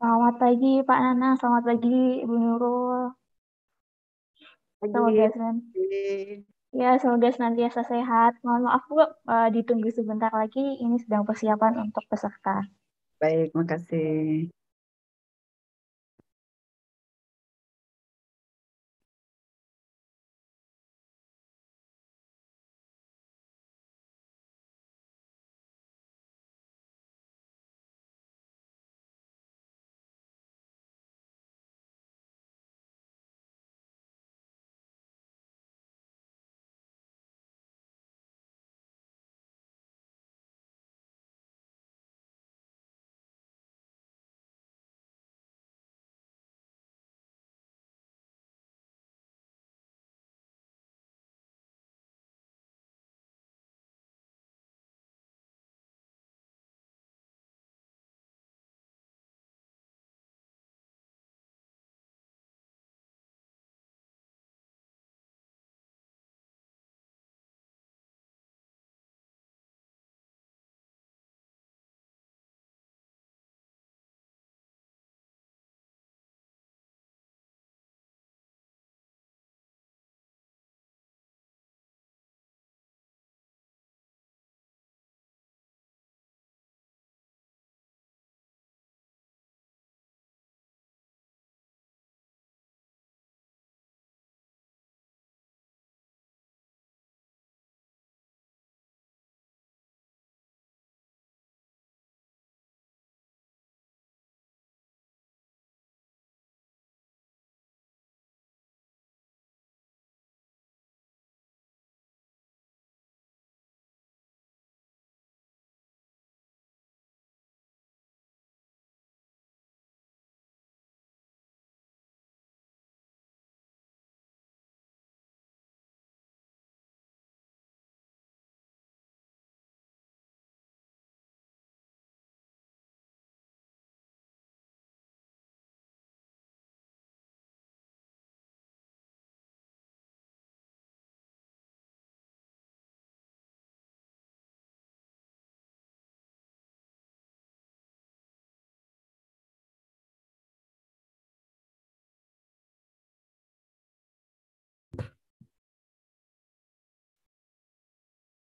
Selamat pagi Pak Nana, selamat pagi Ibu Nurul. Semoga ya semoga senantiasa sehat. Mohon maaf Bu, uh, ditunggu sebentar lagi. Ini sedang persiapan untuk peserta. Baik, makasih.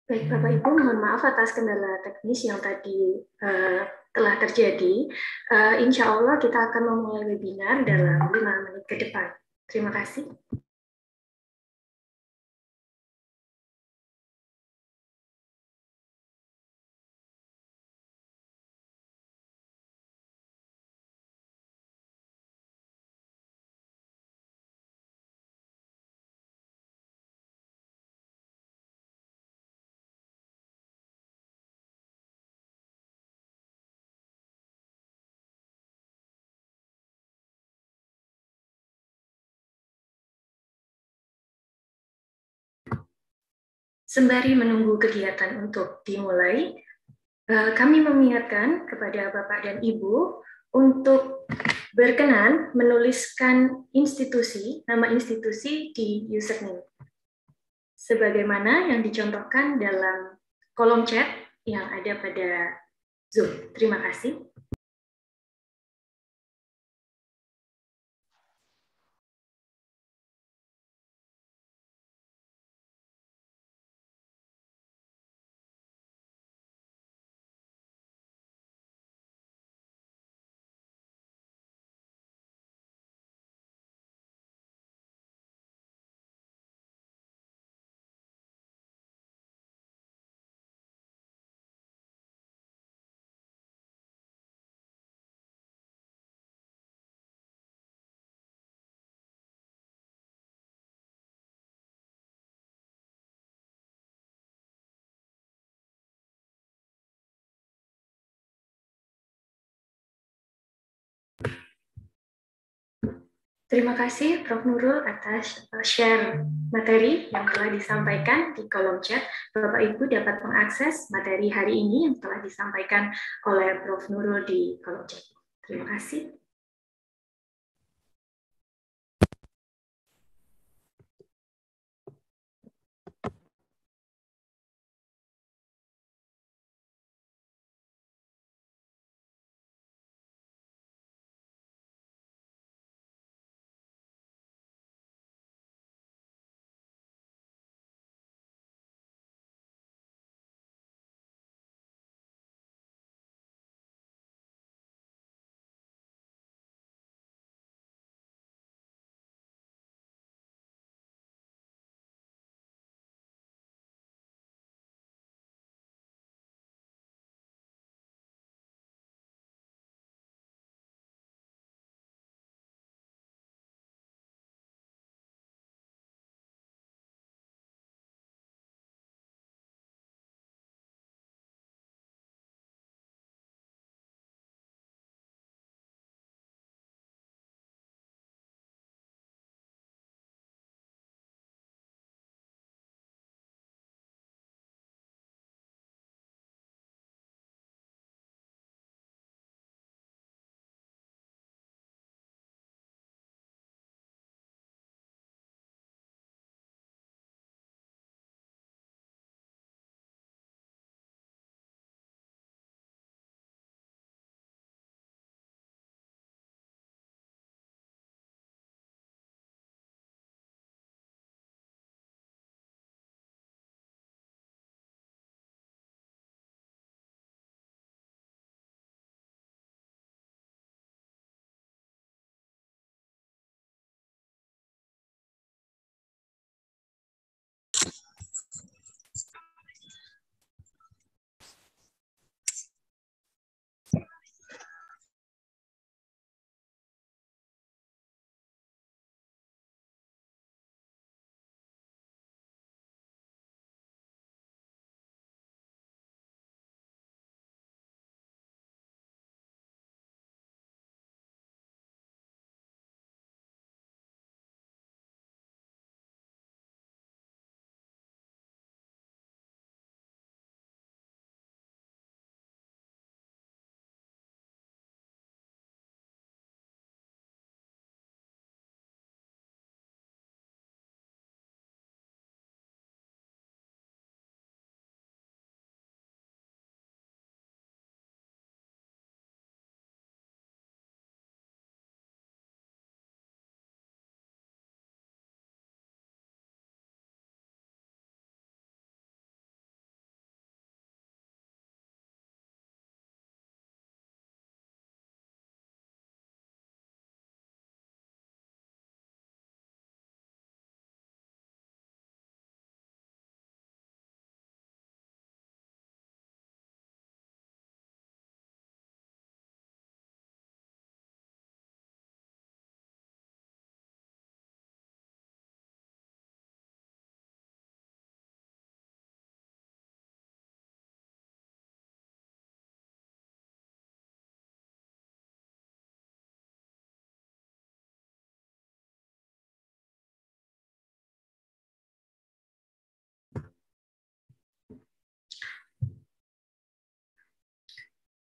Baik, Bapak Ibu, mohon maaf atas kendala teknis yang tadi uh, telah terjadi. Uh, insya Allah kita akan memulai webinar dalam lima menit ke depan. Terima kasih. Sembari menunggu kegiatan untuk dimulai, eh, kami mengingatkan kepada Bapak dan Ibu untuk berkenan menuliskan institusi, nama institusi di username. Sebagaimana yang dicontohkan dalam kolom chat yang ada pada Zoom. Terima kasih. Terima kasih Prof. Nurul atas uh, share materi yang telah disampaikan di kolom chat. Bapak Ibu dapat mengakses materi hari ini yang telah disampaikan oleh Prof. Nurul di kolom chat. Terima kasih.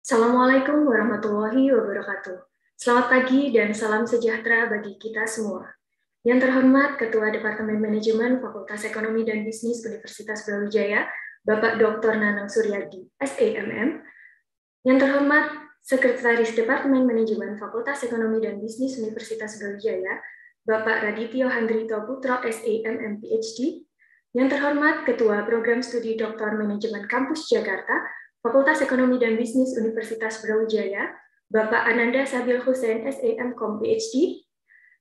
Assalamualaikum warahmatullahi wabarakatuh. Selamat pagi dan salam sejahtera bagi kita semua. Yang terhormat Ketua Departemen Manajemen Fakultas Ekonomi dan Bisnis Universitas Brawijaya, Bapak Dr. Nanang Suryadi, SAMM. Yang terhormat Sekretaris Departemen Manajemen Fakultas Ekonomi dan Bisnis Universitas Brawijaya, Bapak Radityo Handrito Putro, SAMM PhD. Yang terhormat Ketua Program Studi Doktor Manajemen Kampus Jakarta, Fakultas Ekonomi dan Bisnis Universitas Brawijaya, Bapak Ananda Sabil Hussein, Kom. PhD,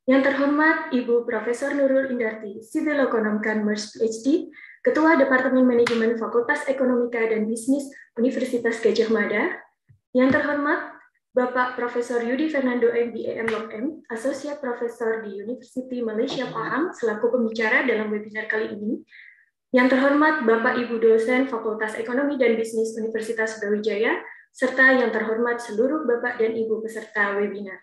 yang terhormat Ibu Profesor Nurul Indarti, Sivil Ekonom Kanmers, PhD, Ketua Departemen Manajemen Fakultas Ekonomika dan Bisnis Universitas Gajah Mada, yang terhormat Bapak Profesor Yudi Fernando MBA Lok M, Associate Professor di University Malaysia Pahang selaku pembicara dalam webinar kali ini, yang terhormat Bapak Ibu dosen Fakultas Ekonomi dan Bisnis Universitas Brawijaya, serta yang terhormat seluruh Bapak dan Ibu peserta webinar.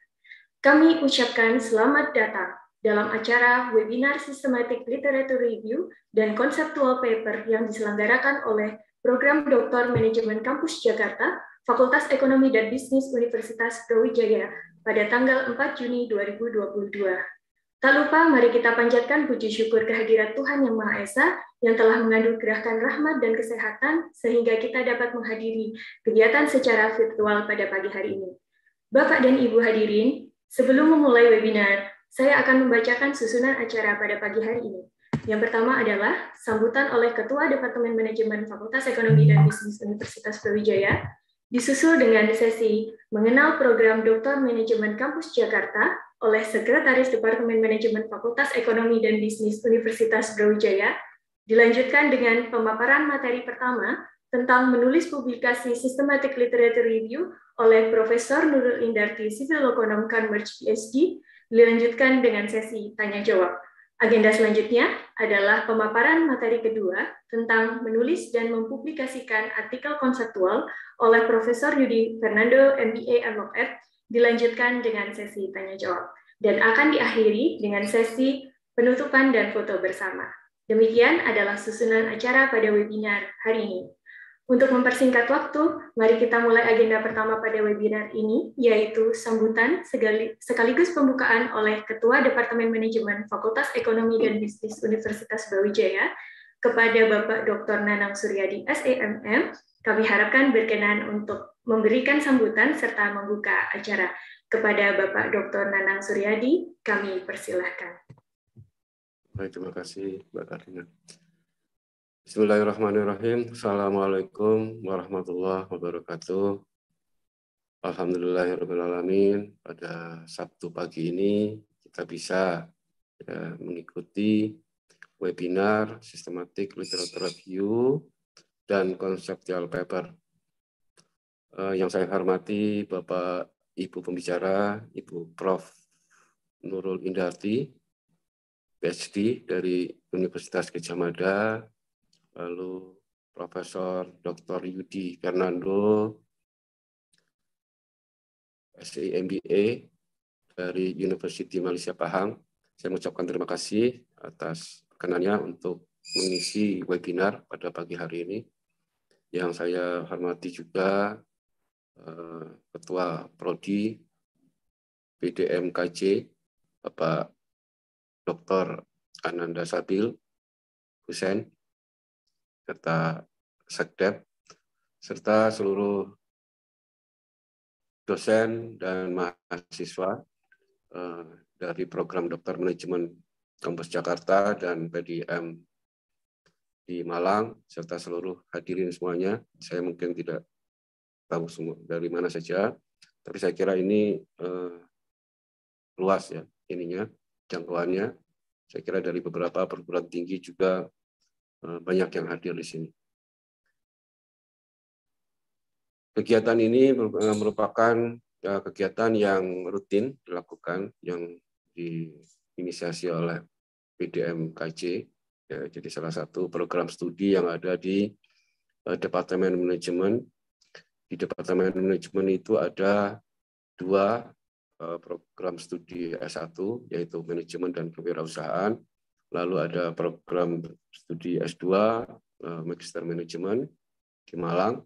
Kami ucapkan selamat datang dalam acara webinar Systematic Literature Review dan Conceptual Paper yang diselenggarakan oleh Program Doktor Manajemen Kampus Jakarta, Fakultas Ekonomi dan Bisnis Universitas Brawijaya pada tanggal 4 Juni 2022. Tak lupa mari kita panjatkan puji syukur kehadiran Tuhan Yang Maha Esa yang telah gerakan rahmat dan kesehatan sehingga kita dapat menghadiri kegiatan secara virtual pada pagi hari ini. Bapak dan Ibu hadirin, sebelum memulai webinar, saya akan membacakan susunan acara pada pagi hari ini. Yang pertama adalah sambutan oleh Ketua Departemen Manajemen Fakultas Ekonomi dan Bisnis Universitas Brawijaya, disusul dengan sesi mengenal program Doktor Manajemen Kampus Jakarta oleh Sekretaris Departemen Manajemen Fakultas Ekonomi dan Bisnis Universitas Brawijaya, dilanjutkan dengan pemaparan materi pertama tentang menulis publikasi Systematic Literature Review oleh Profesor Nurul Indarti Civil Econom Converge PhD, dilanjutkan dengan sesi tanya-jawab. Agenda selanjutnya adalah pemaparan materi kedua tentang menulis dan mempublikasikan artikel konseptual oleh Profesor Yudi Fernando, MBA MOF, dilanjutkan dengan sesi tanya-jawab, dan akan diakhiri dengan sesi penutupan dan foto bersama. Demikian adalah susunan acara pada webinar hari ini. Untuk mempersingkat waktu, mari kita mulai agenda pertama pada webinar ini, yaitu sambutan sekaligus pembukaan oleh Ketua Departemen Manajemen Fakultas Ekonomi dan Bisnis Universitas Brawijaya kepada Bapak Dr. Nanang Suryadi, SEMM. Kami harapkan berkenan untuk memberikan sambutan serta membuka acara. Kepada Bapak Dr. Nanang Suryadi, kami persilahkan. Baik, terima kasih Mbak Karina. Bismillahirrahmanirrahim. Assalamualaikum warahmatullahi wabarakatuh. Alhamdulillahirrahmanirrahim. Pada Sabtu pagi ini kita bisa ya, mengikuti webinar sistematik literature review dan conceptual paper. Uh, eh, yang saya hormati Bapak Ibu pembicara, Ibu Prof. Nurul Indarti, PhD dari Universitas Gejamada, lalu Profesor Dr. Yudi Fernando, SI MBA dari University Malaysia Pahang. Saya mengucapkan terima kasih atas kenanya untuk mengisi webinar pada pagi hari ini. Yang saya hormati juga eh, Ketua Prodi BDMKJ, Bapak Dr. Ananda Sabil Hussein serta sekdep, serta seluruh dosen dan mahasiswa eh, dari program dokter manajemen Kampus Jakarta dan PDM di Malang, serta seluruh hadirin semuanya. Saya mungkin tidak tahu semua dari mana saja, tapi saya kira ini uh, luas ya ininya, jangkauannya. Saya kira dari beberapa perguruan tinggi juga Eh, banyak yang hadir di sini. Kegiatan ini eh, merupakan eh, kegiatan yang rutin dilakukan yang diinisiasi oleh PDM KJ. Ya, jadi salah satu program studi yang ada di Departemen Manajemen. Di Departemen Manajemen itu ada dua program studi S1 yaitu manajemen dan kewirausahaan lalu ada program studi S2 eh, Magister Manajemen di Malang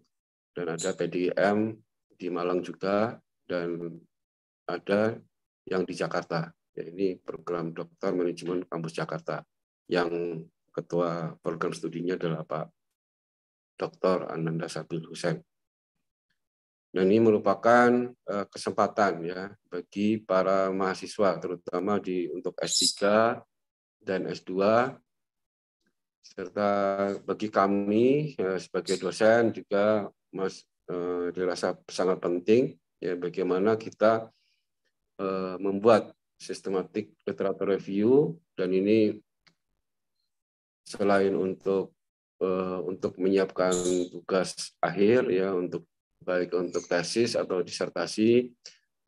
dan ada PDM di Malang juga dan ada yang di Jakarta ya ini program Dokter Manajemen Kampus Jakarta yang ketua program studinya adalah Pak Dr. Ananda Sabil Husain. Dan ini merupakan eh, kesempatan ya bagi para mahasiswa terutama di untuk S3 dan S2 serta bagi kami ya, sebagai dosen juga mas eh, dirasa sangat penting ya bagaimana kita eh, membuat sistematik literatur review dan ini selain untuk eh, untuk menyiapkan tugas akhir ya untuk baik untuk tesis atau disertasi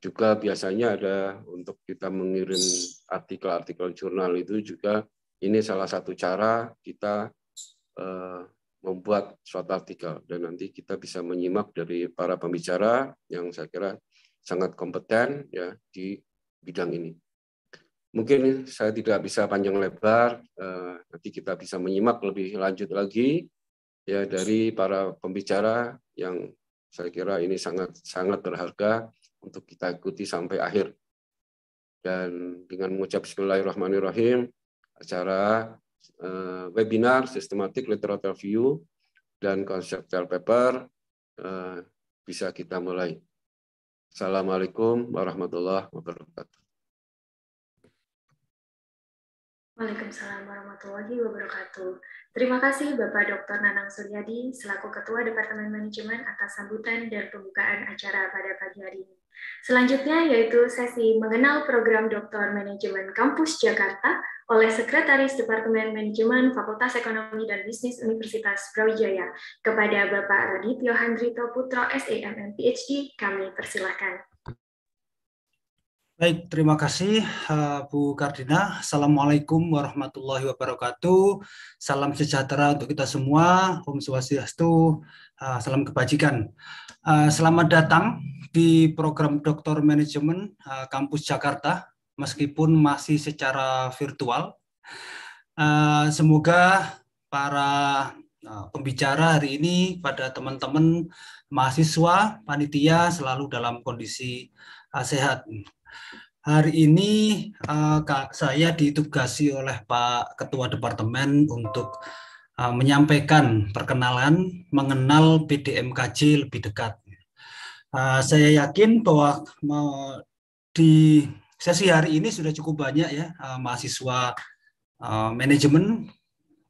juga biasanya ada untuk kita mengirim artikel-artikel jurnal itu juga ini salah satu cara kita eh, membuat suatu artikel dan nanti kita bisa menyimak dari para pembicara yang saya kira sangat kompeten ya di bidang ini. Mungkin saya tidak bisa panjang lebar, eh, nanti kita bisa menyimak lebih lanjut lagi ya dari para pembicara yang saya kira ini sangat sangat berharga untuk kita ikuti sampai akhir. Dan dengan mengucap Bismillahirrahmanirrahim, acara uh, webinar sistematik literature review dan conceptual paper uh, bisa kita mulai. Assalamualaikum warahmatullahi wabarakatuh. Waalaikumsalam warahmatullahi wabarakatuh. Terima kasih Bapak Dr. Nanang Suryadi selaku Ketua Departemen Manajemen atas sambutan dan pembukaan acara pada pagi hari ini. Selanjutnya yaitu sesi mengenal program Doktor Manajemen Kampus Jakarta oleh Sekretaris Departemen Manajemen Fakultas Ekonomi dan Bisnis Universitas Brawijaya kepada Bapak Radityo Handrito Putro S.A.M.M.P.H.D. E PhD kami persilahkan. Baik, terima kasih uh, Bu Kardina. Assalamualaikum warahmatullahi wabarakatuh. Salam sejahtera untuk kita semua. Om Swastiastu. Uh, salam kebajikan. Uh, selamat datang di program Doktor Manajemen Kampus Jakarta, meskipun masih secara virtual. Semoga para pembicara hari ini pada teman-teman mahasiswa, panitia selalu dalam kondisi sehat. Hari ini uh, Kak, saya ditugasi oleh Pak Ketua Departemen untuk uh, menyampaikan perkenalan mengenal PDMKJ lebih dekat. Uh, saya yakin bahwa di sesi hari ini sudah cukup banyak ya uh, mahasiswa uh, manajemen,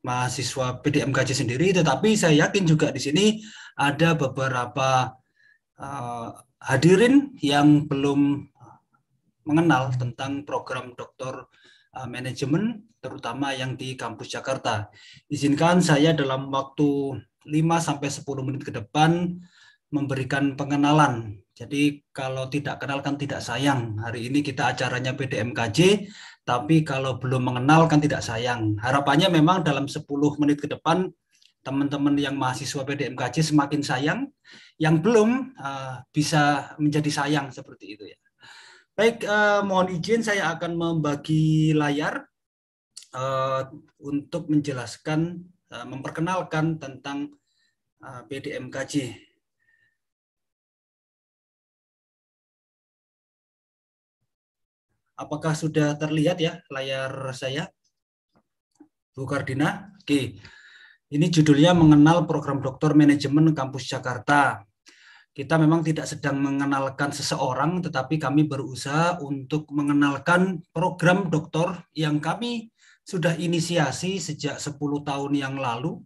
mahasiswa PDMKJ sendiri, tetapi saya yakin juga di sini ada beberapa uh, hadirin yang belum mengenal tentang program doktor eh, manajemen, terutama yang di kampus Jakarta. Izinkan saya dalam waktu 5-10 menit ke depan memberikan pengenalan. Jadi kalau tidak kenal kan tidak sayang. Hari ini kita acaranya PDMKJ, tapi kalau belum mengenal kan tidak sayang. Harapannya memang dalam 10 menit ke depan teman-teman yang mahasiswa PDMKJ semakin sayang, yang belum uh, bisa menjadi sayang seperti itu ya. Baik, eh, mohon izin saya akan membagi layar eh, untuk menjelaskan, eh, memperkenalkan tentang eh, PDMKJ. Apakah sudah terlihat ya layar saya? Bu Kardina? Oke. Ini judulnya mengenal program Doktor manajemen kampus Jakarta kita memang tidak sedang mengenalkan seseorang, tetapi kami berusaha untuk mengenalkan program doktor yang kami sudah inisiasi sejak 10 tahun yang lalu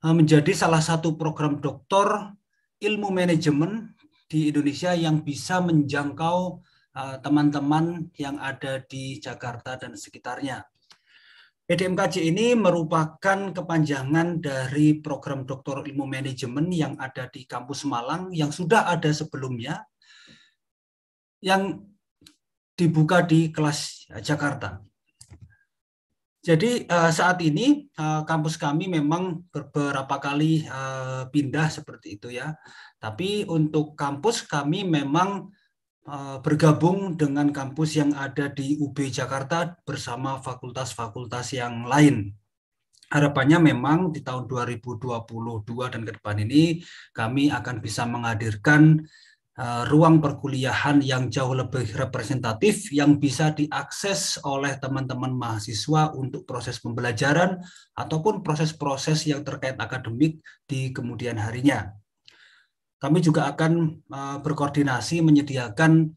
e, menjadi salah satu program doktor ilmu manajemen di Indonesia yang bisa menjangkau e, teman-teman yang ada di Jakarta dan sekitarnya. PDMKJ ini merupakan kepanjangan dari program Doktor Ilmu Manajemen yang ada di kampus Malang yang sudah ada sebelumnya yang dibuka di kelas eh, Jakarta. Jadi eh, saat ini eh, kampus kami memang beberapa kali pindah seperti itu ya. Tapi untuk kampus kami memang Eh, bergabung dengan kampus yang ada di UB Jakarta bersama fakultas-fakultas yang lain. Harapannya memang di tahun 2022 dan ke depan ini kami akan bisa menghadirkan uh, ruang perkuliahan yang jauh lebih representatif yang bisa diakses oleh teman-teman mahasiswa untuk proses pembelajaran ataupun proses-proses yang terkait akademik di kemudian harinya kami juga akan eh, berkoordinasi menyediakan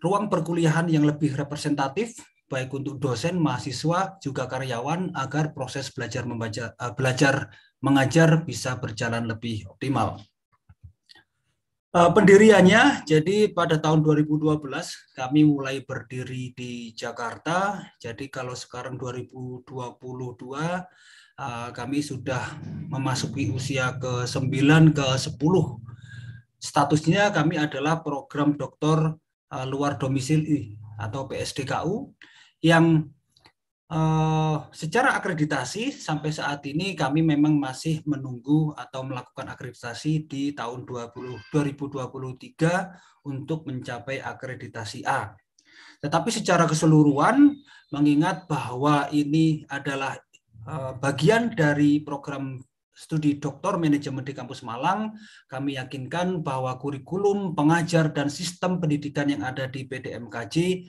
ruang perkuliahan yang lebih representatif baik untuk dosen, mahasiswa, juga karyawan agar proses belajar membaca eh, belajar mengajar bisa berjalan lebih optimal. Eh, pendiriannya, jadi pada tahun 2012 kami mulai berdiri di Jakarta. Jadi kalau sekarang 2022 Eh, kami sudah memasuki usia ke-9 ke-10. Statusnya kami adalah program doktor eh, luar domisili atau PSDKU yang eh, secara akreditasi sampai saat ini kami memang masih menunggu atau melakukan akreditasi di tahun 20, 2023 untuk mencapai akreditasi A. Tetapi secara keseluruhan mengingat bahwa ini adalah Eh, bagian dari program studi doktor manajemen di kampus Malang, kami yakinkan bahwa kurikulum, pengajar, dan sistem pendidikan yang ada di PDMKJ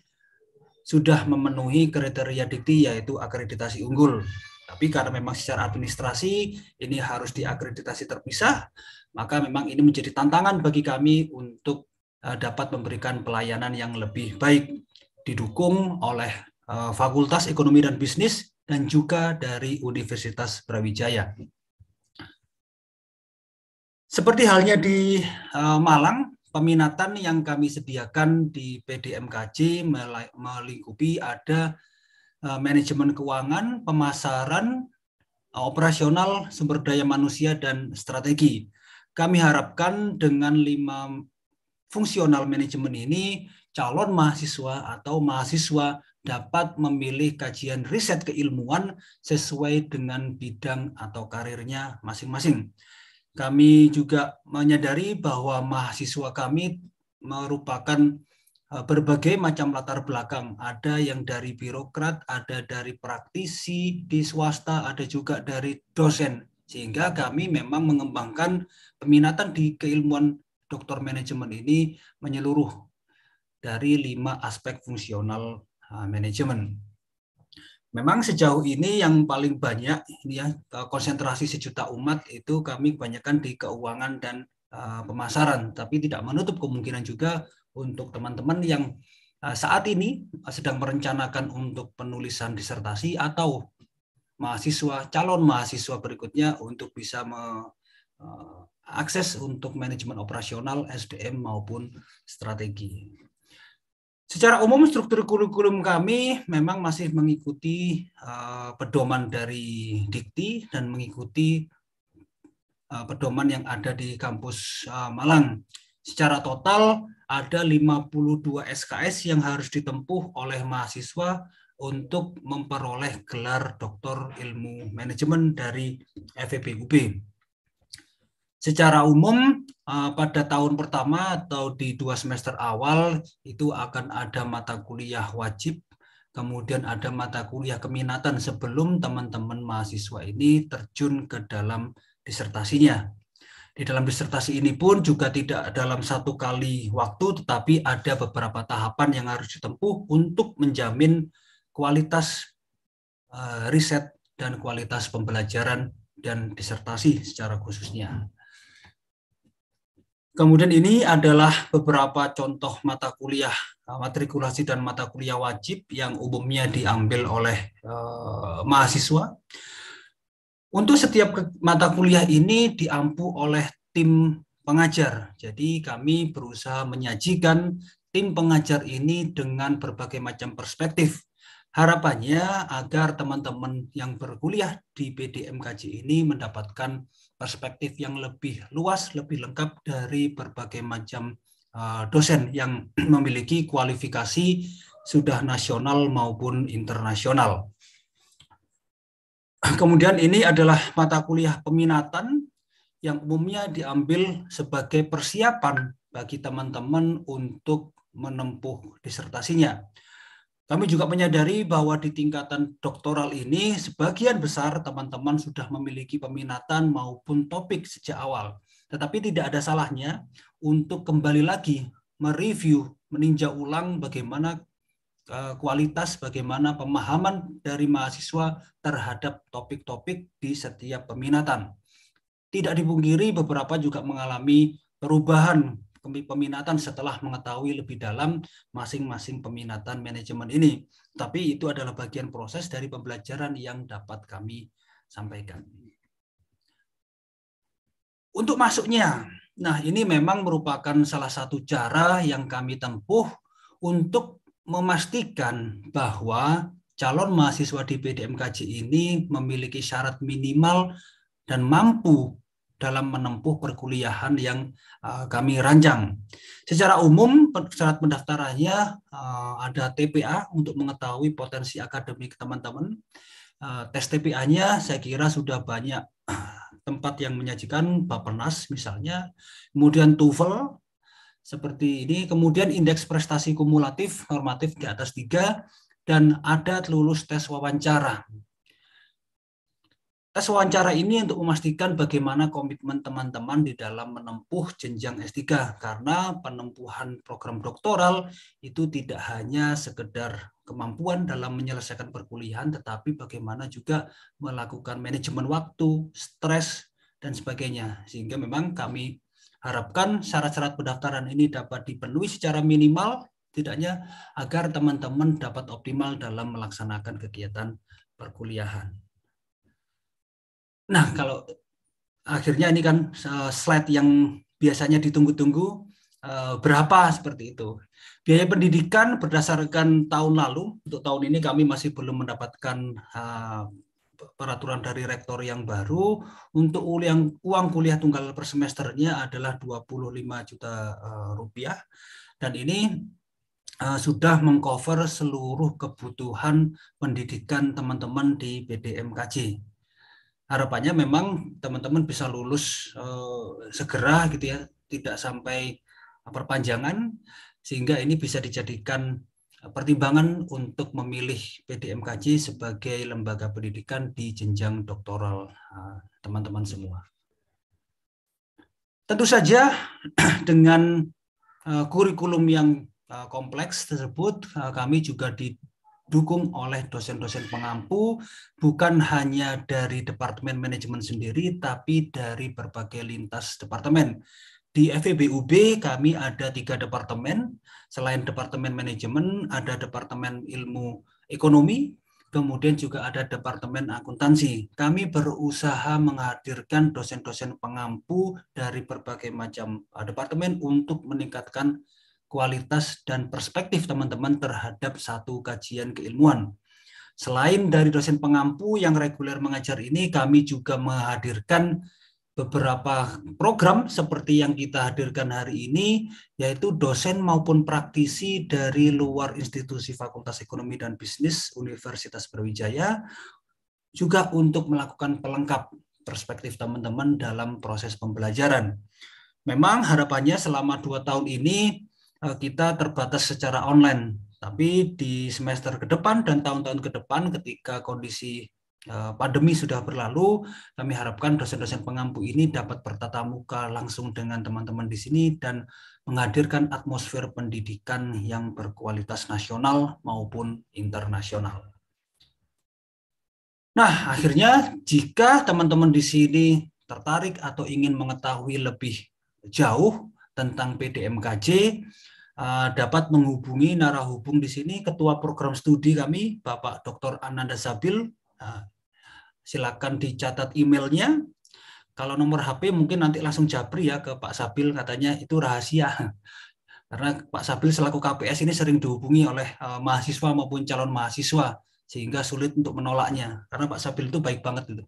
sudah memenuhi kriteria dikti yaitu akreditasi unggul. Tapi karena memang secara administrasi ini harus diakreditasi terpisah, maka memang ini menjadi tantangan bagi kami untuk eh, dapat memberikan pelayanan yang lebih baik didukung oleh eh, Fakultas Ekonomi dan Bisnis dan juga dari Universitas Brawijaya. Seperti halnya di eh, Malang, peminatan yang kami sediakan di PDMKJ melingkupi ada eh, manajemen keuangan, pemasaran, eh, operasional, sumber daya manusia, dan strategi. Kami harapkan dengan lima fungsional manajemen ini, calon mahasiswa atau mahasiswa dapat memilih kajian riset keilmuan sesuai dengan bidang atau karirnya masing-masing. Kami juga menyadari bahwa mahasiswa kami merupakan e, berbagai macam latar belakang. Ada yang dari birokrat, ada dari praktisi di swasta, ada juga dari dosen. Sehingga kami memang mengembangkan peminatan di keilmuan doktor manajemen ini menyeluruh dari lima aspek fungsional Ah, manajemen. Memang sejauh ini yang paling banyak ini ya eh, konsentrasi sejuta umat itu kami kebanyakan di keuangan dan uh, pemasaran, tapi tidak menutup kemungkinan juga untuk teman-teman yang uh, saat ini sedang merencanakan untuk penulisan disertasi atau mahasiswa calon mahasiswa berikutnya untuk bisa me, uh, akses untuk manajemen operasional SDM maupun strategi. Secara umum struktur kurikulum kami memang masih mengikuti uh, pedoman dari Dikti dan mengikuti uh, pedoman yang ada di kampus uh, Malang. Secara total ada 52 SKS yang harus ditempuh oleh mahasiswa untuk memperoleh gelar doktor ilmu manajemen dari FEBUB. Secara umum eh, pada tahun pertama atau di dua semester awal itu akan ada mata kuliah wajib, kemudian ada mata kuliah keminatan sebelum teman-teman mahasiswa ini terjun ke dalam disertasinya. Di dalam disertasi ini pun juga tidak dalam satu kali waktu, tetapi ada beberapa tahapan yang harus ditempuh untuk menjamin kualitas eh, riset dan kualitas pembelajaran dan disertasi secara khususnya. Kemudian ini adalah beberapa contoh mata kuliah eh, matrikulasi dan mata kuliah wajib yang umumnya diambil oleh eh, mahasiswa. Untuk setiap mata kuliah ini diampu oleh tim pengajar. Jadi kami berusaha menyajikan tim pengajar ini dengan berbagai macam perspektif. Harapannya agar teman-teman yang berkuliah di PDMKJ ini mendapatkan perspektif yang lebih luas, lebih lengkap dari berbagai macam eh, dosen yang memiliki kualifikasi sudah nasional maupun internasional. Kemudian ini adalah mata kuliah peminatan yang umumnya diambil sebagai persiapan bagi teman-teman untuk menempuh disertasinya. Kami juga menyadari bahwa di tingkatan doktoral ini sebagian besar teman-teman sudah memiliki peminatan maupun topik sejak awal. Tetapi tidak ada salahnya untuk kembali lagi mereview, meninjau ulang bagaimana eh, kualitas, bagaimana pemahaman dari mahasiswa terhadap topik-topik di setiap peminatan. Tidak dipungkiri beberapa juga mengalami perubahan peminatan setelah mengetahui lebih dalam masing-masing peminatan manajemen ini. Tapi itu adalah bagian proses dari pembelajaran yang dapat kami sampaikan. Untuk masuknya, nah ini memang merupakan salah satu cara yang kami tempuh untuk memastikan bahwa calon mahasiswa di PDMKJ ini memiliki syarat minimal dan mampu dalam menempuh perkuliahan yang uh, kami rancang. Secara umum, syarat pendaftarannya uh, ada TPA untuk mengetahui potensi akademik teman-teman. Uh, tes TPA-nya saya kira sudah banyak tempat yang menyajikan Bapenas misalnya, kemudian TOEFL seperti ini, kemudian indeks prestasi kumulatif normatif di atas tiga dan ada lulus tes wawancara. Tes wawancara ini untuk memastikan bagaimana komitmen teman-teman di dalam menempuh jenjang S3 karena penempuhan program doktoral itu tidak hanya sekedar kemampuan dalam menyelesaikan perkuliahan tetapi bagaimana juga melakukan manajemen waktu, stres dan sebagainya. Sehingga memang kami harapkan syarat-syarat pendaftaran ini dapat dipenuhi secara minimal tidaknya agar teman-teman dapat optimal dalam melaksanakan kegiatan perkuliahan. Nah, kalau akhirnya ini kan eh, slide yang biasanya ditunggu-tunggu eh, berapa seperti itu. Biaya pendidikan berdasarkan tahun lalu untuk tahun ini kami masih belum mendapatkan eh, peraturan dari rektor yang baru untuk uang, kuliah tunggal per semesternya adalah 25 juta rupiah dan ini sudah mengcover seluruh kebutuhan pendidikan teman-teman di BDMKJ harapannya memang teman-teman bisa lulus uh, segera gitu ya, tidak sampai perpanjangan sehingga ini bisa dijadikan pertimbangan untuk memilih PDMKJ sebagai lembaga pendidikan di jenjang doktoral eh, teman-teman semua. Tentu saja dengan eh, kurikulum yang kompleks tersebut kami juga di, didukung oleh dosen-dosen pengampu bukan hanya dari Departemen Manajemen sendiri tapi dari berbagai lintas departemen. Di FEBUB kami ada tiga departemen, selain Departemen Manajemen ada Departemen Ilmu Ekonomi, kemudian juga ada Departemen Akuntansi. Kami berusaha menghadirkan dosen-dosen pengampu dari berbagai macam eh, departemen untuk meningkatkan kualitas dan perspektif teman-teman terhadap satu kajian keilmuan. Selain dari dosen pengampu yang reguler mengajar ini, kami juga menghadirkan beberapa program seperti yang kita hadirkan hari ini, yaitu dosen maupun praktisi dari luar institusi Fakultas Ekonomi dan Bisnis Universitas Brawijaya, juga untuk melakukan pelengkap perspektif teman-teman dalam proses pembelajaran. Memang harapannya selama dua tahun ini Eh, kita terbatas secara online. Tapi di semester ke depan dan tahun-tahun ke depan ketika kondisi eh, pandemi sudah berlalu, kami harapkan dosen-dosen pengampu ini dapat bertatap muka langsung dengan teman-teman di sini dan menghadirkan atmosfer pendidikan yang berkualitas nasional maupun internasional. Nah, akhirnya jika teman-teman di sini tertarik atau ingin mengetahui lebih jauh tentang PDMKJ, Eh, dapat menghubungi narah hubung di sini ketua program studi kami Bapak Dr. Ananda Sabil. Nah, silakan dicatat emailnya. Kalau nomor HP mungkin nanti langsung japri ya ke Pak Sabil katanya itu rahasia. Karena Pak Sabil selaku KPS ini sering dihubungi oleh eh, mahasiswa maupun calon mahasiswa sehingga sulit untuk menolaknya karena Pak Sabil itu baik banget itu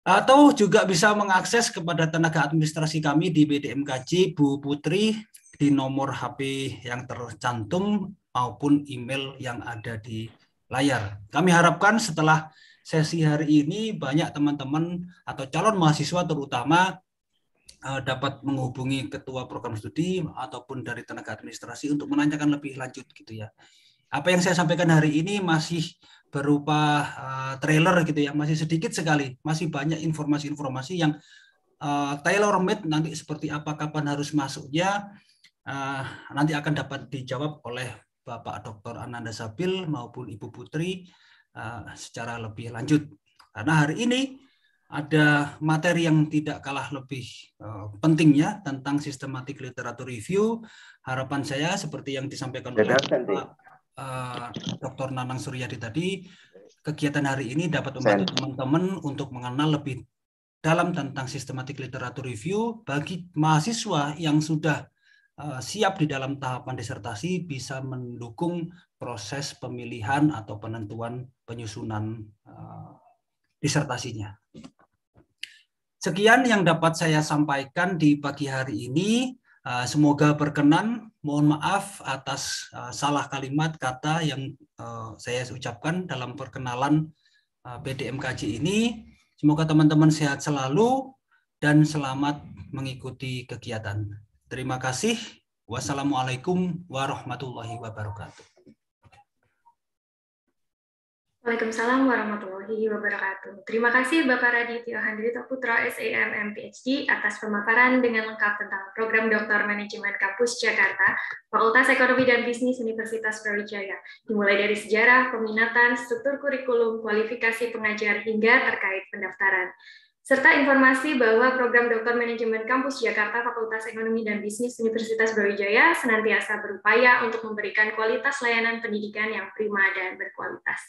atau juga bisa mengakses kepada tenaga administrasi kami di BDMKJ Bu Putri di nomor HP yang tercantum maupun email yang ada di layar. Kami harapkan setelah sesi hari ini banyak teman-teman atau calon mahasiswa terutama eh, dapat menghubungi ketua program studi ataupun dari tenaga administrasi untuk menanyakan lebih lanjut gitu ya. Apa yang saya sampaikan hari ini masih berupa uh, trailer gitu ya, masih sedikit sekali, masih banyak informasi-informasi yang uh, eh, tailor made nanti seperti apa kapan harus masuknya uh, nanti akan dapat dijawab oleh Bapak Dr. Ananda Sabil maupun Ibu Putri uh, secara lebih lanjut. Karena hari ini ada materi yang tidak kalah lebih uh, pentingnya tentang sistematik literatur review. Harapan saya seperti yang disampaikan oleh Pak uh, Dr. Nanang Suryadi tadi, kegiatan hari ini dapat membantu teman-teman untuk mengenal lebih dalam tentang sistematik literatur review bagi mahasiswa yang sudah Eh, siap di dalam tahapan disertasi bisa mendukung proses pemilihan atau penentuan penyusunan eh, disertasinya. Sekian yang dapat saya sampaikan di pagi hari ini. Eh, semoga berkenan. Mohon maaf atas salah kalimat kata yang saya ucapkan dalam perkenalan PDMKJ ini. Semoga teman-teman sehat selalu dan selamat mengikuti kegiatan. Terima kasih. Wassalamualaikum warahmatullahi wabarakatuh. Waalaikumsalam warahmatullahi wabarakatuh. Terima kasih Bapak Radityo Handrito Putra, SAMM PhD, atas pemaparan dengan lengkap tentang program Doktor Manajemen Kampus Jakarta, Fakultas Ekonomi dan Bisnis Universitas Brawijaya, dimulai dari sejarah, peminatan, struktur kurikulum, kualifikasi pengajar, hingga terkait pendaftaran serta informasi bahwa program Doktor Manajemen Kampus Jakarta Fakultas Ekonomi dan Bisnis Universitas Brawijaya senantiasa berupaya untuk memberikan kualitas layanan pendidikan yang prima dan berkualitas.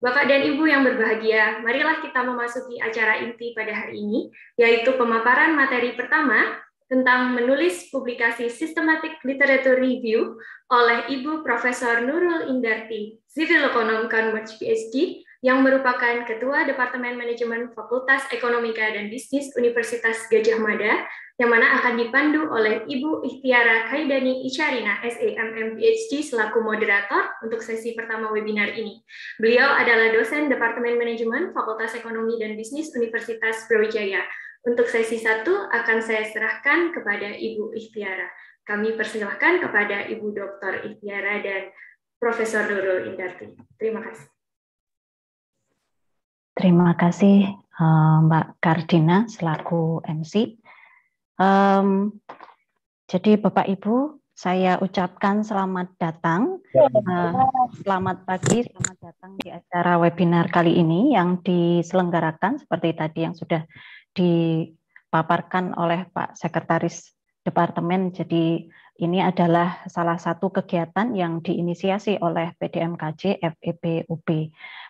Bapak dan Ibu yang berbahagia, marilah kita memasuki acara inti pada hari ini, yaitu pemaparan materi pertama tentang menulis publikasi Systematic Literature Review oleh Ibu Profesor Nurul Indarti, Civil Econom Converge PhD yang merupakan Ketua Departemen Manajemen Fakultas Ekonomika dan Bisnis Universitas Gajah Mada, yang mana akan dipandu oleh Ibu Ikhtiara Kaidani Icarina, SAMM PhD, selaku moderator untuk sesi pertama webinar ini. Beliau adalah dosen Departemen Manajemen Fakultas Ekonomi dan Bisnis Universitas Brawijaya. Untuk sesi satu akan saya serahkan kepada Ibu Ikhtiara. Kami persilahkan kepada Ibu Dr. Ikhtiara dan Profesor Nurul Indarti. Terima kasih. Terima kasih eh, Mbak Kardina selaku MC. Um, jadi Bapak Ibu, saya ucapkan selamat datang, uh, selamat pagi, selamat datang di acara webinar kali ini yang diselenggarakan seperti tadi yang sudah dipaparkan oleh Pak Sekretaris Departemen. Jadi ini adalah salah satu kegiatan yang diinisiasi oleh PDMKJ e UB.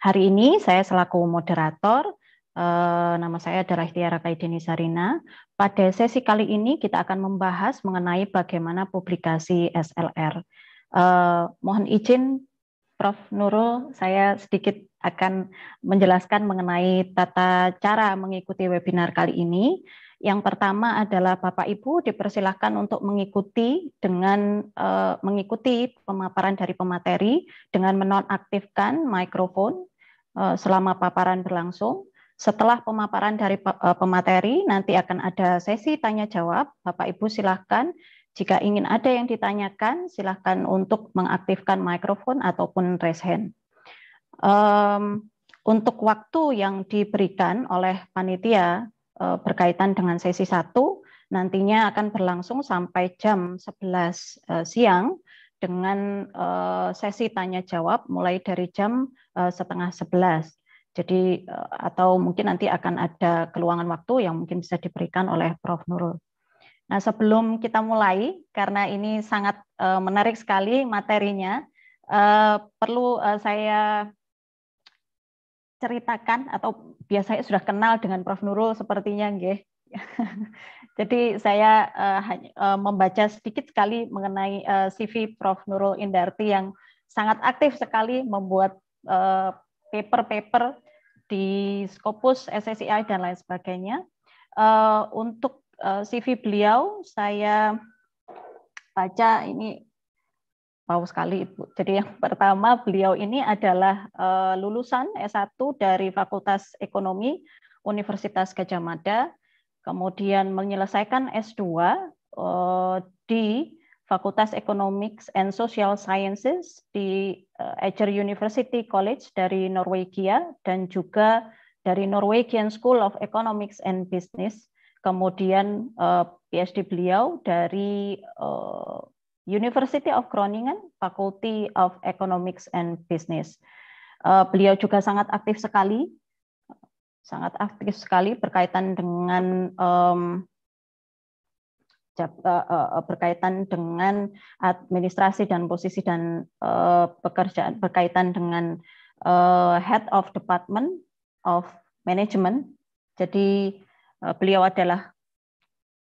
Hari ini saya selaku moderator, eh, nama saya adalah Tiara Kaidini Sarina. Pada sesi kali ini kita akan membahas mengenai bagaimana publikasi SLR. Eh, mohon izin Prof. Nurul, saya sedikit akan menjelaskan mengenai tata cara mengikuti webinar kali ini. Yang pertama adalah Bapak Ibu dipersilahkan untuk mengikuti dengan uh, mengikuti pemaparan dari pemateri dengan menonaktifkan mikrofon uh, selama paparan berlangsung. Setelah pemaparan dari uh, pemateri, nanti akan ada sesi tanya jawab. Bapak Ibu silahkan jika ingin ada yang ditanyakan, silahkan untuk mengaktifkan mikrofon ataupun raise hand. Um, untuk waktu yang diberikan oleh panitia, Eh, berkaitan dengan sesi 1 nantinya akan berlangsung sampai jam 11 eh, siang dengan eh, sesi tanya jawab mulai dari jam setengah 11. Jadi atau mungkin nanti akan ada keluangan waktu yang mungkin bisa diberikan oleh Prof Nurul. Nah, sebelum kita mulai karena ini sangat menarik sekali materinya, perlu saya ceritakan atau biasanya sudah kenal dengan Prof Nurul sepertinya nggih. Jadi saya uh, uh, membaca sedikit sekali mengenai uh, eh, CV Prof Nurul Indarti yang sangat aktif sekali membuat paper-paper di Scopus, SSCI dan lain sebagainya. Untuk CV beliau saya baca ini Mau sekali Ibu. Jadi yang pertama beliau ini adalah uh, lulusan S1 dari Fakultas Ekonomi Universitas Gajah Mada, kemudian menyelesaikan S2 uh, eh, di Fakultas Economics and Social Sciences di uh, University College dari Norwegia dan juga dari Norwegian School of Economics and Business. Kemudian uh, PhD beliau dari uh, University of Groningen, Faculty of Economics and Business. Eh, beliau juga sangat aktif sekali, sangat aktif sekali berkaitan dengan eh, eh, berkaitan dengan administrasi dan posisi dan pekerjaan berkaitan dengan head of department of management. Jadi beliau adalah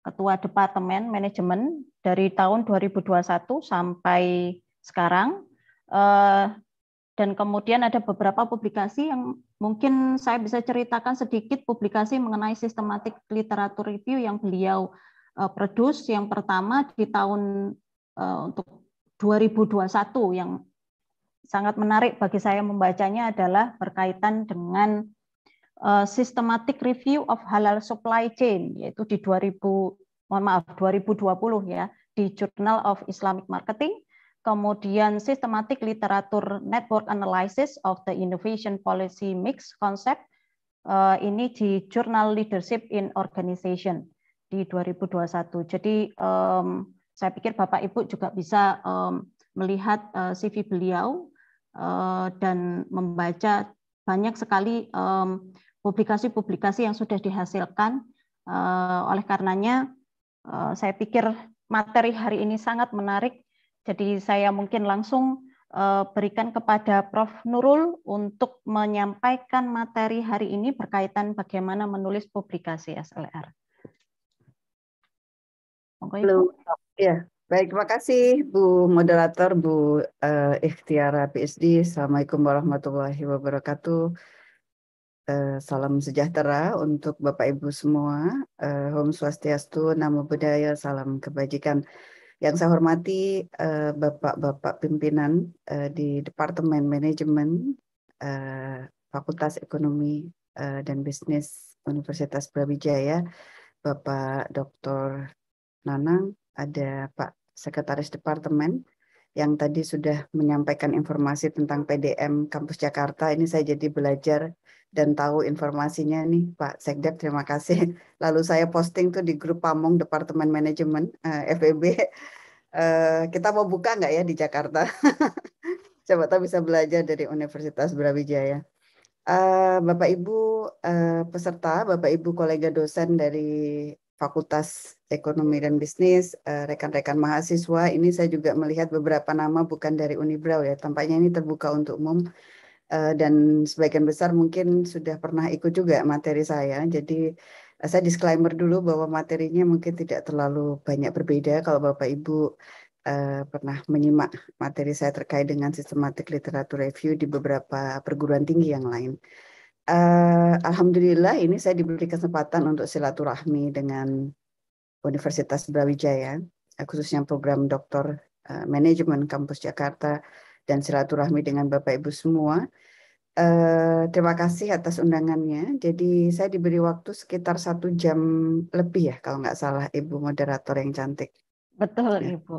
Ketua Departemen Manajemen dari tahun 2021 sampai sekarang. Eh, dan kemudian ada beberapa publikasi yang mungkin saya bisa ceritakan sedikit publikasi mengenai sistematik literatur review yang beliau eh, produce. Yang pertama di tahun eh, untuk 2021 yang sangat menarik bagi saya membacanya adalah berkaitan dengan systematic review of halal supply chain yaitu di 2000 mohon maaf 2020 ya di Journal of Islamic Marketing, kemudian Systematic Literature Network Analysis of the Innovation Policy Mix Concept eh, ini di Journal Leadership in Organization di 2021. Jadi saya pikir Bapak Ibu juga bisa melihat eh, CV beliau eh, dan membaca banyak sekali publikasi-publikasi yang sudah dihasilkan. oleh karenanya Eh, saya pikir materi hari ini sangat menarik. Jadi saya mungkin langsung eh, berikan kepada Prof. Nurul untuk menyampaikan materi hari ini berkaitan bagaimana menulis publikasi SLR. Halo. Ya, baik. Terima kasih Bu moderator Bu uh, Ikhtiara PSD. Assalamualaikum warahmatullahi wabarakatuh. Eh, salam sejahtera untuk Bapak Ibu semua. Uh, Om Swastiastu, Namo Buddhaya, salam kebajikan. Yang saya hormati uh, Bapak-bapak pimpinan uh, di Departemen Manajemen uh, Fakultas Ekonomi uh, dan Bisnis Universitas Brawijaya, Bapak Dr. Nanang, ada Pak Sekretaris Departemen yang tadi sudah menyampaikan informasi tentang PDM Kampus Jakarta. Ini saya jadi belajar dan tahu informasinya nih Pak Sekdep terima kasih. Lalu saya posting tuh di grup Pamong Departemen Manajemen uh, FEB. Uh, kita mau buka nggak ya di Jakarta? Coba tahu bisa belajar dari Universitas Brawijaya. Uh, Bapak Ibu uh, peserta, Bapak Ibu kolega dosen dari Fakultas Ekonomi dan Bisnis, eh, rekan-rekan mahasiswa, ini saya juga melihat beberapa nama bukan dari Unibrow ya. Tampaknya ini terbuka untuk umum Eh, dan sebagian besar mungkin sudah pernah ikut juga materi saya. Jadi eh, saya disclaimer dulu bahwa materinya mungkin tidak terlalu banyak berbeda kalau Bapak Ibu eh, pernah menyimak materi saya terkait dengan sistematik literatur review di beberapa perguruan tinggi yang lain. Uh, Alhamdulillah ini saya diberi kesempatan untuk silaturahmi dengan Universitas Brawijaya, khususnya program doktor uh, manajemen kampus Jakarta dan silaturahmi dengan Bapak Ibu semua. Uh, terima kasih atas undangannya. Jadi saya diberi waktu sekitar satu jam lebih ya kalau nggak salah Ibu moderator yang cantik. Betul ya. Ibu.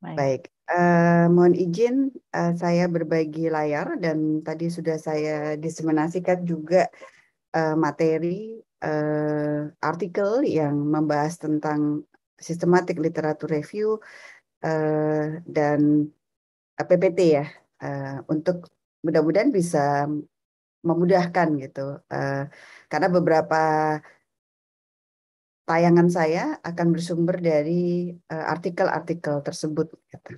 Baik. Baik. Uh, mohon izin uh, saya berbagi layar dan tadi sudah saya diseminasikan juga uh, materi uh, artikel yang membahas tentang sistematik literatur review uh, dan PPT ya uh, untuk mudah-mudahan bisa memudahkan gitu uh, karena beberapa tayangan saya akan bersumber dari eh, artikel-artikel uh, tersebut. Gitu.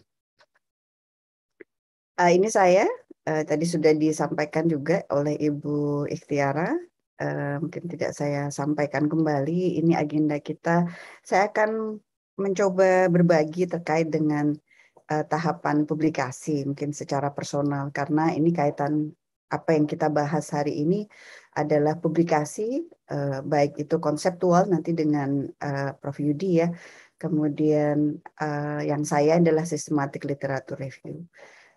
Uh, ini saya uh, tadi sudah disampaikan juga oleh Ibu Ikhtiara. Uh, mungkin tidak saya sampaikan kembali. Ini agenda kita. Saya akan mencoba berbagi terkait dengan uh, tahapan publikasi mungkin secara personal karena ini kaitan apa yang kita bahas hari ini adalah publikasi uh, baik itu konseptual nanti dengan uh, Prof Yudi ya kemudian uh, yang saya adalah sistematik literatur review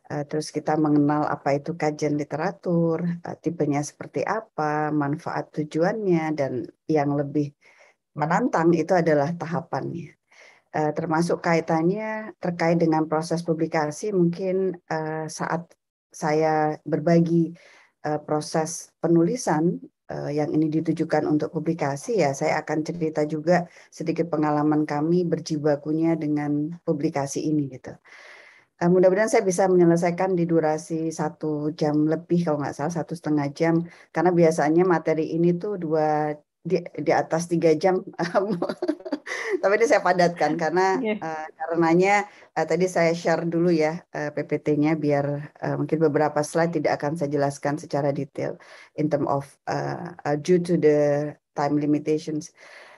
uh, terus kita mengenal apa itu kajian literatur uh, tipenya seperti apa manfaat tujuannya dan yang lebih menantang itu adalah tahapannya Eh, termasuk kaitannya terkait dengan proses publikasi mungkin eh, saat saya berbagi eh, proses penulisan yang ini ditujukan untuk publikasi ya saya akan cerita juga sedikit pengalaman kami berjibakunya dengan publikasi ini gitu. mudah-mudahan saya bisa menyelesaikan di durasi satu jam lebih kalau nggak salah satu setengah jam karena biasanya materi ini tuh dua di, di atas tiga jam tapi ini saya padatkan karena yeah. Iya. uh, karenanya uh, tadi saya share dulu ya uh, eh, PPT-nya biar uh, mungkin beberapa slide tidak akan saya jelaskan secara detail in term of uh, uh, due to the time limitations.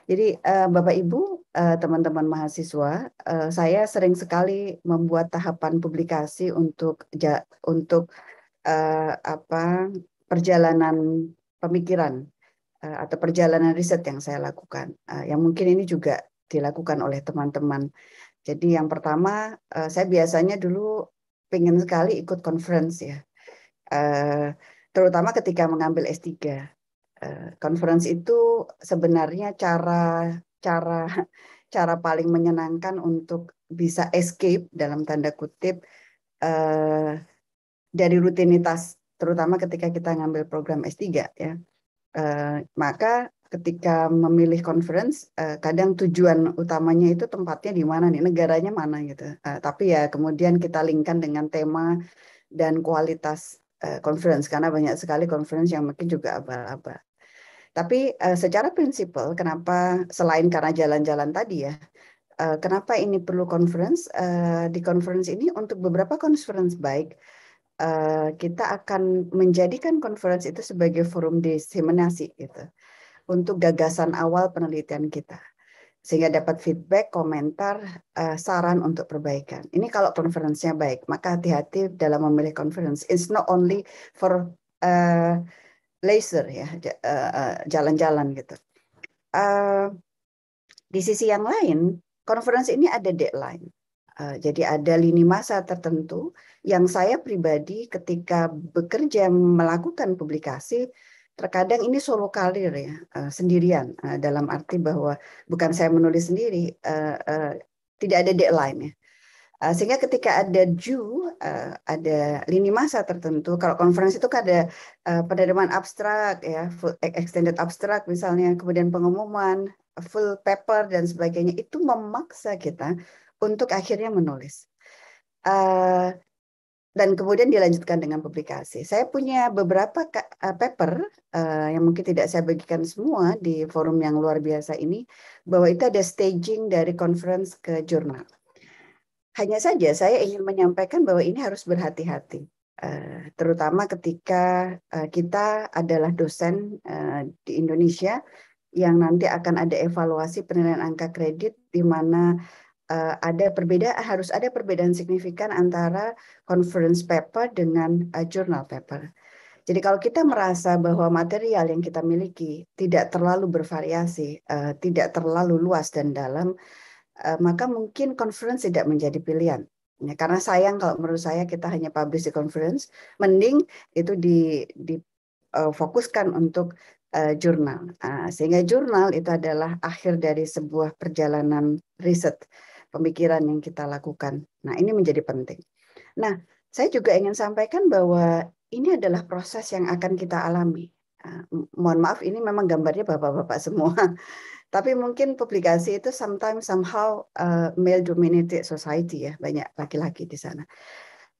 Jadi uh, Bapak Ibu, teman teman-teman mahasiswa, uh, saya sering sekali membuat tahapan publikasi untuk ja, untuk uh, apa perjalanan pemikiran Eh, atau perjalanan riset yang saya lakukan eh, yang mungkin ini juga dilakukan oleh teman-teman. Jadi yang pertama eh, saya biasanya dulu pengen sekali ikut conference ya. terutama ketika mengambil S3. conference itu sebenarnya cara cara cara paling menyenangkan untuk bisa escape dalam tanda kutip dari rutinitas terutama ketika kita ngambil program S3 ya Eh, maka ketika memilih conference uh, kadang tujuan utamanya itu tempatnya di mana nih negaranya mana gitu uh, tapi ya kemudian kita linkkan dengan tema dan kualitas uh, conference karena banyak sekali conference yang mungkin juga abal-abal tapi uh, secara prinsipal kenapa selain karena jalan-jalan tadi ya kenapa ini perlu conference di conference ini untuk beberapa conference baik Eh, kita akan menjadikan konferensi itu sebagai forum diseminasi gitu untuk gagasan awal penelitian kita sehingga dapat feedback, komentar, uh, saran untuk perbaikan. Ini kalau konferensinya baik, maka hati-hati dalam memilih konferensi. It's not only for uh, laser ya, jalan-jalan uh, gitu. Uh, di sisi yang lain, konferensi ini ada deadline. Uh, jadi ada lini masa tertentu yang saya pribadi ketika bekerja melakukan publikasi terkadang ini solo karir ya eh, sendirian eh, dalam arti bahwa bukan saya menulis sendiri eh, tidak ada deadline ya sehingga ketika ada due ada lini masa tertentu kalau konferensi itu kan ada uh, penerimaan abstrak ya e, extended abstrak misalnya kemudian pengumuman full paper dan sebagainya itu memaksa kita untuk akhirnya menulis dan kemudian dilanjutkan dengan publikasi. Saya punya beberapa eh, paper eh, yang mungkin tidak saya bagikan semua di forum yang luar biasa ini bahwa itu ada staging dari conference ke jurnal. Hanya saja saya ingin menyampaikan bahwa ini harus berhati-hati. Eh, terutama ketika kita adalah dosen di Indonesia yang nanti akan ada evaluasi penilaian angka kredit di mana uh, ada perbedaan harus ada perbedaan signifikan antara conference paper dengan uh, journal paper. Jadi kalau kita merasa bahwa material yang kita miliki tidak terlalu bervariasi, uh, tidak terlalu luas dan dalam, uh, maka mungkin conference tidak menjadi pilihan. Ya, karena sayang kalau menurut saya kita hanya publish di conference, mending itu di, di uh, fokuskan untuk uh, jurnal. Uh, ah, sehingga jurnal itu adalah akhir dari sebuah perjalanan riset pemikiran yang kita lakukan. Nah, ini menjadi penting. Nah, saya juga ingin sampaikan bahwa ini adalah proses yang akan kita alami. Ah, mohon maaf, ini memang gambarnya bapak-bapak semua. Tapi mungkin publikasi itu sometimes somehow eh, male dominated society ya, banyak laki-laki di sana.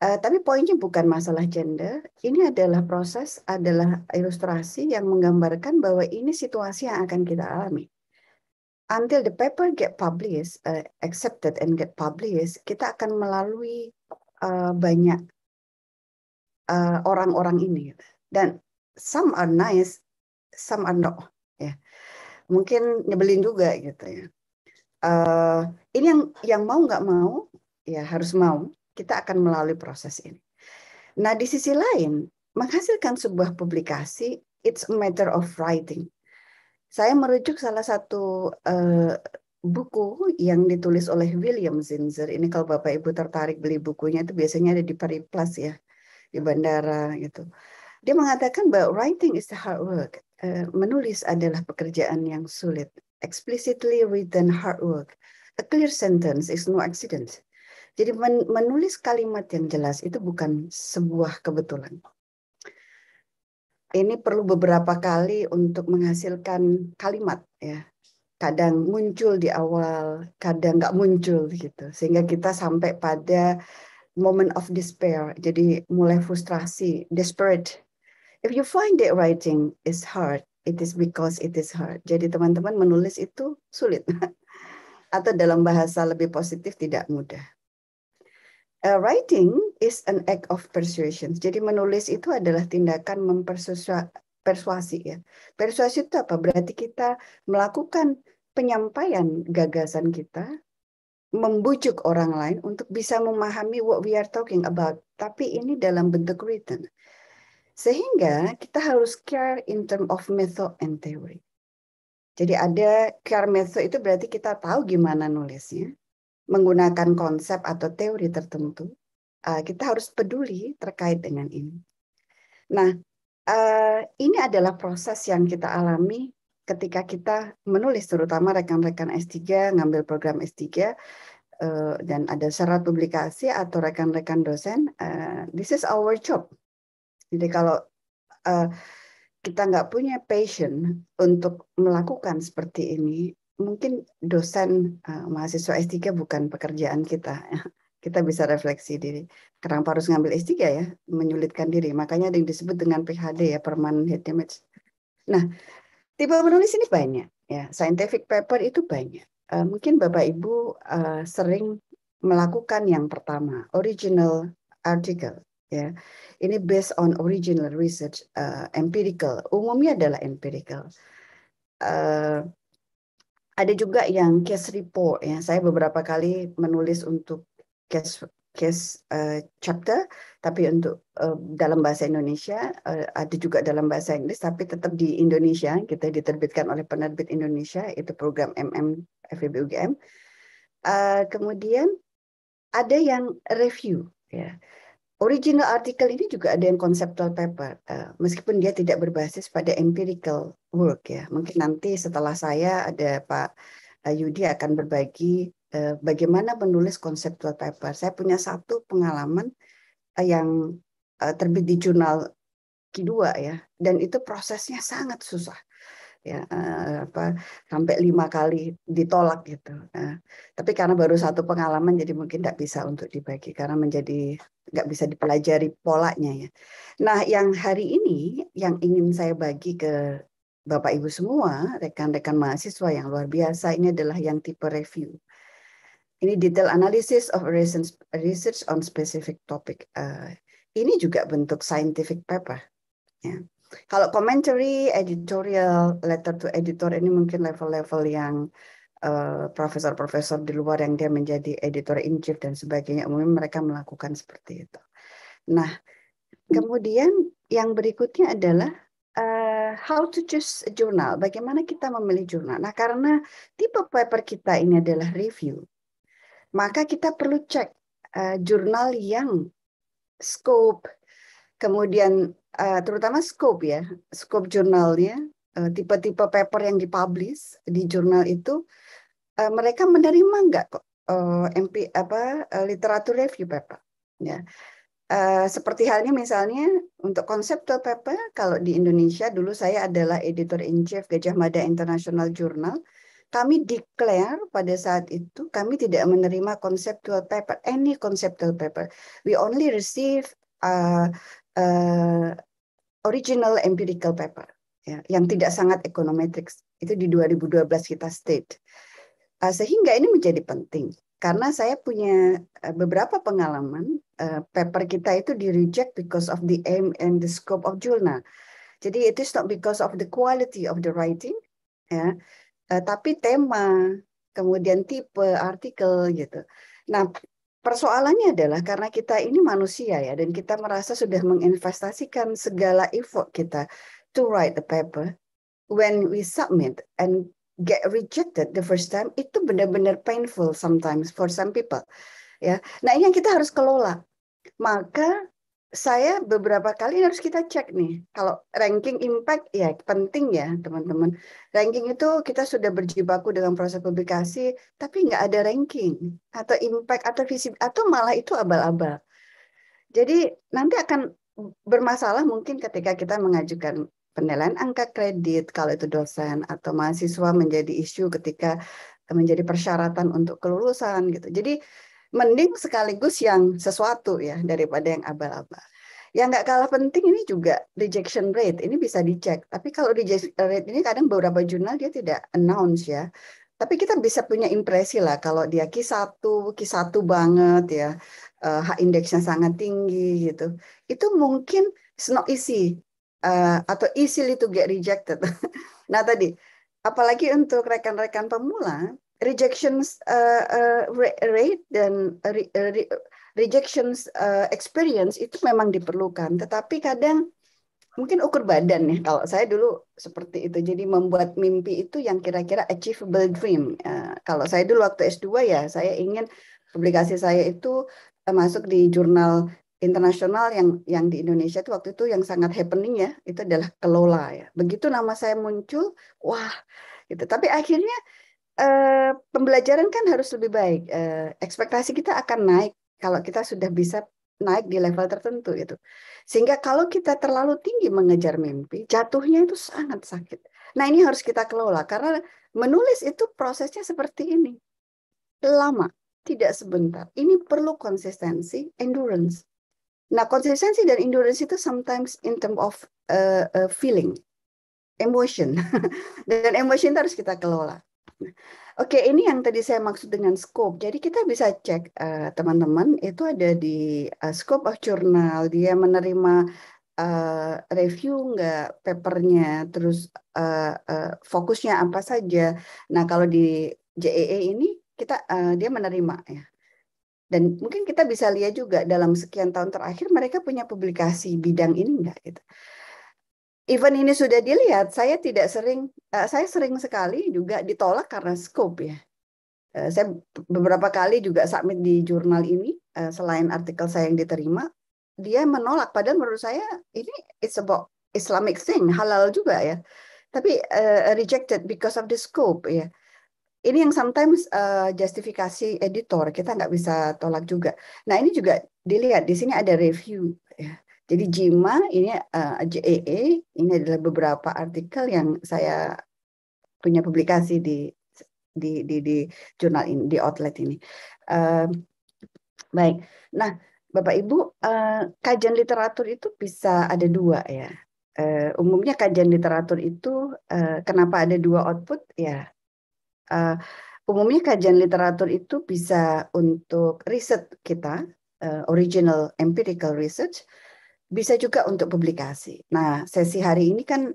Uh, tapi poinnya bukan masalah gender, ini adalah proses, adalah ilustrasi yang menggambarkan bahwa ini situasi yang akan kita alami until the paper get published, uh, accepted and get published, kita akan melalui uh, banyak uh, orang-orang uh, ini. Dan some are nice, some are not. Yeah. Mungkin nyebelin juga gitu ya. Uh, ini yang yang mau nggak mau ya harus mau kita akan melalui proses ini. Nah di sisi lain menghasilkan sebuah publikasi it's a matter of writing saya merujuk salah satu uh, buku yang ditulis oleh William Zinzer. Ini kalau Bapak Ibu tertarik beli bukunya itu biasanya ada di Pariplas ya, di bandara gitu. Dia mengatakan bahwa writing is the hard work. Uh, menulis adalah pekerjaan yang sulit. Explicitly written hard work. A clear sentence is no accident. Jadi menulis kalimat yang jelas itu bukan sebuah kebetulan ini perlu beberapa kali untuk menghasilkan kalimat ya kadang muncul di awal, kadang nggak muncul gitu, sehingga kita sampai pada moment of despair. Jadi mulai frustrasi, desperate. If you find that writing is hard, it is because it is hard. Jadi teman-teman menulis itu sulit, atau dalam bahasa lebih positif tidak mudah. Uh, writing is an act of persuasion. Jadi menulis itu adalah tindakan mempersuasi ya. Persuasi itu apa? Berarti kita melakukan penyampaian gagasan kita membujuk orang lain untuk bisa memahami what we are talking about, tapi ini dalam bentuk written. Sehingga kita harus care in term of method and theory. Jadi ada care method itu berarti kita tahu gimana nulisnya, menggunakan konsep atau teori tertentu. Ah, kita harus peduli terkait dengan ini. Nah, eh, ini adalah proses yang kita alami ketika kita menulis terutama rekan-rekan S3 ngambil program S3 eh, dan ada syarat publikasi atau rekan-rekan dosen eh, this is our job. Jadi kalau kita nggak punya passion untuk melakukan seperti ini, mungkin dosen mahasiswa S3 bukan pekerjaan kita kita bisa refleksi diri. Kenapa harus ngambil S3 ya? Menyulitkan diri. Makanya ada yang disebut dengan PHD ya, permanent head damage. Nah, tipe penulis ini banyak ya. Scientific paper itu banyak. Uh, mungkin Bapak Ibu uh, sering melakukan yang pertama, original article ya. Ini based on original research uh, empirical. Umumnya adalah empirical. Uh, ada juga yang case report ya. Saya beberapa kali menulis untuk case case uh, chapter tapi untuk uh, dalam bahasa Indonesia uh, ada juga dalam bahasa Inggris tapi tetap di Indonesia kita diterbitkan oleh penerbit Indonesia itu program MM FEB UGM uh, kemudian ada yang review ya original artikel ini juga ada yang conceptual paper uh, meskipun dia tidak berbasis pada empirical work ya mungkin nanti setelah saya ada Pak Yudi akan berbagi Eh, bagaimana menulis conceptual paper. Saya punya satu pengalaman eh, yang eh, terbit di jurnal Q2 ya, dan itu prosesnya sangat susah ya apa sampai lima kali ditolak gitu. Nah, tapi karena baru satu pengalaman jadi mungkin tidak bisa untuk dibagi karena menjadi nggak bisa dipelajari polanya ya. Nah yang hari ini yang ingin saya bagi ke Bapak Ibu semua rekan-rekan mahasiswa yang luar biasa ini adalah yang tipe review. Ini detail analysis of recent research on specific topic. Uh, ini juga bentuk scientific paper. Ya. Kalau commentary, editorial, letter to editor ini mungkin level-level yang eh, profesor-profesor uh, di luar yang dia menjadi editor in chief dan sebagainya. Umumnya mereka melakukan seperti itu. Nah, kemudian yang berikutnya adalah uh, how to choose a journal. Bagaimana kita memilih jurnal? Nah, karena tipe paper kita ini adalah review, maka kita perlu cek uh, jurnal yang scope, kemudian uh, terutama scope ya, scope jurnalnya, uh, tipe-tipe paper yang dipublish di jurnal itu, uh, mereka menerima nggak uh, MP apa uh, literatur review paper, ya. Uh, seperti halnya misalnya untuk konseptual paper, kalau di Indonesia dulu saya adalah editor in chief Gajah Mada International Journal kami declare pada saat itu kami tidak menerima conceptual paper any conceptual paper we only receive uh, uh, original empirical paper ya, yang tidak sangat econometrics itu di 2012 kita state uh, sehingga ini menjadi penting karena saya punya uh, beberapa pengalaman uh, paper kita itu di reject because of the aim and the scope of journal jadi it is not because of the quality of the writing ya eh, tapi tema, kemudian tipe artikel gitu. Nah, persoalannya adalah karena kita ini manusia ya dan kita merasa sudah menginvestasikan segala effort kita to write the paper when we submit and get rejected the first time itu benar-benar painful sometimes for some people ya nah ini yang kita harus kelola maka saya beberapa kali harus kita cek nih. Kalau ranking impact ya penting ya teman-teman. Ranking itu kita sudah berjibaku dengan proses publikasi, tapi nggak ada ranking atau impact atau visi atau malah itu abal-abal. Jadi nanti akan bermasalah mungkin ketika kita mengajukan penilaian angka kredit kalau itu dosen atau mahasiswa menjadi isu ketika menjadi persyaratan untuk kelulusan gitu. Jadi mending sekaligus yang sesuatu ya daripada yang abal-abal. Yang nggak kalah penting ini juga rejection rate. Ini bisa dicek. Tapi kalau rejection rate ini kadang beberapa jurnal dia tidak announce ya. Tapi kita bisa punya impresi lah kalau dia q satu q satu banget ya. Eh, H indeksnya sangat tinggi gitu. Itu mungkin it's not easy uh, atau easily to get rejected. nah tadi, apalagi untuk rekan-rekan pemula, Rejections uh, uh, rate dan re, rejections uh, experience itu memang diperlukan tetapi kadang mungkin ukur badan ya kalau saya dulu seperti itu jadi membuat mimpi itu yang kira-kira achievable dream kalau saya dulu waktu S2 ya saya ingin publikasi saya itu masuk di jurnal internasional yang yang di Indonesia itu waktu itu yang sangat happening ya itu adalah Kelola ya begitu nama saya muncul wah gitu tapi akhirnya Eh, pembelajaran kan harus lebih baik. Uh, ekspektasi kita akan naik kalau kita sudah bisa naik di level tertentu itu. Sehingga kalau kita terlalu tinggi mengejar mimpi, jatuhnya itu sangat sakit. Nah, ini harus kita kelola karena menulis itu prosesnya seperti ini. Lama, tidak sebentar. Ini perlu konsistensi, endurance. Nah, konsistensi dan endurance itu sometimes in term of uh, uh, feeling, emotion. dan emotion itu harus kita kelola. Nah, oke, ini yang tadi saya maksud dengan scope. Jadi kita bisa cek eh, teman-teman uh, itu ada di uh, scope of journal. Dia menerima uh, review nggak papernya, terus uh, uh, fokusnya apa saja. Nah kalau di JEE e ini kita uh, dia menerima ya. Dan mungkin kita bisa lihat juga dalam sekian tahun terakhir mereka punya publikasi bidang ini nggak, gitu. Even ini sudah dilihat, saya tidak sering, uh, saya sering sekali juga ditolak karena scope ya. Uh, saya beberapa kali juga submit di jurnal ini, uh, selain artikel saya yang diterima, dia menolak. Padahal menurut saya ini it's about Islamic thing, halal juga ya. Tapi uh, rejected because of the scope ya ini yang sometimes uh, justifikasi editor kita nggak bisa tolak juga. Nah ini juga dilihat di sini ada review. Ya. Jadi JIMA ini uh, eh, JEE e, ini adalah beberapa artikel yang saya punya publikasi di di di, di jurnal ini di outlet ini. Uh, baik. Nah, Bapak Ibu, uh, kajian literatur itu bisa ada dua ya. Uh, umumnya kajian literatur itu uh, kenapa ada dua output ya? Uh, umumnya kajian literatur itu bisa untuk riset kita, uh, original empirical research, bisa juga untuk publikasi. Nah, sesi hari ini kan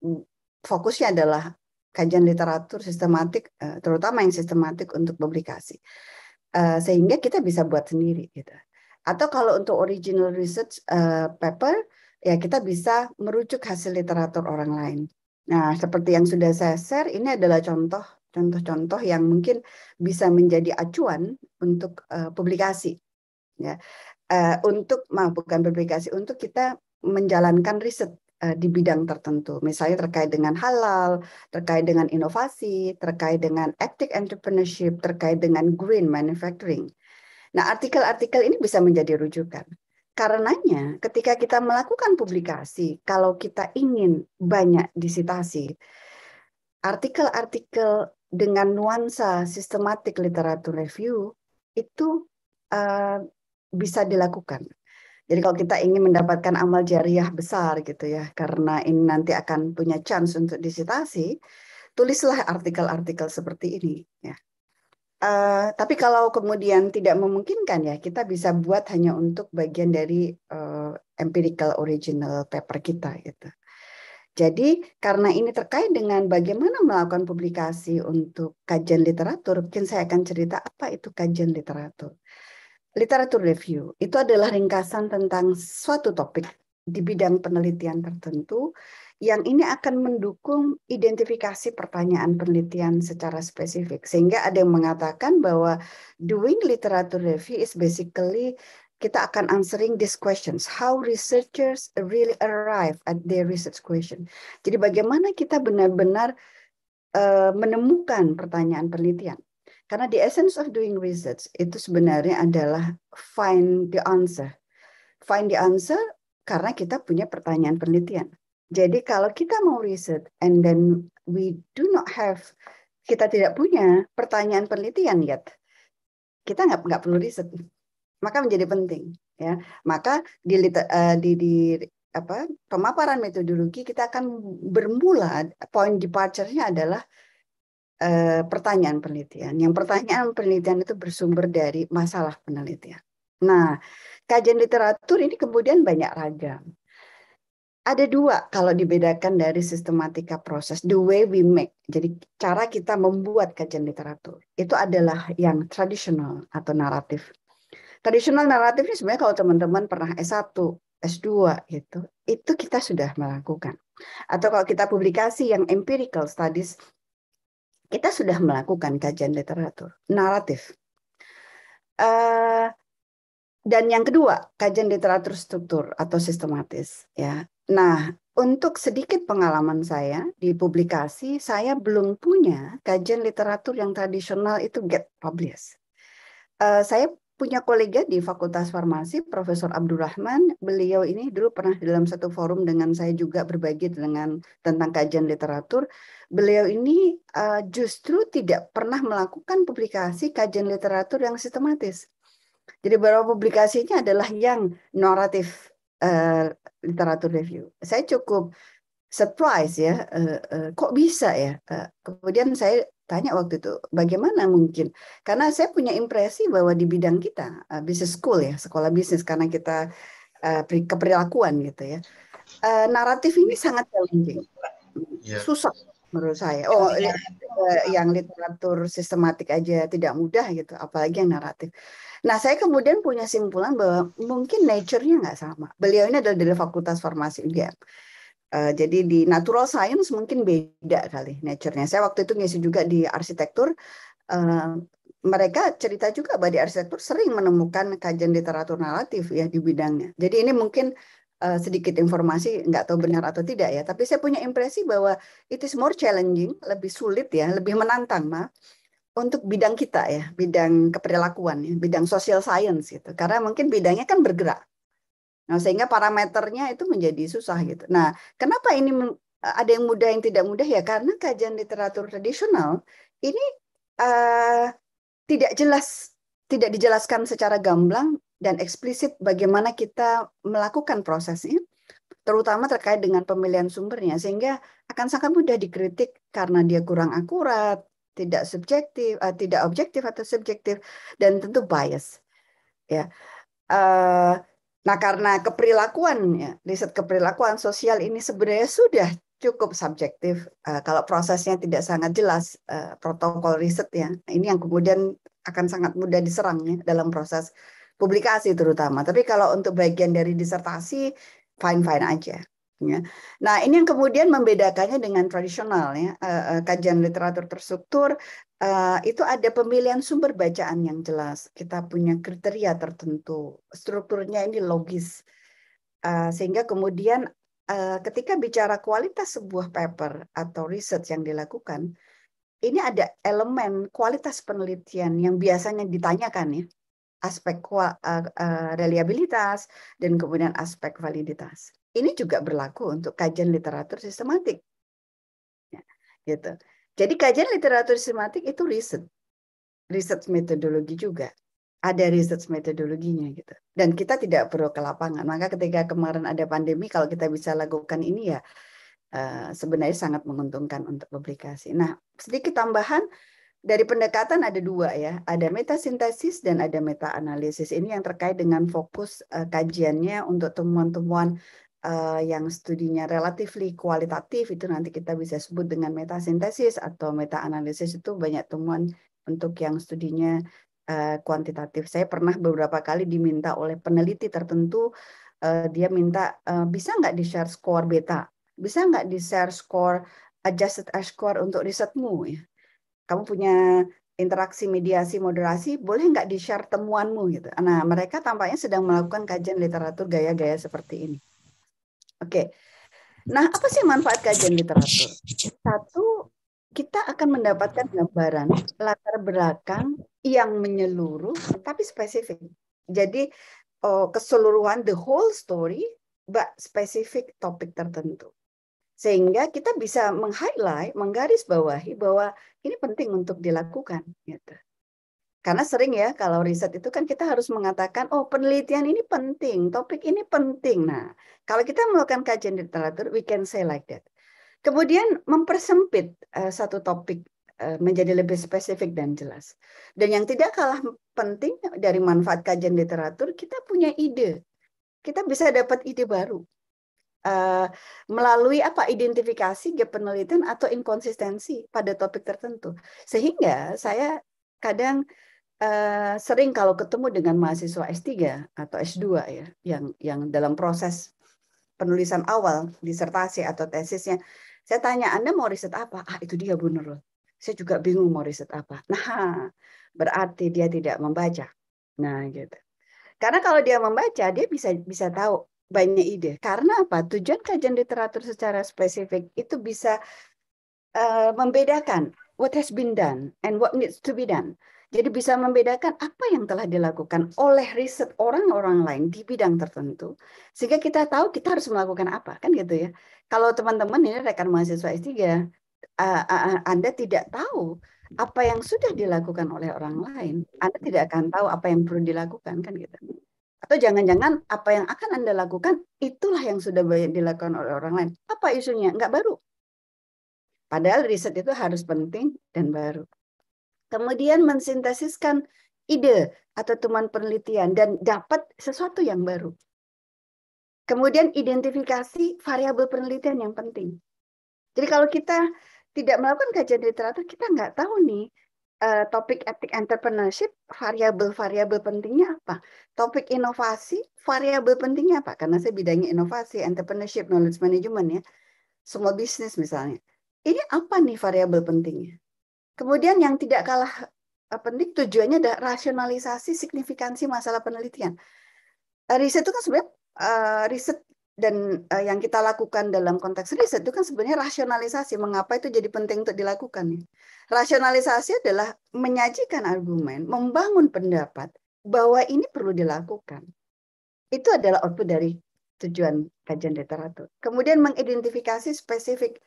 mm, fokusnya adalah kajian literatur sistematik, eh, terutama yang sistematik untuk publikasi, eh, sehingga kita bisa buat sendiri. Gitu. Atau kalau untuk original research eh, paper, ya kita bisa merujuk hasil literatur orang lain. Nah, seperti yang sudah saya share, ini adalah contoh contoh-contoh yang mungkin bisa menjadi acuan untuk uh, publikasi ya uh, untuk maaf bukan publikasi untuk kita menjalankan riset eh, di bidang tertentu misalnya terkait dengan halal terkait dengan inovasi terkait dengan active entrepreneurship terkait dengan green manufacturing nah artikel-artikel ini bisa menjadi rujukan karenanya ketika kita melakukan publikasi kalau kita ingin banyak disitasi artikel-artikel dengan nuansa sistematik literatur review itu uh, bisa dilakukan. Jadi kalau kita ingin mendapatkan amal jariah besar gitu ya, karena ini nanti akan punya chance untuk disitasi, tulislah artikel-artikel seperti ini. Ya. Uh, tapi kalau kemudian tidak memungkinkan ya, kita bisa buat hanya untuk bagian dari uh, empirical original paper kita gitu. Jadi karena ini terkait dengan bagaimana melakukan publikasi untuk kajian literatur, mungkin saya akan cerita apa itu kajian literatur. Literatur review itu adalah ringkasan tentang suatu topik di bidang penelitian tertentu yang ini akan mendukung identifikasi pertanyaan penelitian secara spesifik. Sehingga ada yang mengatakan bahwa doing literature review is basically kita akan answering these questions. How researchers really arrive at their research question. Jadi bagaimana kita benar-benar uh, menemukan pertanyaan penelitian. Karena the essence of doing research itu sebenarnya adalah find the answer. Find the answer karena kita punya pertanyaan penelitian. Jadi kalau kita mau riset and then we do not have kita tidak punya pertanyaan penelitian yet, kita nggak nggak perlu riset. Maka menjadi penting ya. Maka di, uh, di, di apa pemaparan metodologi kita akan bermula point departure-nya adalah eh, pertanyaan penelitian. Yang pertanyaan penelitian itu bersumber dari masalah penelitian. Nah, kajian literatur ini kemudian banyak ragam. Ada dua kalau dibedakan dari sistematika proses, the way we make. Jadi cara kita membuat kajian literatur. Itu adalah yang tradisional atau naratif. Tradisional naratif ini sebenarnya kalau teman-teman pernah S1, S2 gitu, itu kita sudah melakukan. Atau kalau kita publikasi yang empirical studies, kita sudah melakukan kajian literatur naratif. Uh, dan yang kedua, kajian literatur struktur atau sistematis ya. Nah, untuk sedikit pengalaman saya di publikasi, saya belum punya kajian literatur yang tradisional itu get published. Uh, saya punya kolega di Fakultas Farmasi, Profesor Abdurrahman. Beliau ini dulu pernah dalam satu forum dengan saya juga berbagi dengan tentang kajian literatur. Beliau ini uh, justru tidak pernah melakukan publikasi kajian literatur yang sistematis. Jadi beberapa publikasinya adalah yang naratif uh, literatur review. Saya cukup surprise ya, uh, uh, kok bisa ya? Uh, kemudian saya tanya waktu itu bagaimana mungkin karena saya punya impresi bahwa di bidang kita uh, business school ya sekolah bisnis karena kita uh, eh, keperilakuan gitu ya uh, naratif ini sangat challenging yeah. susah menurut saya oh yeah. Iya. Ya, yang literatur sistematik aja tidak mudah gitu apalagi yang naratif nah saya kemudian punya simpulan bahwa mungkin nature-nya nggak sama beliau ini adalah dari fakultas farmasi UGM Eh, jadi di natural science mungkin beda kali nature-nya. Saya waktu itu ngisi juga di arsitektur. Uh, mereka cerita juga bahwa di arsitektur sering menemukan kajian literatur naratif ya di bidangnya. Jadi ini mungkin uh, sedikit informasi nggak tahu benar atau tidak ya. Tapi saya punya impresi bahwa itu is more challenging, lebih sulit ya, lebih menantang mah untuk bidang kita ya, bidang keperilakuan ya, bidang social science gitu. Karena mungkin bidangnya kan bergerak Nah, sehingga parameternya itu menjadi susah gitu. Nah, kenapa ini ada yang mudah yang tidak mudah ya? Karena kajian literatur tradisional ini uh, tidak jelas, tidak dijelaskan secara gamblang dan eksplisit bagaimana kita melakukan prosesnya, terutama terkait dengan pemilihan sumbernya, sehingga akan sangat mudah dikritik karena dia kurang akurat, tidak subjektif, uh, tidak objektif atau subjektif, dan tentu bias. Ya, uh, Nah, karena keperilakuan, ya, riset keperilakuan sosial ini sebenarnya sudah cukup subjektif uh, kalau prosesnya tidak sangat jelas uh, protokol riset ya. Nah, ini yang kemudian akan sangat mudah diserangnya dalam proses publikasi terutama. Tapi kalau untuk bagian dari disertasi fine-fine aja. Ya. Nah, ini yang kemudian membedakannya dengan tradisional ya. Eh, eh, kajian literatur terstruktur eh, itu ada pemilihan sumber bacaan yang jelas. Kita punya kriteria tertentu. Strukturnya ini logis. sehingga kemudian ketika bicara kualitas sebuah paper atau riset yang dilakukan, ini ada elemen kualitas penelitian yang biasanya ditanyakan ya. Aspek uh, reliabilitas dan kemudian aspek validitas. Ini juga berlaku untuk kajian literatur sistematik. Ya, gitu. Jadi kajian literatur sistematik itu riset. Riset metodologi juga. Ada riset metodologinya gitu. Dan kita tidak perlu ke lapangan. Maka ketika kemarin ada pandemi, kalau kita bisa lakukan ini ya eh, sebenarnya sangat menguntungkan untuk publikasi. Nah, sedikit tambahan dari pendekatan ada dua ya, ada meta sintesis dan ada meta analisis. Ini yang terkait dengan fokus uh, kajiannya untuk temuan-temuan uh, yang studinya relatif kualitatif itu nanti kita bisa sebut dengan meta sintesis atau meta-analisis itu banyak temuan untuk yang studinya uh, kuantitatif. Saya pernah beberapa kali diminta oleh peneliti tertentu uh, dia minta uh, bisa nggak di share skor beta, bisa nggak di share skor adjusted H score untuk risetmu ya. Kamu punya interaksi mediasi moderasi boleh nggak di share temuanmu gitu. Nah mereka tampaknya sedang melakukan kajian literatur gaya-gaya seperti ini. Oke. Nah, apa sih manfaat kajian literatur? Satu, kita akan mendapatkan gambaran latar belakang yang menyeluruh tapi spesifik. Jadi oh, keseluruhan the whole story but spesifik topik tertentu. Sehingga kita bisa meng-highlight, menggaris bawahi bahwa ini penting untuk dilakukan. Gitu. Karena sering ya kalau riset itu kan kita harus mengatakan oh penelitian ini penting, topik ini penting. Nah, kalau kita melakukan kajian literatur we can say like that. Kemudian mempersempit uh, satu topik uh, menjadi lebih spesifik dan jelas. Dan yang tidak kalah penting dari manfaat kajian literatur kita punya ide. Kita bisa dapat ide baru. Uh, melalui apa identifikasi gap penelitian atau inkonsistensi pada topik tertentu. Sehingga saya kadang Eh, sering kalau ketemu dengan mahasiswa S3 atau S2 ya yang yang dalam proses penulisan awal disertasi atau tesisnya saya tanya Anda mau riset apa? Ah itu dia Bu Nurul. Saya juga bingung mau riset apa. Nah, berarti dia tidak membaca. Nah, gitu. Karena kalau dia membaca, dia bisa bisa tahu banyak ide. Karena apa? Tujuan kajian literatur secara spesifik itu bisa uh, membedakan what has been done and what needs to be done jadi bisa membedakan apa yang telah dilakukan oleh riset orang-orang lain di bidang tertentu sehingga kita tahu kita harus melakukan apa kan gitu ya. Kalau teman-teman ini rekan mahasiswa S3 eh, eh, eh, Anda tidak tahu apa yang sudah dilakukan oleh orang lain, Anda tidak akan tahu apa yang perlu dilakukan kan gitu. Atau jangan-jangan apa yang akan Anda lakukan itulah yang sudah banyak dilakukan oleh orang lain. Apa isunya? Enggak baru. Padahal riset itu harus penting dan baru kemudian mensintesiskan ide atau teman penelitian dan dapat sesuatu yang baru. Kemudian identifikasi variabel penelitian yang penting. Jadi kalau kita tidak melakukan kajian literatur, kita nggak tahu nih uh, topik etik entrepreneurship, variabel-variabel pentingnya apa? Topik inovasi, variabel pentingnya apa? Karena saya bidangnya inovasi, entrepreneurship, knowledge management ya. Semua bisnis misalnya. Ini apa nih variabel pentingnya? Kemudian yang tidak kalah eh, penting tujuannya adalah rasionalisasi signifikansi masalah penelitian. Eh, riset itu kan sebenarnya eh, riset dan yang kita lakukan dalam konteks riset itu kan sebenarnya rasionalisasi mengapa itu jadi penting untuk dilakukan. Ya. Rasionalisasi adalah menyajikan argumen, membangun pendapat bahwa ini perlu dilakukan. Itu adalah output dari tujuan kajian literatur. Kemudian mengidentifikasi spesifik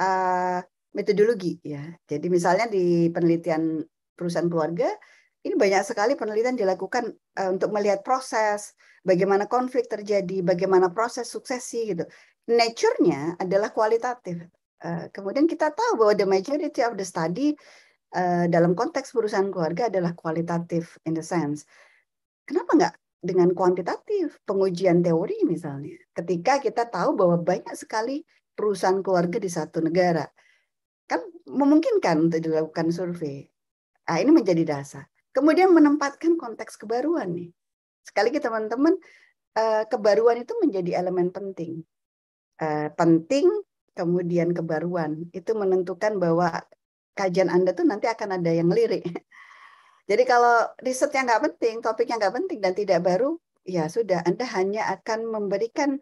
uh, metodologi ya. Jadi misalnya di penelitian perusahaan keluarga ini banyak sekali penelitian dilakukan eh, untuk melihat proses, bagaimana konflik terjadi, bagaimana proses suksesi gitu. Nature-nya adalah kualitatif. Eh, kemudian kita tahu bahwa the majority of the study eh, dalam konteks perusahaan keluarga adalah kualitatif in the sense. Kenapa enggak dengan kuantitatif pengujian teori misalnya? Ketika kita tahu bahwa banyak sekali perusahaan keluarga di satu negara memungkinkan untuk dilakukan survei. Nah, ini menjadi dasar. Kemudian menempatkan konteks kebaruan nih. Sekali lagi teman-teman, eh, kebaruan itu menjadi elemen penting. Eh, penting, kemudian kebaruan. Itu menentukan bahwa kajian Anda tuh nanti akan ada yang lirik. Jadi kalau riset yang nggak penting, topiknya nggak penting dan tidak baru, ya sudah, Anda hanya akan memberikan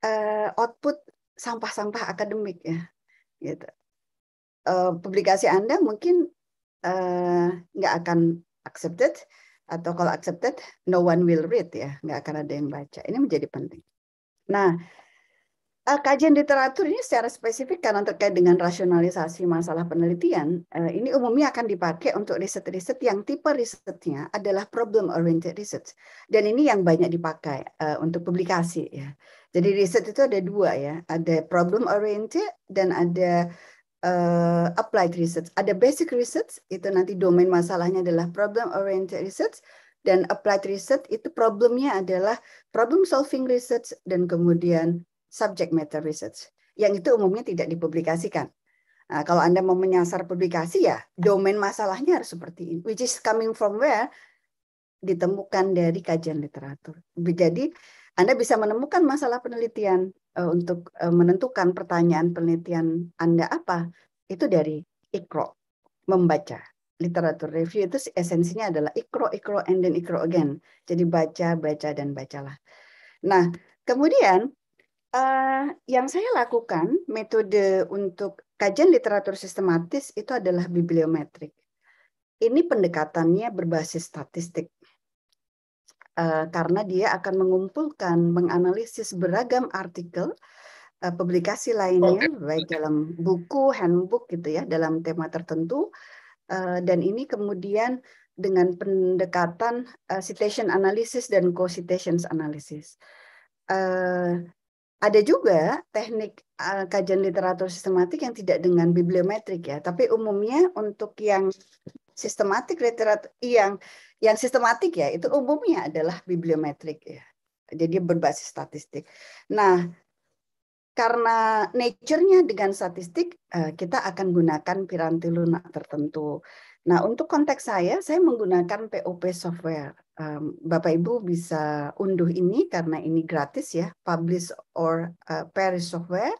eh, output sampah-sampah akademik ya. Gitu uh, publikasi Anda mungkin uh, nggak akan accepted atau kalau accepted no one will read ya nggak akan ada yang baca ini menjadi penting nah eh, kajian literatur ini secara spesifik karena terkait dengan rasionalisasi masalah penelitian ini umumnya akan dipakai untuk riset-riset yang tipe risetnya adalah problem oriented research dan ini yang banyak dipakai untuk publikasi ya jadi riset itu ada dua ya ada problem oriented dan ada uh, applied research. Ada basic research, itu nanti domain masalahnya adalah problem oriented research, dan applied research itu problemnya adalah problem solving research dan kemudian subject matter research. Yang itu umumnya tidak dipublikasikan. Nah, kalau Anda mau menyasar publikasi ya, domain masalahnya harus seperti ini, which is coming from where ditemukan dari kajian literatur. Jadi anda bisa menemukan masalah penelitian uh, untuk uh, menentukan pertanyaan penelitian Anda apa itu dari ikro membaca literatur review itu esensinya adalah ikro ikro and then ikro again jadi baca baca dan bacalah nah kemudian uh, yang saya lakukan metode untuk kajian literatur sistematis itu adalah bibliometrik ini pendekatannya berbasis statistik Eh, karena dia akan mengumpulkan, menganalisis beragam artikel, eh, publikasi lainnya, okay. baik dalam buku, handbook gitu ya, dalam tema tertentu. Eh, dan ini kemudian dengan pendekatan citation analysis dan co-citations analysis. Ada juga teknik kajian literatur sistematik yang tidak dengan bibliometrik ya, tapi umumnya untuk yang sistematik literatur yang yang sistematik ya itu umumnya adalah bibliometrik ya. Jadi berbasis statistik. Nah, karena nature-nya dengan statistik, eh, kita akan gunakan piranti lunak tertentu. Nah, untuk konteks saya, saya menggunakan POP software. Bapak Ibu bisa unduh ini karena ini gratis ya, publish or uh, software.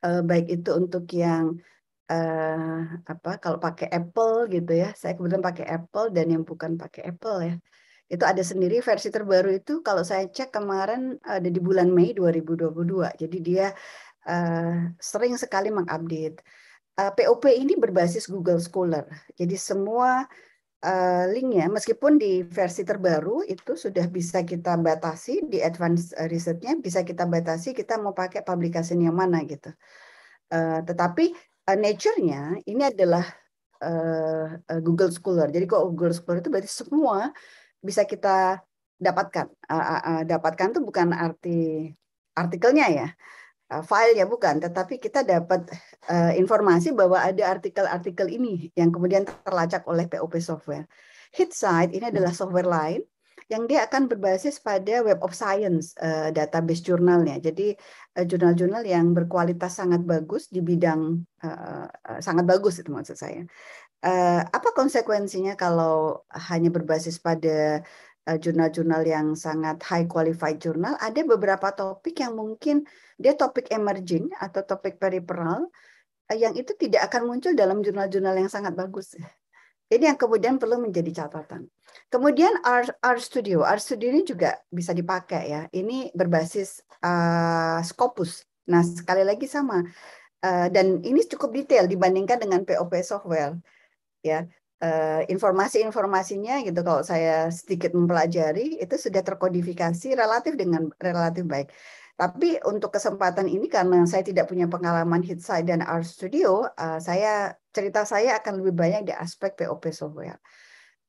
Eh, baik itu untuk yang uh, apa kalau pakai Apple gitu ya saya kebetulan pakai Apple dan yang bukan pakai Apple ya itu ada sendiri versi terbaru itu kalau saya cek kemarin ada di bulan Mei 2022. Jadi dia uh, sering sekali mengupdate. Uh, eh, POP ini berbasis Google Scholar. Jadi semua uh, linknya meskipun di versi terbaru itu sudah bisa kita batasi di advance researchnya bisa kita batasi kita mau pakai publikasi yang mana gitu. Uh, tetapi uh, nature-nya ini adalah uh, Google Scholar. Jadi kalau Google Scholar itu berarti semua bisa kita dapatkan. Uh, uh, uh, dapatkan itu bukan arti artikelnya ya, file ya bukan, tetapi kita dapat uh, informasi bahwa ada artikel-artikel ini yang kemudian terlacak oleh POP software. Site ini adalah software lain yang dia akan berbasis pada Web of Science uh, database jurnalnya. Jadi eh, jurnal-jurnal uh, yang berkualitas sangat bagus di bidang uh, uh, sangat bagus itu maksud saya. Uh, apa konsekuensinya kalau hanya berbasis pada jurnal-jurnal yang sangat high qualified jurnal, ada beberapa topik yang mungkin dia topik emerging atau topik peripheral yang itu tidak akan muncul dalam jurnal-jurnal yang sangat bagus. Ini yang kemudian perlu menjadi catatan. Kemudian R, R Studio, R Studio ini juga bisa dipakai ya. Ini berbasis uh, Scopus. Nah sekali lagi sama uh, dan ini cukup detail dibandingkan dengan POP software ya. Uh, informasi-informasinya gitu kalau saya sedikit mempelajari itu sudah terkodifikasi relatif dengan relatif baik. Tapi untuk kesempatan ini karena saya tidak punya pengalaman Hitsai dan R Studio, uh, saya cerita saya akan lebih banyak di aspek POP software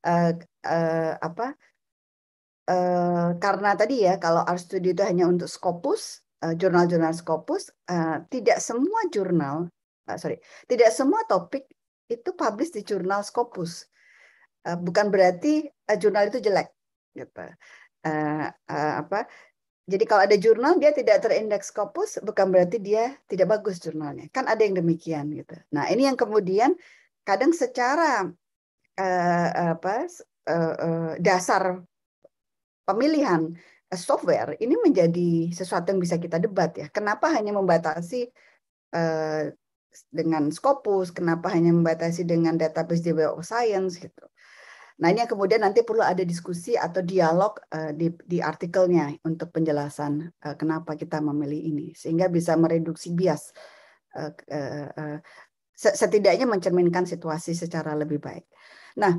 uh, uh, apa uh, karena tadi ya kalau art studio itu hanya untuk Scopus jurnal-jurnal uh, Scopus uh, tidak semua jurnal uh, sorry tidak semua topik itu publish di jurnal Scopus uh, bukan berarti uh, jurnal itu jelek gitu uh, uh, apa jadi kalau ada jurnal dia tidak terindeks Scopus bukan berarti dia tidak bagus jurnalnya. Kan ada yang demikian gitu. Nah, ini yang kemudian kadang secara uh, apa, uh, dasar pemilihan software ini menjadi sesuatu yang bisa kita debat ya. Kenapa hanya membatasi uh, dengan Scopus, kenapa hanya membatasi dengan database of Science gitu. Nah, ini yang kemudian nanti perlu ada diskusi atau dialog uh, di, di artikelnya untuk penjelasan uh, kenapa kita memilih ini, sehingga bisa mereduksi bias, uh, uh, uh, setidaknya mencerminkan situasi secara lebih baik. Nah,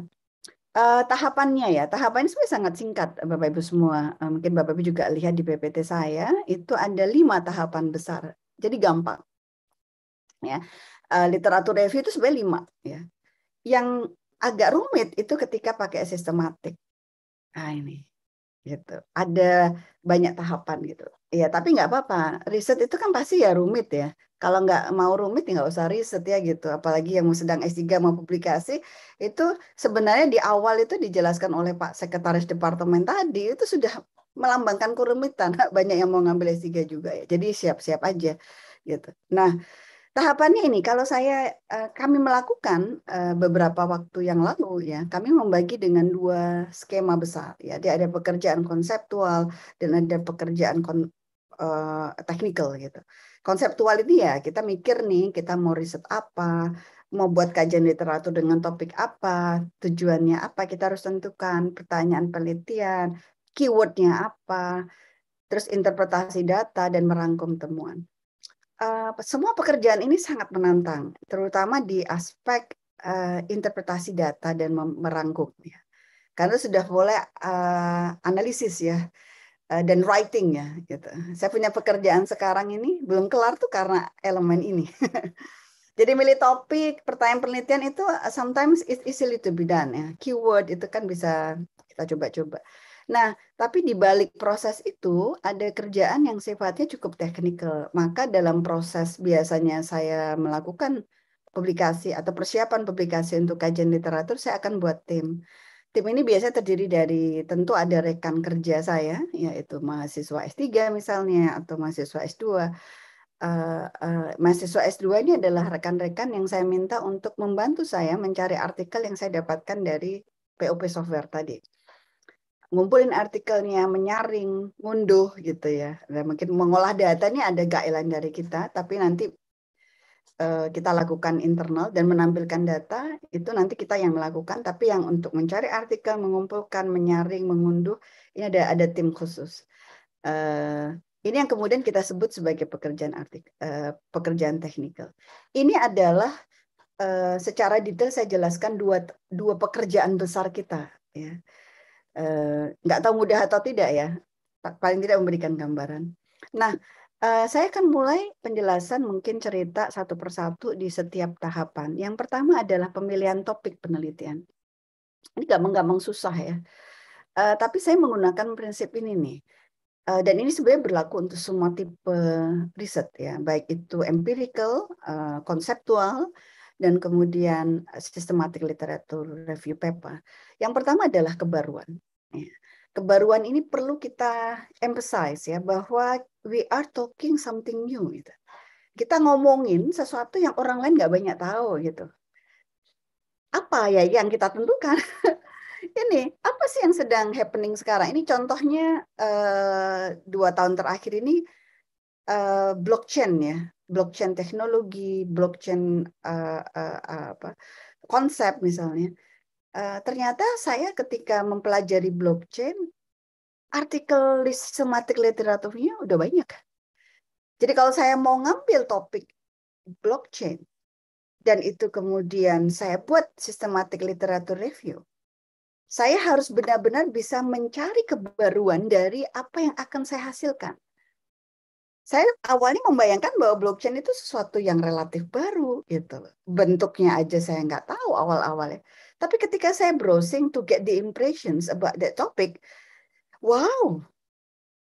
uh, tahapannya ya, tahapannya sebenarnya sangat singkat, Bapak Ibu semua. Uh, mungkin Bapak Ibu juga lihat di PPT saya itu ada lima tahapan besar. Jadi gampang. Ya, uh, literatur review itu sebenarnya lima. Ya, yang agak rumit itu ketika pakai sistematik. Nah ini, gitu. Ada banyak tahapan gitu. Ya, tapi nggak apa-apa. Riset itu kan pasti ya rumit ya. Kalau nggak mau rumit, ya nggak usah riset ya gitu. Apalagi yang sedang S3 mau publikasi, itu sebenarnya di awal itu dijelaskan oleh Pak Sekretaris Departemen tadi, itu sudah melambangkan kerumitan. Banyak yang mau ngambil S3 juga ya. Jadi siap-siap aja gitu. Nah, tahapannya ini kalau saya eh, kami melakukan eh, beberapa waktu yang lalu ya kami membagi dengan dua skema besar ya dia ada pekerjaan konseptual dan ada pekerjaan uh, teknikal gitu konseptual itu ya kita mikir nih kita mau riset apa mau buat kajian literatur dengan topik apa tujuannya apa kita harus tentukan pertanyaan penelitian keywordnya apa terus interpretasi data dan merangkum temuan uh, semua pekerjaan ini sangat menantang terutama di aspek uh, interpretasi data dan merangkumnya karena sudah boleh uh, analisis ya Eh, dan writing ya gitu. Saya punya pekerjaan sekarang ini belum kelar tuh karena elemen ini. Jadi milih topik, pertanyaan penelitian itu eh, sometimes it's easily to be done ya. Keyword itu kan bisa kita coba-coba. Nah, tapi di balik proses itu ada kerjaan yang sifatnya cukup teknikal. Maka dalam proses biasanya saya melakukan publikasi atau persiapan publikasi untuk kajian literatur, saya akan buat tim. Tim ini biasanya terdiri dari tentu ada rekan kerja saya, yaitu mahasiswa S3 misalnya atau mahasiswa S2. Uh, eh, uh, eh, mahasiswa S2 ini adalah rekan-rekan yang saya minta untuk membantu saya mencari artikel yang saya dapatkan dari POP software tadi. Ngumpulin artikelnya, menyaring, ngunduh gitu ya. Dan nah, mungkin mengolah datanya ada gailan dari kita, tapi nanti Eh, kita lakukan internal dan menampilkan data itu nanti kita yang melakukan tapi yang untuk mencari artikel mengumpulkan menyaring mengunduh ini ada ada tim khusus eh, ini yang kemudian kita sebut sebagai pekerjaan artik eh, pekerjaan teknikal ini adalah secara detail saya jelaskan dua dua pekerjaan besar kita ya nggak tahu mudah atau tidak ya paling tidak memberikan gambaran nah Eh, saya akan mulai penjelasan mungkin cerita satu persatu di setiap tahapan. Yang pertama adalah pemilihan topik penelitian. Ini gampang-gampang susah ya. Uh, tapi saya menggunakan prinsip ini nih. Uh, dan ini sebenarnya berlaku untuk semua tipe riset ya, baik itu empirical, uh, dan kemudian systematic literature review paper. Yang pertama adalah kebaruan. Ya kebaruan ini perlu kita emphasize ya bahwa we are talking something new gitu. Kita ngomongin sesuatu yang orang lain nggak banyak tahu gitu. Apa ya yang kita tentukan? ini apa sih yang sedang happening sekarang? Ini contohnya eh, dua tahun terakhir ini eh, blockchain ya, blockchain teknologi, blockchain eh, apa konsep misalnya Eh, ternyata saya ketika mempelajari blockchain, artikel sistematik literaturnya udah banyak. Jadi kalau saya mau ngambil topik blockchain, dan itu kemudian saya buat sistematik literatur review, saya harus benar-benar bisa mencari kebaruan dari apa yang akan saya hasilkan saya awalnya membayangkan bahwa blockchain itu sesuatu yang relatif baru gitu bentuknya aja saya nggak tahu awal-awalnya tapi ketika saya browsing to get the impressions about that topic wow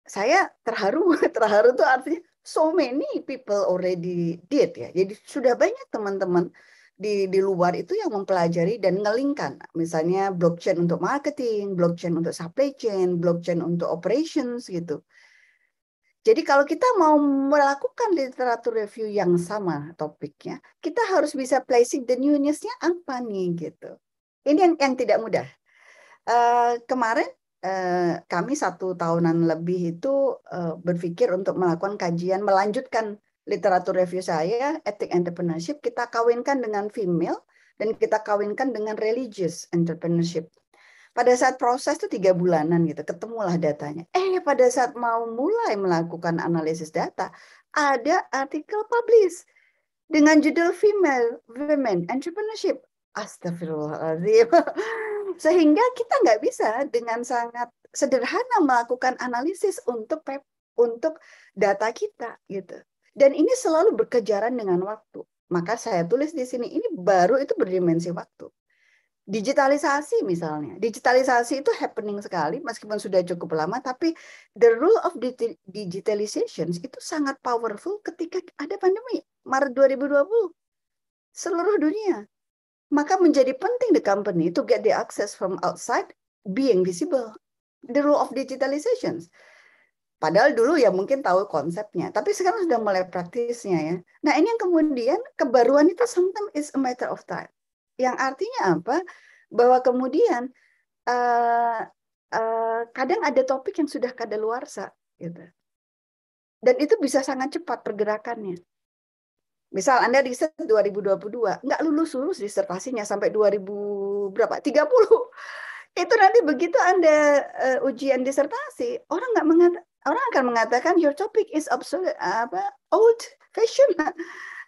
saya terharu terharu tuh artinya so many people already did ya jadi sudah banyak teman-teman di di luar itu yang mempelajari dan ngelingkan misalnya blockchain untuk marketing blockchain untuk supply chain blockchain untuk operations gitu jadi kalau kita mau melakukan literatur review yang sama topiknya, kita harus bisa placing the newness-nya apa nih gitu. Ini yang, yang tidak mudah. Uh, kemarin uh, kami satu tahunan lebih itu uh, berpikir untuk melakukan kajian melanjutkan literatur review saya ethic entrepreneurship kita kawinkan dengan female dan kita kawinkan dengan religious entrepreneurship pada saat proses itu tiga bulanan gitu, ketemulah datanya. Eh, pada saat mau mulai melakukan analisis data, ada artikel publish dengan judul Female Women Entrepreneurship. Astagfirullahaladzim. Sehingga kita nggak bisa dengan sangat sederhana melakukan analisis untuk untuk data kita gitu. Dan ini selalu berkejaran dengan waktu. Maka saya tulis di sini ini baru itu berdimensi waktu digitalisasi misalnya. Digitalisasi itu happening sekali meskipun sudah cukup lama tapi the rule of digitalization itu sangat powerful ketika ada pandemi Maret 2020 seluruh dunia. Maka menjadi penting the company to get the access from outside being visible. The rule of digitalization. Padahal dulu ya mungkin tahu konsepnya, tapi sekarang sudah mulai praktisnya ya. Nah ini yang kemudian kebaruan itu sometimes is a matter of time yang artinya apa? Bahwa kemudian uh, uh, kadang ada topik yang sudah kadaluarsa gitu. Dan itu bisa sangat cepat pergerakannya. Misal Anda riset 2022, nggak lulus-lulus disertasinya sampai 2000 berapa? 30. Itu nanti begitu Anda uh, ujian disertasi, orang nggak mengata, orang akan mengatakan your topic is obsolete apa old fashion.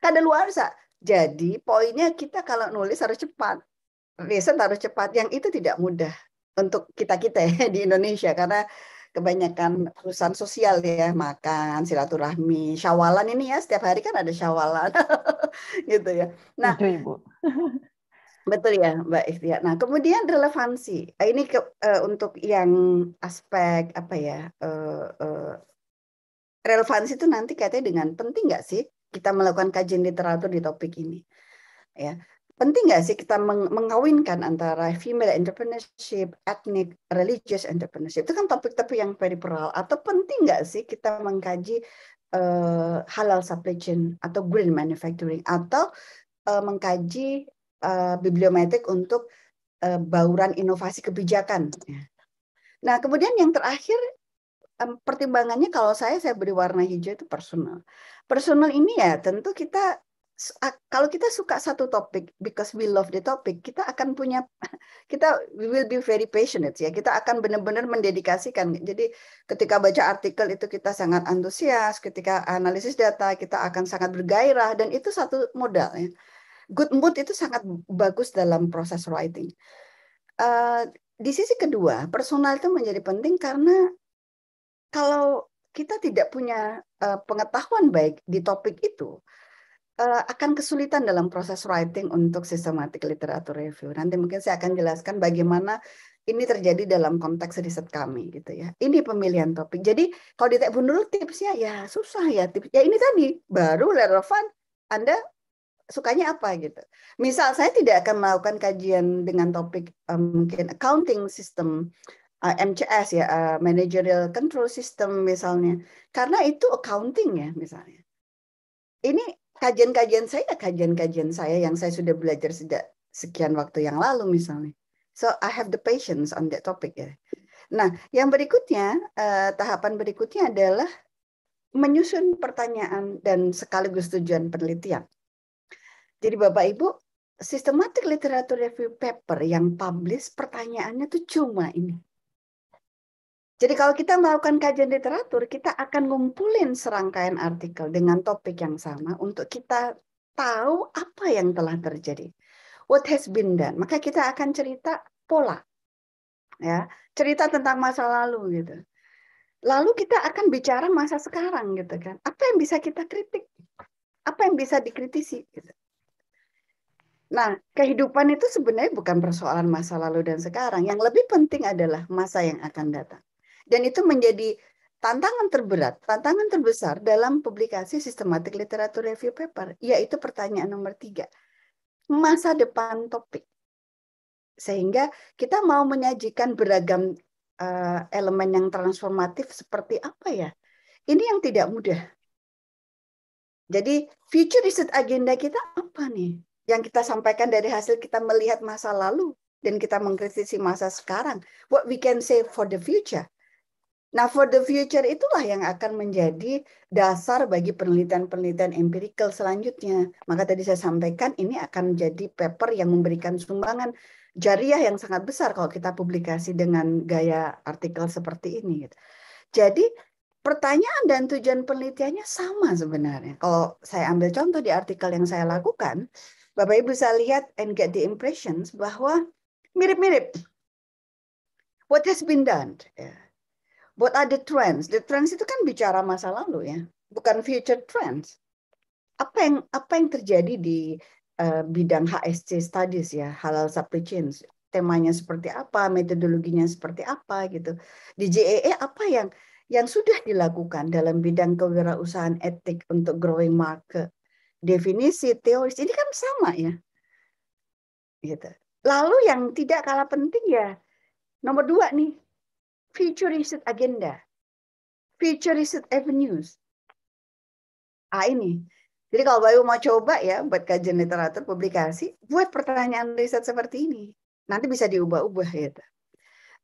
Kadaluarsa. Jadi poinnya kita kalau nulis harus cepat. reason harus cepat. Yang itu tidak mudah untuk kita-kita ya di Indonesia karena kebanyakan urusan sosial ya makan silaturahmi syawalan ini ya setiap hari kan ada syawalan gitu ya nah Itu, ibu betul ya mbak Iftia. nah kemudian relevansi ini ke, uh, untuk yang aspek apa ya uh, uh, relevansi itu nanti katanya dengan penting nggak sih kita melakukan kajian literatur di topik ini. Ya, penting nggak sih kita meng mengawinkan antara female entrepreneurship, ethnic, religious entrepreneurship itu kan topik-topik yang peripheral. Atau penting nggak sih kita mengkaji uh, halal supply chain atau green manufacturing atau uh, mengkaji uh, eh, bibliometrik untuk uh, bauran inovasi kebijakan. Ya. Nah, kemudian yang terakhir um, pertimbangannya kalau saya saya beri warna hijau itu personal. Personal ini ya tentu kita kalau kita suka satu topik because we love the topic kita akan punya kita we will be very passionate ya kita akan benar-benar mendedikasikan jadi ketika baca artikel itu kita sangat antusias ketika analisis data kita akan sangat bergairah dan itu satu modal ya good mood itu sangat bagus dalam proses writing uh, di sisi kedua personal itu menjadi penting karena kalau kita tidak punya uh, pengetahuan baik di topik itu, uh, akan kesulitan dalam proses writing untuk systematic literature review. Nanti mungkin saya akan jelaskan bagaimana ini terjadi dalam konteks riset kami gitu ya. Ini pemilihan topik. Jadi kalau ditanya Bu Nurul tipsnya ya susah ya tips. Ya ini tadi baru relevan Anda sukanya apa gitu. Misal saya tidak akan melakukan kajian dengan topik um, mungkin accounting system uh, ah, MCS ya uh, managerial control system misalnya karena itu accounting ya misalnya ini kajian-kajian saya kajian-kajian saya yang saya sudah belajar sejak sekian waktu yang lalu misalnya so I have the patience on that topic ya nah yang berikutnya uh, tahapan berikutnya adalah menyusun pertanyaan dan sekaligus tujuan penelitian jadi Bapak Ibu systematic literature review paper yang publish pertanyaannya tuh cuma ini. Jadi kalau kita melakukan kajian literatur, kita akan ngumpulin serangkaian artikel dengan topik yang sama untuk kita tahu apa yang telah terjadi. What has been done. Maka kita akan cerita pola. Ya, cerita tentang masa lalu gitu. Lalu kita akan bicara masa sekarang gitu kan. Apa yang bisa kita kritik? Apa yang bisa dikritisi gitu. Nah, kehidupan itu sebenarnya bukan persoalan masa lalu dan sekarang. Yang lebih penting adalah masa yang akan datang. Dan itu menjadi tantangan terberat, tantangan terbesar dalam publikasi sistematik literatur review paper, yaitu pertanyaan nomor tiga, masa depan topik. Sehingga kita mau menyajikan beragam uh, elemen yang transformatif seperti apa ya? Ini yang tidak mudah. Jadi future research agenda kita apa nih? Yang kita sampaikan dari hasil kita melihat masa lalu dan kita mengkritisi masa sekarang. What we can say for the future Nah, for the future itulah yang akan menjadi dasar bagi penelitian-penelitian empirikal selanjutnya. Maka tadi saya sampaikan ini akan menjadi paper yang memberikan sumbangan jariah yang sangat besar kalau kita publikasi dengan gaya artikel seperti ini. Gitu. Jadi pertanyaan dan tujuan penelitiannya sama sebenarnya. Kalau saya ambil contoh di artikel yang saya lakukan, Bapak Ibu bisa lihat and get the impressions bahwa mirip-mirip. What has been done? Yeah What are the trends? The trends itu kan bicara masa lalu ya, bukan future trends. Apa yang apa yang terjadi di uh, bidang HSC studies ya, halal supply chain, Temanya seperti apa, metodologinya seperti apa gitu. Di JEE e apa yang yang sudah dilakukan dalam bidang kewirausahaan etik untuk growing market. Definisi teoris ini kan sama ya. Gitu. Lalu yang tidak kalah penting ya nomor dua nih future Research agenda, future Research avenues. Ah ini. Jadi kalau Bayu mau coba ya buat kajian literatur publikasi, buat pertanyaan riset seperti ini. Nanti bisa diubah-ubah gitu.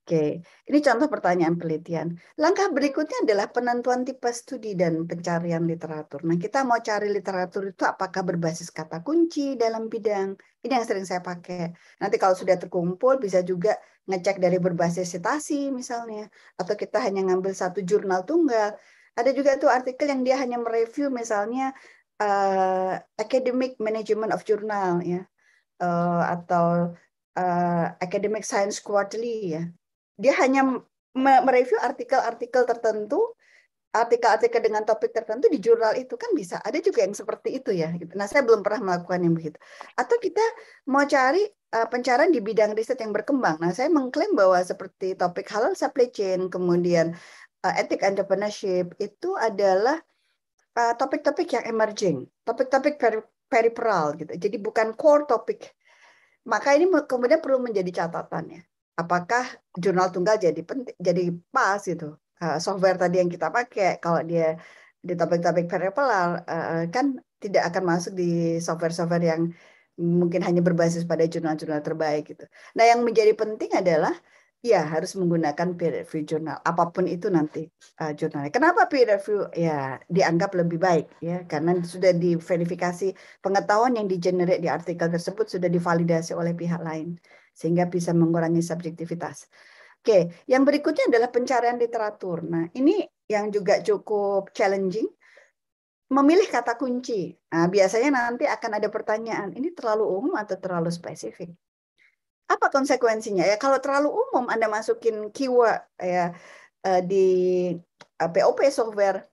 Oke, ini contoh pertanyaan penelitian. Langkah berikutnya adalah penentuan tipe studi dan pencarian literatur. Nah, kita mau cari literatur itu apakah berbasis kata kunci dalam bidang. Ini yang sering saya pakai. Nanti kalau sudah terkumpul bisa juga ngecek dari berbasis citasi misalnya. Atau kita hanya ngambil satu jurnal tunggal. Ada juga tuh artikel yang dia hanya mereview misalnya uh, academic management of journal ya. Uh, atau uh, Academic Science Quarterly ya dia hanya mereview artikel-artikel tertentu artikel-artikel dengan topik tertentu di jurnal itu kan bisa ada juga yang seperti itu ya gitu. nah saya belum pernah melakukan yang begitu atau kita mau cari e, pencarian di bidang riset yang berkembang nah saya mengklaim bahwa seperti topik halal supply chain kemudian e, etik entrepreneurship itu adalah e, topik-topik yang emerging topik-topik per peripheral gitu jadi bukan core topik maka ini kemudian perlu menjadi catatan ya apakah jurnal tunggal jadi penting, jadi pas gitu. Uh, software tadi yang kita pakai kalau dia di topik-topik variabel uh, eh, kan tidak akan masuk di software-software yang mungkin hanya berbasis pada jurnal-jurnal terbaik gitu. Nah, yang menjadi penting adalah ya harus menggunakan peer review jurnal apapun itu nanti uh, jurnalnya. Kenapa peer review ya dianggap lebih baik ya karena sudah diverifikasi pengetahuan yang di generate di artikel tersebut sudah divalidasi oleh pihak lain sehingga bisa mengurangi subjektivitas. Oke, yang berikutnya adalah pencarian literatur. Nah, ini yang juga cukup challenging. Memilih kata kunci. Nah, biasanya nanti akan ada pertanyaan, ini terlalu umum atau terlalu spesifik? Apa konsekuensinya? Ya, kalau terlalu umum Anda masukin keyword ya eh, di POP eh, software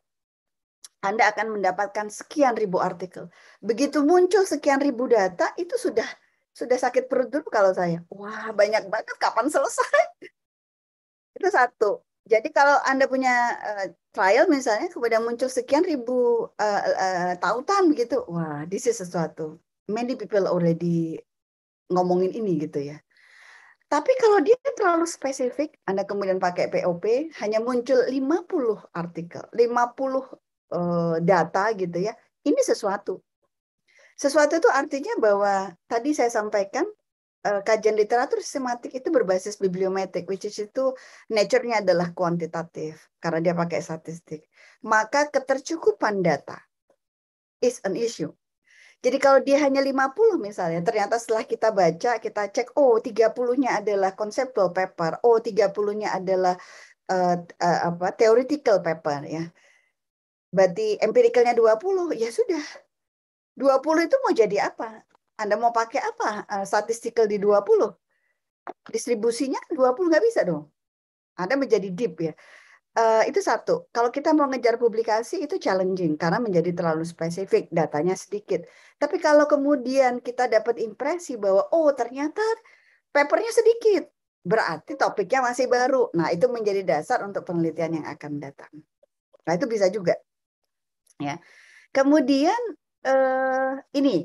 anda akan mendapatkan sekian ribu artikel. Begitu muncul sekian ribu data, itu sudah sudah sakit perut dulu kalau saya. Wah, banyak banget kapan selesai? Itu satu. Jadi kalau Anda punya uh, trial misalnya kemudian muncul sekian ribu uh, uh, tautan begitu, wah, this is sesuatu. Many people already ngomongin ini gitu ya. Tapi kalau dia terlalu spesifik, Anda kemudian pakai POP, hanya muncul 50 artikel, 50 uh, data gitu ya. Ini sesuatu. Sesuatu itu artinya bahwa tadi saya sampaikan eh, kajian literatur sistematik itu berbasis bibliometrik, which is itu nature-nya adalah kuantitatif karena dia pakai statistik. Maka ketercukupan data is an issue. Jadi kalau dia hanya 50 misalnya, ternyata setelah kita baca, kita cek, oh 30-nya adalah conceptual paper, oh 30-nya adalah uh, uh, apa theoretical paper ya. Berarti empiricalnya 20, ya sudah. 20 itu mau jadi apa? Anda mau pakai apa? Eh, statistical di 20. Distribusinya 20 nggak bisa dong. Anda menjadi deep ya. Uh, itu satu. Kalau kita mau ngejar publikasi itu challenging karena menjadi terlalu spesifik, datanya sedikit. Tapi kalau kemudian kita dapat impresi bahwa oh ternyata papernya sedikit, berarti topiknya masih baru. Nah itu menjadi dasar untuk penelitian yang akan datang. Nah itu bisa juga. Ya. Kemudian Eh, ini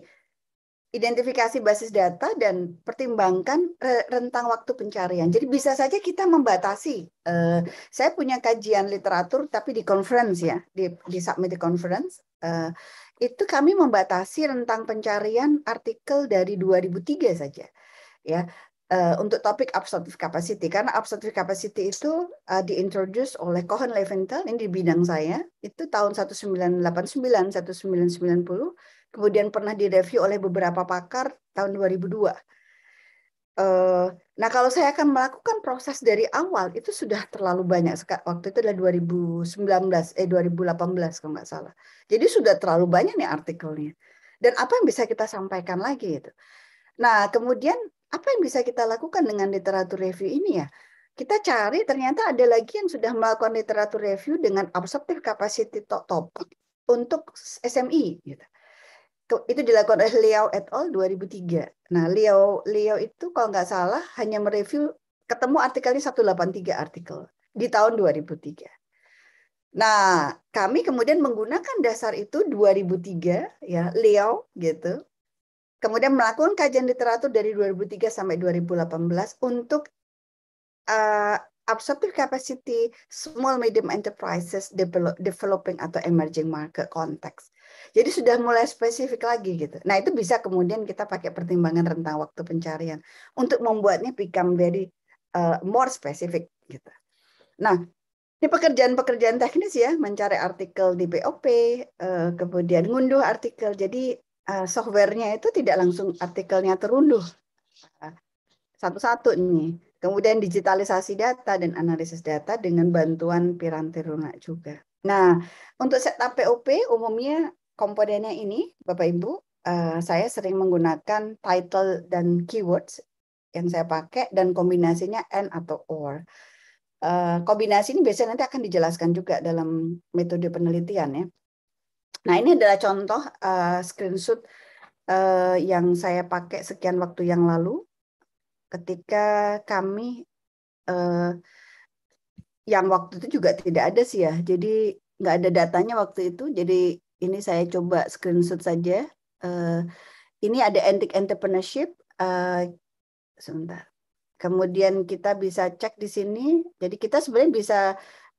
identifikasi basis data dan pertimbangkan rentang waktu pencarian. Jadi bisa saja kita membatasi. Eh, saya punya kajian literatur tapi di conference ya, di, di submit di conference. Eh, itu kami membatasi rentang pencarian artikel dari 2003 saja. Ya, Eh, untuk topik absorptive capacity karena absorptive capacity itu uh, diintroduce oleh Cohen Leventhal ini di bidang saya itu tahun 1989 1990 kemudian pernah direview oleh beberapa pakar tahun 2002 uh, eh, nah kalau saya akan melakukan proses dari awal itu sudah terlalu banyak waktu itu adalah 2019 eh 2018 kalau nggak salah jadi sudah terlalu banyak nih artikelnya dan apa yang bisa kita sampaikan lagi itu nah kemudian apa yang bisa kita lakukan dengan literatur review ini ya? Kita cari ternyata ada lagi yang sudah melakukan literatur review dengan absorptive capacity top top untuk SMI. Gitu. Itu dilakukan oleh Liao et al. 2003. Nah, Liao, Liao itu kalau nggak salah hanya mereview ketemu artikelnya 183 artikel di tahun 2003. Nah, kami kemudian menggunakan dasar itu 2003 ya, Liao gitu Kemudian melakukan kajian literatur dari 2003 sampai 2018 untuk uh, absorptive capacity small medium enterprises develop, developing atau emerging market konteks. Jadi sudah mulai spesifik lagi gitu. Nah itu bisa kemudian kita pakai pertimbangan rentang waktu pencarian untuk membuatnya become very uh, more specific gitu. Nah ini pekerjaan-pekerjaan teknis ya, mencari artikel di POP, eh, kemudian ngunduh artikel. Jadi Eh, softwarenya itu tidak langsung artikelnya terunduh eh, satu-satu nih. Kemudian digitalisasi data dan analisis data dengan bantuan piranti lunak juga. Nah, untuk setup POP umumnya komponennya ini, Bapak Ibu, eh, saya sering menggunakan title dan keywords yang saya pakai dan kombinasinya and atau or. kombinasi ini biasanya nanti akan dijelaskan juga dalam metode penelitian ya. Nah, ini adalah contoh uh, screenshot uh, yang saya pakai sekian waktu yang lalu ketika kami uh, yang waktu itu juga tidak ada sih ya. Jadi nggak ada datanya waktu itu. Jadi ini saya coba screenshot saja. Uh, ini ada antik entrepreneurship. Uh, sebentar. Kemudian kita bisa cek di sini. Jadi kita sebenarnya bisa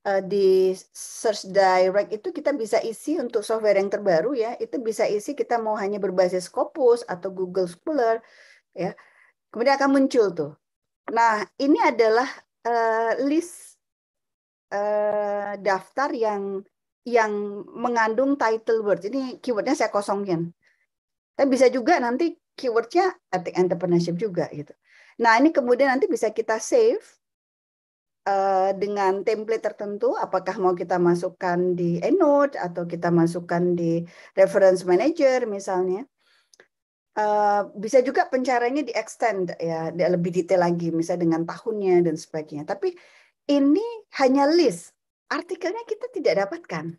uh, di Search Direct itu kita bisa isi untuk software yang terbaru ya, itu bisa isi kita mau hanya berbasis Scopus atau Google Scholar ya. Kemudian akan muncul tuh. Nah, ini adalah uh, list uh, daftar yang yang mengandung title word. Ini keywordnya saya kosongin. Tapi bisa juga nanti keywordnya ethic entrepreneurship juga gitu. Nah ini kemudian nanti bisa kita save Eh, dengan template tertentu, apakah mau kita masukkan di EndNote atau kita masukkan di Reference Manager misalnya. Uh, bisa juga pencaranya di extend ya lebih detail lagi misalnya dengan tahunnya dan sebagainya tapi ini hanya list artikelnya kita tidak dapatkan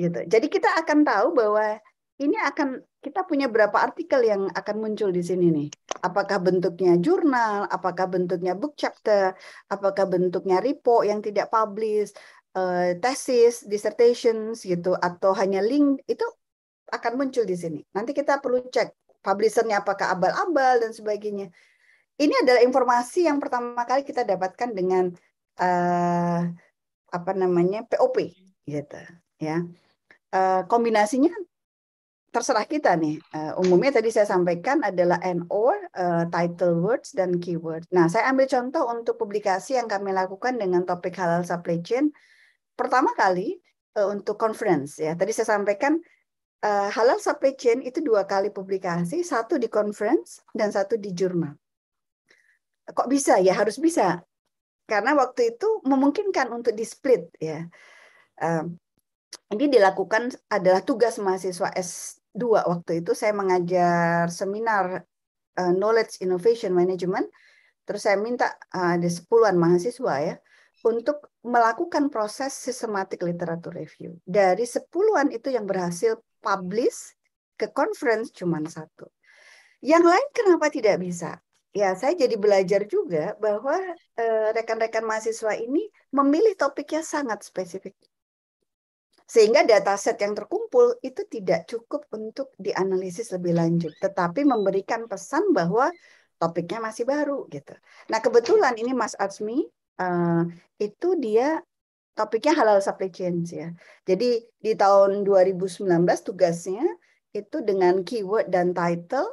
gitu jadi kita akan tahu bahwa ini akan kita punya berapa artikel yang akan muncul di sini nih? Apakah bentuknya jurnal, apakah bentuknya book chapter, apakah bentuknya repo yang tidak publish, eh, tesis, dissertations gitu atau hanya link itu akan muncul di sini. Nanti kita perlu cek publishernya apakah abal-abal dan sebagainya. Ini adalah informasi yang pertama kali kita dapatkan dengan uh, apa namanya POP gitu ya. Uh, kombinasinya terserah kita nih. Uh, umumnya tadi saya sampaikan adalah and or, uh, title words dan keyword. Nah, saya ambil contoh untuk publikasi yang kami lakukan dengan topik halal supply chain. Pertama kali uh, untuk conference ya. Tadi saya sampaikan uh, halal supply chain itu dua kali publikasi, satu di conference dan satu di jurnal. Kok bisa ya? Harus bisa. Karena waktu itu memungkinkan untuk di split ya. Uh, ini dilakukan adalah tugas mahasiswa S dua waktu itu saya mengajar seminar uh, knowledge innovation management terus saya minta uh, ada sepuluhan mahasiswa ya untuk melakukan proses systematic literatur review dari sepuluhan itu yang berhasil publish ke conference cuma satu yang lain kenapa tidak bisa ya saya jadi belajar juga bahwa eh, rekan-rekan uh, mahasiswa ini memilih topiknya sangat spesifik sehingga data set yang terkumpul itu tidak cukup untuk dianalisis lebih lanjut, tetapi memberikan pesan bahwa topiknya masih baru gitu. Nah kebetulan ini Mas Azmi uh, itu dia topiknya halal supply chain ya. Jadi di tahun 2019 tugasnya itu dengan keyword dan title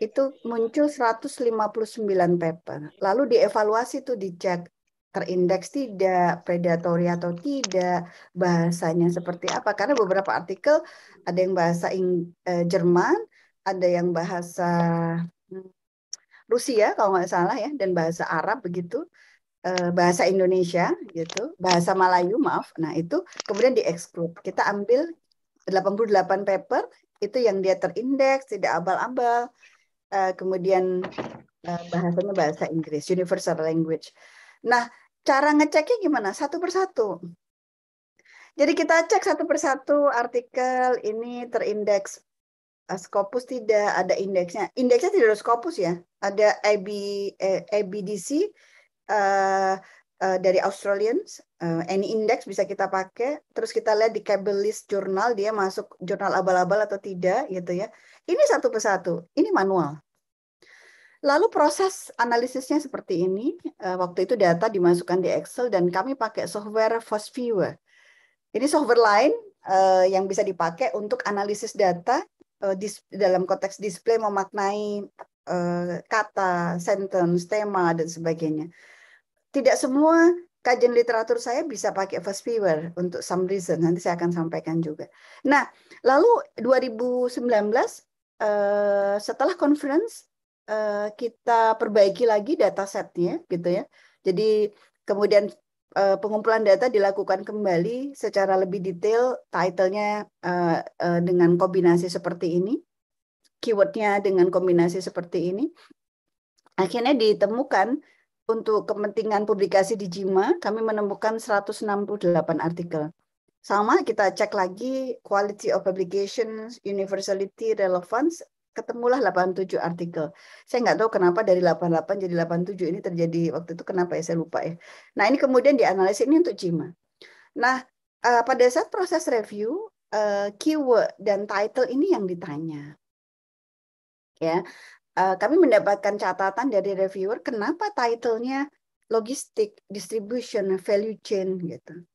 itu muncul 159 paper. Lalu dievaluasi tuh dicek terindeks tidak, predatory atau tidak, bahasanya seperti apa. Karena beberapa artikel ada yang bahasa Ing eh, Jerman, ada yang bahasa hmm, Rusia ya, kalau nggak salah ya, dan bahasa Arab begitu, eh, bahasa Indonesia gitu, bahasa Melayu maaf. Nah itu kemudian di dieksklud. Kita ambil 88 paper itu yang dia terindeks, tidak abal-abal, eh, kemudian eh, bahasanya bahasa Inggris, universal language. Nah, cara ngeceknya gimana? Satu persatu. Jadi kita cek satu persatu artikel ini terindeks eh, Scopus tidak ada indeksnya. Indeksnya tidak ada Scopus ya. Ada AB, eh, ABDC uh, eh, uh, dari Australians. Uh, any index bisa kita pakai. Terus kita lihat di Cable List jurnal dia masuk jurnal abal-abal atau tidak gitu ya. Ini satu persatu. Ini manual. Lalu proses analisisnya seperti ini. Eh, waktu itu data dimasukkan di Excel dan kami pakai software Fast Viewer. Ini software lain eh, yang bisa dipakai untuk analisis data eh, dalam konteks display memaknai kata, sentence, tema, dan sebagainya. Tidak semua kajian literatur saya bisa pakai Fast Viewer untuk some reason. Nanti saya akan sampaikan juga. Nah, lalu 2019 setelah conference Eh, kita perbaiki lagi data setnya gitu ya. Jadi kemudian uh, pengumpulan data dilakukan kembali secara lebih detail, titlenya uh, uh, dengan kombinasi seperti ini, keywordnya dengan kombinasi seperti ini. Akhirnya ditemukan untuk kepentingan publikasi di JIMA, kami menemukan 168 artikel. Sama, kita cek lagi quality of publications, universality, relevance, ketemulah 87 artikel. Saya nggak tahu kenapa dari 88 jadi 87 ini terjadi waktu itu kenapa ya saya lupa ya. Nah ini kemudian dianalisis ini untuk cima. Nah uh, pada saat proses review uh, keyword dan title ini yang ditanya. Ya uh, kami mendapatkan catatan dari reviewer kenapa titlenya logistik, distribution, value chain gitu.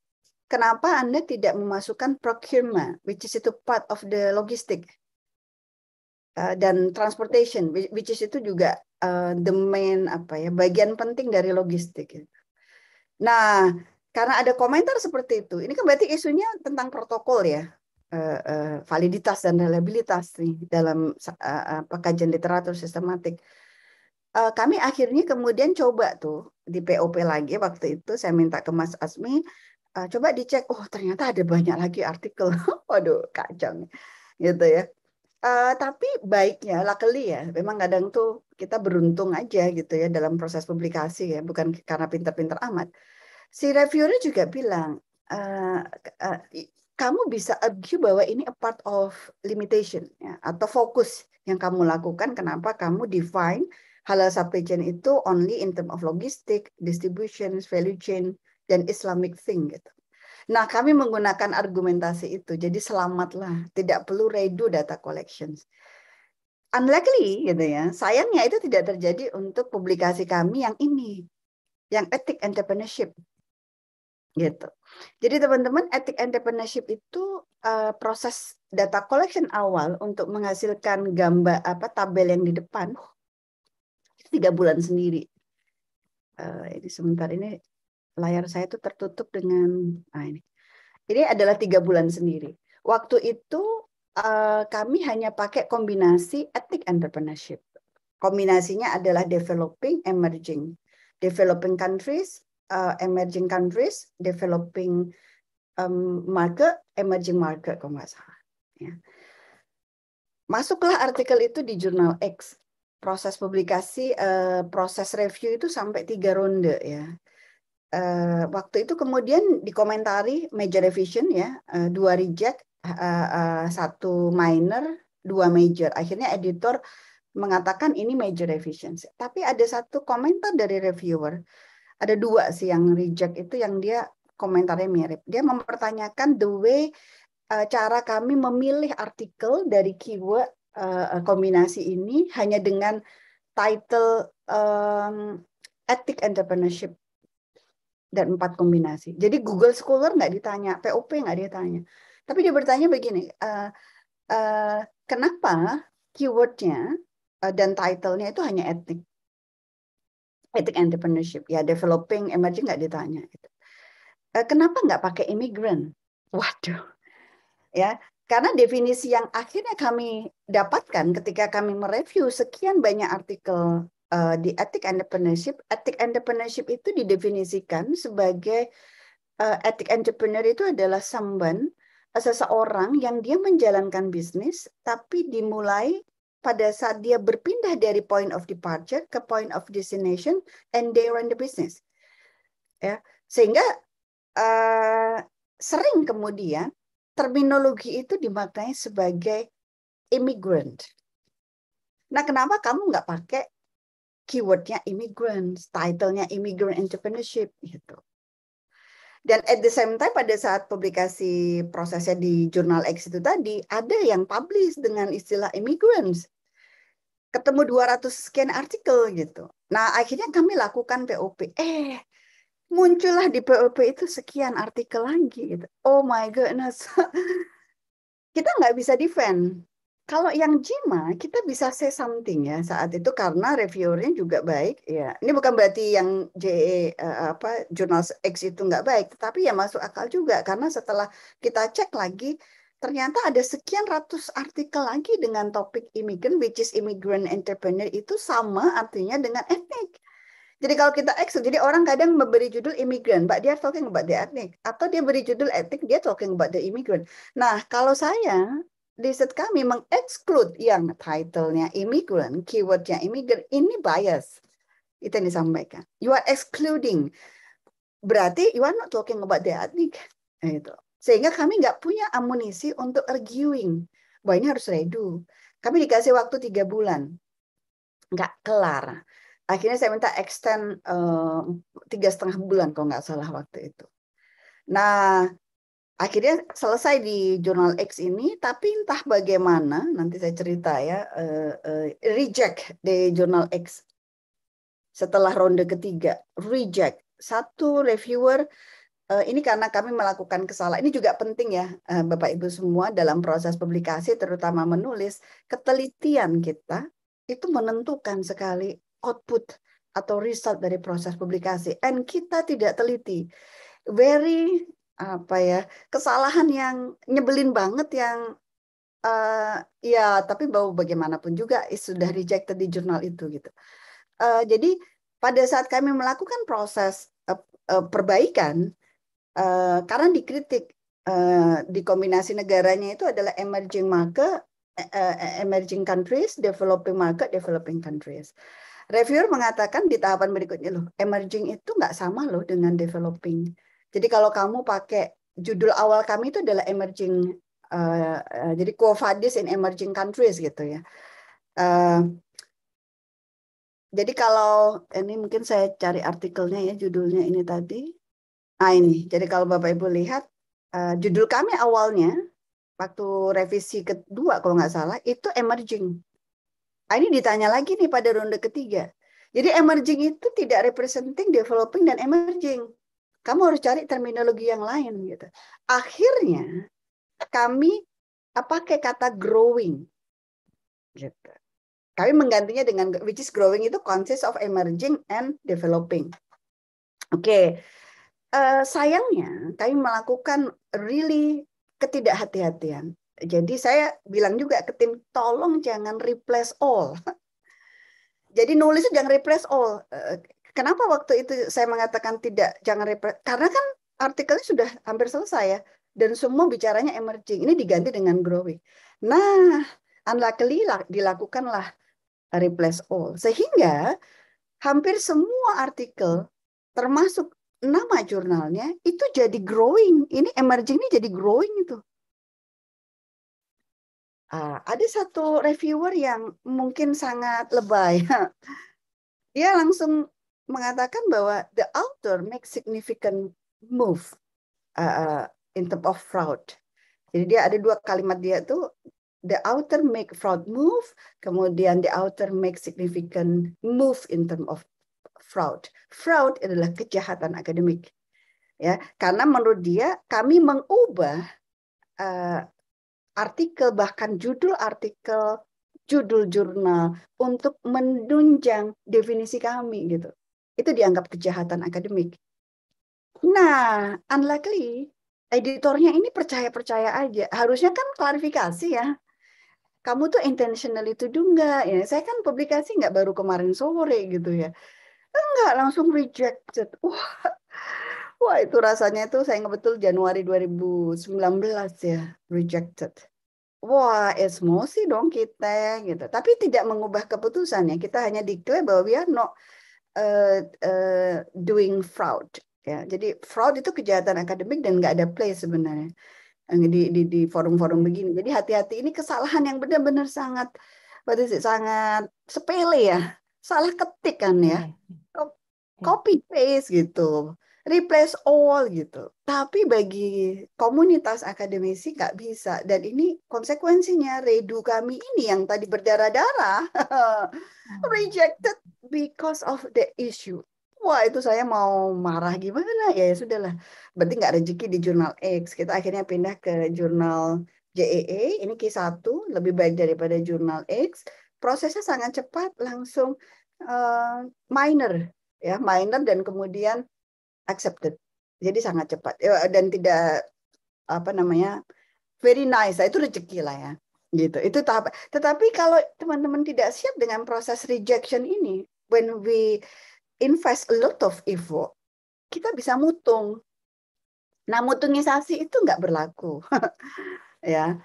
Kenapa Anda tidak memasukkan procurement, which is itu part of the logistik Eh, dan transportation which is itu juga uh, the main apa ya bagian penting dari logistik gitu. Nah, karena ada komentar seperti itu, ini kan berarti isunya tentang protokol ya, eh, validitas dan reliabilitas nih dalam uh, kajian literatur sistematik. kami akhirnya kemudian coba tuh di POP lagi waktu itu saya minta ke Mas Asmi coba dicek, oh ternyata ada banyak lagi artikel, waduh kacang, gitu ya Uh, tapi baiknya, luckily ya, memang kadang tuh kita beruntung aja gitu ya dalam proses publikasi ya, bukan karena pinter-pinter amat. Si reviewer juga bilang, uh, uh, kamu bisa argue bahwa ini a part of limitation ya, atau fokus yang kamu lakukan. Kenapa kamu define halal supply chain itu only in term of logistic distribution, value chain, dan Islamic thing gitu. Nah, kami menggunakan argumentasi itu. Jadi selamatlah, tidak perlu redo data collections. Unlikely gitu ya. Sayangnya itu tidak terjadi untuk publikasi kami yang ini, yang ethic entrepreneurship. Gitu. Jadi teman-teman, ethic entrepreneurship itu uh, proses data collection awal untuk menghasilkan gambar apa tabel yang di depan tiga bulan sendiri. Uh, ini sebentar ini layar saya itu tertutup dengan nah ini. Ini adalah tiga bulan sendiri. Waktu itu eh, kami hanya pakai kombinasi ethic entrepreneurship. Kombinasinya adalah developing, emerging, developing countries, eh, emerging countries, developing market, emerging market kalau nggak salah. Ya. Masuklah artikel itu di jurnal X. Proses publikasi, eh, proses review itu sampai tiga ronde ya uh, waktu itu kemudian dikomentari major revision ya uh, dua reject uh, uh, satu minor dua major akhirnya editor mengatakan ini major revision tapi ada satu komentar dari reviewer ada dua sih yang reject itu yang dia komentarnya mirip dia mempertanyakan the way cara kami memilih artikel dari keyword kombinasi ini hanya dengan title um, ethic entrepreneurship dan empat kombinasi. Jadi Google Scholar nggak ditanya, POP nggak ditanya. Tapi dia bertanya begini, uh, uh, kenapa keywordnya uh, dan titlenya itu hanya etnik? etik entrepreneurship, ya developing, emerging nggak ditanya. Gitu. Uh, kenapa nggak pakai immigrant? Waduh, ya karena definisi yang akhirnya kami dapatkan ketika kami mereview sekian banyak artikel uh, di etik entrepreneurship, etik entrepreneurship itu didefinisikan sebagai uh, eh, etik entrepreneur itu adalah someone eh, seseorang yang dia menjalankan bisnis tapi dimulai pada saat dia berpindah dari point of departure ke point of destination and they run the business. Ya, sehingga uh, sering kemudian terminologi itu dimaknai sebagai immigrant. Nah, kenapa kamu nggak pakai keywordnya immigrants, titlenya immigrant entrepreneurship gitu. Dan at the same time pada saat publikasi prosesnya di jurnal X itu tadi ada yang publish dengan istilah immigrants. Ketemu 200 scan artikel gitu. Nah akhirnya kami lakukan POP. Eh muncullah di POP itu sekian artikel lagi gitu. Oh my goodness. Kita nggak bisa defend kalau yang Jima kita bisa say something ya saat itu karena reviewernya juga baik ya. Ini bukan berarti yang JE uh, eh, apa jurnal X itu nggak baik, tetapi ya masuk akal juga karena setelah kita cek lagi ternyata ada sekian ratus artikel lagi dengan topik immigrant which is immigrant entrepreneur itu sama artinya dengan etnik. Jadi kalau kita X, jadi orang kadang memberi judul immigrant but dia talking about the ethnic. Atau dia beri judul etnik, dia talking about the immigrant. Nah, kalau saya riset kami mengeksklud yang titlenya immigrant, keywordnya imigran ini bias. Itu yang disampaikan. You are excluding. Berarti you are not talking about the ethnic. Nah, itu. Sehingga kami nggak punya amunisi untuk arguing. Bahwa ini harus redo. Kami dikasih waktu tiga bulan. Nggak kelar. Akhirnya saya minta extend eh, tiga setengah bulan kalau nggak salah waktu itu. Nah, akhirnya selesai di jurnal X ini, tapi entah bagaimana nanti saya cerita ya uh, uh, reject di jurnal X setelah ronde ketiga reject satu reviewer eh, ini karena kami melakukan kesalahan ini juga penting ya Bapak Ibu semua dalam proses publikasi terutama menulis ketelitian kita itu menentukan sekali output atau result dari proses publikasi and kita tidak teliti very apa ya kesalahan yang nyebelin banget yang uh, ya tapi bahwa bagaimanapun juga sudah rejected di jurnal itu gitu uh, jadi pada saat kami melakukan proses uh, uh, perbaikan uh, karena dikritik uh, di kombinasi negaranya itu adalah emerging market uh, emerging countries developing market developing countries reviewer mengatakan di tahapan berikutnya loh emerging itu nggak sama loh dengan developing jadi kalau kamu pakai judul awal kami itu adalah emerging uh, uh, jadi co-fadis in emerging countries gitu ya. Uh, jadi kalau ini mungkin saya cari artikelnya ya judulnya ini tadi. Nah ini. Jadi kalau Bapak Ibu lihat uh, judul kami awalnya waktu revisi kedua kalau nggak salah itu emerging. Nah, ini ditanya lagi nih pada ronde ketiga. Jadi emerging itu tidak representing developing dan emerging. Kamu harus cari terminologi yang lain gitu. Akhirnya kami pakai kata growing. Gitu. Kami menggantinya dengan which is growing itu consists of emerging and developing. Oke. Okay. Uh, eh, sayangnya kami melakukan really ketidakhati-hatian. Jadi saya bilang juga ke tim tolong jangan replace all. Jadi nulis jangan replace all. Eh, Kenapa waktu itu saya mengatakan tidak jangan repre karena kan artikelnya sudah hampir selesai ya dan semua bicaranya emerging. Ini diganti dengan growing. Nah, unluckily dilakukanlah replace all sehingga hampir semua artikel termasuk nama jurnalnya itu jadi growing. Ini emerging ini jadi growing itu. Uh, ada satu reviewer yang mungkin sangat lebay. Dia langsung mengatakan bahwa the author make significant move uh, uh in term of fraud. Jadi dia ada dua kalimat dia itu the author make fraud move, kemudian the author make significant move in term of fraud. Fraud adalah kejahatan akademik. Ya, karena menurut dia kami mengubah uh, artikel bahkan judul artikel, judul jurnal untuk menunjang definisi kami gitu itu dianggap kejahatan akademik. Nah, unlikely editornya ini percaya-percaya aja. Harusnya kan klarifikasi ya. Kamu tuh intentionally itu do Ya, saya kan publikasi nggak baru kemarin sore gitu ya. Enggak, langsung rejected. Wah, wah itu rasanya itu saya ngebetul Januari 2019 ya, rejected. Wah, emosi dong kita gitu. Tapi tidak mengubah keputusannya. Kita hanya declare bahwa we are not uh, uh, doing fraud ya jadi fraud itu kejahatan akademik dan nggak ada play sebenarnya eh, di di di forum-forum begini jadi hati-hati ini kesalahan yang benar-benar sangat berarti sangat sepele ya salah ketik kan ya iya. copy paste gitu replace all gitu. Tapi bagi komunitas akademisi nggak bisa. Dan ini konsekuensinya redu kami ini yang tadi berdarah-darah rejected because of the issue. Wah itu saya mau marah gimana ya ya sudahlah. Berarti nggak rezeki di jurnal X. Kita akhirnya pindah ke jurnal JEE. E. Ini k 1 lebih baik daripada jurnal X. Prosesnya sangat cepat langsung uh, minor ya minor dan kemudian accepted. Jadi sangat cepat eh, dan tidak apa namanya very nice. Nah, itu rezeki lah ya. Gitu. Itu tahap. Tetapi kalau teman-teman tidak siap dengan proses rejection ini, when we invest a lot of effort, kita bisa mutung. Nah, mutungisasi itu nggak berlaku. ya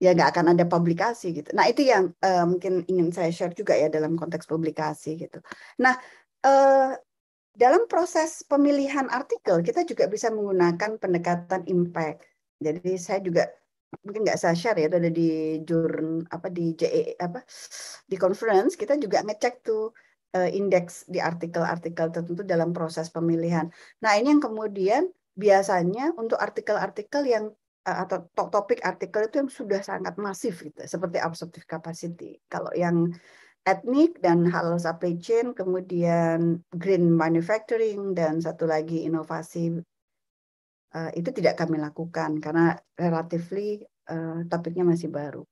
ya nggak akan ada publikasi gitu. Nah itu yang uh, mungkin ingin saya share juga ya dalam konteks publikasi gitu. Nah uh, dalam proses pemilihan artikel, kita juga bisa menggunakan pendekatan impact. Jadi saya juga mungkin nggak saya share ya, itu ada di jurn apa di JE apa di conference kita juga ngecek tuh eh, indeks di artikel-artikel tertentu dalam proses pemilihan. Nah ini yang kemudian biasanya untuk artikel-artikel yang eh, atau topik artikel itu yang sudah sangat masif gitu, seperti absorptive capacity. Kalau yang etnik dan halal supply chain, kemudian green manufacturing dan satu lagi inovasi eh, itu tidak kami lakukan karena relatively uh, topiknya masih baru.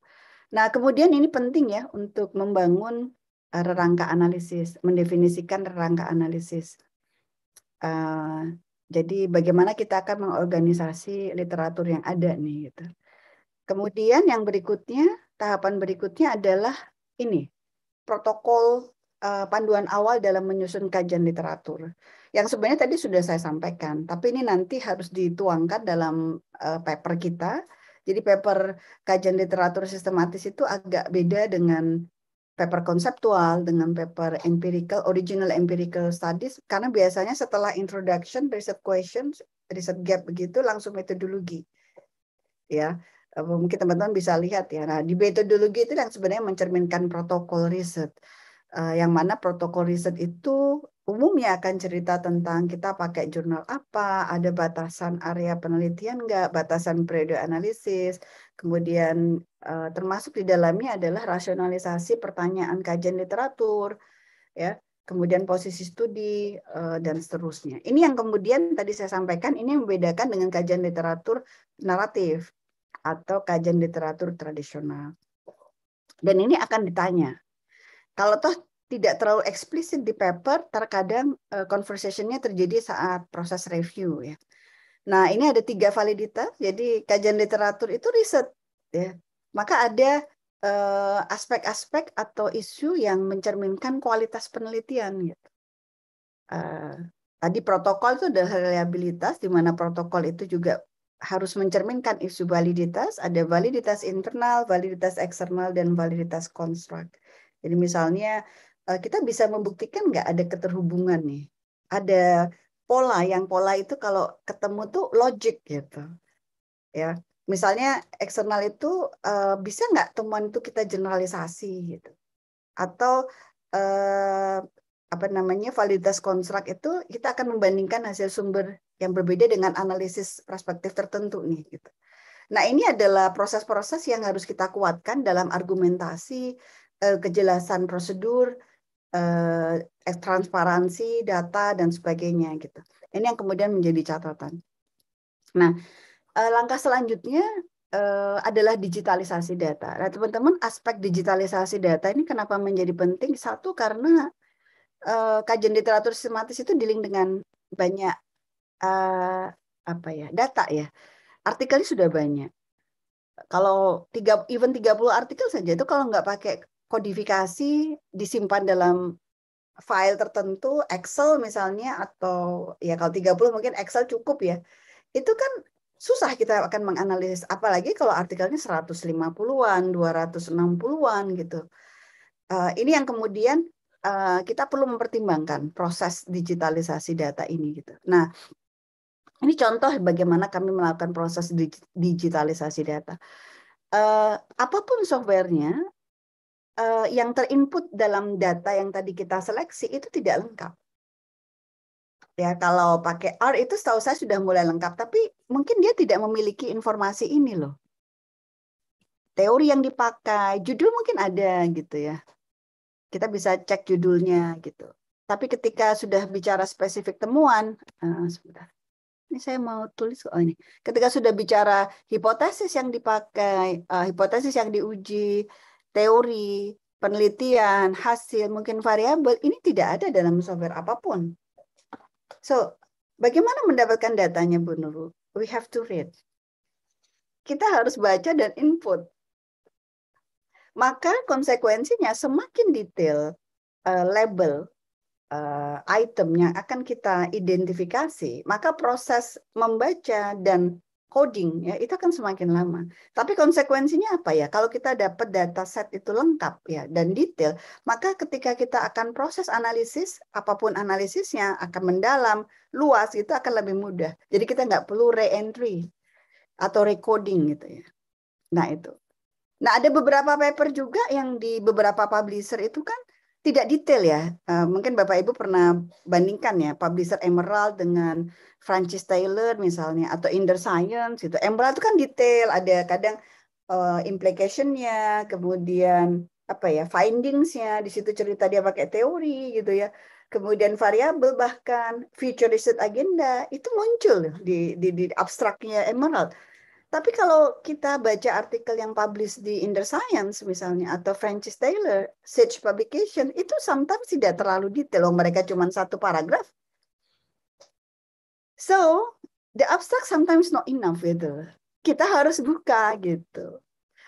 Nah, kemudian ini penting ya untuk membangun eh, rangka analisis, mendefinisikan rangka analisis. jadi bagaimana kita akan mengorganisasi literatur yang ada nih gitu. Kemudian yang berikutnya, tahapan berikutnya adalah ini protokol uh, panduan awal dalam menyusun kajian literatur. Yang sebenarnya tadi sudah saya sampaikan, tapi ini nanti harus dituangkan dalam uh, paper kita. Jadi paper kajian literatur sistematis itu agak beda dengan paper konseptual, dengan paper empirical, original empirical studies, karena biasanya setelah introduction, research questions, research gap begitu, langsung metodologi. Ya, mungkin teman-teman bisa lihat ya. Nah, di metodologi itu yang sebenarnya mencerminkan protokol riset. Eh, yang mana protokol riset itu umumnya akan cerita tentang kita pakai jurnal apa, ada batasan area penelitian enggak, batasan periode analisis, kemudian eh, termasuk di dalamnya adalah rasionalisasi pertanyaan kajian literatur, ya, kemudian posisi studi eh, dan seterusnya. Ini yang kemudian tadi saya sampaikan ini membedakan dengan kajian literatur naratif atau kajian literatur tradisional. Dan ini akan ditanya. Kalau toh tidak terlalu eksplisit di paper, terkadang uh, conversation-nya terjadi saat proses review ya. Nah, ini ada tiga validitas. Jadi kajian literatur itu riset ya. Maka ada eh, aspek-aspek uh, atau isu yang mencerminkan kualitas penelitian gitu. Uh, tadi protokol itu adalah reliabilitas di mana protokol itu juga harus mencerminkan isu validitas, ada validitas internal, validitas eksternal, dan validitas konstruk. Jadi misalnya eh, kita bisa membuktikan nggak ada keterhubungan nih, ada pola yang pola itu kalau ketemu tuh logik gitu, ya. Misalnya eksternal itu eh, bisa nggak temuan itu kita generalisasi gitu, atau eh, apa namanya validitas konstruk itu kita akan membandingkan hasil sumber yang berbeda dengan analisis perspektif tertentu nih gitu. Nah, ini adalah proses-proses yang harus kita kuatkan dalam argumentasi, eh, kejelasan prosedur, eh, transparansi data dan sebagainya gitu. Ini yang kemudian menjadi catatan. Nah, eh, langkah selanjutnya adalah digitalisasi data. Nah, teman-teman, aspek digitalisasi data ini kenapa menjadi penting? Satu karena kajian literatur sistematis itu dealing dengan banyak uh, apa ya data ya artikelnya sudah banyak kalau tiga even 30 artikel saja itu kalau nggak pakai kodifikasi disimpan dalam file tertentu Excel misalnya atau ya kalau 30 mungkin Excel cukup ya itu kan susah kita akan menganalisis apalagi kalau artikelnya 150-an 260-an gitu uh, ini yang kemudian uh, kita perlu mempertimbangkan proses digitalisasi data ini gitu nah ini contoh bagaimana kami melakukan proses digitalisasi data. Uh, apapun softwarenya, uh, yang terinput dalam data yang tadi kita seleksi itu tidak lengkap. Ya, kalau pakai R itu setahu saya sudah mulai lengkap, tapi mungkin dia tidak memiliki informasi ini loh. Teori yang dipakai, judul mungkin ada gitu ya. Kita bisa cek judulnya gitu. Tapi ketika sudah bicara spesifik temuan, uh, eh, sebentar. Ini saya mau tulis oh ini. Ketika sudah bicara hipotesis yang dipakai, uh, hipotesis yang diuji, teori, penelitian, hasil, mungkin variabel, ini tidak ada dalam software apapun. So, bagaimana mendapatkan datanya Bu Nurul? We have to read. Kita harus baca dan input. Maka konsekuensinya semakin detail uh, label uh, eh, item yang akan kita identifikasi, maka proses membaca dan coding ya itu akan semakin lama. Tapi konsekuensinya apa ya? Kalau kita dapat data set itu lengkap ya dan detail, maka ketika kita akan proses analisis, apapun analisisnya akan mendalam, luas itu akan lebih mudah. Jadi kita nggak perlu re-entry atau recoding gitu ya. Nah itu. Nah ada beberapa paper juga yang di beberapa publisher itu kan tidak detail ya. Uh, mungkin Bapak Ibu pernah bandingkan ya publisher Emerald dengan Francis Taylor misalnya atau Inder Science gitu. Emerald itu kan detail, ada kadang uh, implication-nya, kemudian apa ya findings-nya, di situ cerita dia pakai teori gitu ya. Kemudian variabel bahkan future research agenda itu muncul di di, di abstraknya Emerald. Tapi kalau kita baca artikel yang publish di Inner Science misalnya atau Francis Taylor Sage Publication itu sometimes tidak terlalu detail. Oh, mereka cuma satu paragraf. So the abstract sometimes not enough gitu. Kita harus buka gitu.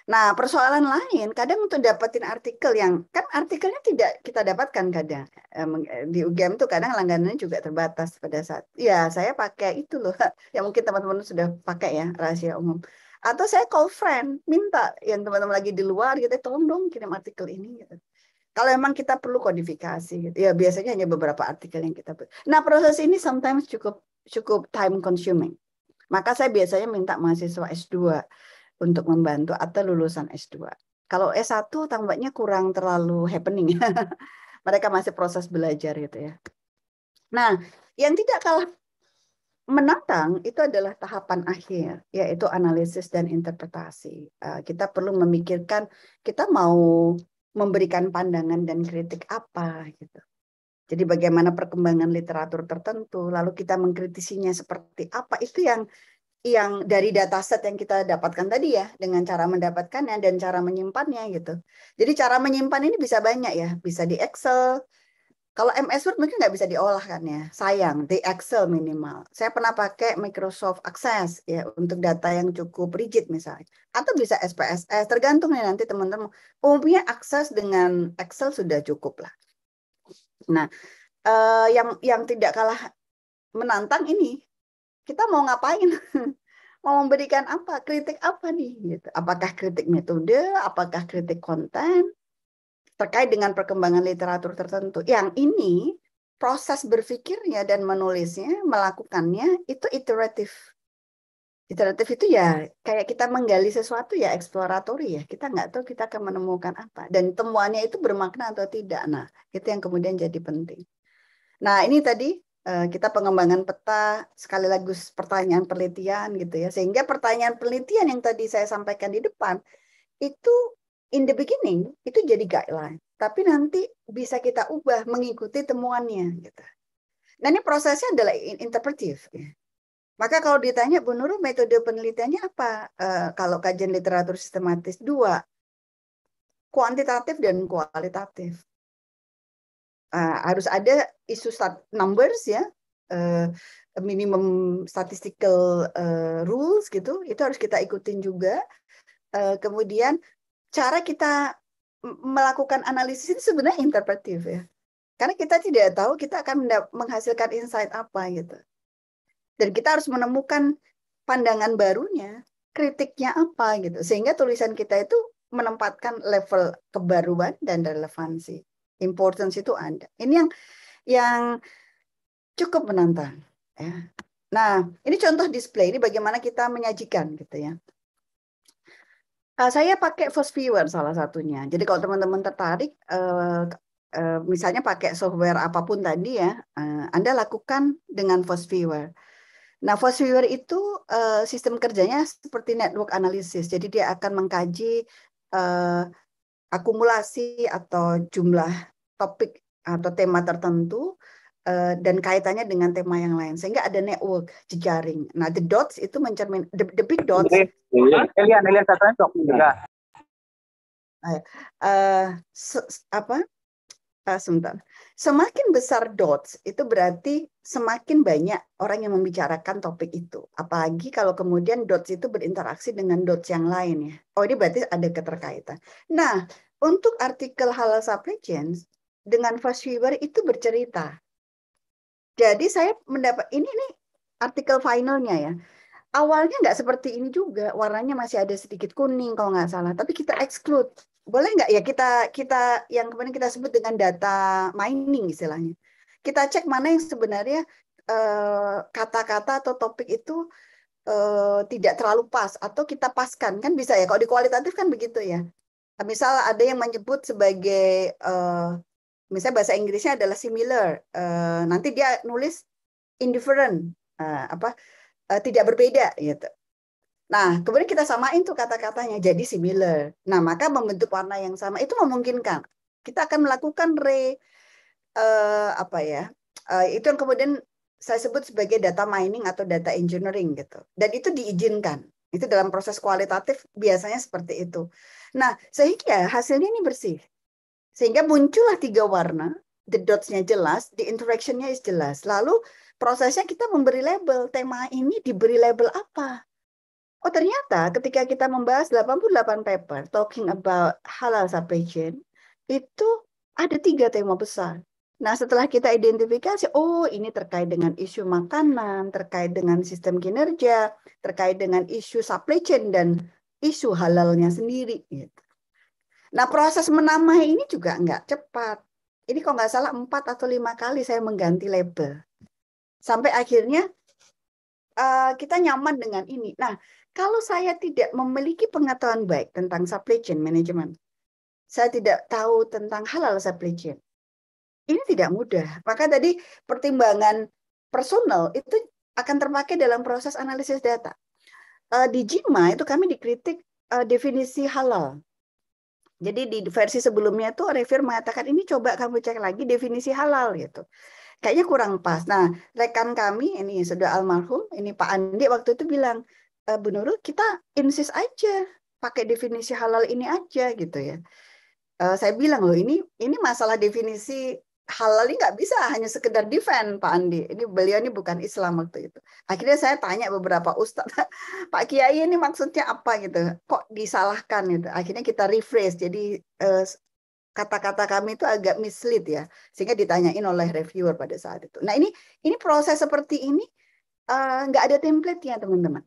Nah, persoalan lain kadang untuk dapetin artikel yang kan artikelnya tidak kita dapatkan kadang eh, eh, di UGM tuh kadang langganannya juga terbatas pada saat ya saya pakai itu loh. yang mungkin teman-teman sudah pakai ya rahasia umum. Atau saya call friend, minta yang teman-teman lagi di luar gitu, tolong dong kirim artikel ini gitu. Kalau memang kita perlu kodifikasi gitu. Ya biasanya hanya beberapa artikel yang kita Nah, proses ini sometimes cukup cukup time consuming. Maka saya biasanya minta mahasiswa S2 untuk membantu atau lulusan S2. Kalau S1 tampaknya kurang terlalu happening. Ya. Mereka masih proses belajar gitu ya. Nah, yang tidak kalah menantang itu adalah tahapan akhir, yaitu analisis dan interpretasi. Eh, kita perlu memikirkan kita mau memberikan pandangan dan kritik apa gitu. Jadi bagaimana perkembangan literatur tertentu, lalu kita mengkritisinya seperti apa itu yang yang dari data set yang kita dapatkan tadi ya dengan cara mendapatkannya dan cara menyimpannya gitu. Jadi cara menyimpan ini bisa banyak ya, bisa di Excel. Kalau MS Word mungkin nggak bisa diolah kan ya, sayang di Excel minimal. Saya pernah pakai Microsoft Access ya untuk data yang cukup rigid misalnya, atau bisa SPSS. Tergantung nih nanti teman-teman. Umumnya akses dengan Excel sudah cukup lah. Nah, eh, yang yang tidak kalah menantang ini kita mau ngapain? mau memberikan apa? Kritik apa nih? Gitu. Apakah kritik metode? Apakah kritik konten? Terkait dengan perkembangan literatur tertentu. Yang ini proses berpikirnya dan menulisnya, melakukannya itu iteratif. Iteratif itu ya kayak kita menggali sesuatu ya eksploratori ya. Kita nggak tahu kita akan menemukan apa. Dan temuannya itu bermakna atau tidak. Nah, itu yang kemudian jadi penting. Nah, ini tadi Eh, kita pengembangan peta sekali lagi pertanyaan penelitian gitu ya sehingga pertanyaan penelitian yang tadi saya sampaikan di depan itu in the beginning itu jadi guideline tapi nanti bisa kita ubah mengikuti temuannya gitu nah ini prosesnya adalah interpretif ya. maka kalau ditanya Bu nuru metode penelitiannya apa e, kalau kajian literatur sistematis dua kuantitatif dan kualitatif uh, harus ada isu stat numbers ya uh, minimum statistical uh, rules gitu itu harus kita ikutin juga uh, kemudian cara kita melakukan analisis ini sebenarnya interpretif ya karena kita tidak tahu kita akan menghasilkan insight apa gitu dan kita harus menemukan pandangan barunya kritiknya apa gitu sehingga tulisan kita itu menempatkan level kebaruan dan relevansi importance itu ada. Ini yang yang cukup menantang. Ya. Nah, ini contoh display. Ini bagaimana kita menyajikan gitu ya. Uh, saya pakai First Viewer salah satunya. Jadi kalau teman-teman tertarik, uh, uh, misalnya pakai software apapun tadi ya, uh, Anda lakukan dengan First Viewer. Nah, First Viewer itu uh, sistem kerjanya seperti network analysis. Jadi dia akan mengkaji uh, akumulasi atau jumlah topik atau tema tertentu eh, dan kaitannya dengan tema yang lain sehingga ada network jejaring. Nah, the dots itu mencermin the, the big dots. Elian, Elian, juga. Uh, apa Ah, sebentar. Semakin besar dots itu berarti semakin banyak orang yang membicarakan topik itu. Apalagi kalau kemudian dots itu berinteraksi dengan dots yang lain ya. Oh ini berarti ada keterkaitan. Nah untuk artikel halal supply chain dengan fast viewer itu bercerita. Jadi saya mendapat ini nih artikel finalnya ya awalnya nggak seperti ini juga warnanya masih ada sedikit kuning kalau nggak salah tapi kita exclude boleh nggak ya kita kita yang kemarin kita sebut dengan data mining istilahnya. Kita cek mana yang sebenarnya eh, kata-kata atau topik itu eh, tidak terlalu pas atau kita paskan kan bisa ya. Kalau di kualitatif kan begitu ya. Misal ada yang menyebut sebagai eh, misalnya bahasa Inggrisnya adalah similar. nanti dia nulis indifferent apa tidak berbeda gitu. Nah, kemudian kita samain tuh kata-katanya jadi similar. Nah, maka membentuk warna yang sama itu memungkinkan. Kita akan melakukan re uh, apa ya? Uh, itu yang kemudian saya sebut sebagai data mining atau data engineering gitu. Dan itu diizinkan. Itu dalam proses kualitatif biasanya seperti itu. Nah, sehingga hasilnya ini bersih. Sehingga muncullah tiga warna, the dots-nya jelas, the interaction-nya is jelas. Lalu prosesnya kita memberi label, tema ini diberi label apa? Oh ternyata ketika kita membahas 88 paper talking about halal supply chain, itu ada tiga tema besar. Nah setelah kita identifikasi, oh ini terkait dengan isu makanan, terkait dengan sistem kinerja, terkait dengan isu supply chain dan isu halalnya sendiri. Gitu. Nah proses menamai ini juga nggak cepat. Ini kalau nggak salah empat atau lima kali saya mengganti label. Sampai akhirnya uh, kita nyaman dengan ini. Nah, kalau saya tidak memiliki pengetahuan baik tentang supply chain management, saya tidak tahu tentang halal supply chain. Ini tidak mudah. Maka tadi pertimbangan personal itu akan terpakai dalam proses analisis data. Eh, di JIMA itu kami dikritik eh, definisi halal. Jadi di versi sebelumnya tuh Revir mengatakan ini coba kamu cek lagi definisi halal gitu. Kayaknya kurang pas. Nah, rekan kami ini sudah almarhum, ini Pak Andi waktu itu bilang, uh, eh, Bu Nurul kita insis aja pakai definisi halal ini aja gitu ya. Uh, saya bilang loh ini ini masalah definisi halal ini nggak bisa hanya sekedar defend Pak Andi. Ini beliau ini bukan Islam waktu itu. Akhirnya saya tanya beberapa ustadz, Pak Kiai ini maksudnya apa gitu? Kok disalahkan gitu? Akhirnya kita rephrase. Jadi uh, kata-kata kami itu agak mislead ya sehingga ditanyain oleh reviewer pada saat itu. Nah ini ini proses seperti ini nggak uh, ada template ya teman-teman.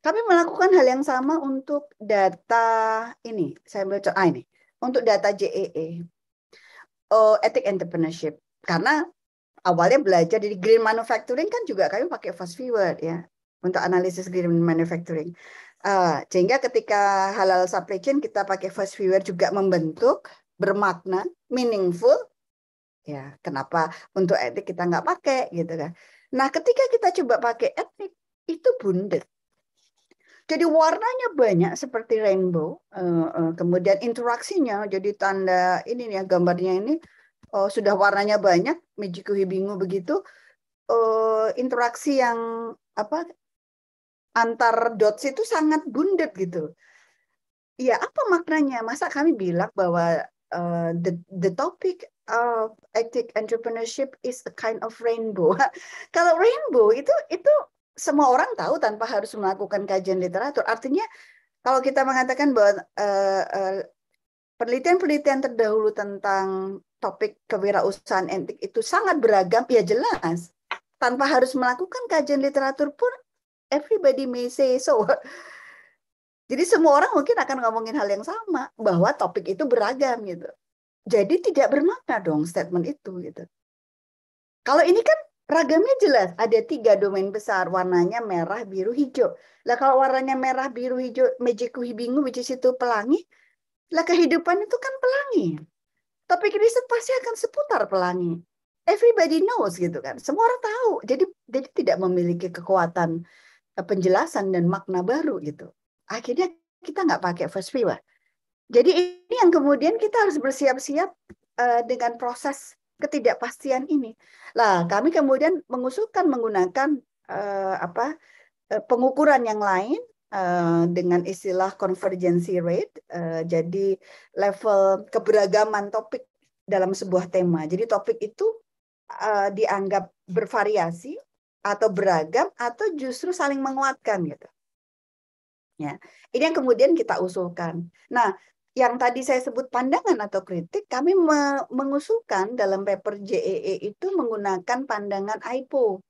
Kami melakukan hal yang sama untuk data ini, saya ambil ah ini, untuk data JEE, e. oh, Ethic Entrepreneurship. Karena awalnya belajar dari green manufacturing kan juga kami pakai fast viewer ya untuk analisis green manufacturing. Uh, sehingga ketika halal supply chain kita pakai fast viewer juga membentuk bermakna, meaningful. Ya, kenapa untuk etik kita nggak pakai gitu kan? Nah, ketika kita coba pakai etik itu bundet. Jadi warnanya banyak seperti rainbow. Uh, uh, kemudian interaksinya jadi tanda ini nih ya, gambarnya ini uh, sudah warnanya banyak. Mijiku Hibingu begitu. Uh, interaksi yang apa antar dots itu sangat bundet gitu. Ya apa maknanya? Masa kami bilang bahwa uh, the the topic of ethic entrepreneurship is a kind of rainbow. Kalau rainbow itu itu semua orang tahu tanpa harus melakukan kajian literatur. Artinya kalau kita mengatakan bahwa uh, uh, penelitian-penelitian terdahulu tentang topik kewirausahaan etik itu sangat beragam, ya jelas. Tanpa harus melakukan kajian literatur pun everybody may say so. Jadi semua orang mungkin akan ngomongin hal yang sama bahwa topik itu beragam gitu. Jadi tidak bermakna dong statement itu gitu. Kalau ini kan Ragamnya jelas, ada tiga domain besar, warnanya merah, biru, hijau. Lah kalau warnanya merah, biru, hijau, mejiku bingung, which is itu pelangi, lah kehidupan itu kan pelangi. Tapi riset pasti akan seputar pelangi. Everybody knows gitu kan, semua orang tahu. Jadi jadi tidak memiliki kekuatan eh, penjelasan dan makna baru gitu. Akhirnya kita nggak pakai first view. Jadi ini yang kemudian kita harus bersiap-siap eh, dengan proses ketidakpastian ini. Lah, kami kemudian mengusulkan menggunakan uh, apa uh, pengukuran yang lain uh, dengan istilah convergency rate, uh, jadi level keberagaman topik dalam sebuah tema. Jadi topik itu uh, dianggap bervariasi atau beragam atau justru saling menguatkan gitu. Ya, ini yang kemudian kita usulkan. Nah, yang tadi saya sebut pandangan atau kritik, kami me mengusulkan dalam paper JEE e itu menggunakan pandangan IPO.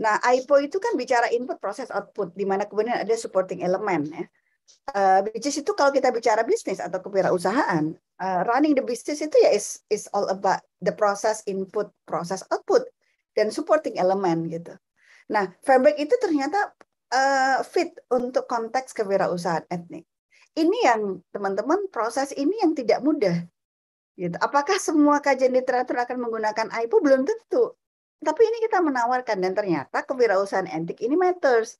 Nah, IPO itu kan bicara input, proses, output, di mana kemudian ada supporting element. Ya. Uh, which itu kalau kita bicara bisnis atau kewirausahaan, uh, running the business itu ya is, is all about the process input, proses output, dan supporting element gitu. Nah, fabric itu ternyata uh, fit untuk konteks kewirausahaan etnik. Ini yang teman-teman proses ini yang tidak mudah. Gitu. Apakah semua kajian literatur akan menggunakan AIPO belum tentu. Tapi ini kita menawarkan dan ternyata kewirausahaan etik ini matters.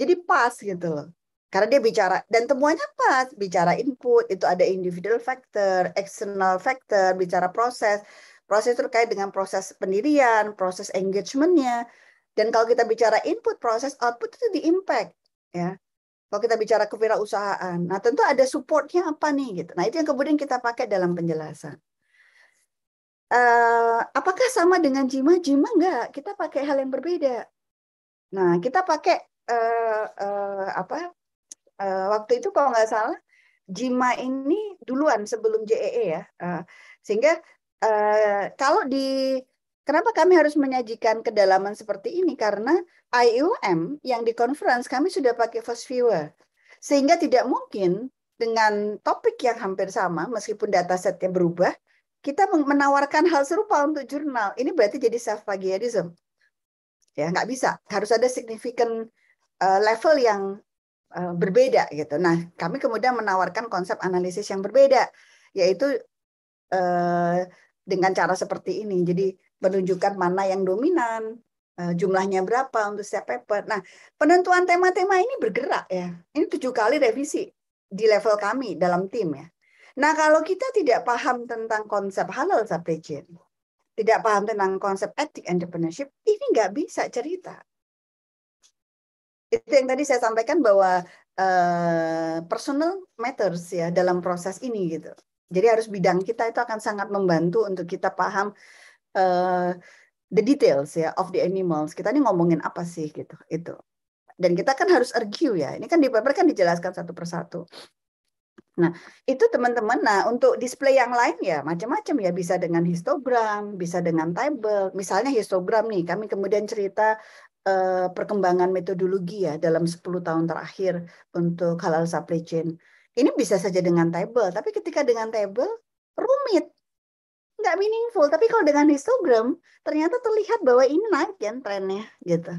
Jadi pas gitu loh. Karena dia bicara dan temuannya pas, bicara input itu ada individual factor, external factor, bicara proses, proses terkait dengan proses pendirian, proses engagementnya. Dan kalau kita bicara input, proses output itu di impact ya. Kalau kita bicara kewirausahaan, nah tentu ada supportnya apa nih gitu. Nah itu yang kemudian kita pakai dalam penjelasan. Uh, apakah sama dengan jima? Jima enggak, kita pakai hal yang berbeda. Nah kita pakai uh, uh, apa? Uh, waktu itu kalau nggak salah, jima ini duluan sebelum JEE e ya, uh, sehingga uh, kalau di Kenapa kami harus menyajikan kedalaman seperti ini? Karena IUM yang di conference kami sudah pakai first viewer. Sehingga tidak mungkin dengan topik yang hampir sama, meskipun data setnya berubah, kita menawarkan hal serupa untuk jurnal. Ini berarti jadi self plagiarism. Ya, nggak bisa. Harus ada signifikan eh, level yang eh, berbeda gitu. Nah, kami kemudian menawarkan konsep analisis yang berbeda, yaitu eh, dengan cara seperti ini. Jadi menunjukkan mana yang dominan, eh, jumlahnya berapa untuk setiap paper. Nah, penentuan tema-tema ini bergerak ya. Ini tujuh kali revisi di level kami dalam tim ya. Nah, kalau kita tidak paham tentang konsep halal supply chain, tidak paham tentang konsep etik entrepreneurship, ini nggak bisa cerita. Itu yang tadi saya sampaikan bahwa eh, personal matters ya dalam proses ini gitu. Jadi harus bidang kita itu akan sangat membantu untuk kita paham Eh, the details ya of the animals. Kita ini ngomongin apa sih gitu itu. Dan kita kan harus argue ya. Ini kan di paper kan dijelaskan satu persatu. Nah, itu teman-teman. Nah, untuk display yang lain ya macam-macam ya bisa dengan histogram, bisa dengan table. Misalnya histogram nih, kami kemudian cerita uh, perkembangan metodologi ya dalam 10 tahun terakhir untuk halal supply chain. Ini bisa saja dengan table. tapi ketika dengan table rumit nggak meaningful. Tapi kalau dengan histogram, ternyata terlihat bahwa ini naik kan trennya gitu.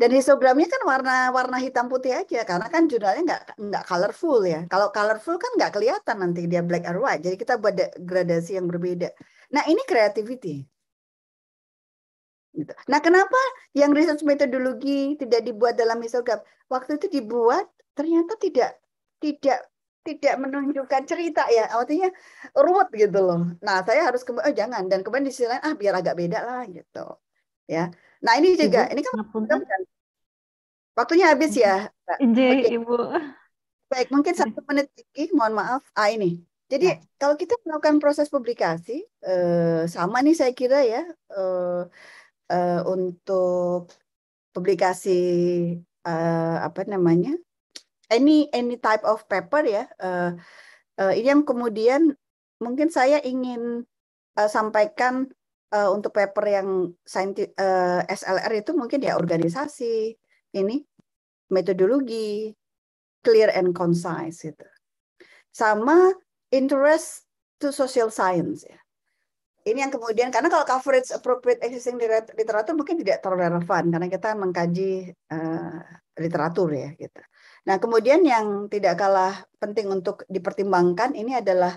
Dan histogramnya kan warna-warna hitam putih aja, karena kan jurnalnya nggak nggak colorful ya. Kalau colorful kan nggak kelihatan nanti dia black or white. Jadi kita buat gradasi yang berbeda. Nah ini creativity. Gitu. Nah kenapa yang research metodologi tidak dibuat dalam histogram? Waktu itu dibuat ternyata tidak tidak tidak menunjukkan cerita ya artinya ruwet gitu loh nah saya harus kemudian oh jangan dan kemudian di sisi lain ah biar agak beda lah gitu ya nah ini juga ibu, ini kan ngapun. waktunya habis ya okay. ibu baik mungkin satu menit lagi mohon maaf ah ini jadi ya. kalau kita melakukan proses publikasi eh, sama nih saya kira ya eh, eh, untuk publikasi eh, apa namanya any any type of paper ya. Uh, uh, yang kemudian mungkin saya ingin uh, sampaikan uh, untuk paper yang uh, SLR itu mungkin ya organisasi ini metodologi clear and concise itu sama interest to social science ya ini yang kemudian karena kalau coverage appropriate existing literatur mungkin tidak terlalu relevan karena kita mengkaji uh, literatur ya kita. Gitu. Nah, kemudian yang tidak kalah penting untuk dipertimbangkan ini adalah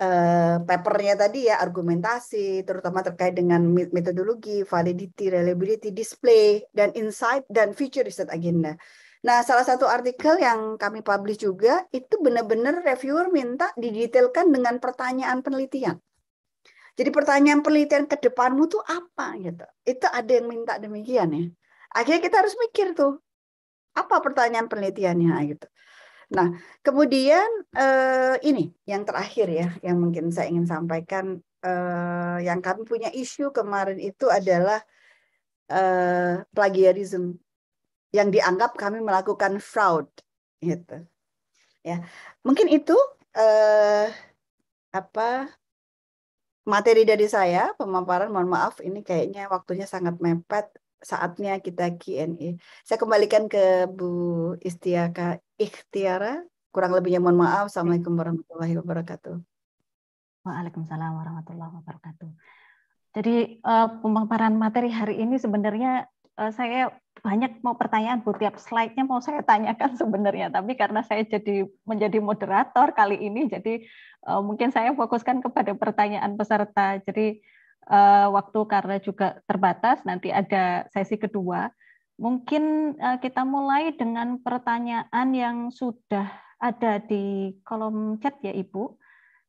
eh, papernya tadi ya, argumentasi, terutama terkait dengan metodologi, validity, reliability, display, dan insight, dan future research agenda. Nah, salah satu artikel yang kami publish juga itu benar-benar reviewer minta didetailkan dengan pertanyaan penelitian. Jadi pertanyaan penelitian ke depanmu tuh apa gitu. Itu ada yang minta demikian ya. Akhirnya kita harus mikir tuh, apa pertanyaan penelitiannya gitu. Nah, kemudian eh, ini yang terakhir ya, yang mungkin saya ingin sampaikan, eh, yang kami punya isu kemarin itu adalah eh, plagiarism yang dianggap kami melakukan fraud, gitu. Ya, mungkin itu eh, apa materi dari saya pemaparan. Mohon maaf, ini kayaknya waktunya sangat mepet saatnya kita Q&A. Saya kembalikan ke Bu Istiaka Ikhtiara. Kurang lebihnya mohon maaf. Assalamualaikum warahmatullahi wabarakatuh. Waalaikumsalam warahmatullahi wabarakatuh. Jadi uh, pemaparan materi hari ini sebenarnya eh, saya banyak mau pertanyaan Bu tiap slide-nya mau saya tanyakan sebenarnya tapi karena saya jadi menjadi moderator kali ini jadi eh, mungkin saya fokuskan kepada pertanyaan peserta. Jadi uh, waktu karena juga terbatas, nanti ada sesi kedua. Mungkin uh, kita mulai dengan pertanyaan yang sudah ada di kolom chat ya Ibu.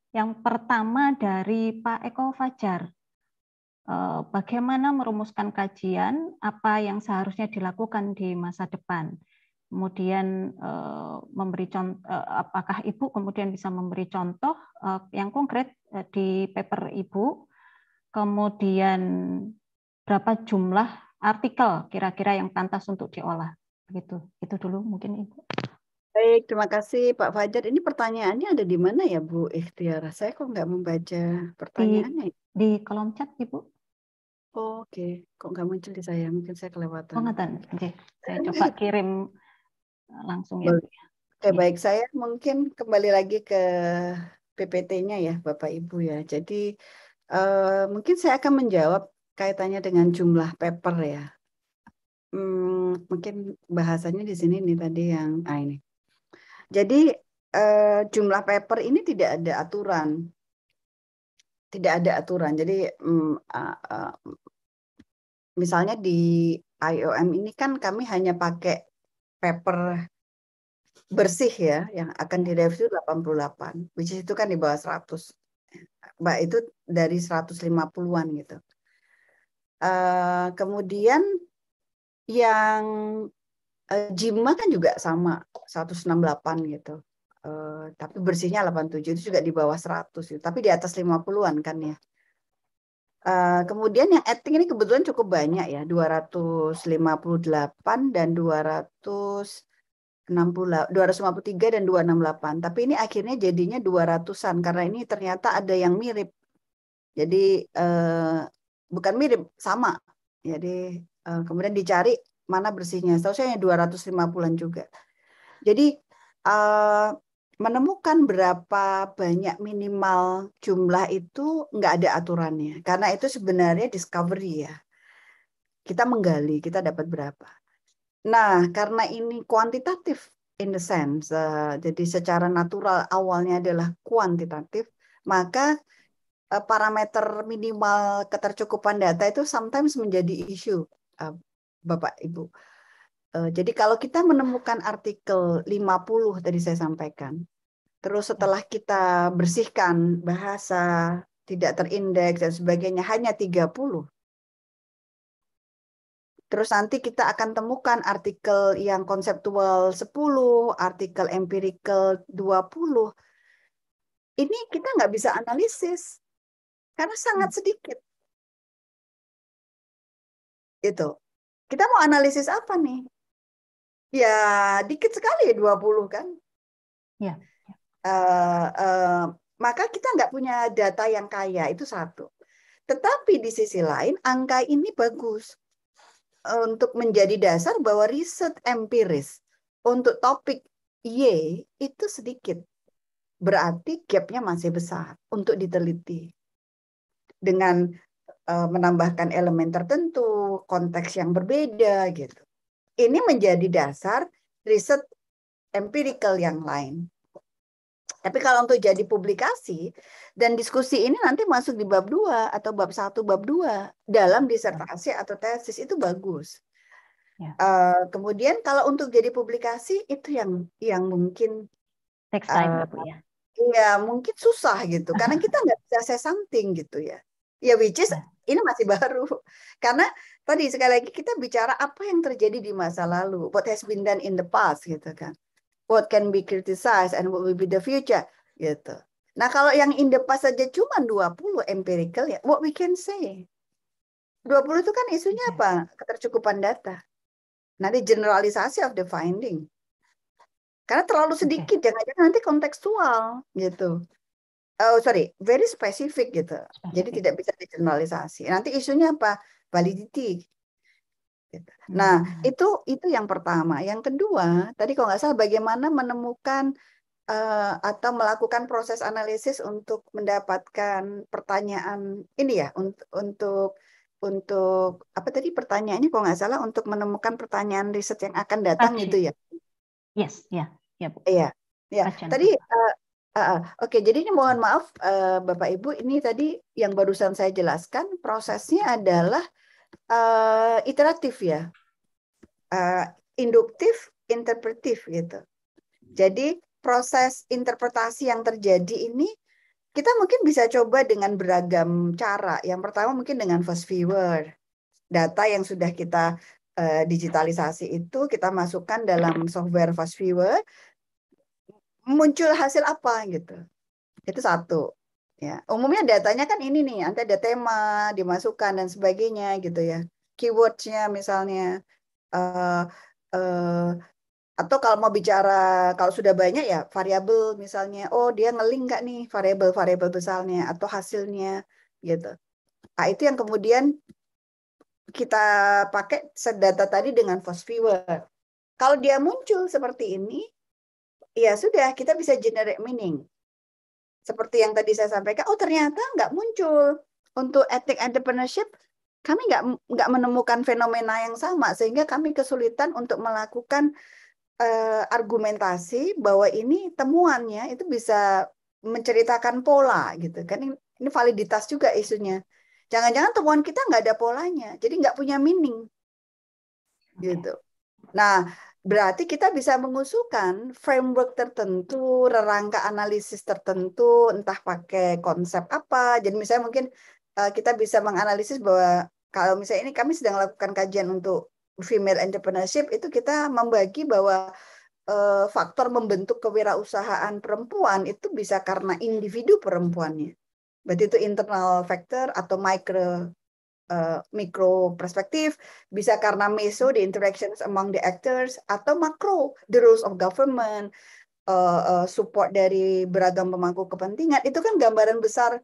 Yang pertama dari Pak Eko Fajar. Eh, bagaimana merumuskan kajian, apa yang seharusnya dilakukan di masa depan? kemudian memberi contoh apakah ibu kemudian bisa memberi contoh yang konkret di paper ibu kemudian berapa jumlah artikel kira-kira yang pantas untuk diolah. Begitu. Itu dulu mungkin Ibu. Baik, terima kasih Pak Fajar. Ini pertanyaannya ada di mana ya Bu Ikhtiar? Saya kok nggak membaca pertanyaannya. Ya? Di, di kolom chat Ibu. Oh, Oke, okay. kok nggak muncul di saya? Mungkin saya kelewatan. Kelewatan. Oke, saya coba kirim eh, langsung ya. Oke, iya. baik. Saya mungkin kembali lagi ke PPT-nya ya, Bapak Ibu ya. Jadi Eh, mungkin saya akan menjawab kaitannya dengan jumlah paper ya. Hmm, mungkin bahasanya di sini nih tadi yang ah ini. Jadi uh, jumlah paper ini tidak ada aturan, tidak ada aturan. Jadi um, uh, uh, misalnya di IOM ini kan kami hanya pakai paper bersih ya yang akan direview 88 which itu kan di bawah 100. Mbak itu dari 150-an gitu. Uh, kemudian yang uh, Jima kan juga sama 168 gitu. Uh, tapi bersihnya 87 itu juga di bawah 100 gitu. Tapi di atas 50-an kan ya. Uh, kemudian yang acting ini kebetulan cukup banyak ya, 258 dan 200 60, 253 dan 268. Tapi ini akhirnya jadinya 200-an karena ini ternyata ada yang mirip. Jadi eh, bukan mirip, sama. Jadi eh, kemudian dicari mana bersihnya. Setahu saya 250-an juga. Jadi eh, menemukan berapa banyak minimal jumlah itu nggak ada aturannya. Karena itu sebenarnya discovery ya. Kita menggali, kita dapat berapa. Nah, karena ini kuantitatif in the sense, uh, jadi secara natural awalnya adalah kuantitatif, maka uh, parameter minimal ketercukupan data itu sometimes menjadi isu, uh, Bapak Ibu. Uh, jadi kalau kita menemukan artikel 50 tadi saya sampaikan, terus setelah kita bersihkan bahasa tidak terindeks dan sebagainya hanya 30, Terus nanti kita akan temukan artikel yang konseptual 10, artikel empirical 20. Ini kita nggak bisa analisis karena sangat hmm. sedikit. Itu. Kita mau analisis apa nih? Ya, dikit sekali ya 20 kan? Ya. ya. Uh, uh, maka kita nggak punya data yang kaya, itu satu. Tetapi di sisi lain, angka ini bagus untuk menjadi dasar bahwa riset empiris untuk topik Y itu sedikit. Berarti gapnya masih besar untuk diteliti. Dengan e, menambahkan elemen tertentu, konteks yang berbeda gitu. Ini menjadi dasar riset empirical yang lain. Tapi kalau untuk jadi publikasi dan diskusi ini nanti masuk di bab dua atau bab satu bab dua dalam iya. disertasi atau tesis itu bagus. Ya. Uh, kemudian kalau untuk jadi publikasi itu yang yang mungkin next time uh, ya. Iya, mungkin susah gitu karena kita nggak bisa say something gitu ya. Ya which is iya. ini masih baru. Karena tadi sekali lagi kita bicara apa yang terjadi di masa lalu, what has been done in the past gitu kan what can be criticized and what will be the future gitu. Nah, kalau yang in the past saja cuma 20 empirical ya, what we can say. 20 itu kan isunya iya. apa? Ketercukupan data. Nanti generalisasi of the finding. Karena terlalu sedikit, jangan-jangan nanti kontekstual gitu. Oh, sorry, very specific gitu. Jadi tidak bisa di generalisasi. Nanti isunya apa? Validity, Gitu. Nah, hmm. itu itu yang pertama. Yang kedua, tadi kalau nggak salah bagaimana menemukan uh, atau melakukan proses analisis untuk mendapatkan pertanyaan ini ya untuk untuk untuk apa tadi pertanyaannya kalau nggak salah untuk menemukan pertanyaan riset yang akan datang okay. itu ya. Yes, ya, yeah. ya yeah, Iya, yeah, ya. Tadi uh, Uh, Oke, okay, jadi ini mohon maaf uh, Bapak Ibu, ini tadi yang barusan saya jelaskan prosesnya adalah uh, iteratif ya, uh, induktif, interpretif gitu. Jadi proses interpretasi yang terjadi ini kita mungkin bisa coba dengan beragam cara. Yang pertama mungkin dengan first viewer. Data yang sudah kita uh, digitalisasi itu kita masukkan dalam software first viewer muncul hasil apa gitu. Itu satu. Ya, umumnya datanya kan ini nih, nanti ada tema dimasukkan dan sebagainya gitu ya. Keywordnya misalnya, uh, uh, atau kalau mau bicara kalau sudah banyak ya variabel misalnya, oh dia ngeling nggak nih variabel-variabel besarnya atau hasilnya gitu. Nah, itu yang kemudian kita pakai data tadi dengan first viewer. Kalau dia muncul seperti ini, ya sudah kita bisa generate meaning seperti yang tadi saya sampaikan, oh ternyata nggak muncul untuk etik entrepreneurship kami nggak nggak menemukan fenomena yang sama sehingga kami kesulitan untuk melakukan uh, argumentasi bahwa ini temuannya itu bisa menceritakan pola gitu kan ini, validitas juga isunya jangan-jangan temuan kita nggak ada polanya jadi nggak punya meaning gitu nah Berarti kita bisa mengusulkan framework tertentu, rangka analisis tertentu, entah pakai konsep apa. Jadi misalnya mungkin eh, kita bisa menganalisis bahwa kalau misalnya ini kami sedang melakukan kajian untuk female entrepreneurship itu kita membagi bahwa eh, faktor membentuk kewirausahaan perempuan itu bisa karena individu perempuannya. Berarti itu internal factor atau micro uh, eh, mikro perspektif, bisa karena meso the interactions among the actors atau makro the rules of government, uh, uh, support dari beragam pemangku kepentingan. Itu kan gambaran besar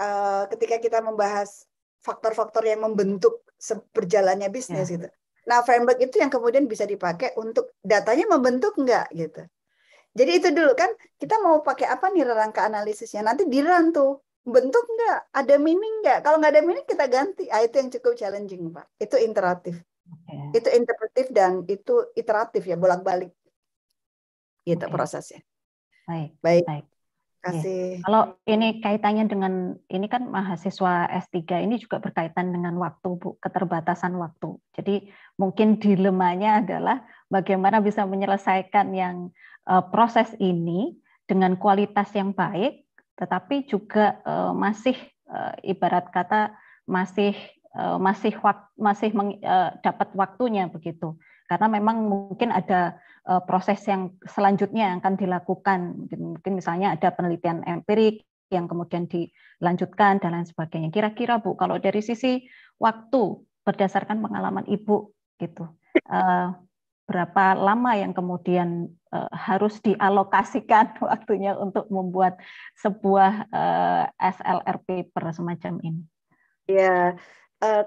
uh, ketika kita membahas faktor-faktor yang membentuk berjalannya bisnis yeah. gitu. Nah, framework itu yang kemudian bisa dipakai untuk datanya membentuk enggak gitu. Jadi itu dulu kan kita mau pakai apa nih rangka analisisnya. Nanti diran tuh bentuk nggak ada meaning nggak kalau nggak ada meaning kita ganti ah, itu yang cukup challenging pak itu interaktif okay. itu interpretif dan itu iteratif ya bolak balik gitu okay. prosesnya baik baik, baik. Kasih. Kalau ini kaitannya dengan ini kan mahasiswa S3 ini juga berkaitan dengan waktu, Bu, keterbatasan waktu. Jadi mungkin dilemanya adalah bagaimana bisa menyelesaikan yang uh, proses ini dengan kualitas yang baik tetapi juga eh, masih eh, ibarat kata masih eh, masih masih dapat waktunya begitu karena memang mungkin ada proses yang selanjutnya yang akan dilakukan mungkin, misalnya ada penelitian empirik yang kemudian dilanjutkan dan lain sebagainya kira-kira bu kalau dari sisi waktu berdasarkan pengalaman ibu gitu berapa lama yang kemudian Eh, harus dialokasikan waktunya untuk membuat sebuah eh, slr paper semacam ini? Ya,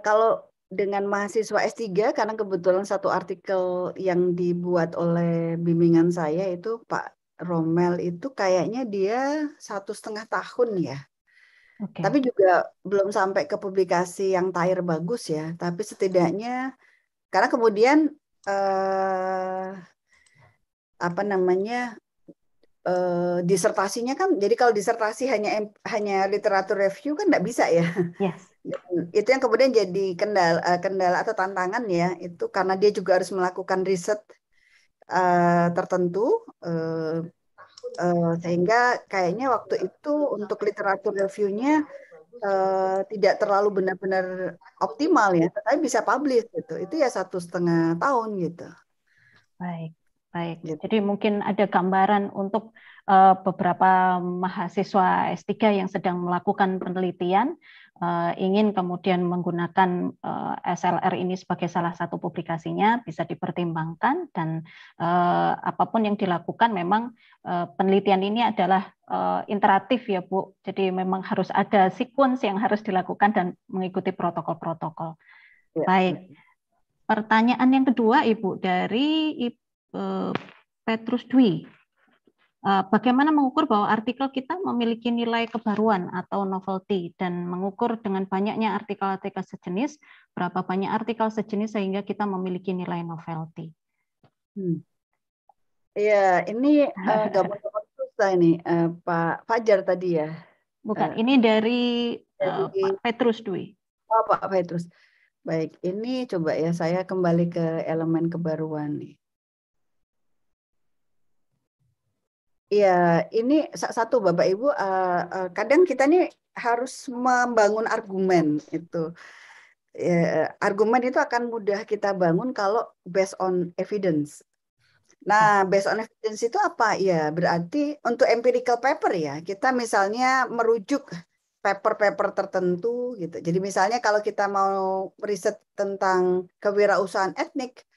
kalau dengan mahasiswa S3 karena kebetulan satu artikel yang dibuat oleh bimbingan saya itu Pak Romel itu kayaknya dia satu setengah tahun ya. Okay. Tapi juga belum sampai ke publikasi yang tayar bagus ya. Tapi setidaknya karena kemudian Uh, apa namanya eh, disertasinya kan jadi kalau disertasi hanya hanya literatur review kan nggak bisa ya yes. itu yang kemudian jadi kendala eh, kendala atau tantangan ya itu karena dia juga harus melakukan riset uh, tertentu uh, uh, sehingga kayaknya waktu itu untuk literatur reviewnya uh, tidak terlalu benar-benar optimal ya tetapi bisa publish gitu itu ya satu setengah tahun gitu baik Baik, gitu. jadi mungkin ada gambaran untuk uh, beberapa mahasiswa S3 yang sedang melakukan penelitian uh, ingin kemudian menggunakan uh, eh, SLR ini sebagai salah satu publikasinya bisa dipertimbangkan dan uh, apapun yang dilakukan memang uh, penelitian ini adalah uh, interaktif ya Bu. Jadi memang harus ada sequence yang harus dilakukan dan mengikuti protokol-protokol. Ya. Baik. Ya. Pertanyaan yang kedua Ibu dari Ibu Eh, Petrus Dwi. Eh, bagaimana mengukur bahwa artikel kita memiliki nilai kebaruan atau novelty dan mengukur dengan banyaknya artikel-artikel sejenis, berapa banyak artikel sejenis sehingga kita memiliki nilai novelty? Hmm. Ya, ini uh, eh, gambar susah ini uh, Pak Fajar tadi ya. Bukan, uh, ini dari, uh, Pak Petrus Dwi. Oh, Pak Petrus. Baik, ini coba ya saya kembali ke elemen kebaruan nih. Iya, ini satu Bapak Ibu, uh, uh, kadang kita nih harus membangun argumen itu. Uh, argumen itu akan mudah kita bangun kalau based on evidence. Nah, hmm. based on evidence itu apa? Ya, berarti untuk empirical paper ya, kita misalnya merujuk paper-paper tertentu gitu. Jadi misalnya kalau kita mau riset tentang kewirausahaan etnik,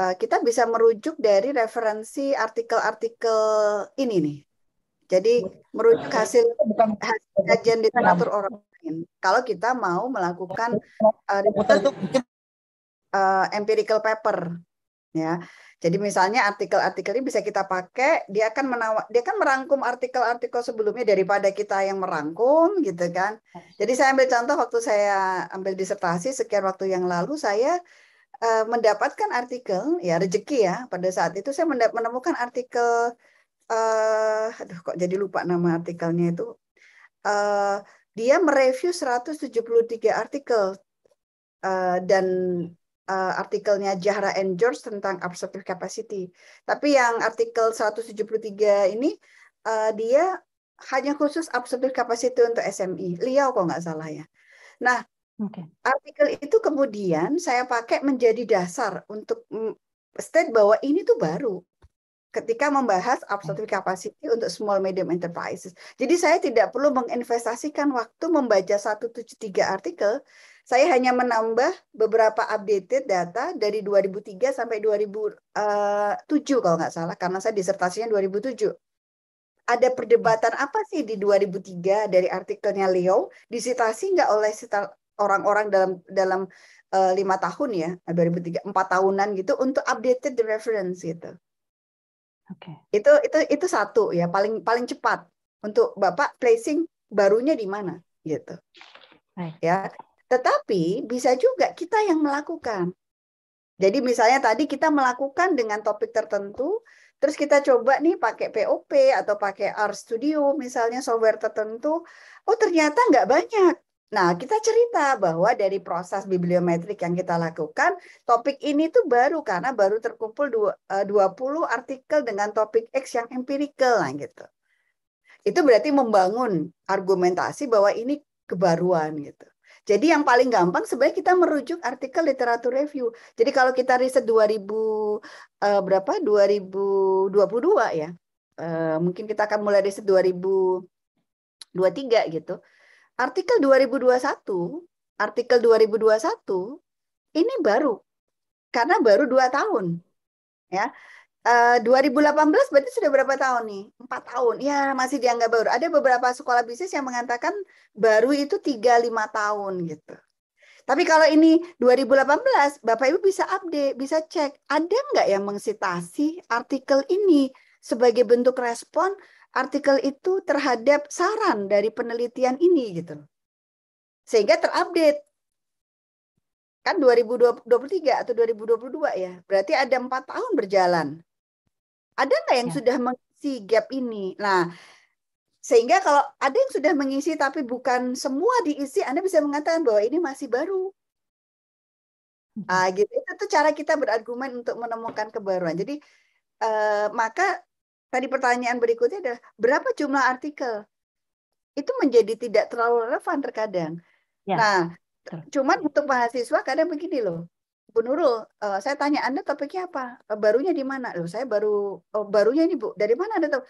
Eh, kita bisa merujuk dari referensi artikel-artikel ini nih. Jadi merujuk hasil kajian literatur orang lain. Kalau kita mau melakukan uh, empirical paper, ya. Jadi misalnya artikel-artikel ini bisa kita pakai, dia akan menawa, dia akan merangkum artikel-artikel sebelumnya daripada kita yang merangkum, gitu kan. Jadi saya ambil contoh waktu saya ambil disertasi sekian waktu yang lalu saya Eh, mendapatkan artikel ya rezeki ya pada saat itu saya menemukan artikel uh, aduh kok jadi lupa nama artikelnya itu uh, dia mereview 173 artikel uh, dan uh, artikelnya Jahra and George tentang absorptive capacity. Tapi yang artikel 173 ini uh, dia hanya khusus absorptive capacity untuk SMI. E. liao kok nggak salah ya. Nah, Okay. Artikel itu kemudian saya pakai menjadi dasar untuk state bahwa ini tuh baru ketika membahas absolute capacity untuk small medium enterprises. Jadi saya tidak perlu menginvestasikan waktu membaca 173 artikel. Saya hanya menambah beberapa updated data dari 2003 sampai 2007 eh, kalau nggak salah karena saya disertasinya 2007. Ada perdebatan apa sih di 2003 dari artikelnya Leo disitasi nggak oleh orang-orang dalam dalam eh, lima uh, tahun ya 2003 empat tahunan gitu untuk updated the reference gitu. Oke. Okay. Itu itu itu satu ya paling paling cepat untuk bapak placing barunya di mana gitu. Right. Ya. Tetapi bisa juga kita yang melakukan. Jadi misalnya tadi kita melakukan dengan topik tertentu, terus kita coba nih pakai POP atau pakai R Studio misalnya software tertentu, oh ternyata nggak banyak Nah, kita cerita bahwa dari proses bibliometrik yang kita lakukan, topik ini tuh baru karena baru terkumpul 20 eh, artikel dengan topik X yang empirical lah gitu. Itu berarti membangun argumentasi bahwa ini kebaruan gitu. Jadi yang paling gampang sebenarnya kita merujuk artikel literatur review. Jadi kalau kita riset 2000 eh, berapa? 2022 ya. Eh, mungkin kita akan mulai riset 2023 gitu Artikel 2021, artikel 2021 ini baru karena baru dua tahun ya uh, eh, 2018 berarti sudah berapa tahun nih empat tahun ya masih dianggap baru ada beberapa sekolah bisnis yang mengatakan baru itu tiga lima tahun gitu tapi kalau ini 2018 Bapak Ibu bisa update bisa cek ada nggak yang mengsitasi artikel ini sebagai bentuk respon artikel itu terhadap saran dari penelitian ini gitu Sehingga terupdate. Kan 2023 atau 2022 ya. Berarti ada empat tahun berjalan. Ada nggak yang ya. sudah mengisi gap ini? Nah, sehingga kalau ada yang sudah mengisi tapi bukan semua diisi, Anda bisa mengatakan bahwa ini masih baru. Hmm. Ah, gitu. Itu cara kita berargumen untuk menemukan kebaruan. Jadi eh, maka tadi pertanyaan berikutnya adalah berapa jumlah artikel? Itu menjadi tidak terlalu relevan terkadang. Ya. Nah, Betul. cuman untuk mahasiswa kadang begini loh. Bu Nurul, uh, saya tanya Anda topiknya apa? Eh, barunya di mana? Loh, saya baru oh, barunya ini Bu. Dari mana Anda tahu?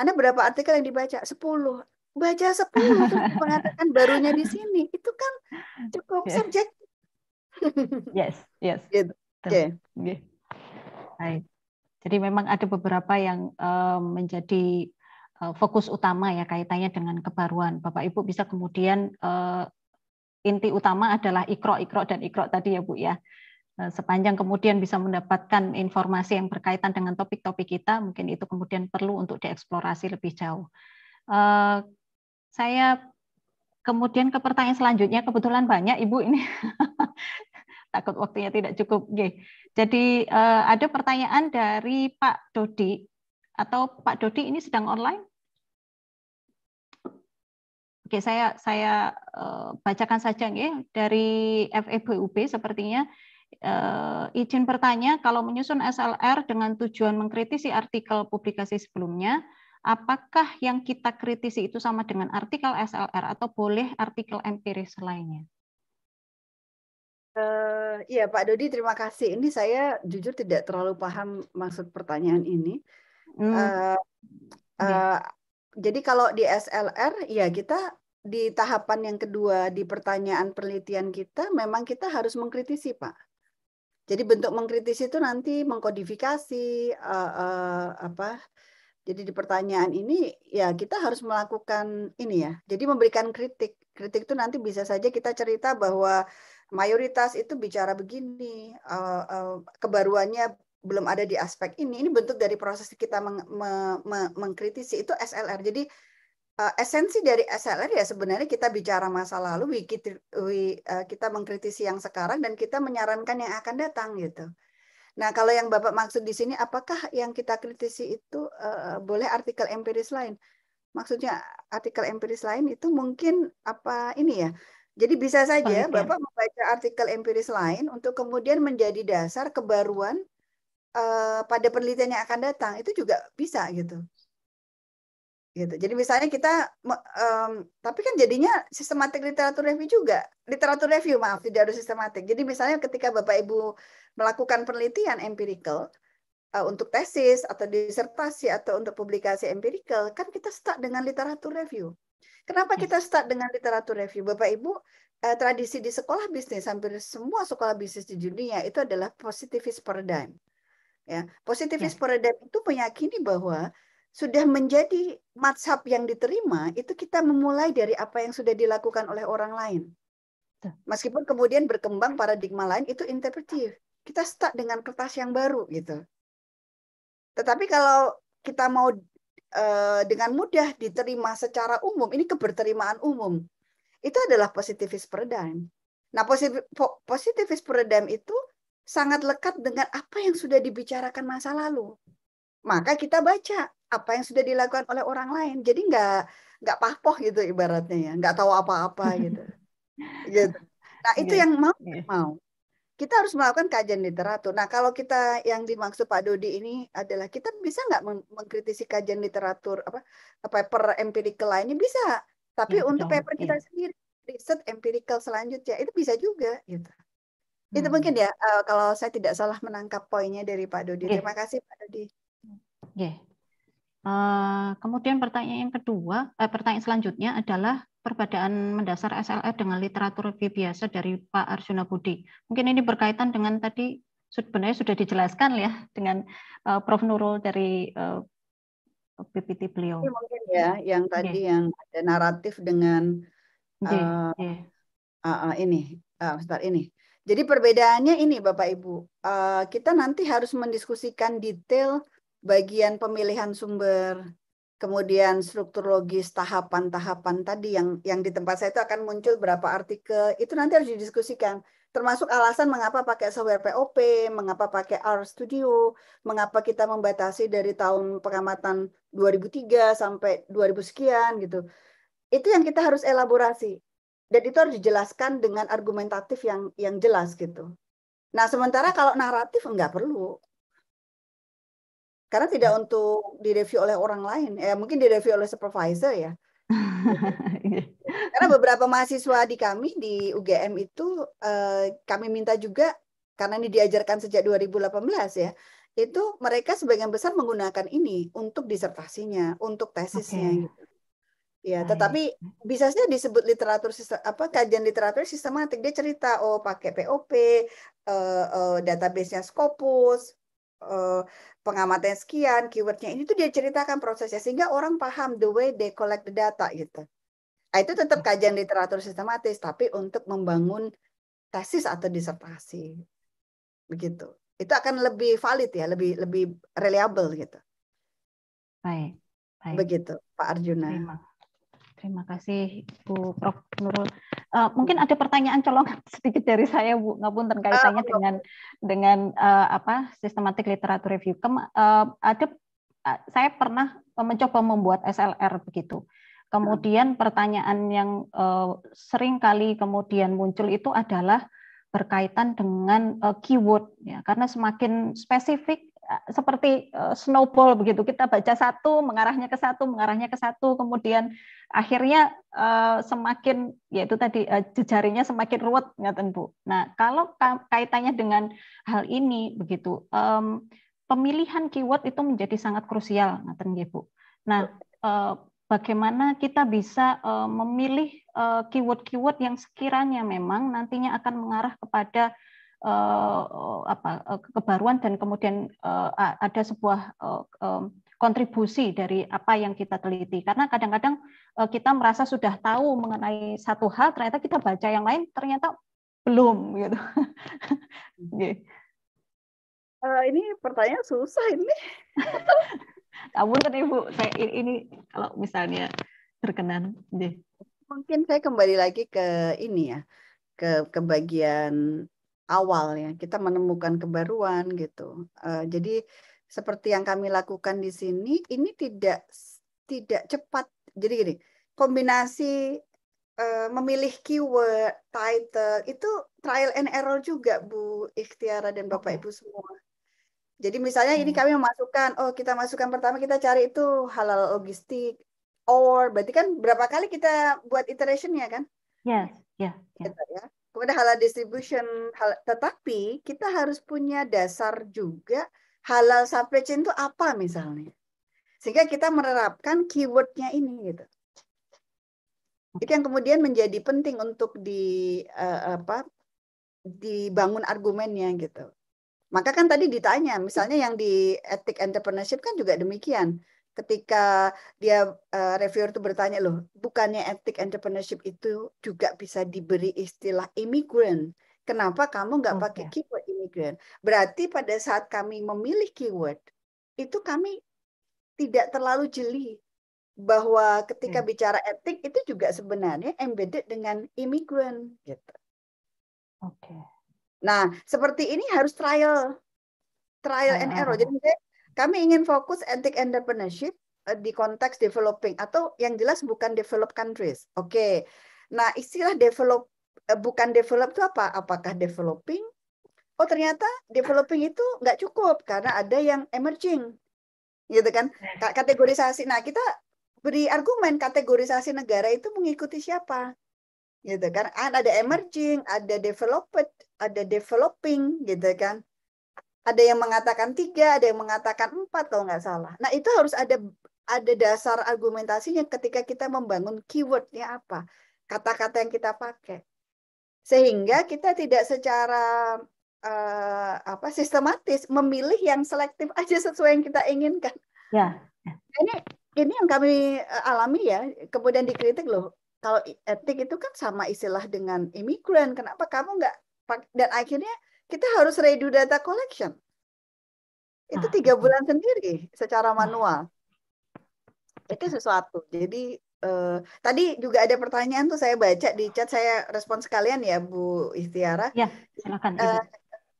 Anda berapa artikel yang dibaca? Sepuluh? Baca sepuluh untuk mengatakan barunya di sini. Itu kan cukup yes. subjek. yes, yes. Gitu. Oke. Okay. Baik. Jadi memang ada beberapa yang menjadi fokus utama ya kaitannya dengan kebaruan. Bapak Ibu bisa kemudian inti utama adalah ikro, ikro dan ikro tadi ya Bu ya. Sepanjang kemudian bisa mendapatkan informasi yang berkaitan dengan topik-topik kita, mungkin itu kemudian perlu untuk dieksplorasi lebih jauh. Saya kemudian ke pertanyaan selanjutnya, kebetulan banyak Ibu ini. Takut waktunya tidak cukup. Jadi uh, ada pertanyaan dari Pak Dodi atau Pak Dodi ini sedang online? Oke, saya saya uh, bacakan saja ya dari FEBUB sepertinya uh, izin bertanya kalau menyusun SLR dengan tujuan mengkritisi artikel publikasi sebelumnya, apakah yang kita kritisi itu sama dengan artikel SLR atau boleh artikel empiris lainnya? Uh, iya Pak Dodi terima kasih. Ini saya jujur tidak terlalu paham maksud pertanyaan ini. Hmm. Uh, uh, jadi kalau di SLR ya kita di tahapan yang kedua di pertanyaan penelitian kita memang kita harus mengkritisi Pak. Jadi bentuk mengkritisi itu nanti mengkodifikasi uh, uh, apa. Jadi di pertanyaan ini ya kita harus melakukan ini ya. Jadi memberikan kritik. Kritik itu nanti bisa saja kita cerita bahwa mayoritas itu bicara begini, uh, uh, kebaruannya belum ada di aspek ini. Ini bentuk dari proses kita meng, me, me, mengkritisi itu SLR. Jadi uh, esensi dari SLR ya sebenarnya kita bicara masa lalu, kita, uh, kita mengkritisi yang sekarang dan kita menyarankan yang akan datang gitu. Nah, kalau yang Bapak maksud di sini apakah yang kita kritisi itu uh, boleh artikel empiris lain? Maksudnya artikel empiris lain itu mungkin apa ini ya? Jadi bisa saja Bapak membaca artikel empiris lain untuk kemudian menjadi dasar kebaruan uh, pada penelitian yang akan datang itu juga bisa gitu. Gitu. Jadi misalnya kita um, tapi kan jadinya sistematik literatur review juga. Literatur review maaf tidak harus sistematik. Jadi misalnya ketika Bapak Ibu melakukan penelitian empirical uh, untuk tesis atau disertasi atau untuk publikasi empirical kan kita start dengan literatur review Kenapa kita start dengan literatur review? Bapak Ibu, eh, tradisi di sekolah bisnis, hampir semua sekolah bisnis di dunia itu adalah positivis paradigm. Ya, positivist ya. paradigm itu meyakini bahwa sudah menjadi matsap yang diterima, itu kita memulai dari apa yang sudah dilakukan oleh orang lain. Meskipun kemudian berkembang paradigma lain itu interpretif. Kita start dengan kertas yang baru gitu. Tetapi kalau kita mau Eh, dengan mudah diterima secara umum, ini keberterimaan umum, itu adalah positivist paradigm. Nah, positivist paradigm itu sangat lekat dengan apa yang sudah dibicarakan masa lalu. Maka kita baca apa yang sudah dilakukan oleh orang lain. Jadi nggak nggak pahpoh gitu ibaratnya ya, nggak tahu apa-apa gitu. gitu. Nah itu iya, yang mau iya. mau kita harus melakukan kajian literatur. Nah, kalau kita yang dimaksud Pak Dodi ini adalah kita bisa nggak mengkritisi kajian literatur apa paper empirical lainnya bisa, tapi ya, untuk paper paper kita iya. sendiri riset empirical selanjutnya itu bisa juga gitu. Hmm. Itu mungkin ya eh, kalau saya tidak salah menangkap poinnya dari Pak Dodi. Yeah. Terima kasih Pak Dodi. Yeah. Iya. Uh, kemudian pertanyaan yang kedua, uh, pertanyaan selanjutnya adalah perbedaan mendasar SLR e dengan literatur review biasa dari Pak Arjuna Budi. Mungkin ini berkaitan dengan tadi sebenarnya sudah dijelaskan ya dengan uh, Prof Nurul dari uh, eh, PPT beliau. Ini iya, mungkin ya yang iya. tadi yeah. yang ada naratif dengan Uh, iya, eh, yeah. Uh, ah, uh, ini, uh, ah, start ini. Jadi perbedaannya ini Bapak Ibu, uh, kita nanti harus mendiskusikan detail bagian pemilihan sumber kemudian struktur logis tahapan-tahapan tadi yang yang di tempat saya itu akan muncul berapa artikel itu nanti harus didiskusikan termasuk alasan mengapa pakai software POP, mengapa pakai R Studio, mengapa kita membatasi dari tahun pengamatan 2003 sampai 2000 sekian gitu. Itu yang kita harus elaborasi dan itu harus dijelaskan dengan argumentatif yang yang jelas gitu. Nah, sementara kalau naratif enggak perlu. Karena tidak iya. untuk direview oleh orang lain. Ya, mungkin direview oleh supervisor ya. Iya. karena beberapa mahasiswa di kami di UGM itu eh, kami minta juga karena ini diajarkan sejak 2018 ya itu mereka sebagian besar menggunakan ini untuk disertasinya untuk tesisnya okay. gitu. ya Baik. Iya, tetapi bisa saja disebut literatur apa kajian literatur sistematik dia cerita oh pakai POP eh, database eh, databasenya Scopus Eh, pengamatan sekian, keywordnya ini tuh dia ceritakan prosesnya sehingga orang paham the way they collect the data gitu. Nah, itu tetap hmm. kajian literatur sistematis tapi untuk membangun tesis atau disertasi begitu. Itu akan lebih valid ya, lebih lebih reliable gitu. Baik. Baik. Begitu, Pak Arjuna. Terima. Terima kasih Bu Prof. Nurul. Uh, mungkin ada pertanyaan colongan sedikit dari saya Bu ngapun terkaitannya ah, uh, dengan dengan uh, apa sistematik literatur review. Kem, uh, ada uh, saya pernah mencoba membuat SLR begitu. Kemudian pertanyaan yang uh, sering kali kemudian muncul itu adalah berkaitan dengan uh, keyword ya karena semakin spesifik Eh, seperti eh, snowball begitu kita baca satu mengarahnya ke satu mengarahnya ke satu kemudian akhirnya eh, semakin yaitu tadi jejaringnya semakin ruwet nggak tentu Nah kalau kaitannya dengan hal ini begitu pemilihan keyword itu menjadi sangat krusial ngaten tentu bu. Nah bagaimana kita bisa memilih keyword-keyword yang sekiranya memang nantinya akan mengarah kepada Eh, apa eh, kebaruan dan kemudian eh, ada sebuah kontribusi dari apa yang kita teliti. Karena kadang-kadang kita merasa sudah tahu mengenai satu hal, ternyata kita baca yang lain ternyata belum gitu. Hmm. okay. uh, ini pertanyaan susah ini. Ampun Ibu, saya ini kalau misalnya berkenan. Okay. Mungkin saya kembali lagi ke ini ya, ke kebagian awal ya kita menemukan kebaruan gitu uh, jadi seperti yang kami lakukan di sini ini tidak tidak cepat jadi gini kombinasi uh, memilih keyword title itu trial and error juga Bu Ikhtiara dan Bapak Ibu semua jadi misalnya hmm. ini kami memasukkan oh kita masukkan pertama kita cari itu halal logistik or berarti kan berapa kali kita buat iterationnya kan yes yeah, yeah. yeah. Gitu ya kemudian halal distribution hal, tetapi kita harus punya dasar juga halal supply chain itu apa misalnya sehingga kita menerapkan keywordnya ini gitu itu yang kemudian menjadi penting untuk di uh, apa dibangun argumennya gitu maka kan tadi ditanya misalnya yang di etik entrepreneurship kan juga demikian ketika dia uh, reviewer itu bertanya loh, bukannya etik entrepreneurship itu juga bisa diberi istilah immigrant? Kenapa kamu nggak okay. Oh, pakai iya. keyword immigrant? Berarti pada saat kami memilih keyword itu kami tidak terlalu jeli bahwa ketika hmm. bicara etik itu juga sebenarnya embedded dengan imigran gitu. Oke. Okay. Nah, seperti ini harus trial trial and error. Ah, ah, Jadi ah. Kami ingin fokus ethic entrepreneurship eh, di konteks developing atau yang jelas bukan developed countries. Oke. Okay. Nah, istilah develop eh, bukan develop itu apa? Apakah developing? Oh, ternyata developing itu nggak cukup karena ada yang emerging. Gitu kan? Kategorisasi. Nah, kita beri argumen kategorisasi negara itu mengikuti siapa? Gitu kan? kan ada emerging, ada developed, ada developing gitu kan ada yang mengatakan tiga, ada yang mengatakan empat kalau nggak salah. Nah itu harus ada ada dasar argumentasinya ketika kita membangun keywordnya apa, kata-kata yang kita pakai, sehingga kita tidak secara uh, apa sistematis memilih yang selektif aja sesuai yang kita inginkan. Ya. Ini ini yang kami eh, alami ya. Kemudian dikritik loh. Kalau etik itu kan sama istilah dengan imigran. Kenapa kamu nggak dan akhirnya kita harus redo data collection. Itu ah, tiga bulan sendiri secara ah. manual. Itu sesuatu. Jadi eh, tadi juga ada pertanyaan tuh saya baca di chat saya respon sekalian ya Bu Istiara. Ya, silakan. Eh,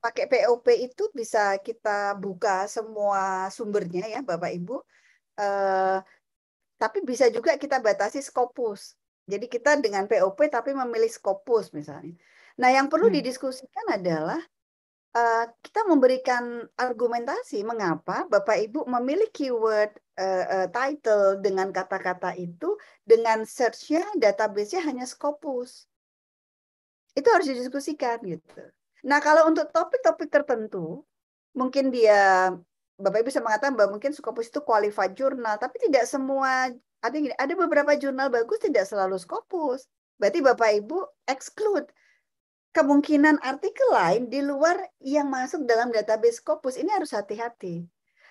pakai POP itu bisa kita buka semua sumbernya ya Bapak Ibu. Eh, tapi bisa juga kita batasi skopus. Jadi kita dengan POP tapi memilih skopus misalnya. Nah, yang perlu hmm. didiskusikan adalah uh, kita memberikan argumentasi mengapa Bapak Ibu memilih keyword uh, uh, title dengan kata-kata itu dengan search-nya database-nya hanya Scopus. Itu harus didiskusikan gitu. Nah, kalau untuk topik-topik tertentu, mungkin dia Bapak Ibu bisa mengatakan bahwa mungkin Scopus itu qualified jurnal, tapi tidak semua ada gini, ada beberapa jurnal bagus tidak selalu Scopus. Berarti Bapak Ibu exclude kemungkinan artikel lain di luar yang masuk dalam database Scopus ini harus hati-hati.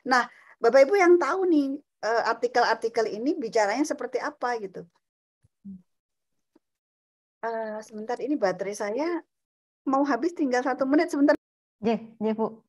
Nah, Bapak Ibu yang tahu nih eh, artikel-artikel ini bicaranya seperti apa gitu. Uh, sebentar ini baterai saya mau habis tinggal satu menit sebentar. Ya, ya Bu.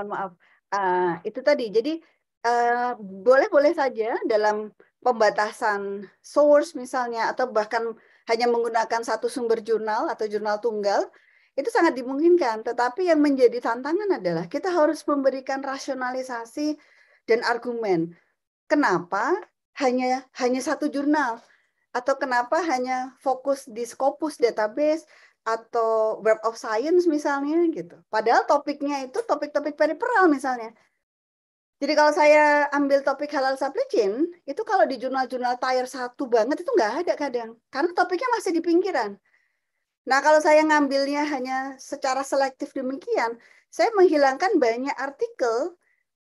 mohon maaf. Uh, itu tadi. Jadi eh, boleh-boleh uh, saja dalam pembatasan source misalnya atau bahkan hanya menggunakan satu sumber jurnal atau jurnal tunggal itu sangat dimungkinkan. Tetapi yang menjadi tantangan adalah kita harus memberikan rasionalisasi dan argumen. Kenapa hanya hanya satu jurnal atau kenapa hanya fokus di Scopus database atau web of science misalnya gitu. Padahal topiknya itu topik-topik periperal misalnya. Jadi kalau saya ambil topik halal supply chain, itu kalau di jurnal-jurnal tier satu banget itu nggak ada kadang. Karena topiknya masih di pinggiran. Nah kalau saya ngambilnya hanya secara selektif demikian, saya menghilangkan banyak artikel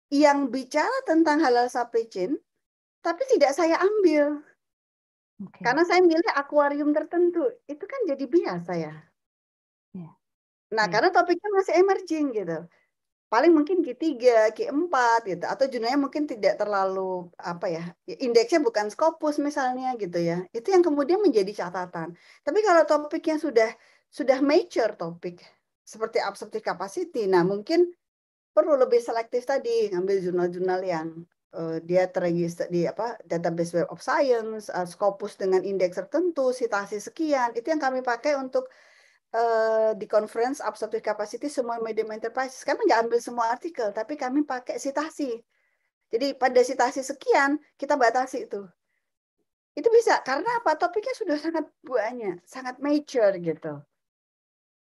yang bicara tentang halal supply chain, tapi tidak saya ambil Okay. Karena saya milih akuarium tertentu, itu kan jadi biasa ya. Yeah. Nah, yeah. karena topiknya masih emerging gitu. Paling mungkin Q3, Q4 gitu atau jurnalnya mungkin tidak terlalu apa ya, indeksnya bukan Scopus misalnya gitu ya. Itu yang kemudian menjadi catatan. Tapi kalau topiknya sudah sudah mature topik seperti absorptive capacity, nah mungkin perlu lebih selektif tadi ngambil jurnal-jurnal yang Eh, dia terregister di apa database Web of Science, uh, Scopus dengan indeks tertentu, citasi sekian. Itu yang kami pakai untuk uh, di conference absorptive capacity semua medium enterprise Kami nggak ambil semua artikel, tapi kami pakai citasi. Jadi pada citasi sekian kita batasi itu. Itu bisa karena apa? Topiknya sudah sangat banyak, sangat major gitu.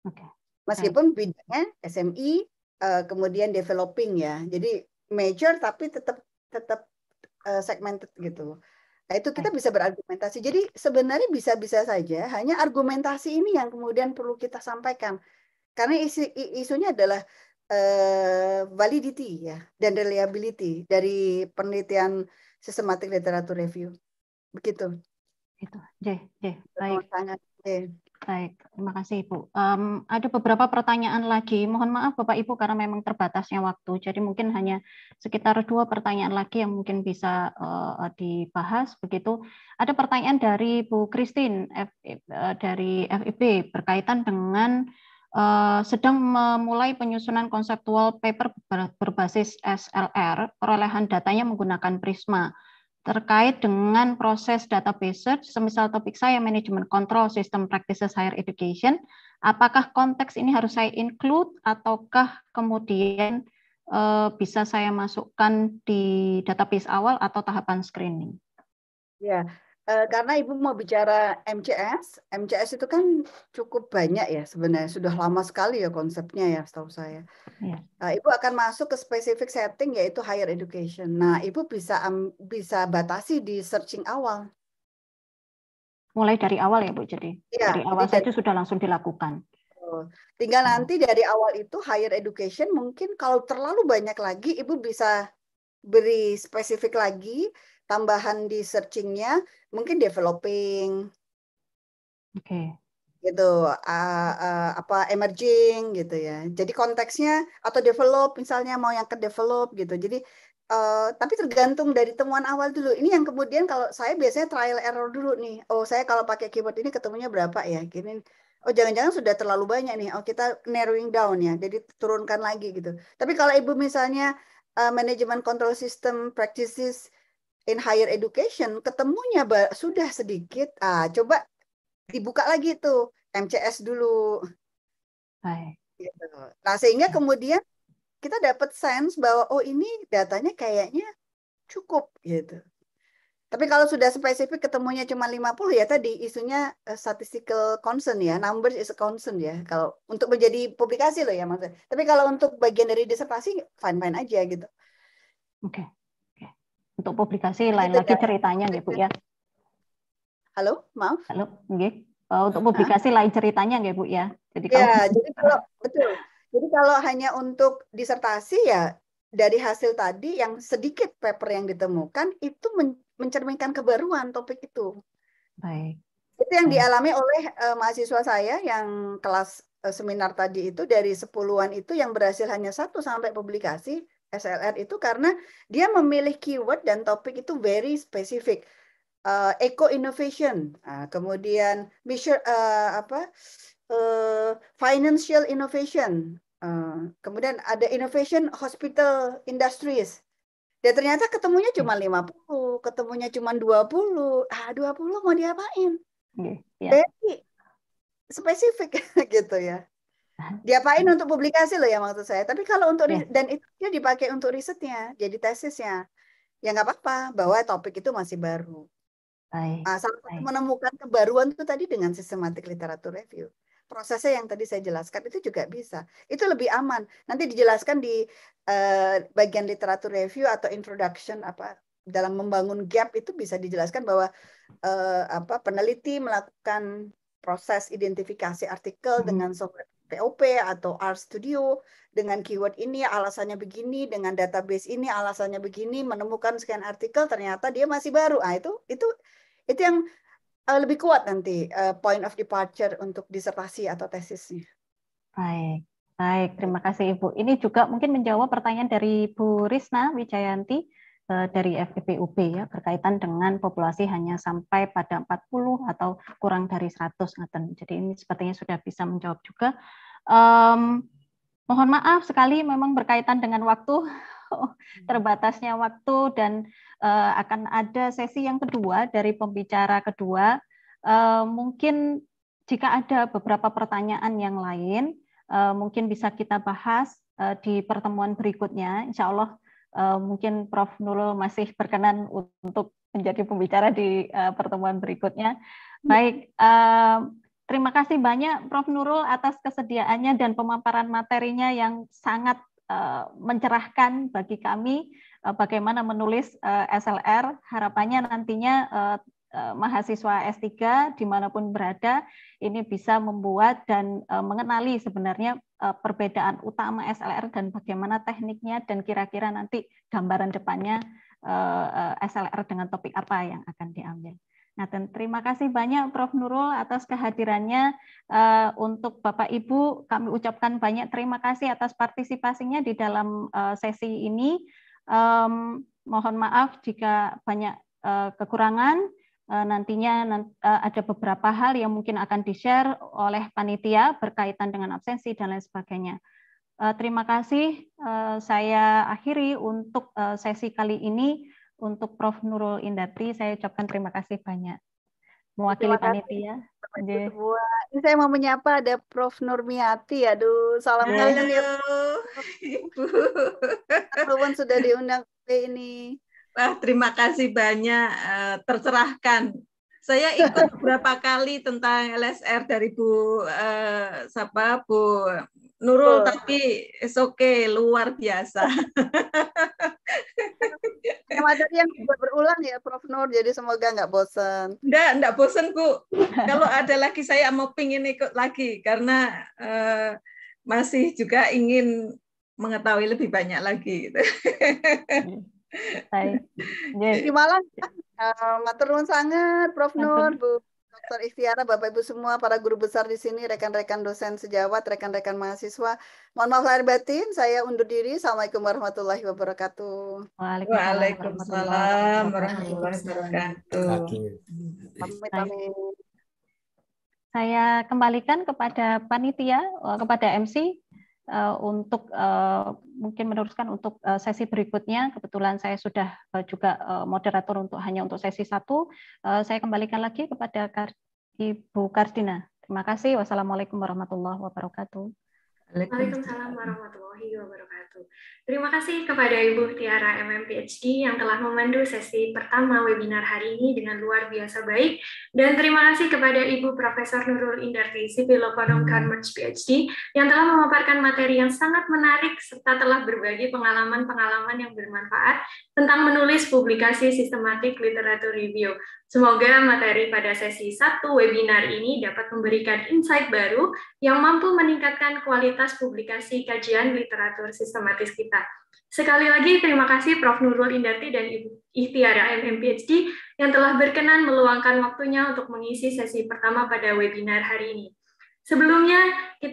Okay. Meskipun bidangnya SMI, e, kemudian developing ya. Jadi major tapi tetap tetap uh, eh, segmented gitu. Nah, itu kita bisa berargumentasi. Jadi sebenarnya bisa-bisa saja hanya argumentasi ini yang kemudian perlu kita sampaikan. Karena isi, isunya adalah uh, validity ya dan reliability dari penelitian systematic literatur review. Begitu. Itu, J, J. Baik. Baik, terima kasih Ibu. Um, ada beberapa pertanyaan lagi. Mohon maaf Bapak Ibu karena memang terbatasnya waktu. Jadi mungkin hanya sekitar dua pertanyaan lagi yang mungkin bisa uh, dibahas. Begitu. Ada pertanyaan dari Bu Christine uh, dari FIP berkaitan dengan uh, sedang memulai penyusunan konseptual paper berbasis SLR. Perolehan datanya menggunakan Prisma terkait dengan proses database search, semisal topik saya manajemen kontrol sistem practices higher education, apakah konteks ini harus saya include ataukah kemudian uh, bisa saya masukkan di database awal atau tahapan screening? Ya, yeah Eh, karena Ibu mau bicara MCS, MCS itu kan cukup banyak ya sebenarnya, sudah lama sekali ya konsepnya ya setahu saya. Ya. Ibu akan masuk ke spesifik setting yaitu higher education. Nah, Ibu bisa bisa batasi di searching awal. Mulai dari awal ya Bu, jadi ya, dari awal saja sudah langsung dilakukan. Tinggal hmm. nanti dari awal itu higher education mungkin kalau terlalu banyak lagi Ibu bisa beri spesifik lagi tambahan di searchingnya mungkin developing oke okay. gitu uh, uh, apa emerging gitu ya jadi konteksnya atau develop misalnya mau yang ke develop gitu jadi Uh, tapi tergantung dari temuan awal dulu. Ini yang kemudian kalau saya biasanya trial error dulu nih. Oh, saya kalau pakai keyword ini ketemunya berapa ya? Gini. Oh, jangan-jangan sudah terlalu banyak nih. Oh, kita narrowing down ya. Jadi turunkan lagi gitu. Tapi kalau Ibu misalnya uh, manajemen control system practices in higher education ketemunya sudah sedikit ah coba dibuka lagi tuh MCS dulu Hai. Gitu. nah sehingga ya. kemudian kita dapat sense bahwa oh ini datanya kayaknya cukup gitu tapi kalau sudah spesifik ketemunya cuma 50 ya tadi isunya eh, statistical concern ya, numbers is a concern ya. Kalau untuk menjadi publikasi loh ya maksudnya. Tapi kalau untuk bagian dari disertasi fine-fine aja gitu. Oke. Okay untuk publikasi lain lagi kan ceritanya nggih Bu ya. Halo, maaf. Halo, nggih. Uh, untuk publikasi Hah? lain ceritanya nggih Bu ya. Jadi kalau ya, jadi kalau betul. Jadi kalau hanya untuk disertasi ya dari hasil tadi yang sedikit paper yang ditemukan itu men mencerminkan kebaruan topik itu. Baik. Itu yang Baik. dialami oleh uh, mahasiswa saya yang kelas uh, seminar tadi itu dari sepuluhan itu yang berhasil hanya satu sampai publikasi SLR itu karena dia memilih keyword dan topik itu very specific. Uh, eco innovation, uh, kemudian measure uh, apa uh, financial innovation, uh, kemudian ada innovation hospital industries. Dan ternyata ketemunya cuma 50, hmm. ketemunya cuma 20. Ah, 20 mau diapain? Yeah. Iya. Very spesifik gitu ya. Diapain untuk publikasi loh ya maksud saya. Tapi kalau untuk ya. dan itu dia dipakai untuk risetnya, jadi tesisnya, ya nggak apa-apa bahwa topik itu masih baru. Baik. Ah, salah menemukan kebaruan itu tadi dengan sistematik literatur review. Prosesnya yang tadi saya jelaskan itu juga bisa. Itu lebih aman. Nanti dijelaskan di eh, bagian literatur review atau introduction apa dalam membangun gap itu bisa dijelaskan bahwa eh, apa peneliti melakukan proses identifikasi artikel hmm. dengan software POP atau art Studio dengan keyword ini alasannya begini, dengan database ini alasannya begini, menemukan sekian artikel ternyata dia masih baru. Ah itu itu itu yang uh, lebih kuat nanti uh, point of departure untuk disertasi atau tesisnya. Baik. Baik, terima kasih Ibu. Ini juga mungkin menjawab pertanyaan dari Bu Risna Wijayanti Eh, dari FEPUB ya berkaitan dengan populasi hanya sampai pada 40 atau kurang dari 100 ngeten. Jadi ini sepertinya sudah bisa menjawab juga. Um, mohon maaf sekali memang berkaitan dengan waktu terbatasnya waktu dan uh, akan ada sesi yang kedua dari pembicara kedua. Uh, mungkin jika ada beberapa pertanyaan yang lain uh, mungkin bisa kita bahas di pertemuan berikutnya. Insya Allah Eh, mungkin Prof Nurul masih berkenan untuk menjadi pembicara di eh, pertemuan berikutnya. Hmm. Baik, eh, terima kasih banyak Prof Nurul atas kesediaannya dan pemaparan materinya yang sangat mencerahkan bagi kami bagaimana menulis SLR. Harapannya nantinya mahasiswa S3 dimanapun berada ini bisa membuat dan mengenali sebenarnya Eh, perbedaan utama SLR dan bagaimana tekniknya dan kira-kira nanti gambaran depannya eh, eh, SLR dengan topik apa yang akan diambil. Nah, dan terima kasih banyak Prof. Nurul atas kehadirannya. Untuk Bapak Ibu, kami ucapkan banyak terima kasih atas partisipasinya di dalam sesi ini. Mohon maaf jika banyak kekurangan. Eh, nantinya eh, ada beberapa hal yang mungkin akan di-share oleh panitia berkaitan dengan absensi dan lain sebagainya. Eh, terima kasih saya akhiri untuk sesi kali ini untuk Prof. Nurul Indati saya ucapkan terima kasih banyak mewakili panitia. Iya. Ini saya mau menyapa ada Prof. Nurmiati. Aduh, salam kalian ya. Ibu. Ibu. sudah diundang ke ini. Wah, terima kasih banyak uh, tercerahkan. Saya ikut beberapa kali tentang LSR dari Bu uh, siapa Bu Nurul oh. tapi it's okay, luar biasa. materi yang berulang ya Prof Nur, jadi semoga nggak bosan. Nggak, nggak bosan Bu. Kalau ada lagi saya mau pingin ikut lagi karena uh, masih juga ingin mengetahui lebih banyak lagi. Terima malam eh, Matur nuwun sangat Prof Nur, Bu Dr. Ikhtiara, Bapak Ibu semua, para guru besar di sini, rekan-rekan dosen sejawat, rekan-rekan mahasiswa. Mohon maaf lahir batin, saya undur diri. Assalamualaikum warahmatullahi wabarakatuh. Waalaikumsalam warahmatullahi wabarakatuh. Saya kembalikan kepada panitia, eh, kepada MC uh, untuk uh, mungkin meneruskan untuk uh, sesi berikutnya. Kebetulan saya sudah uh, juga uh, moderator untuk hanya untuk sesi satu. Uh, saya kembalikan lagi kepada Kar Ibu Kartina. Terima kasih. Wassalamualaikum warahmatullahi wabarakatuh. Waalaikumsalam warahmatullahi wabarakatuh wabarakatuh. Gitu. Terima kasih kepada Ibu Tiara MMPHD yang telah memandu sesi pertama webinar hari ini dengan luar biasa baik. Dan terima kasih kepada Ibu Profesor Nurul Indar Indarti Sibilokodong Karmers PhD yang telah memaparkan materi yang sangat menarik serta telah berbagi pengalaman-pengalaman yang bermanfaat tentang menulis publikasi sistematik literatur review. Semoga materi pada sesi satu webinar ini dapat memberikan insight baru yang mampu meningkatkan kualitas publikasi kajian literatur sistematis kita. Sekali lagi terima kasih Prof. Nurul Indarti dan Ibu Ihtiara M.M.P.H.D yang telah berkenan meluangkan waktunya untuk mengisi sesi pertama pada webinar hari ini. Sebelumnya,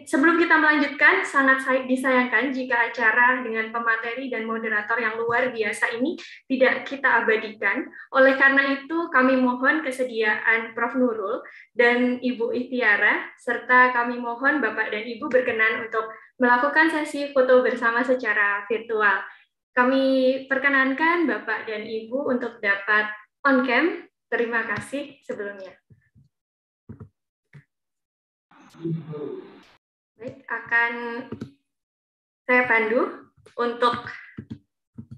sebelum kita melanjutkan, sangat disayangkan jika acara dengan pemateri dan moderator yang luar biasa ini tidak kita abadikan. Oleh karena itu, kami mohon kesediaan Prof. Nurul dan Ibu Ihtiara, serta kami mohon Bapak dan Ibu berkenan untuk melakukan sesi foto bersama secara virtual. Kami perkenankan Bapak dan Ibu untuk dapat on-cam. Terima kasih sebelumnya. Baik, akan saya pandu untuk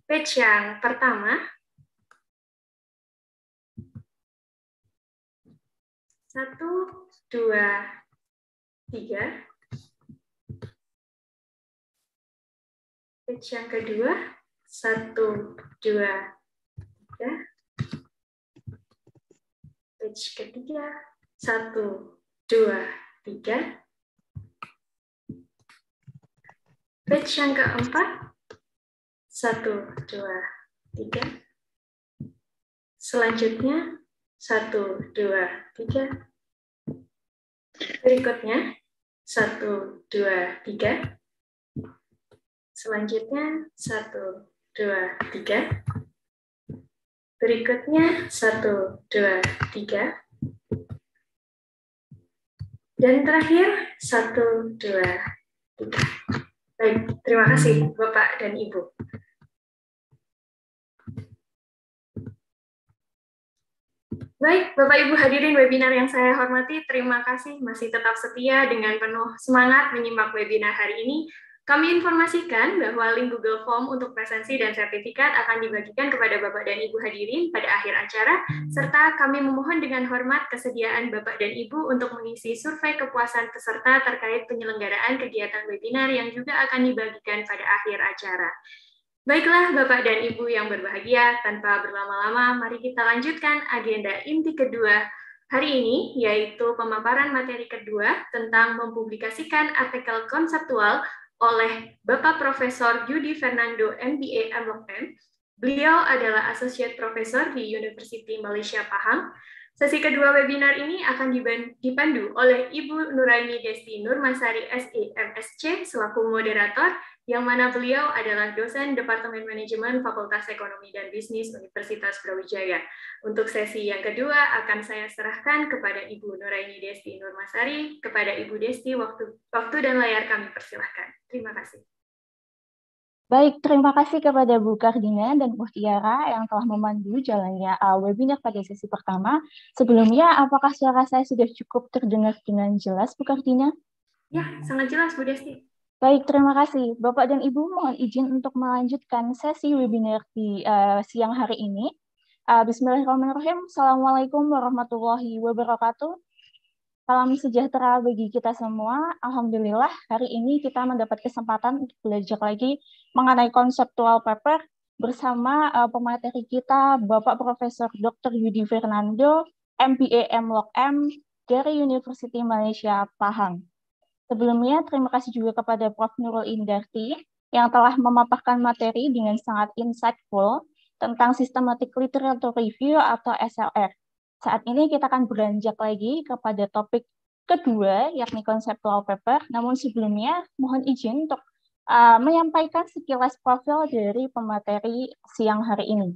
page yang pertama. Satu, dua, tiga. Page yang kedua. Satu, dua, tiga. Page ketiga. Satu, dua, tiga. Page yang keempat, satu, dua, tiga. Selanjutnya, satu, dua, tiga. Berikutnya, satu, dua, tiga. Selanjutnya, satu, dua, tiga. Berikutnya, satu, dua, tiga. Dan terakhir, satu, dua, tiga. Baik, terima kasih Bapak dan Ibu. Baik, Bapak Ibu hadirin webinar yang saya hormati, terima kasih masih tetap setia dengan penuh semangat menyimak webinar hari ini. Kami informasikan bahwa link Google Form untuk presensi dan sertifikat akan dibagikan kepada Bapak dan Ibu hadirin pada akhir acara, serta kami memohon dengan hormat kesediaan Bapak dan Ibu untuk mengisi survei kepuasan peserta terkait penyelenggaraan kegiatan webinar yang juga akan dibagikan pada akhir acara. Baiklah Bapak dan Ibu yang berbahagia, tanpa berlama-lama mari kita lanjutkan agenda inti kedua hari ini, yaitu pemaparan materi kedua tentang mempublikasikan artikel konseptual oleh Bapak Profesor Judy Fernando MBA MLM. Beliau adalah Associate Professor di University Malaysia Pahang. Sesi kedua webinar ini akan dipandu oleh Ibu Nuraini Desti Nurmasari SE MSC selaku moderator yang mana beliau adalah dosen Departemen Manajemen Fakultas Ekonomi dan Bisnis Universitas Brawijaya. Untuk sesi yang kedua akan saya serahkan kepada Ibu Nuraini Desti Nurmasari. Kepada Ibu Desti, waktu, waktu dan layar kami persilahkan. Terima kasih. Baik, terima kasih kepada Bu Kardina dan Bu Tiara yang telah memandu jalannya uh, webinar pada sesi pertama. Sebelumnya, apakah suara saya sudah cukup terdengar dengan jelas, Bu Kardina? Ya, sangat jelas, Bu Desti. Baik, terima kasih. Bapak dan Ibu mohon izin untuk melanjutkan sesi webinar di uh, siang hari ini. Uh, Bismillahirrahmanirrahim. Assalamualaikum warahmatullahi wabarakatuh. Salam sejahtera bagi kita semua. Alhamdulillah, hari ini kita mendapat kesempatan untuk belajar lagi mengenai konseptual paper bersama uh, pemateri kita, Bapak Profesor Dr. Yudi Fernando, MBA M. M dari University Malaysia Pahang. Sebelumnya, terima kasih juga kepada Prof. Nurul Indarti yang telah memaparkan materi dengan sangat insightful tentang Systematic Literature Review atau SLR. Saat ini kita akan beranjak lagi kepada topik kedua, yakni conceptual paper. Namun sebelumnya, mohon izin untuk uh, menyampaikan sekilas profil dari pemateri siang hari ini.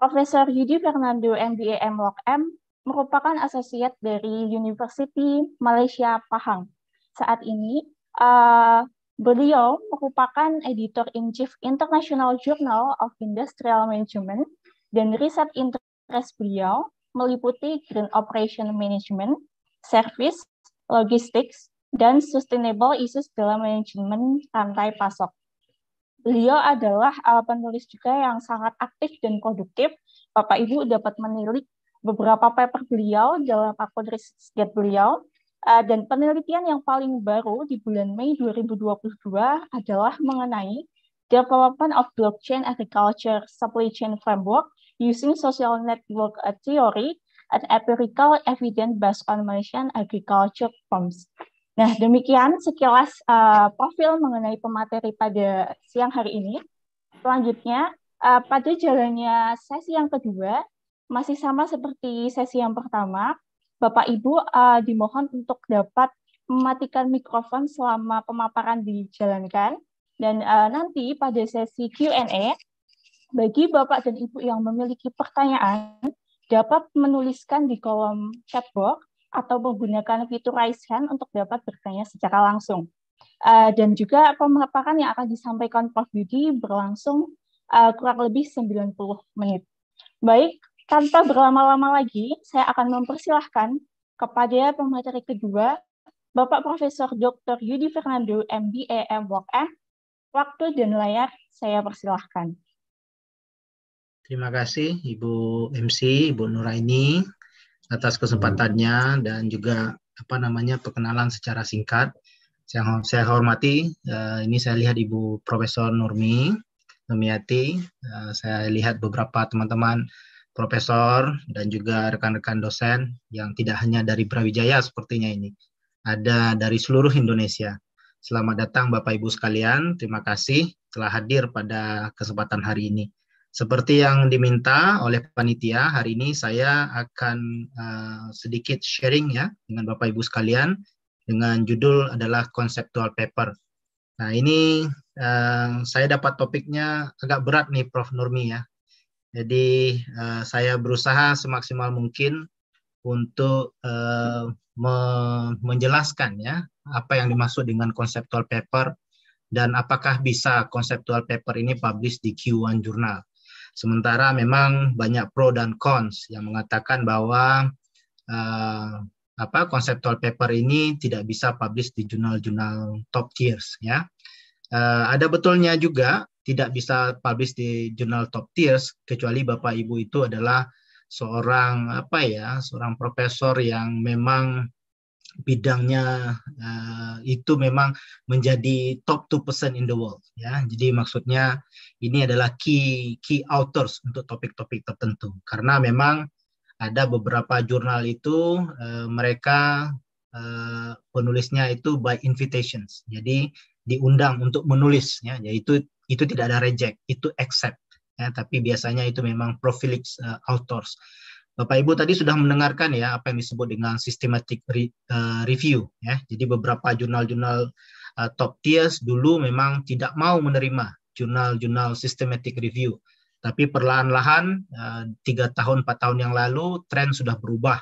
Profesor Yudi Fernando MBA MLOG M merupakan asosiat dari University Malaysia Pahang saat ini. Uh, beliau merupakan editor in chief International Journal of Industrial Management dan riset interest beliau meliputi green operation management, service, logistics, dan sustainable issues dalam manajemen rantai pasok. Beliau adalah uh, penulis juga yang sangat aktif dan produktif. Bapak Ibu dapat menilik beberapa paper beliau dalam akun riset beliau, Eh, dan penelitian yang paling baru di bulan Mei 2022 adalah mengenai development of blockchain agriculture supply chain framework using social network theory and empirical evidence based on Malaysian agriculture firms. Nah, demikian sekilas uh, profil mengenai pemateri pada siang hari ini. Selanjutnya, uh, pada jalannya sesi yang kedua, masih sama seperti sesi yang pertama, Bapak Ibu uh, dimohon untuk dapat mematikan mikrofon selama pemaparan dijalankan dan uh, nanti pada sesi Q&A bagi Bapak dan Ibu yang memiliki pertanyaan dapat menuliskan di kolom chat box atau menggunakan fitur raise hand untuk dapat bertanya secara langsung. Uh, dan juga pemaparan yang akan disampaikan Prof. Yudi berlangsung uh, kurang lebih 90 menit. Baik, tanpa berlama-lama lagi, saya akan mempersilahkan kepada pemateri kedua, Bapak Profesor Dr. Yudi Fernando, MBA, MWOKM. Waktu dan layar saya persilahkan. Terima kasih Ibu MC, Ibu Nuraini atas kesempatannya dan juga apa namanya perkenalan secara singkat. Saya, saya hormati, uh, ini saya lihat Ibu Profesor Nurmi Nurmiati, uh, saya lihat beberapa teman-teman profesor dan juga rekan-rekan dosen yang tidak hanya dari Brawijaya sepertinya ini. Ada dari seluruh Indonesia. Selamat datang Bapak Ibu sekalian. Terima kasih telah hadir pada kesempatan hari ini. Seperti yang diminta oleh panitia, hari ini saya akan uh, sedikit sharing ya dengan Bapak Ibu sekalian dengan judul adalah conceptual paper. Nah, ini uh, saya dapat topiknya agak berat nih Prof Nurmi ya. Jadi uh, saya berusaha semaksimal mungkin untuk uh, me menjelaskan ya apa yang dimaksud dengan konseptual paper dan apakah bisa konseptual paper ini publish di Q1 jurnal. Sementara memang banyak pro dan cons yang mengatakan bahwa uh, apa konseptual paper ini tidak bisa publish di jurnal-jurnal top tiers ya. Uh, ada betulnya juga tidak bisa publish di jurnal top tiers kecuali Bapak Ibu itu adalah seorang apa ya, seorang profesor yang memang bidangnya uh, itu memang menjadi top 2% in the world ya. Jadi maksudnya ini adalah key key authors untuk topik-topik tertentu karena memang ada beberapa jurnal itu uh, mereka uh, penulisnya itu by invitations. Jadi diundang untuk menulis ya, yaitu itu tidak ada reject, itu accept. Ya, tapi biasanya itu memang profilix uh, eh, authors. Bapak Ibu tadi sudah mendengarkan ya apa yang disebut dengan systematic re, uh, review ya. Jadi beberapa jurnal-jurnal uh, top tiers dulu memang tidak mau menerima jurnal-jurnal systematic review. Tapi perlahan-lahan tiga tahun empat tahun yang lalu tren sudah berubah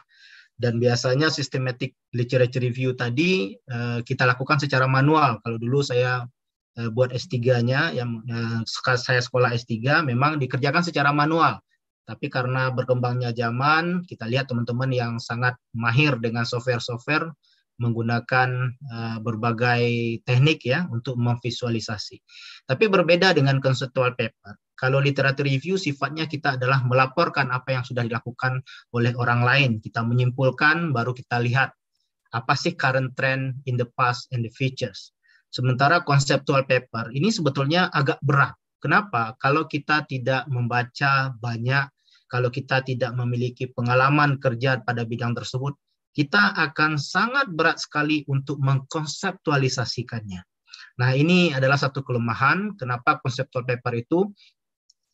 dan biasanya systematic literature review tadi kita lakukan secara manual. Kalau dulu saya Eh, buat S3-nya yang eh, saya sekolah S3 memang dikerjakan secara manual. Tapi karena berkembangnya zaman, kita lihat teman-teman yang sangat mahir dengan software-software menggunakan eh, berbagai teknik ya untuk memvisualisasi. Tapi berbeda dengan conceptual paper. Kalau literatur review sifatnya kita adalah melaporkan apa yang sudah dilakukan oleh orang lain. Kita menyimpulkan baru kita lihat apa sih current trend in the past and the futures Sementara konseptual paper ini sebetulnya agak berat. Kenapa? Kalau kita tidak membaca banyak, kalau kita tidak memiliki pengalaman kerja pada bidang tersebut, kita akan sangat berat sekali untuk mengkonseptualisasikannya. Nah, ini adalah satu kelemahan kenapa konseptual paper itu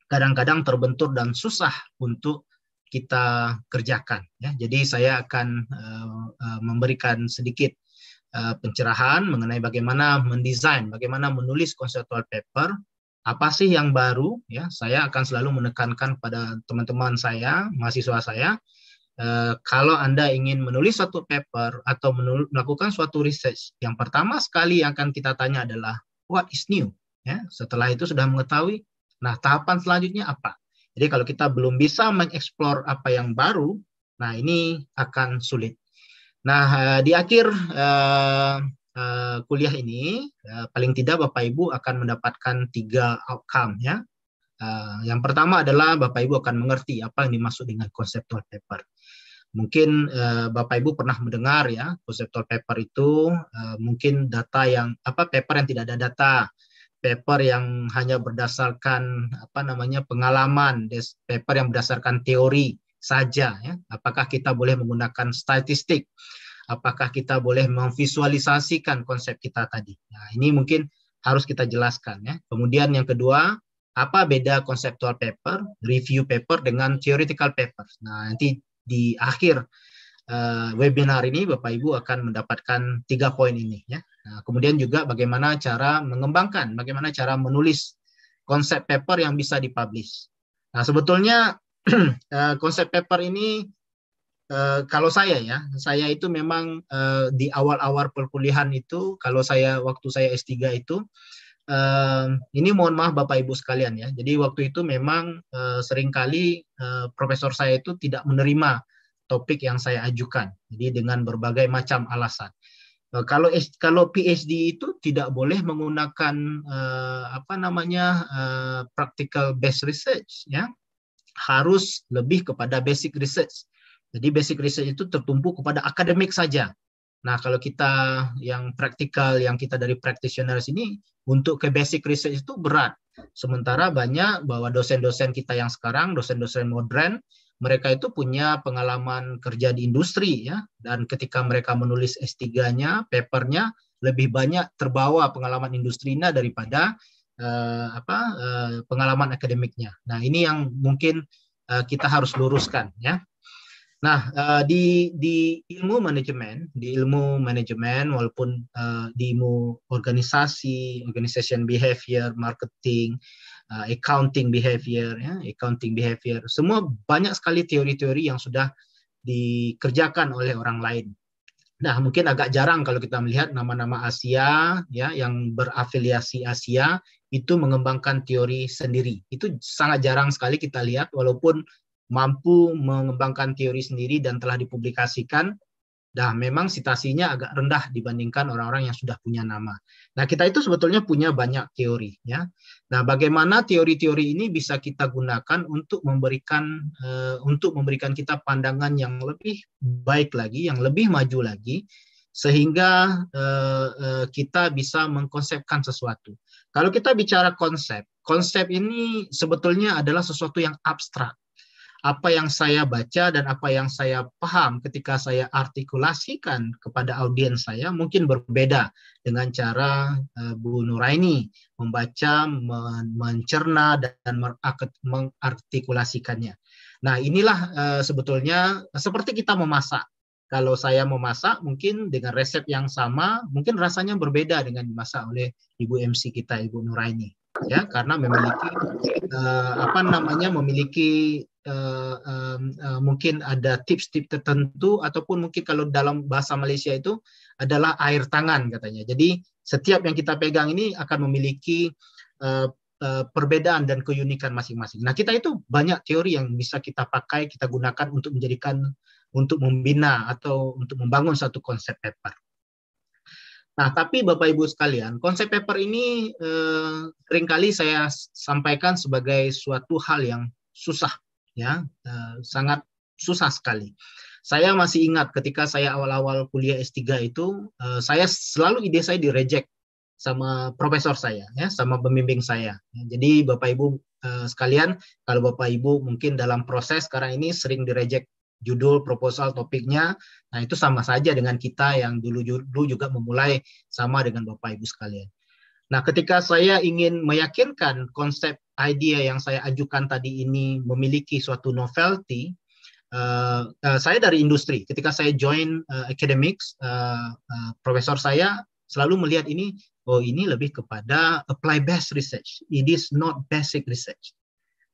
kadang-kadang terbentur dan susah untuk kita kerjakan ya. Jadi saya akan uh, uh, memberikan sedikit Eh, pencerahan mengenai bagaimana mendesain, bagaimana menulis conceptual paper, apa sih yang baru ya. Saya akan selalu menekankan pada teman-teman saya, mahasiswa saya, eh, kalau Anda ingin menulis suatu paper atau melakukan suatu research, yang pertama sekali yang akan kita tanya adalah what is new? Ya, setelah itu sudah mengetahui, nah tahapan selanjutnya apa? Jadi kalau kita belum bisa mengeksplor apa yang baru, nah ini akan sulit. Nah, eh, di akhir eh, eh, kuliah ini paling tidak Bapak Ibu akan mendapatkan tiga outcome ya. yang pertama adalah Bapak Ibu akan mengerti apa yang dimaksud dengan conceptual paper. Mungkin Bapak Ibu pernah mendengar ya conceptual paper itu mungkin data yang apa paper yang tidak ada data, paper yang hanya berdasarkan apa namanya pengalaman, paper yang berdasarkan teori saja ya. Apakah kita boleh menggunakan statistik? Apakah kita boleh memvisualisasikan konsep kita tadi? Nah, ini mungkin harus kita jelaskan ya. Kemudian yang kedua, apa beda konseptual paper, review paper dengan theoretical paper? Nah, nanti di akhir uh, webinar ini Bapak Ibu akan mendapatkan tiga poin ini ya. Nah, kemudian juga bagaimana cara mengembangkan, bagaimana cara menulis konsep paper yang bisa dipublish. Nah, sebetulnya Eh, konsep paper ini uh, kalau saya ya, saya itu memang uh, di awal-awal perkuliahan itu kalau saya waktu saya S3 itu uh, ini mohon maaf Bapak Ibu sekalian ya. Jadi waktu itu memang uh, seringkali uh, profesor saya itu tidak menerima topik yang saya ajukan. Jadi dengan berbagai macam alasan. kalau kalau PhD itu tidak boleh menggunakan uh, apa namanya uh, practical based research ya harus lebih kepada basic research. Jadi basic research itu tertumpu kepada akademik saja. Nah, kalau kita yang praktikal, yang kita dari practitioners ini, untuk ke basic research itu berat. Sementara banyak bahwa dosen-dosen kita yang sekarang, dosen-dosen modern, mereka itu punya pengalaman kerja di industri ya dan ketika mereka menulis S3-nya, papernya lebih banyak terbawa pengalaman industrinya daripada uh, apa uh, pengalaman akademiknya. Nah, ini yang mungkin uh, kita harus luruskan ya. Nah, uh, di di ilmu manajemen, di ilmu manajemen walaupun uh, di ilmu organisasi, organization behavior, marketing, uh, accounting behavior ya, accounting behavior, semua banyak sekali teori-teori yang sudah dikerjakan oleh orang lain. Nah, mungkin agak jarang kalau kita melihat nama-nama Asia ya yang berafiliasi Asia itu mengembangkan teori sendiri. Itu sangat jarang sekali kita lihat walaupun mampu mengembangkan teori sendiri dan telah dipublikasikan. Nah, memang sitasinya agak rendah dibandingkan orang-orang yang sudah punya nama. Nah, kita itu sebetulnya punya banyak teori ya. Nah, bagaimana teori-teori ini bisa kita gunakan untuk memberikan uh, untuk memberikan kita pandangan yang lebih baik lagi, yang lebih maju lagi sehingga uh, uh, kita bisa mengkonsepkan sesuatu. Kalau kita bicara konsep, konsep ini sebetulnya adalah sesuatu yang abstrak. Apa yang saya baca dan apa yang saya paham ketika saya artikulasikan kepada audiens saya mungkin berbeda dengan cara eh, Bu Nuraini membaca, mencerna, dan mengartikulasikannya. Nah, inilah eh, sebetulnya seperti kita memasak kalau saya memasak mungkin dengan resep yang sama mungkin rasanya berbeda dengan dimasak oleh ibu MC kita ibu Nuraini ya karena memiliki uh, apa namanya memiliki uh, uh, mungkin ada tips-tips tertentu ataupun mungkin kalau dalam bahasa Malaysia itu adalah air tangan katanya jadi setiap yang kita pegang ini akan memiliki uh, perbedaan dan keunikan masing-masing. Nah, kita itu banyak teori yang bisa kita pakai, kita gunakan untuk menjadikan untuk membina atau untuk membangun satu konsep paper. Nah, tapi Bapak Ibu sekalian, konsep paper ini eh, seringkali saya sampaikan sebagai suatu hal yang susah, ya, eh, sangat susah sekali. Saya masih ingat ketika saya awal-awal kuliah S3 itu, eh, saya selalu ide saya direject sama profesor saya, ya, sama pembimbing saya. Jadi Bapak Ibu eh, sekalian, kalau Bapak Ibu mungkin dalam proses sekarang ini sering direject judul proposal topiknya nah itu sama saja dengan kita yang dulu dulu juga memulai sama dengan Bapak Ibu sekalian nah ketika saya ingin meyakinkan konsep idea yang saya ajukan tadi ini memiliki suatu novelty Uh, uh, saya dari industri. Ketika saya join uh, academics, uh, uh, profesor saya selalu melihat ini, oh ini lebih kepada apply best research. It is not basic research.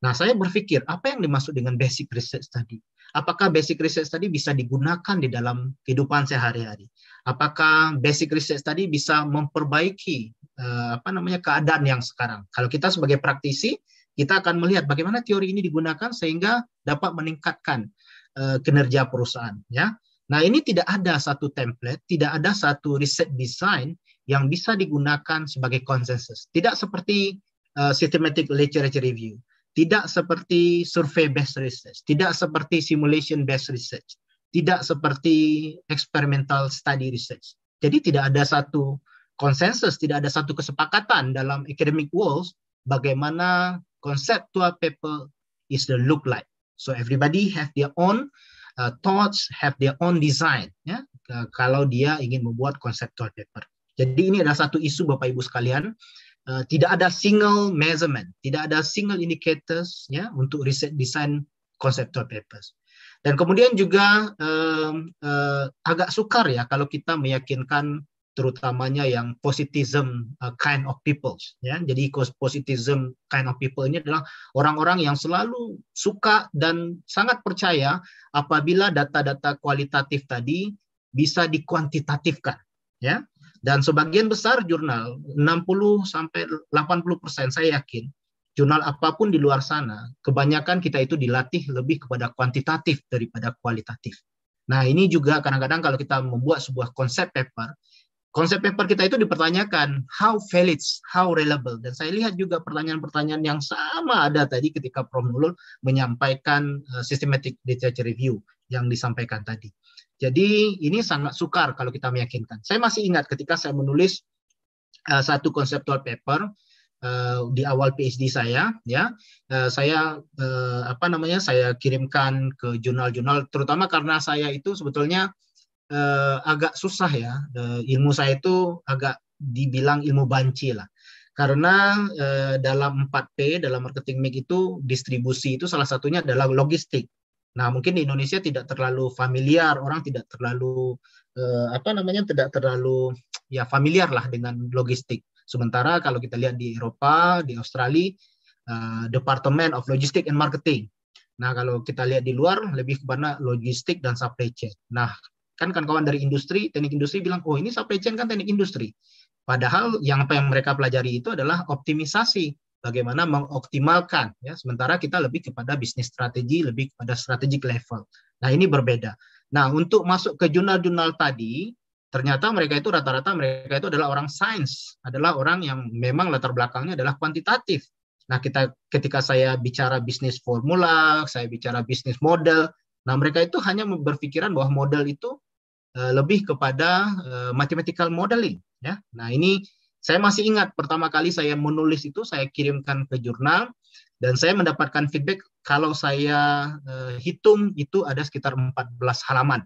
Nah, saya berpikir apa yang dimaksud dengan basic research tadi? apakah basic research tadi bisa digunakan di dalam kehidupan sehari-hari? Apakah basic research tadi bisa memperbaiki uh, apa namanya keadaan yang sekarang? Kalau kita sebagai praktisi, kita akan melihat bagaimana teori ini digunakan sehingga dapat meningkatkan uh, kinerja perusahaan, ya. Nah, ini tidak ada satu template, tidak ada satu riset design yang bisa digunakan sebagai konsensus. Tidak seperti uh, systematic literature review. Tidak seperti survey based research, tidak seperti simulation based research, tidak seperti experimental study research. Jadi tidak ada satu konsensus, tidak ada satu kesepakatan dalam academic world bagaimana conceptual paper is the look like. So everybody have their own uh, thoughts, have their own design. Ya, kalau dia ingin membuat conceptual paper. Jadi ini adalah satu isu Bapak Ibu sekalian uh, tidak ada single measurement, tidak ada single indicators ya untuk riset desain conceptual papers. Dan kemudian juga uh, uh, agak sukar ya kalau kita meyakinkan terutamanya yang positivism uh, kind of people ya jadi positivism kind of people ini adalah orang-orang yang selalu suka dan sangat percaya apabila data-data kualitatif tadi bisa dikuantitatifkan ya dan sebagian besar jurnal, 60 sampai 80% saya yakin, jurnal apapun di luar sana, kebanyakan kita itu dilatih lebih kepada kuantitatif daripada kualitatif. Nah, ini juga kadang-kadang kalau kita membuat sebuah konsep paper, konsep paper kita itu dipertanyakan how valid, how reliable. Dan saya lihat juga pertanyaan-pertanyaan yang sama ada tadi ketika Prof. Nulul menyampaikan eh, systematic literature review yang disampaikan tadi. Jadi ini sangat sukar kalau kita meyakinkan. Saya masih ingat ketika saya menulis uh, satu conceptual paper uh, di awal PhD saya, ya, uh, saya uh, apa namanya, saya kirimkan ke jurnal-jurnal, terutama karena saya itu sebetulnya eh, agak susah ya. Eh, ilmu saya itu agak dibilang ilmu banci lah. Karena eh, dalam 4P, dalam marketing mix itu distribusi itu salah satunya adalah logistik. Nah, mungkin di Indonesia tidak terlalu familiar, orang tidak terlalu eh, apa namanya tidak terlalu ya familiar lah dengan logistik. Sementara kalau kita lihat di Eropa, di Australia, eh, Department of Logistics and Marketing. Nah, kalau kita lihat di luar lebih kepada logistik dan supply chain. Nah, Kan kawan-kawan dari industri, teknik industri bilang, oh ini supply chain kan teknik industri. Padahal yang apa yang mereka pelajari itu adalah optimisasi, bagaimana mengoptimalkan. Ya, sementara kita lebih kepada bisnis strategi, lebih kepada strategic level. Nah ini berbeda. Nah untuk masuk ke jurnal-jurnal tadi, ternyata mereka itu rata-rata mereka itu adalah orang sains, adalah orang yang memang latar belakangnya adalah kuantitatif. Nah, kita ketika saya bicara bisnis formula, saya bicara bisnis model, Nah, mereka itu hanya berpikiran bahwa model itu eh, lebih kepada eh, mathematical modeling ya. Nah, ini saya masih ingat pertama kali saya menulis itu saya kirimkan ke jurnal dan saya mendapatkan feedback kalau saya eh, hitung itu ada sekitar 14 halaman.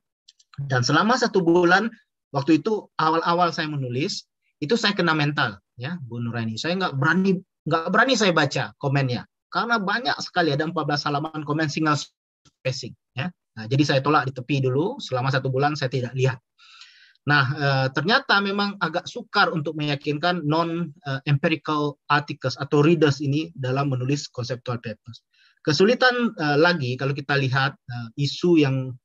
Dan selama satu bulan waktu itu awal-awal saya menulis itu saya kena mental ya Bu Nuraini Saya nggak berani nggak berani saya baca komennya karena banyak sekali ada 14 halaman komen single spacing. Ya. Nah, jadi saya tolak di tepi dulu selama satu bulan saya tidak lihat. Nah, eh, ternyata memang agak sukar untuk meyakinkan non-empirical eh, articles atau readers ini dalam menulis conceptual papers. Kesulitan eh, lagi kalau kita lihat isu yang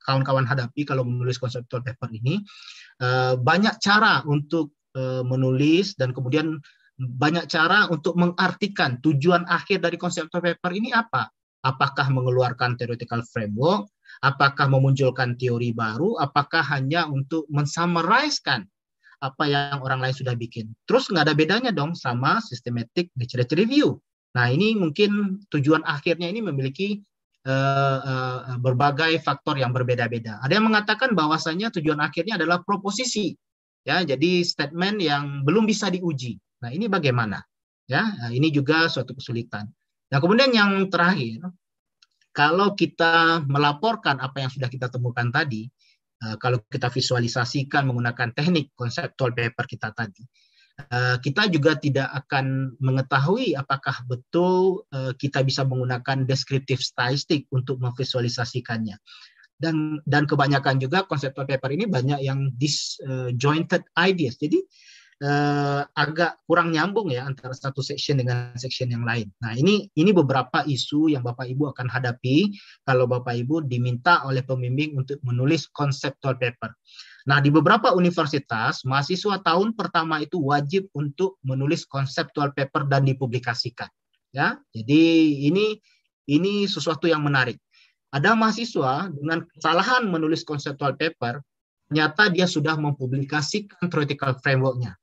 kawan-kawan hadapi kalau menulis conceptual paper ini, banyak cara untuk menulis dan kemudian banyak cara untuk mengartikan tujuan akhir dari conceptual paper ini apa. Apakah mengeluarkan theoretical framework, apakah memunculkan teori baru, apakah hanya untuk mensummarizekan apa yang orang lain sudah bikin. Terus nggak ada bedanya dong sama systematic literature review. Nah ini mungkin tujuan akhirnya ini memiliki uh, uh, berbagai faktor yang berbeda-beda. Ada yang mengatakan bahwasanya tujuan akhirnya adalah proposisi, ya jadi statement yang belum bisa diuji. Nah ini bagaimana? Ya ini juga suatu kesulitan. Nah, kemudian yang terakhir, kalau kita melaporkan apa yang sudah kita temukan tadi, eh, kalau kita visualisasikan menggunakan teknik konseptual paper kita tadi, eh, kita juga tidak akan mengetahui apakah betul eh, kita bisa menggunakan deskriptif statistik untuk memvisualisasikannya. Dan dan kebanyakan juga konseptual paper ini banyak yang disjointed ideas. Jadi eh, agak kurang nyambung ya antara satu section dengan section yang lain. Nah, ini ini beberapa isu yang Bapak Ibu akan hadapi kalau Bapak Ibu diminta oleh pembimbing untuk menulis conceptual paper. Nah, di beberapa universitas, mahasiswa tahun pertama itu wajib untuk menulis conceptual paper dan dipublikasikan. Ya, jadi ini ini sesuatu yang menarik. Ada mahasiswa dengan kesalahan menulis conceptual paper, nyata dia sudah mempublikasikan theoretical framework-nya.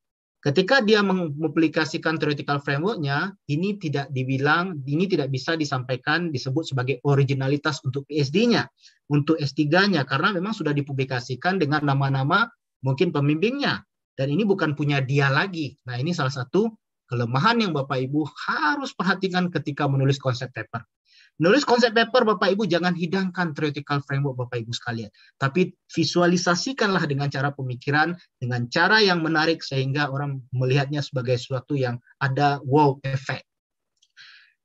Ketika dia mempublikasikan theoretical framework-nya, ini tidak dibilang, ini tidak bisa disampaikan disebut sebagai originalitas untuk PhD-nya, untuk S3-nya, karena memang sudah dipublikasikan dengan nama-nama mungkin pembimbingnya. Dan ini bukan punya dia lagi. Nah ini salah satu kelemahan yang Bapak Ibu harus perhatikan ketika menulis konsep paper. Nulis konsep paper Bapak Ibu jangan hidangkan theoretical framework Bapak Ibu sekalian, tapi visualisasikanlah dengan cara pemikiran, dengan cara yang menarik sehingga orang melihatnya sebagai sesuatu yang ada wow effect.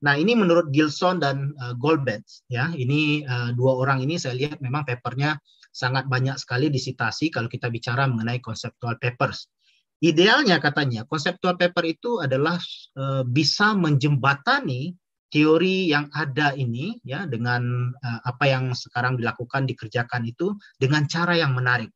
Nah, ini menurut Gilson dan uh, Goldberg ya. Ini uh, dua orang ini saya lihat memang papernya sangat banyak sekali disitasi kalau kita bicara mengenai conceptual papers. Idealnya katanya, conceptual paper itu adalah uh, bisa menjembatani teori yang ada ini ya dengan uh, apa yang sekarang dilakukan dikerjakan itu dengan cara yang menarik.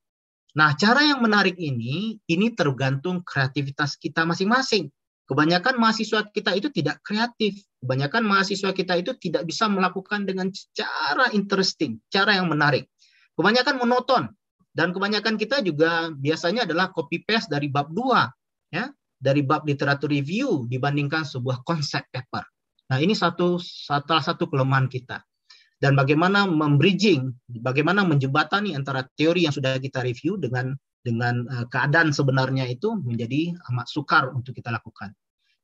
Nah, cara yang menarik ini ini tergantung kreativitas kita masing-masing. Kebanyakan mahasiswa kita itu tidak kreatif. Kebanyakan mahasiswa kita itu tidak bisa melakukan dengan cara interesting, cara yang menarik. Kebanyakan monoton dan kebanyakan kita juga biasanya adalah copy paste dari bab 2 ya, dari bab literatur review dibandingkan sebuah konsep paper. Nah, ini satu salah satu kelemahan kita. Dan bagaimana membridging, bagaimana menjembatani antara teori yang sudah kita review dengan dengan eh, keadaan sebenarnya itu menjadi amat sukar untuk kita lakukan.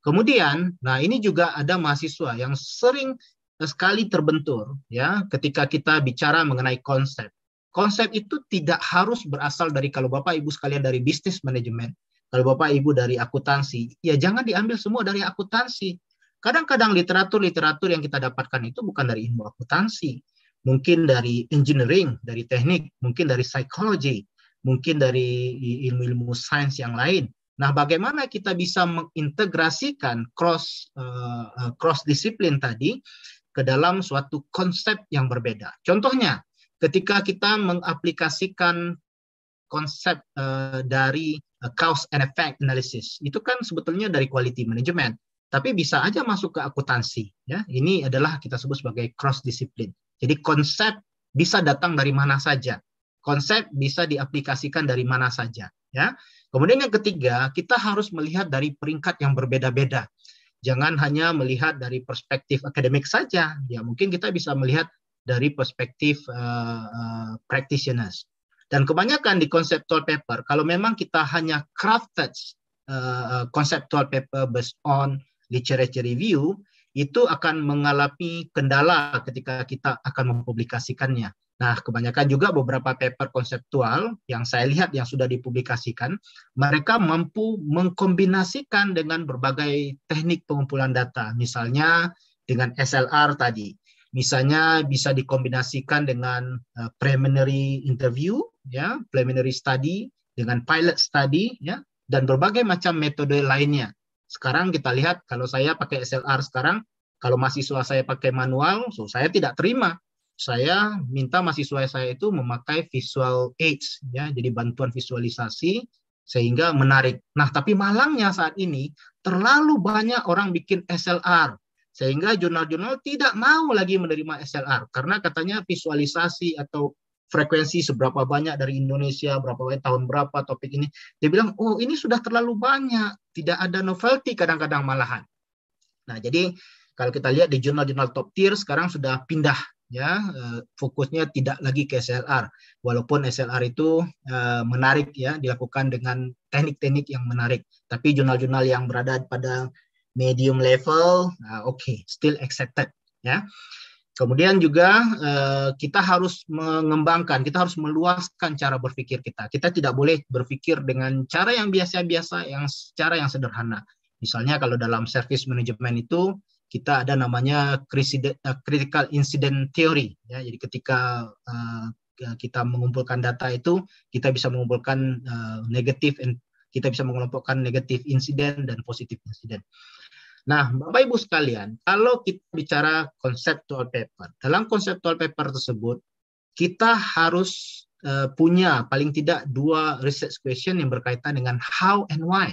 Kemudian, nah ini juga ada mahasiswa yang sering sekali terbentur ya ketika kita bicara mengenai konsep. Konsep itu tidak harus berasal dari kalau Bapak Ibu sekalian dari bisnis manajemen, kalau Bapak Ibu dari akuntansi, ya jangan diambil semua dari akuntansi. Kadang-kadang literatur-literatur yang kita dapatkan itu bukan dari ilmu akuntansi, mungkin dari engineering, dari teknik, mungkin dari psikologi, mungkin dari ilmu-ilmu sains yang lain. Nah, bagaimana kita bisa mengintegrasikan cross uh, eh, eh, cross disiplin tadi ke dalam suatu konsep yang berbeda. Contohnya, ketika kita mengaplikasikan konsep uh, dari uh, cause and effect analysis, itu kan sebetulnya dari quality management tapi bisa aja masuk ke akuntansi ya ini adalah kita sebut sebagai cross disiplin jadi konsep bisa datang dari mana saja konsep bisa diaplikasikan dari mana saja ya kemudian yang ketiga kita harus melihat dari peringkat yang berbeda-beda jangan hanya melihat dari perspektif akademik saja ya mungkin kita bisa melihat dari perspektif uh, uh, practitioners dan kebanyakan di conceptual paper kalau memang kita hanya crafted uh, conceptual paper based on literature review itu akan mengalami kendala ketika kita akan mempublikasikannya. Nah, kebanyakan juga beberapa paper konseptual yang saya lihat yang sudah dipublikasikan, mereka mampu mengkombinasikan dengan berbagai teknik pengumpulan data, misalnya dengan SLR tadi. Misalnya bisa dikombinasikan dengan eh, preliminary interview, ya, preliminary study dengan pilot study, ya, dan berbagai macam metode lainnya. Sekarang kita lihat kalau saya pakai SLR sekarang, kalau mahasiswa saya pakai manual, so saya tidak terima. Saya minta mahasiswa saya itu memakai visual aids, ya, jadi bantuan visualisasi sehingga menarik. Nah, tapi malangnya saat ini terlalu banyak orang bikin SLR sehingga jurnal-jurnal tidak mau lagi menerima SLR karena katanya visualisasi atau frekuensi seberapa banyak dari Indonesia, berapa banyak tahun berapa topik ini. Dia bilang, oh ini sudah terlalu banyak, tidak ada novelty kadang-kadang malahan. Nah jadi kalau kita lihat di jurnal-jurnal top tier sekarang sudah pindah ya eh, fokusnya tidak lagi ke SLR walaupun SLR itu eh, menarik ya dilakukan dengan teknik-teknik yang menarik tapi jurnal-jurnal yang berada pada medium level nah, oke okay, still accepted ya Kemudian juga eh, kita harus mengembangkan, kita harus meluaskan cara berpikir kita. Kita tidak boleh berpikir dengan cara yang biasa-biasa, yang cara yang sederhana. Misalnya kalau dalam service management itu kita ada namanya eh, critical incident theory. Ya, jadi ketika eh, kita mengumpulkan data itu, kita bisa mengumpulkan negatif, kita bisa mengelompokkan negatif insiden dan positif insiden. Nah, Bapak Ibu sekalian, kalau kita bicara conceptual paper, dalam conceptual paper tersebut kita harus uh, punya paling tidak dua research question yang berkaitan dengan how and why.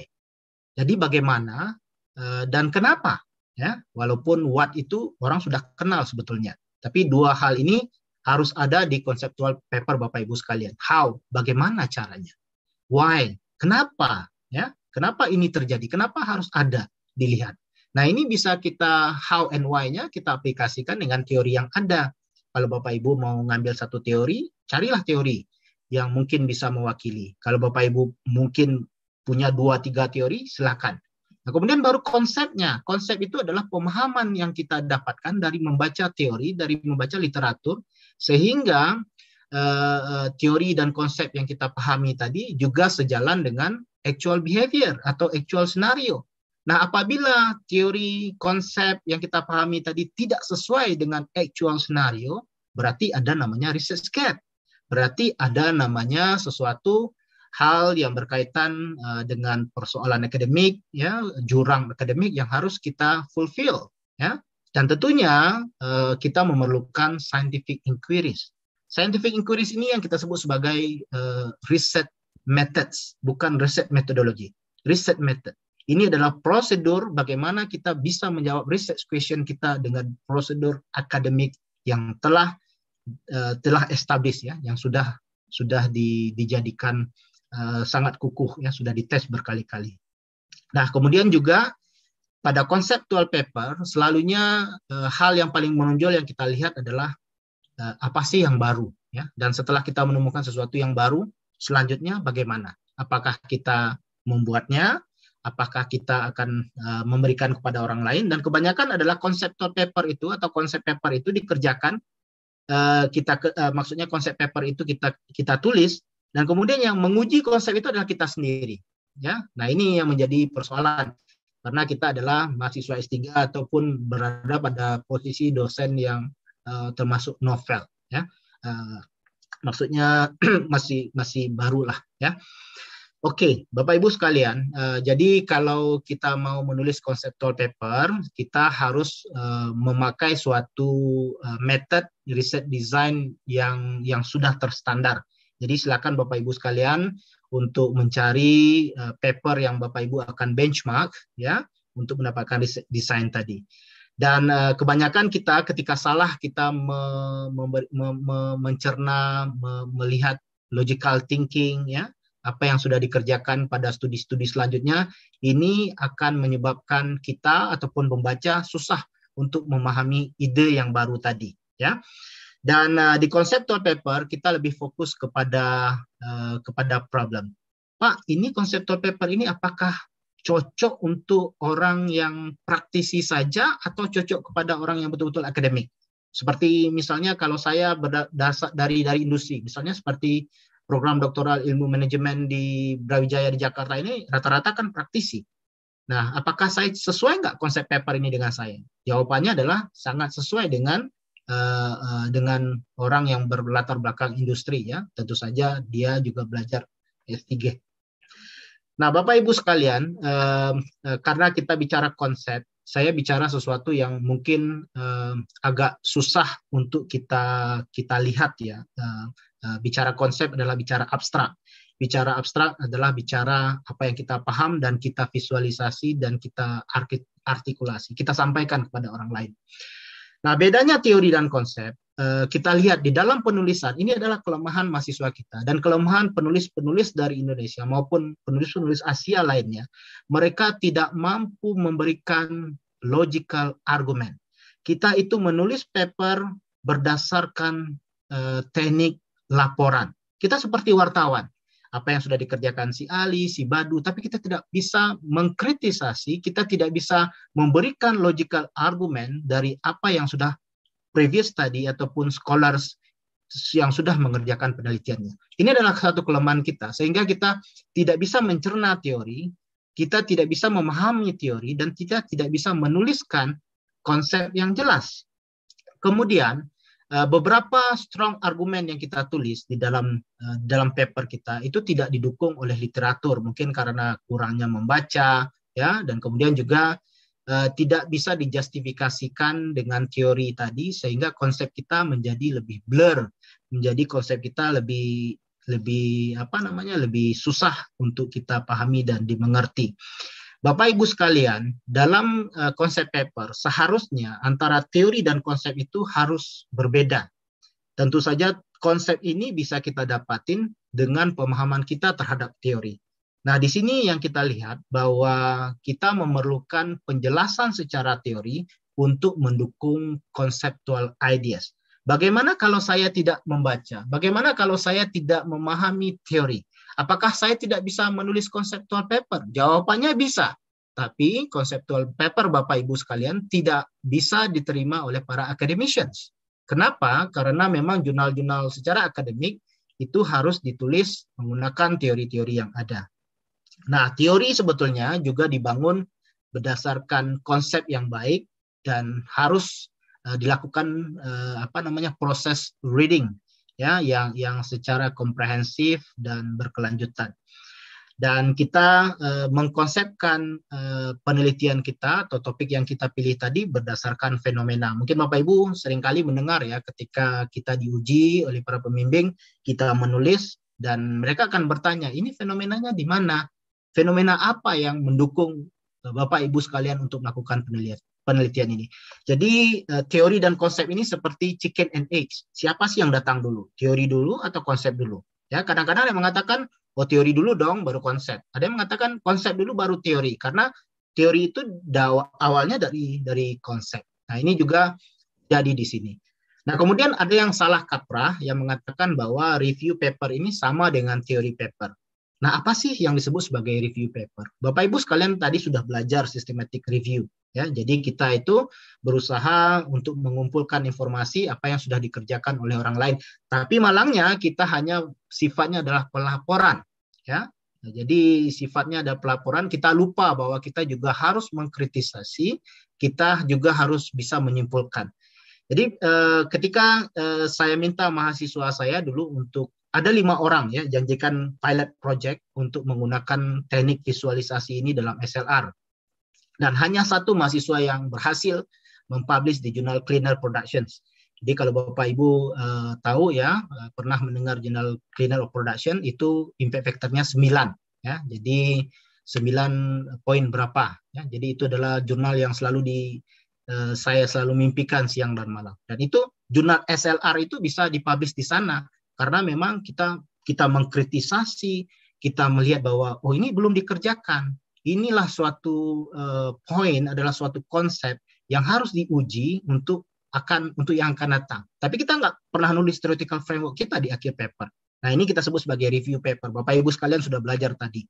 Jadi bagaimana uh, dan kenapa, ya. Walaupun what itu orang sudah kenal sebetulnya, tapi dua hal ini harus ada di conceptual paper Bapak Ibu sekalian. How, bagaimana caranya? Why, kenapa, ya? Kenapa ini terjadi? Kenapa harus ada dilihat? Nah, ini bisa kita how and why-nya kita aplikasikan dengan teori yang ada. Kalau Bapak Ibu mau ngambil satu teori, carilah teori yang mungkin bisa mewakili. Kalau Bapak Ibu mungkin punya dua tiga teori, silakan. Nah, kemudian baru konsepnya. Konsep itu adalah pemahaman yang kita dapatkan dari membaca teori, dari membaca literatur, sehingga eh, eh teori dan konsep yang kita pahami tadi juga sejalan dengan actual behavior atau actual scenario. Nah, apabila teori, konsep yang kita pahami tadi tidak sesuai dengan actual scenario, berarti ada namanya research gap. Berarti ada namanya sesuatu hal yang berkaitan eh, dengan persoalan akademik, ya, jurang akademik yang harus kita fulfill, ya. Dan tentunya eh, kita memerlukan scientific inquiries. Scientific inquiries ini yang kita sebut sebagai eh, research methods, bukan research methodology, research method ini adalah prosedur bagaimana kita bisa menjawab research question kita dengan prosedur akademik yang telah uh, telah established ya, yang sudah sudah di, dijadikan uh, sangat kukuh ya, sudah dites berkali-kali. Nah, kemudian juga pada conceptual paper selalunya uh, hal yang paling menonjol yang kita lihat adalah uh, apa sih yang baru ya dan setelah kita menemukan sesuatu yang baru selanjutnya bagaimana apakah kita membuatnya apakah kita akan eh, memberikan kepada orang lain dan kebanyakan adalah konsep paper itu atau konsep paper itu dikerjakan eh, kita eh, maksudnya konsep paper itu kita kita tulis dan kemudian yang menguji konsep itu adalah kita sendiri ya nah ini yang menjadi persoalan karena kita adalah mahasiswa S3 ataupun berada pada posisi dosen yang termasuk novel ya maksudnya masih masih barulah ya Oke, okay, Bapak Ibu sekalian, uh, jadi kalau kita mau menulis conceptual paper, kita harus uh, memakai suatu uh, method riset design yang yang sudah terstandar. Jadi silakan Bapak Ibu sekalian untuk mencari uh, paper yang Bapak Ibu akan benchmark ya untuk mendapatkan riset design tadi. Dan uh, kebanyakan kita ketika salah kita me, me, me, mencerna, me, melihat logical thinking ya apa yang sudah dikerjakan pada studi-studi selanjutnya ini akan menyebabkan kita ataupun pembaca susah untuk memahami ide yang baru tadi ya dan uh, di conceptual paper kita lebih fokus kepada uh, kepada problem pak ini conceptual paper ini apakah cocok untuk orang yang praktisi saja atau cocok kepada orang yang betul-betul akademik seperti misalnya kalau saya berdasar dari dari industri misalnya seperti program doktoral ilmu manajemen di Brawijaya di Jakarta ini rata-rata kan praktisi. Nah, apakah saya sesuai nggak konsep paper ini dengan saya? Jawabannya adalah sangat sesuai dengan uh, uh, dengan orang yang berlatar belakang industri ya. Tentu saja dia juga belajar S3. Nah, Bapak Ibu sekalian, uh, karena kita bicara konsep, saya bicara sesuatu yang mungkin agak susah untuk kita kita lihat ya Eh, bicara konsep adalah bicara abstrak. Bicara abstrak adalah bicara apa yang kita paham dan kita visualisasi dan kita artikulasi, kita sampaikan kepada orang lain. Nah, bedanya teori dan konsep, eh, kita lihat di dalam penulisan ini adalah kelemahan mahasiswa kita dan kelemahan penulis-penulis dari Indonesia maupun penulis-penulis Asia lainnya. Mereka tidak mampu memberikan logical argument. Kita itu menulis paper berdasarkan eh, teknik laporan. Kita seperti wartawan. Apa yang sudah dikerjakan si Ali, si Badu, tapi kita tidak bisa mengkritisasi, kita tidak bisa memberikan logical argument dari apa yang sudah previous tadi ataupun scholars yang sudah mengerjakan penelitiannya. Ini adalah satu kelemahan kita, sehingga kita tidak bisa mencerna teori, kita tidak bisa memahami teori, dan kita tidak bisa menuliskan konsep yang jelas. Kemudian, Eh, beberapa strong argument yang kita tulis di dalam eh, dalam paper kita itu tidak didukung oleh literatur mungkin karena kurangnya membaca ya dan kemudian juga uh, tidak bisa dijustifikasikan dengan teori tadi sehingga konsep kita menjadi lebih blur menjadi konsep kita lebih lebih apa namanya lebih susah untuk kita pahami dan dimengerti. Bapak Ibu sekalian, dalam uh, konsep paper seharusnya antara teori dan konsep itu harus berbeda. Tentu saja konsep ini bisa kita dapatin dengan pemahaman kita terhadap teori. Nah, di sini yang kita lihat bahwa kita memerlukan penjelasan secara teori untuk mendukung conceptual ideas. Bagaimana kalau saya tidak membaca? Bagaimana kalau saya tidak memahami teori? Apakah saya tidak bisa menulis konseptual paper? Jawabannya bisa. Tapi konseptual paper Bapak Ibu sekalian tidak bisa diterima oleh para academicians. Kenapa? Karena memang jurnal-jurnal secara akademik itu harus ditulis menggunakan teori-teori yang ada. Nah, teori sebetulnya juga dibangun berdasarkan konsep yang baik dan harus eh, dilakukan eh, apa namanya proses reading ya yang yang secara komprehensif dan berkelanjutan. Dan kita eh, mengkonsepkan eh, penelitian kita atau topik yang kita pilih tadi berdasarkan fenomena. Mungkin Bapak Ibu seringkali mendengar ya ketika kita diuji oleh para pembimbing, kita menulis dan mereka akan bertanya, ini fenomenanya di mana? Fenomena apa yang mendukung eh, Bapak Ibu sekalian untuk melakukan penelitian penelitian ini. Jadi eh, teori dan konsep ini seperti chicken and eggs. Siapa sih yang datang dulu? Teori dulu atau konsep dulu? Ya, kadang-kadang ada yang mengatakan oh teori dulu dong baru konsep. Ada yang mengatakan konsep dulu baru teori karena teori itu awalnya dari dari konsep. Nah, ini juga jadi di sini. Nah, kemudian ada yang salah kaprah yang mengatakan bahwa review paper ini sama dengan teori paper. Nah, apa sih yang disebut sebagai review paper? Bapak Ibu sekalian tadi sudah belajar systematic review. Ya, jadi kita itu berusaha untuk mengumpulkan informasi apa yang sudah dikerjakan oleh orang lain. Tapi malangnya kita hanya sifatnya adalah pelaporan, ya. Nah, jadi sifatnya ada pelaporan, kita lupa bahwa kita juga harus mengkritisasi, kita juga harus bisa menyimpulkan. Jadi eh, ketika eh, saya minta mahasiswa saya dulu untuk ada lima orang ya janjikan pilot project untuk menggunakan teknik visualisasi ini dalam SLR. Dan hanya satu mahasiswa yang berhasil mempublish di jurnal Cleaner Productions. Jadi kalau Bapak Ibu uh, tahu ya, eh, pernah mendengar jurnal Cleaner of Production itu impact faktornya 9 ya. Jadi 9 poin berapa ya. Jadi itu adalah jurnal yang selalu di uh, saya selalu mimpikan siang dan malam. Dan itu jurnal SLR itu bisa dipublish di sana karena memang kita kita mengkritisasi, kita melihat bahwa oh ini belum dikerjakan inilah suatu uh, poin adalah suatu konsep yang harus diuji untuk akan untuk yang akan datang. Tapi kita nggak pernah nulis theoretical framework kita di akhir paper. Nah ini kita sebut sebagai review paper. Bapak Ibu sekalian sudah belajar tadi.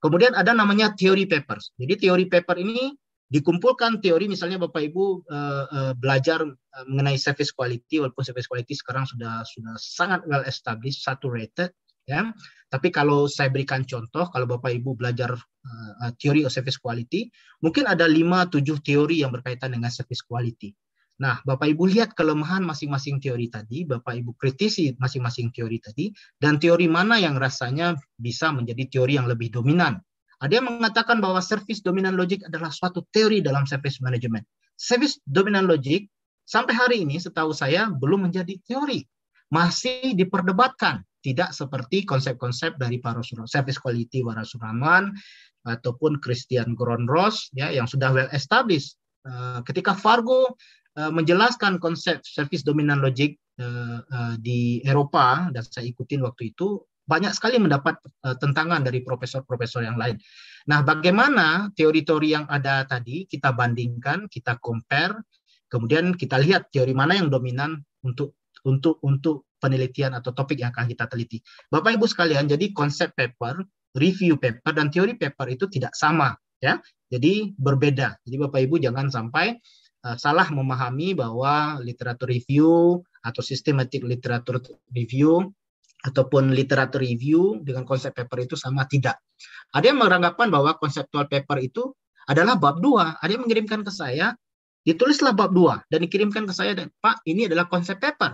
Kemudian ada namanya theory papers. Jadi theory paper ini dikumpulkan teori misalnya Bapak Ibu uh, uh, belajar mengenai service quality walaupun service quality sekarang sudah sudah sangat well established, saturated ya. Tapi kalau saya berikan contoh, kalau Bapak Ibu belajar uh, teori service quality, mungkin ada 5-7 teori yang berkaitan dengan service quality. Nah, Bapak Ibu lihat kelemahan masing-masing teori tadi, Bapak Ibu kritisi masing-masing teori tadi, dan teori mana yang rasanya bisa menjadi teori yang lebih dominan. Ada yang mengatakan bahwa service dominant logic adalah suatu teori dalam service management. Service dominant logic sampai hari ini setahu saya belum menjadi teori, masih diperdebatkan tidak seperti konsep-konsep dari para service quality Warasuraman ataupun Christian Gronros ya yang sudah well established. Eh, ketika Fargo eh, menjelaskan konsep service dominan logic eh, di Eropa dan saya ikutin waktu itu banyak sekali mendapat tentangan dari profesor-profesor yang lain. Nah, bagaimana teori-teori yang ada tadi kita bandingkan, kita compare, kemudian kita lihat teori mana yang dominan untuk untuk untuk penelitian atau topik yang akan kita teliti. Bapak Ibu sekalian, jadi konsep paper, review paper dan teori paper itu tidak sama ya. Jadi berbeda. Jadi Bapak Ibu jangan sampai uh, salah memahami bahwa literatur review atau systematic literatur review ataupun literatur review dengan konsep paper itu sama tidak. Ada yang meranggapan bahwa konseptual paper itu adalah bab dua. Ada yang mengirimkan ke saya, ditulislah bab dua dan dikirimkan ke saya dan Pak, ini adalah konsep paper.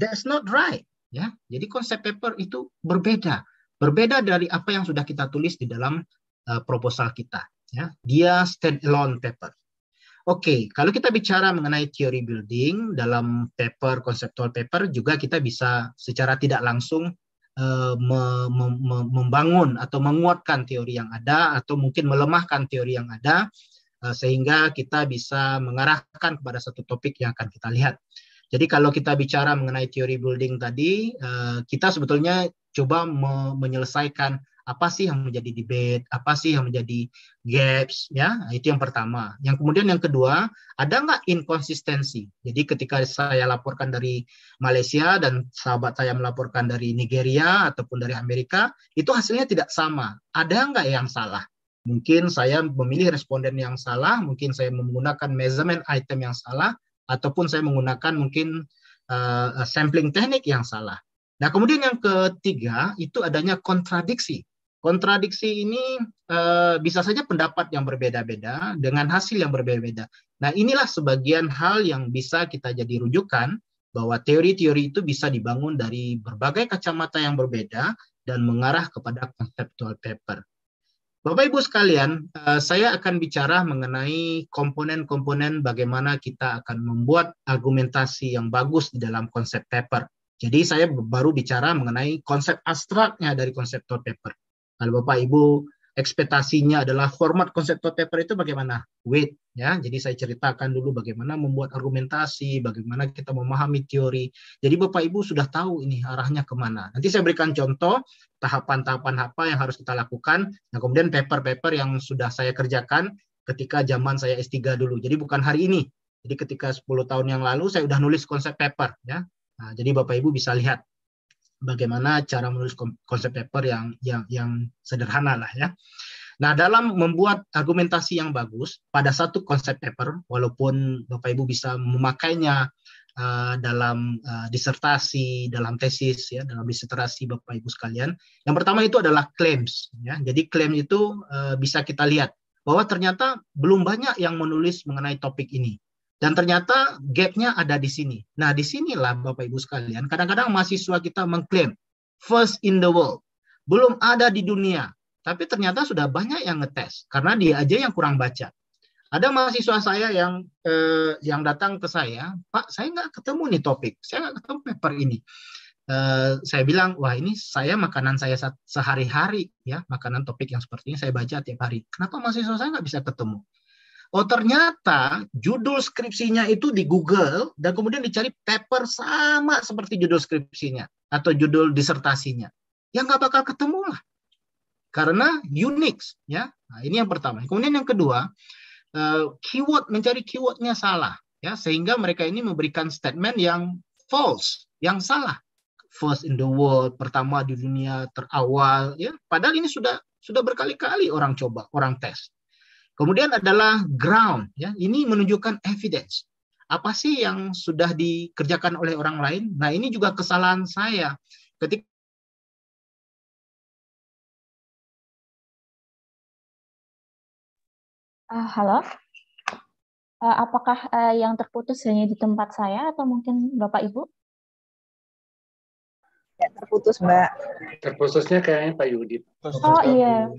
That's not right. Ya, jadi konsep paper itu berbeda, berbeda dari apa yang sudah kita tulis di dalam uh, proposal kita. Ya, dia standalone paper. Oke, okay, kalau kita bicara mengenai theory building dalam paper conceptual paper juga kita bisa secara tidak langsung uh, me me me membangun atau menguatkan teori yang ada atau mungkin melemahkan teori yang ada uh, sehingga kita bisa mengarahkan kepada satu topik yang akan kita lihat. Jadi kalau kita bicara mengenai teori building tadi, eh, kita sebetulnya coba menyelesaikan apa sih yang menjadi debate, apa sih yang menjadi gaps, ya nah, itu yang pertama. Yang kemudian yang kedua, ada nggak inkonsistensi? Jadi ketika saya laporkan dari Malaysia dan sahabat saya melaporkan dari Nigeria ataupun dari Amerika, itu hasilnya tidak sama. Ada nggak yang salah? Mungkin saya memilih responden yang salah, mungkin saya menggunakan measurement item yang salah, ataupun saya menggunakan mungkin uh, sampling teknik yang salah. Nah, kemudian yang ketiga itu adanya kontradiksi. Kontradiksi ini uh, bisa saja pendapat yang berbeda-beda dengan hasil yang berbeda-beda. Nah, inilah sebagian hal yang bisa kita jadi rujukan bahwa teori-teori itu bisa dibangun dari berbagai kacamata yang berbeda dan mengarah kepada conceptual paper. Bapak Ibu sekalian, eh, saya akan bicara mengenai komponen-komponen bagaimana kita akan membuat argumentasi yang bagus di dalam konsep paper. Jadi saya baru bicara mengenai konsep abstraknya dari konsep paper. Kalau Bapak Ibu ekspektasinya adalah format konseptual paper itu bagaimana wait ya jadi saya ceritakan dulu bagaimana membuat argumentasi bagaimana kita memahami teori jadi bapak ibu sudah tahu ini arahnya kemana nanti saya berikan contoh tahapan-tahapan apa yang harus kita lakukan nah kemudian paper-paper yang sudah saya kerjakan ketika zaman saya S3 dulu jadi bukan hari ini jadi ketika 10 tahun yang lalu saya sudah nulis konsep paper ya nah, jadi bapak ibu bisa lihat bagaimana cara menulis konsep paper yang yang yang sederhana lah ya. Nah, dalam membuat argumentasi yang bagus pada satu konsep paper, walaupun Bapak Ibu bisa memakainya uh, dalam uh, disertasi, dalam tesis ya, dalam disertasi Bapak Ibu sekalian. Yang pertama itu adalah claims ya. Jadi claim itu uh, bisa kita lihat bahwa ternyata belum banyak yang menulis mengenai topik ini. Dan ternyata gapnya ada di sini. Nah, di sinilah Bapak Ibu sekalian, kadang-kadang mahasiswa kita mengklaim first in the world. Belum ada di dunia, tapi ternyata sudah banyak yang ngetes karena dia aja yang kurang baca. Ada mahasiswa saya yang eh, yang datang ke saya, Pak, saya nggak ketemu nih topik, saya nggak ketemu paper ini. Eh, saya bilang, wah ini saya makanan saya sehari-hari ya, makanan topik yang seperti ini saya baca tiap hari. Kenapa mahasiswa saya nggak bisa ketemu? Oh ternyata judul skripsinya itu di Google dan kemudian dicari paper sama seperti judul skripsinya atau judul disertasinya. Ya nggak bakal ketemu lah. Karena Unix ya. Nah, ini yang pertama. Kemudian yang kedua, eh, keyword mencari keywordnya salah ya sehingga mereka ini memberikan statement yang false, yang salah. First in the world, pertama di dunia terawal ya. Padahal ini sudah sudah berkali-kali orang coba, orang tes. Kemudian adalah ground, ya. Ini menunjukkan evidence. Apa sih yang sudah dikerjakan oleh orang lain? Nah, ini juga kesalahan saya ketika Uh, halo, uh, apakah uh, yang terputus hanya di tempat saya atau mungkin Bapak Ibu? Ya, terputus Mbak. Terputusnya kayaknya Pak Yudi. Oh iya.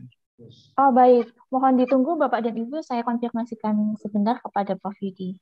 Oh baik, mohon ditunggu Bapak dan Ibu, saya konfirmasikan sebentar kepada Prof. Yudi.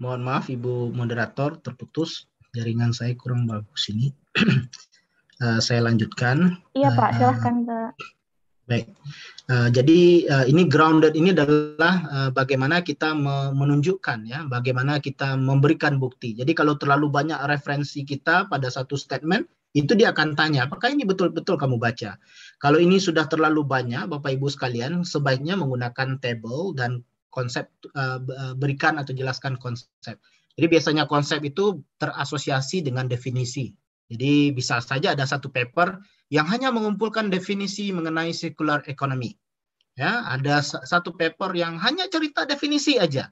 Mohon maaf Ibu moderator terputus jaringan saya kurang bagus ini. uh, saya lanjutkan. Iya Pak, eh, silahkan Pak. Baik. Uh, jadi uh, ini grounded ini adalah uh, bagaimana kita menunjukkan ya, bagaimana kita memberikan bukti. Jadi kalau terlalu banyak referensi kita pada satu statement, itu dia akan tanya apakah ini betul-betul kamu baca. Kalau ini sudah terlalu banyak Bapak Ibu sekalian, sebaiknya menggunakan table dan konsep uh, berikan atau jelaskan konsep. Jadi biasanya konsep itu terasosiasi dengan definisi. Jadi bisa saja ada satu paper yang hanya mengumpulkan definisi mengenai circular economy. Ya, ada satu paper yang hanya cerita definisi aja.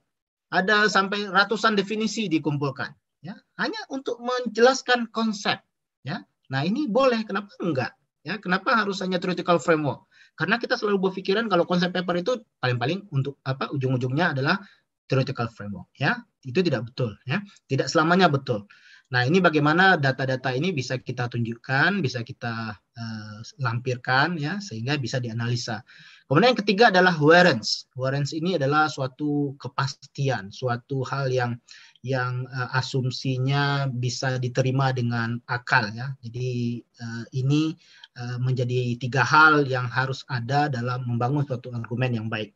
Ada sampai ratusan definisi dikumpulkan, ya. Hanya untuk menjelaskan konsep, ya. Nah, ini boleh kenapa enggak? Ya, kenapa harus hanya theoretical framework? karena kita selalu berpikiran kalau konsep paper itu paling-paling untuk apa ujung-ujungnya adalah theoretical framework ya itu tidak betul ya tidak selamanya betul nah ini bagaimana data-data ini bisa kita tunjukkan bisa kita uh, lampirkan ya sehingga bisa dianalisa kemudian yang ketiga adalah warrants warrants ini adalah suatu kepastian suatu hal yang uh, yang uh, asumsinya bisa diterima dengan akal ya. Jadi uh, ini uh, menjadi tiga hal yang harus ada dalam membangun suatu argumen yang baik.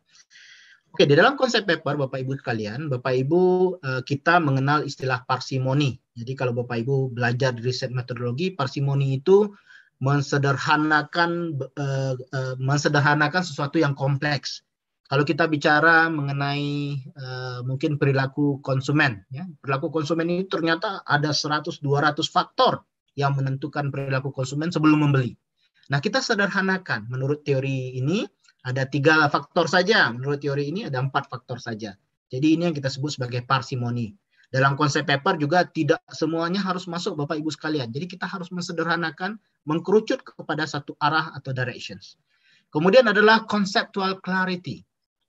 Oke, di dalam konsep paper Bapak Ibu sekalian, Bapak Ibu uh, kita mengenal istilah parsimoni. Jadi kalau Bapak Ibu belajar riset metodologi, parsimoni itu mensederhanakan uh, uh, mensederhanakan sesuatu yang kompleks kalau kita bicara mengenai uh, mungkin perilaku konsumen, ya. perilaku konsumen ini ternyata ada 100-200 faktor yang menentukan perilaku konsumen sebelum membeli. Nah, kita sederhanakan. Menurut teori ini, ada tiga faktor saja. Menurut teori ini, ada empat faktor saja. Jadi ini yang kita sebut sebagai parsimoni. Dalam konsep paper juga tidak semuanya harus masuk Bapak Ibu sekalian. Jadi kita harus mensederhanakan, mengkerucut kepada satu arah atau directions. Kemudian adalah conceptual clarity.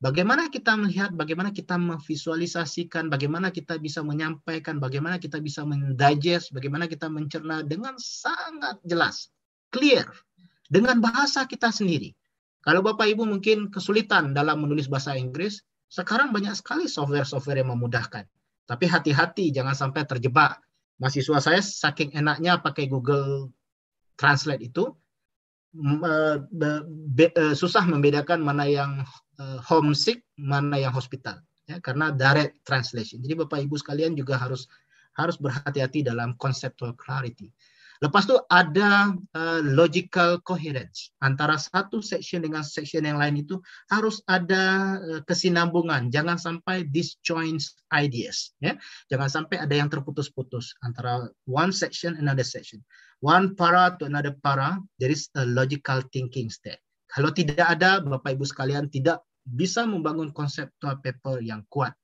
Bagaimana kita melihat, bagaimana kita memvisualisasikan, bagaimana kita bisa menyampaikan, bagaimana kita bisa mendigest, bagaimana kita mencerna dengan sangat jelas, clear, dengan bahasa kita sendiri. Kalau Bapak Ibu mungkin kesulitan dalam menulis bahasa Inggris, sekarang banyak sekali software-software yang memudahkan. Tapi hati-hati jangan sampai terjebak. Mahasiswa saya saking enaknya pakai Google Translate itu, Eh, eh, susah membedakan mana yang eh, homesick, mana yang hospital, ya, karena direct translation. Jadi Bapak Ibu sekalian juga harus harus berhati-hati dalam conceptual clarity. Lepas itu ada uh, logical coherence antara satu section dengan section yang lain itu harus ada uh, kesinambungan, jangan sampai disjoint ideas, ya, jangan sampai ada yang terputus-putus antara one section and another section one para to another para, there is a logical thinking step. Kalau tidak ada, Bapak Ibu sekalian tidak bisa membangun konseptual paper yang kuat.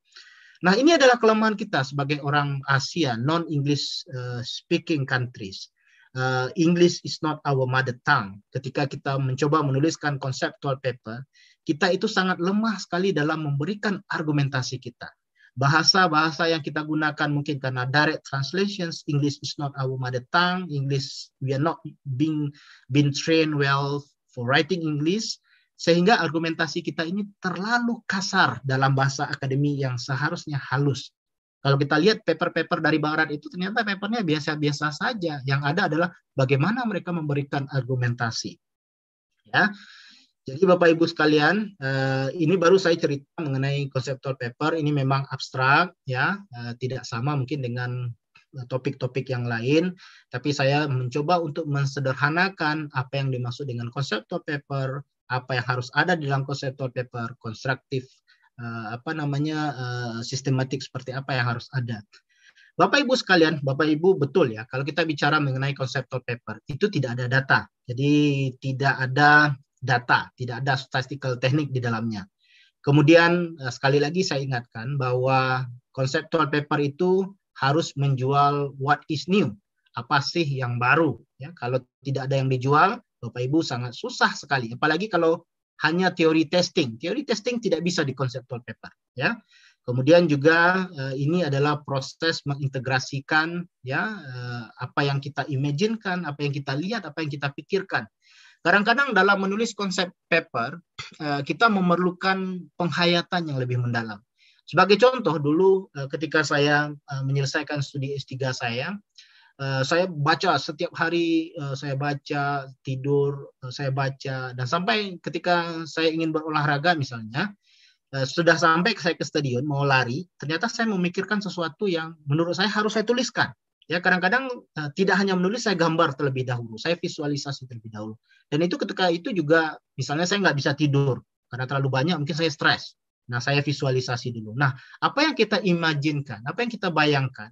Nah, ini adalah kelemahan kita sebagai orang Asia, non-English eh, speaking countries. Uh, English is not our mother tongue. Ketika kita mencoba menuliskan konseptual paper, kita itu sangat lemah sekali dalam memberikan argumentasi kita bahasa-bahasa yang kita gunakan mungkin karena direct translations English is not our mother tongue English we are not being been trained well for writing English sehingga argumentasi kita ini terlalu kasar dalam bahasa akademi yang seharusnya halus. Kalau kita lihat paper-paper dari Barat itu ternyata papernya biasa-biasa saja. Yang ada adalah bagaimana mereka memberikan argumentasi. Ya. Jadi Bapak Ibu sekalian, eh, ini baru saya cerita mengenai konseptual paper. Ini memang abstrak ya, eh, tidak sama mungkin dengan eh, topik-topik yang lain, tapi saya mencoba untuk mensederhanakan apa yang dimaksud dengan konseptual paper, apa yang harus ada di dalam konseptual paper, konstruktif apa namanya sistematik seperti apa yang harus ada. Bapak Ibu sekalian, Bapak Ibu betul ya, kalau kita bicara mengenai konseptual paper, itu tidak ada data. Jadi tidak ada data, tidak ada statistical teknik di dalamnya. Kemudian eh, sekali lagi saya ingatkan bahwa conceptual paper itu harus menjual what is new, apa sih yang baru. Ya, kalau tidak ada yang dijual, Bapak Ibu sangat susah sekali. Apalagi kalau hanya teori testing. Teori testing tidak bisa di conceptual paper. Ya. Kemudian juga eh, ini adalah proses mengintegrasikan ya eh, apa yang kita imajinkan, apa yang kita lihat, apa yang kita pikirkan Kadang-kadang dalam menulis konsep paper, eh, kita memerlukan penghayatan yang lebih mendalam. Sebagai contoh, dulu eh, ketika saya eh, menyelesaikan studi S3 saya, saya baca setiap hari, saya baca, tidur, saya baca, dan sampai ketika saya ingin berolahraga misalnya, sudah sampai saya ke stadion mau lari, ternyata saya memikirkan sesuatu yang menurut saya harus saya tuliskan. Ya, kadang-kadang uh, tidak hanya menulis, saya gambar terlebih dahulu, saya visualisasi terlebih dahulu. Dan itu ketika itu juga, misalnya saya nggak bisa tidur karena terlalu banyak, mungkin saya stres. Nah, saya visualisasi dulu. Nah, apa yang kita imajinkan, apa yang kita bayangkan,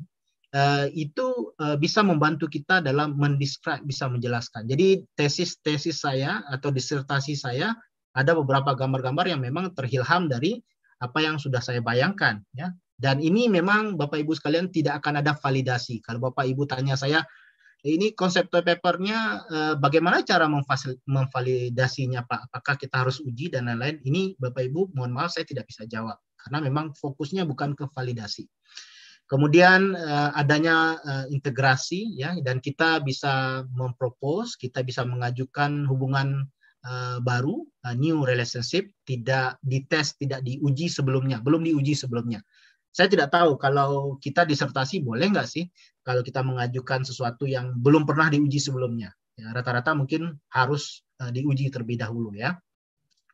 uh, itu uh, bisa membantu kita dalam mendescribe, bisa menjelaskan. Jadi tesis-tesis saya atau disertasi saya ada beberapa gambar-gambar yang memang terhilham dari apa yang sudah saya bayangkan, ya dan ini memang Bapak Ibu sekalian tidak akan ada validasi. Kalau Bapak Ibu tanya saya, eh, ini konsep toy papernya eh, bagaimana cara memvalidasinya Pak? Apakah kita harus uji dan lain-lain? Ini Bapak Ibu mohon maaf saya tidak bisa jawab karena memang fokusnya bukan ke validasi. Kemudian eh, adanya integrasi ya dan kita bisa mempropos, kita bisa mengajukan hubungan baru, new relationship tidak dites, tidak diuji sebelumnya, belum diuji sebelumnya. Saya tidak tahu kalau kita disertasi boleh nggak sih kalau kita mengajukan sesuatu yang belum pernah diuji sebelumnya. rata ya, rata-rata mungkin harus uh, diuji terlebih dahulu ya.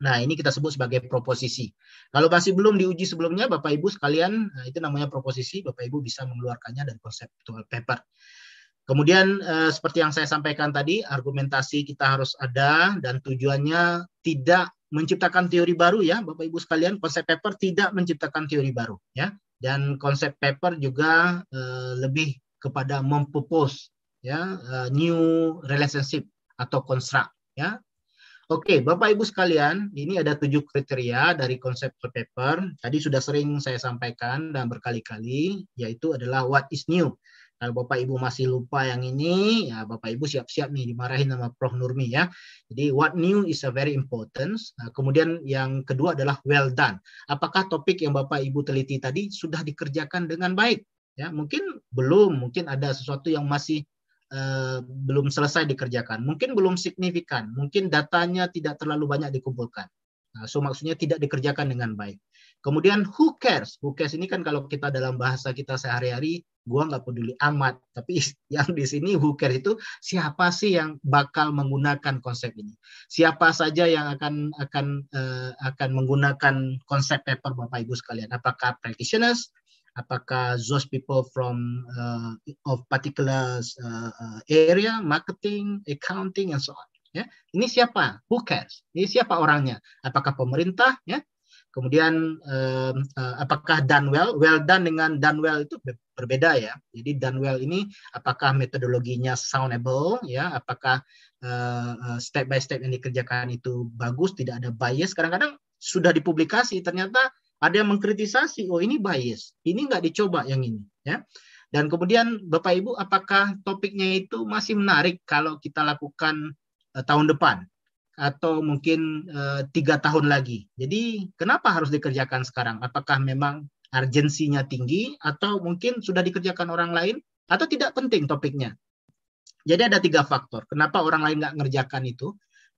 Nah, ini kita sebut sebagai proposisi. Kalau masih belum diuji sebelumnya, Bapak Ibu sekalian, nah itu namanya proposisi, Bapak Ibu bisa mengeluarkannya dari conceptual paper. Kemudian eh, seperti yang saya sampaikan tadi, argumentasi kita harus ada dan tujuannya tidak menciptakan teori baru ya Bapak Ibu sekalian konsep paper tidak menciptakan teori baru ya dan konsep paper juga uh, lebih kepada mempropose ya uh, new relationship atau construct ya Oke, okay, Bapak Ibu sekalian, ini ada tujuh kriteria dari konsep paper. Tadi sudah sering saya sampaikan dan berkali-kali, yaitu adalah what is new. Kalau Bapak Ibu masih lupa yang ini, ya Bapak Ibu siap-siap nih dimarahin sama Prof Nurmi ya. Jadi what new is a very important. Nah, kemudian yang kedua adalah well done. Apakah topik yang Bapak Ibu teliti tadi sudah dikerjakan dengan baik? Ya, mungkin belum, mungkin ada sesuatu yang masih Uh, belum selesai dikerjakan, mungkin belum signifikan, mungkin datanya tidak terlalu banyak dikumpulkan. Nah, so maksudnya tidak dikerjakan dengan baik. Kemudian who cares? Who cares ini kan kalau kita dalam bahasa kita sehari-hari, gua nggak peduli amat. Tapi yang di sini who cares itu siapa sih yang bakal menggunakan konsep ini? Siapa saja yang akan akan uh, akan menggunakan konsep paper Bapak Ibu sekalian? Apakah practitioners? Apakah those people from uh, of particular uh, eh, area, marketing, accounting, and so on? Ya, ini siapa? Who cares? Ini siapa orangnya? Apakah pemerintah? Ya, Kemudian eh, apakah done well? Well done dengan done well itu berbeda ya. Jadi done well ini apakah metodologinya soundable ya, apakah eh, eh, step by step yang dikerjakan itu bagus, tidak ada bias. Kadang-kadang sudah dipublikasi ternyata ada yang mengkritisasi, oh ini bias, ini nggak dicoba yang ini ya. Dan kemudian Bapak Ibu apakah topiknya itu masih menarik kalau kita lakukan eh, tahun depan atau mungkin eh, tiga tahun lagi. Jadi kenapa harus dikerjakan sekarang? Apakah memang urgensinya tinggi atau mungkin sudah dikerjakan orang lain atau tidak penting topiknya? Jadi ada tiga faktor. Kenapa orang lain nggak ngerjakan itu?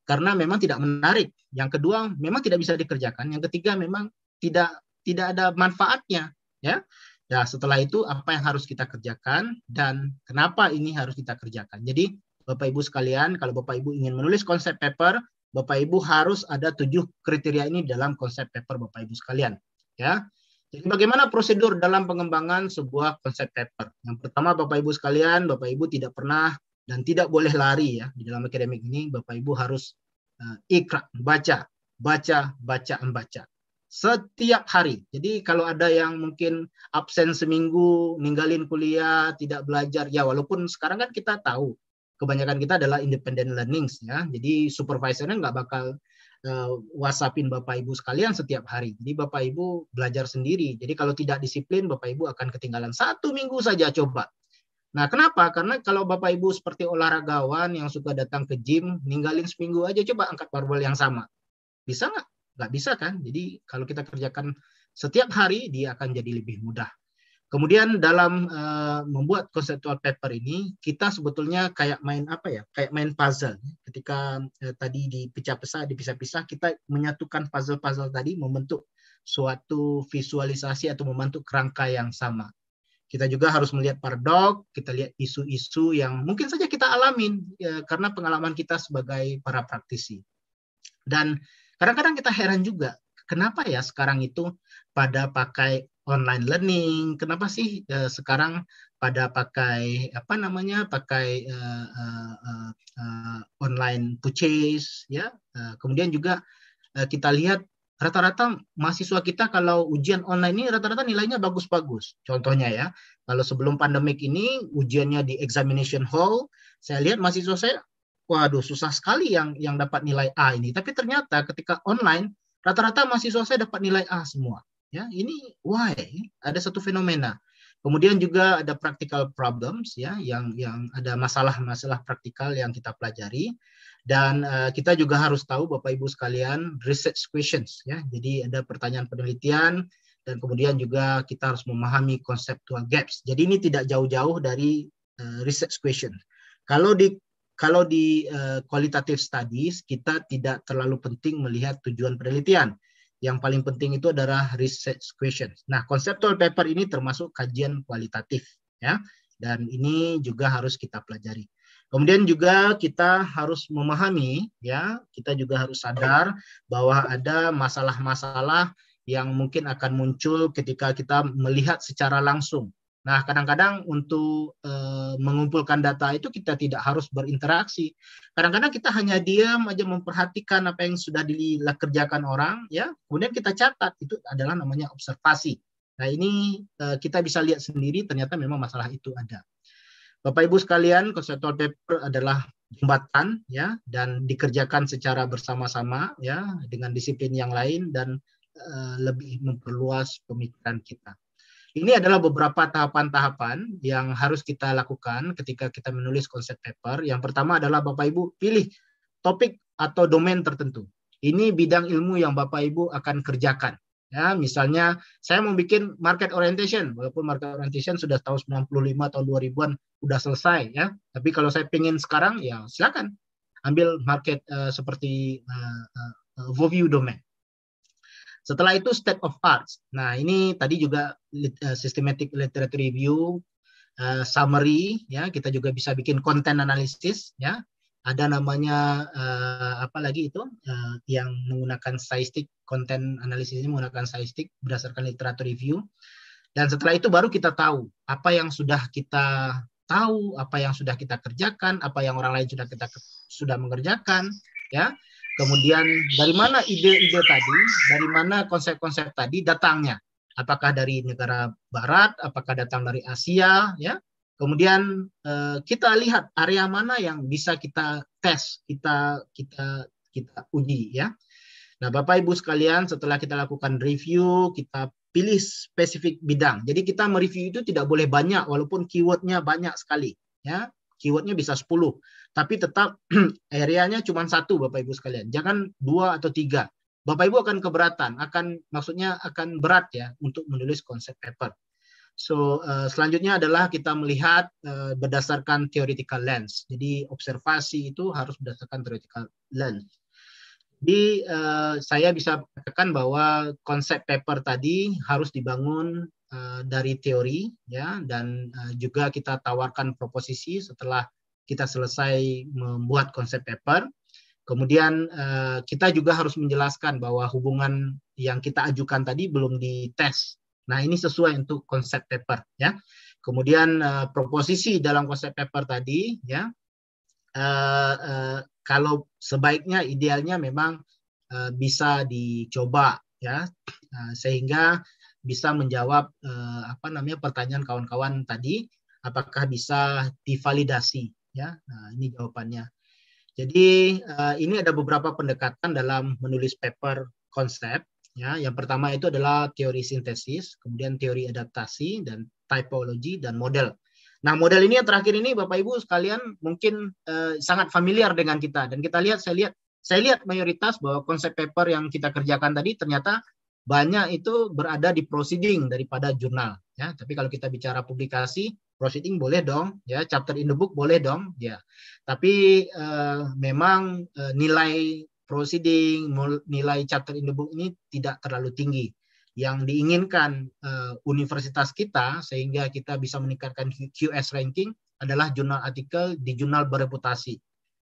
Karena memang tidak menarik. Yang kedua, memang tidak bisa dikerjakan. Yang ketiga, memang tidak tidak ada manfaatnya. Ya, Nah, setelah itu apa yang harus kita kerjakan dan kenapa ini harus kita kerjakan. Jadi Bapak Ibu sekalian, kalau Bapak Ibu ingin menulis konsep paper, Bapak Ibu harus ada tujuh kriteria ini dalam konsep paper Bapak Ibu sekalian. Ya, jadi bagaimana prosedur dalam pengembangan sebuah konsep paper? Yang pertama Bapak Ibu sekalian, Bapak Ibu tidak pernah dan tidak boleh lari ya di dalam akademik ini. Bapak Ibu harus uh, ikra, baca, baca, baca, membaca setiap hari. Jadi kalau ada yang mungkin absen seminggu, ninggalin kuliah, tidak belajar, ya walaupun sekarang kan kita tahu kebanyakan kita adalah independent learning, ya. Jadi supervisornya nggak bakal uh, whatsappin Bapak Ibu sekalian setiap hari. Jadi Bapak Ibu belajar sendiri. Jadi kalau tidak disiplin Bapak Ibu akan ketinggalan satu minggu saja coba. Nah, kenapa? Karena kalau Bapak Ibu seperti olahragawan yang suka datang ke gym, ninggalin seminggu aja coba angkat barbel yang sama. Bisa nggak? Nggak bisa kan? Jadi kalau kita kerjakan setiap hari, dia akan jadi lebih mudah. Kemudian dalam uh, membuat conceptual paper ini, kita sebetulnya kayak main apa ya? Kayak main puzzle. Ketika uh, tadi dipecah-pecah, dipisah-pisah, kita menyatukan puzzle-puzzle tadi membentuk suatu visualisasi atau membentuk kerangka yang sama. Kita juga harus melihat paradok, kita lihat isu-isu yang mungkin saja kita alamin ya, karena pengalaman kita sebagai para praktisi. Dan kadang-kadang kita heran juga, kenapa ya sekarang itu pada pakai online learning. Kenapa sih eh, sekarang pada pakai apa namanya pakai uh, uh, uh, online purchase ya? Uh, kemudian juga uh, kita lihat rata-rata mahasiswa kita kalau ujian online ini rata-rata nilainya bagus-bagus. Contohnya ya, kalau sebelum pandemik ini ujiannya di examination hall, saya lihat mahasiswa saya, waduh susah sekali yang yang dapat nilai A ini. Tapi ternyata ketika online, rata-rata mahasiswa saya dapat nilai A semua. Ya, ini why ada satu fenomena. Kemudian juga ada practical problems ya yang yang ada masalah-masalah praktikal yang kita pelajari dan uh, kita juga harus tahu Bapak Ibu sekalian research questions ya. Jadi ada pertanyaan penelitian dan kemudian juga kita harus memahami conceptual gaps. Jadi ini tidak jauh-jauh dari uh, research question. Kalau di kalau di uh, qualitative studies kita tidak terlalu penting melihat tujuan penelitian yang paling penting itu adalah research question. Nah, conceptual paper ini termasuk kajian kualitatif ya. Dan ini juga harus kita pelajari. Kemudian juga kita harus memahami ya, kita juga harus sadar bahwa ada masalah-masalah yang mungkin akan muncul ketika kita melihat secara langsung Nah, kadang-kadang untuk e, mengumpulkan data itu kita tidak harus berinteraksi. Kadang-kadang kita hanya diam aja memperhatikan apa yang sudah dikerjakan orang, ya. Kemudian kita catat itu adalah namanya observasi. Nah, ini e, kita bisa lihat sendiri ternyata memang masalah itu ada. Bapak Ibu sekalian, conceptual paper adalah jembatan ya dan dikerjakan secara bersama-sama ya dengan disiplin yang lain dan eh, lebih memperluas pemikiran kita. Ini adalah beberapa tahapan-tahapan yang harus kita lakukan ketika kita menulis konsep paper. Yang pertama adalah Bapak Ibu pilih topik atau domain tertentu. Ini bidang ilmu yang Bapak Ibu akan kerjakan. Ya, misalnya saya mau bikin market orientation, walaupun market orientation sudah tahun 95 atau 2000-an sudah selesai ya. Tapi kalau saya pingin sekarang ya silakan ambil market uh, seperti uh, uh, overview domain. Setelah itu state of arts. Nah, ini tadi juga eh, systematic literature review uh, summary ya, kita juga bisa bikin content analysis ya. Ada namanya uh, apa lagi itu uh, yang menggunakan statistik content analysis ini menggunakan statistik berdasarkan literature review. Dan setelah itu baru kita tahu apa yang sudah kita tahu, apa yang sudah kita kerjakan, apa yang orang lain sudah kita sudah mengerjakan ya Kemudian dari mana ide-ide tadi, dari mana konsep-konsep tadi datangnya? Apakah dari negara barat, apakah datang dari Asia, ya? Kemudian eh, kita lihat area mana yang bisa kita tes, kita kita kita uji ya. Nah, Bapak Ibu sekalian, setelah kita lakukan review, kita pilih spesifik bidang. Jadi kita mereview itu tidak boleh banyak walaupun keywordnya banyak sekali ya. Keywordnya bisa 10 tapi tetap areanya cuma satu Bapak Ibu sekalian. Jangan dua atau tiga. Bapak Ibu akan keberatan, akan maksudnya akan berat ya untuk menulis konsep paper. So uh, selanjutnya adalah kita melihat uh, berdasarkan theoretical lens. Jadi observasi itu harus berdasarkan theoretical lens. Jadi uh, eh, saya bisa katakan bahwa konsep paper tadi harus dibangun uh, dari teori ya dan uh, juga kita tawarkan proposisi setelah kita selesai membuat konsep paper. Kemudian eh, kita juga harus menjelaskan bahwa hubungan yang kita ajukan tadi belum dites. Nah, ini sesuai untuk konsep paper ya. Kemudian eh, proposisi dalam konsep paper tadi ya. Eh, eh kalau sebaiknya idealnya memang bisa dicoba ya sehingga bisa menjawab apa namanya pertanyaan kawan-kawan tadi apakah bisa divalidasi ya. Nah, ini jawabannya. Jadi uh, ini ada beberapa pendekatan dalam menulis paper konsep ya. Yang pertama itu adalah teori sintesis, kemudian teori adaptasi dan typology dan model. Nah, model ini yang terakhir ini Bapak Ibu sekalian mungkin uh, sangat familiar dengan kita dan kita lihat saya lihat saya lihat mayoritas bahwa konsep paper yang kita kerjakan tadi ternyata banyak itu berada di proceeding daripada jurnal ya tapi kalau kita bicara publikasi proceeding boleh dong, ya chapter in the book boleh dong, ya. Tapi uh, memang uh, nilai proceeding, nilai chapter in the book ini tidak terlalu tinggi. Yang diinginkan uh, universitas kita sehingga kita bisa meningkatkan QS ranking adalah jurnal artikel di jurnal bereputasi.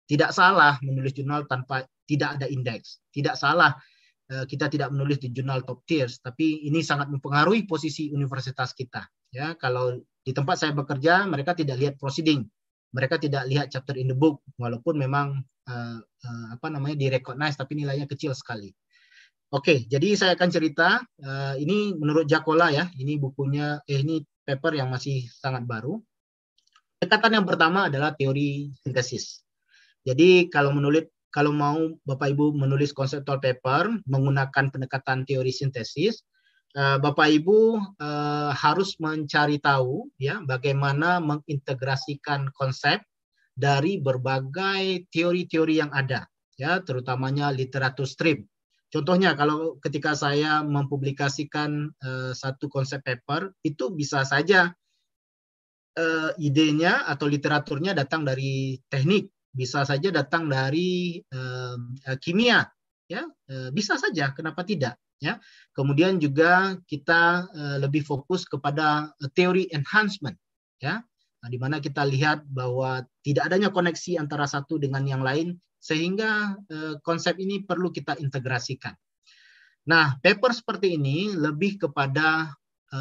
Tidak salah menulis jurnal tanpa tidak ada indeks. Tidak salah kita tidak menulis di jurnal top tiers, tapi ini sangat mempengaruhi posisi universitas kita. Ya, kalau di tempat saya bekerja, mereka tidak lihat proceeding, mereka tidak lihat chapter in the book, walaupun memang uh, uh, apa namanya direcognize, tapi nilainya kecil sekali. Oke, jadi saya akan cerita uh, ini menurut Jakola ya, ini bukunya, eh, ini paper yang masih sangat baru. Pendekatan yang pertama adalah teori sintesis. Jadi kalau menulis kalau mau Bapak Ibu menulis konseptual paper menggunakan pendekatan teori sintesis, Eh, Bapak Ibu eh, harus mencari tahu ya bagaimana mengintegrasikan konsep dari berbagai teori-teori yang ada ya terutamanya literatur stream. Contohnya kalau ketika saya mempublikasikan eh, satu konsep paper itu bisa saja eh, idenya atau literaturnya datang dari teknik, bisa saja datang dari eh, kimia, ya eh, bisa saja kenapa tidak ya kemudian juga kita eh, lebih fokus kepada eh, teori enhancement ya nah, di mana kita lihat bahwa tidak adanya koneksi antara satu dengan yang lain sehingga konsep ini perlu kita integrasikan nah paper seperti ini lebih kepada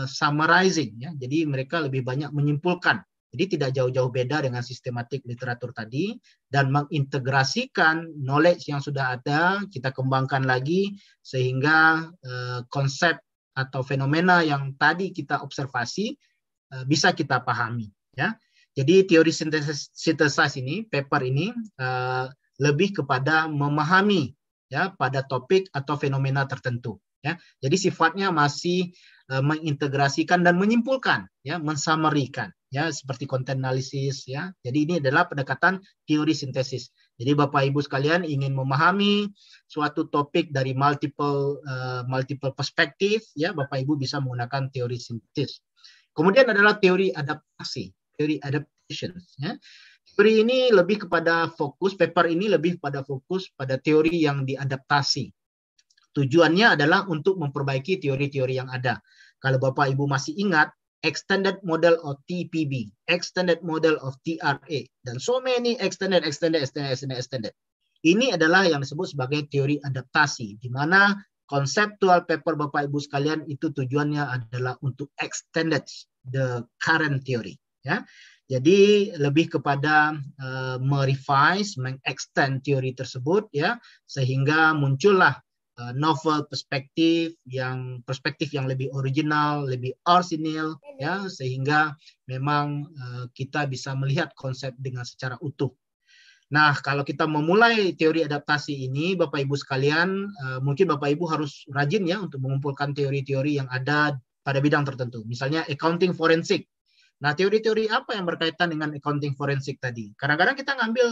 summarizing ya jadi mereka lebih banyak menyimpulkan jadi tidak jauh-jauh beda dengan sistematik literatur tadi dan mengintegrasikan knowledge yang sudah ada kita kembangkan lagi sehingga eh, konsep atau fenomena yang tadi kita observasi eh, bisa kita pahami ya. Jadi teori sintesis, ini paper ini eh, lebih kepada memahami ya pada topik atau fenomena tertentu ya. Jadi sifatnya masih eh, mengintegrasikan dan menyimpulkan ya, mensamarikan ya seperti konten analisis ya. Jadi ini adalah pendekatan teori sintesis. Jadi Bapak Ibu sekalian ingin memahami suatu topik dari multiple uh, multiple perspektif ya Bapak Ibu bisa menggunakan teori sintesis. Kemudian adalah teori adaptasi, teori adaptation ya. Teori ini lebih kepada fokus, paper ini lebih pada fokus pada teori yang diadaptasi. Tujuannya adalah untuk memperbaiki teori-teori yang ada. Kalau Bapak Ibu masih ingat, extended model of TPB, extended model of TRA, dan so many extended, extended, extended, extended, extended. Ini adalah yang disebut sebagai teori adaptasi, di mana konseptual paper Bapak Ibu sekalian itu tujuannya adalah untuk extended the current theory. Ya. Jadi lebih kepada uh, merevise, mengextend teori tersebut ya, sehingga muncullah Eh, novel perspektif yang perspektif yang lebih original, lebih orisinil ya iya. sehingga memang uh, kita bisa melihat konsep dengan secara utuh. Nah, kalau kita memulai teori adaptasi ini Bapak Ibu sekalian, uh, mungkin Bapak Ibu harus rajin ya untuk mengumpulkan teori-teori yang ada pada bidang tertentu. Misalnya accounting forensik. Nah, teori-teori apa yang berkaitan dengan accounting forensik tadi? Kadang-kadang kita ngambil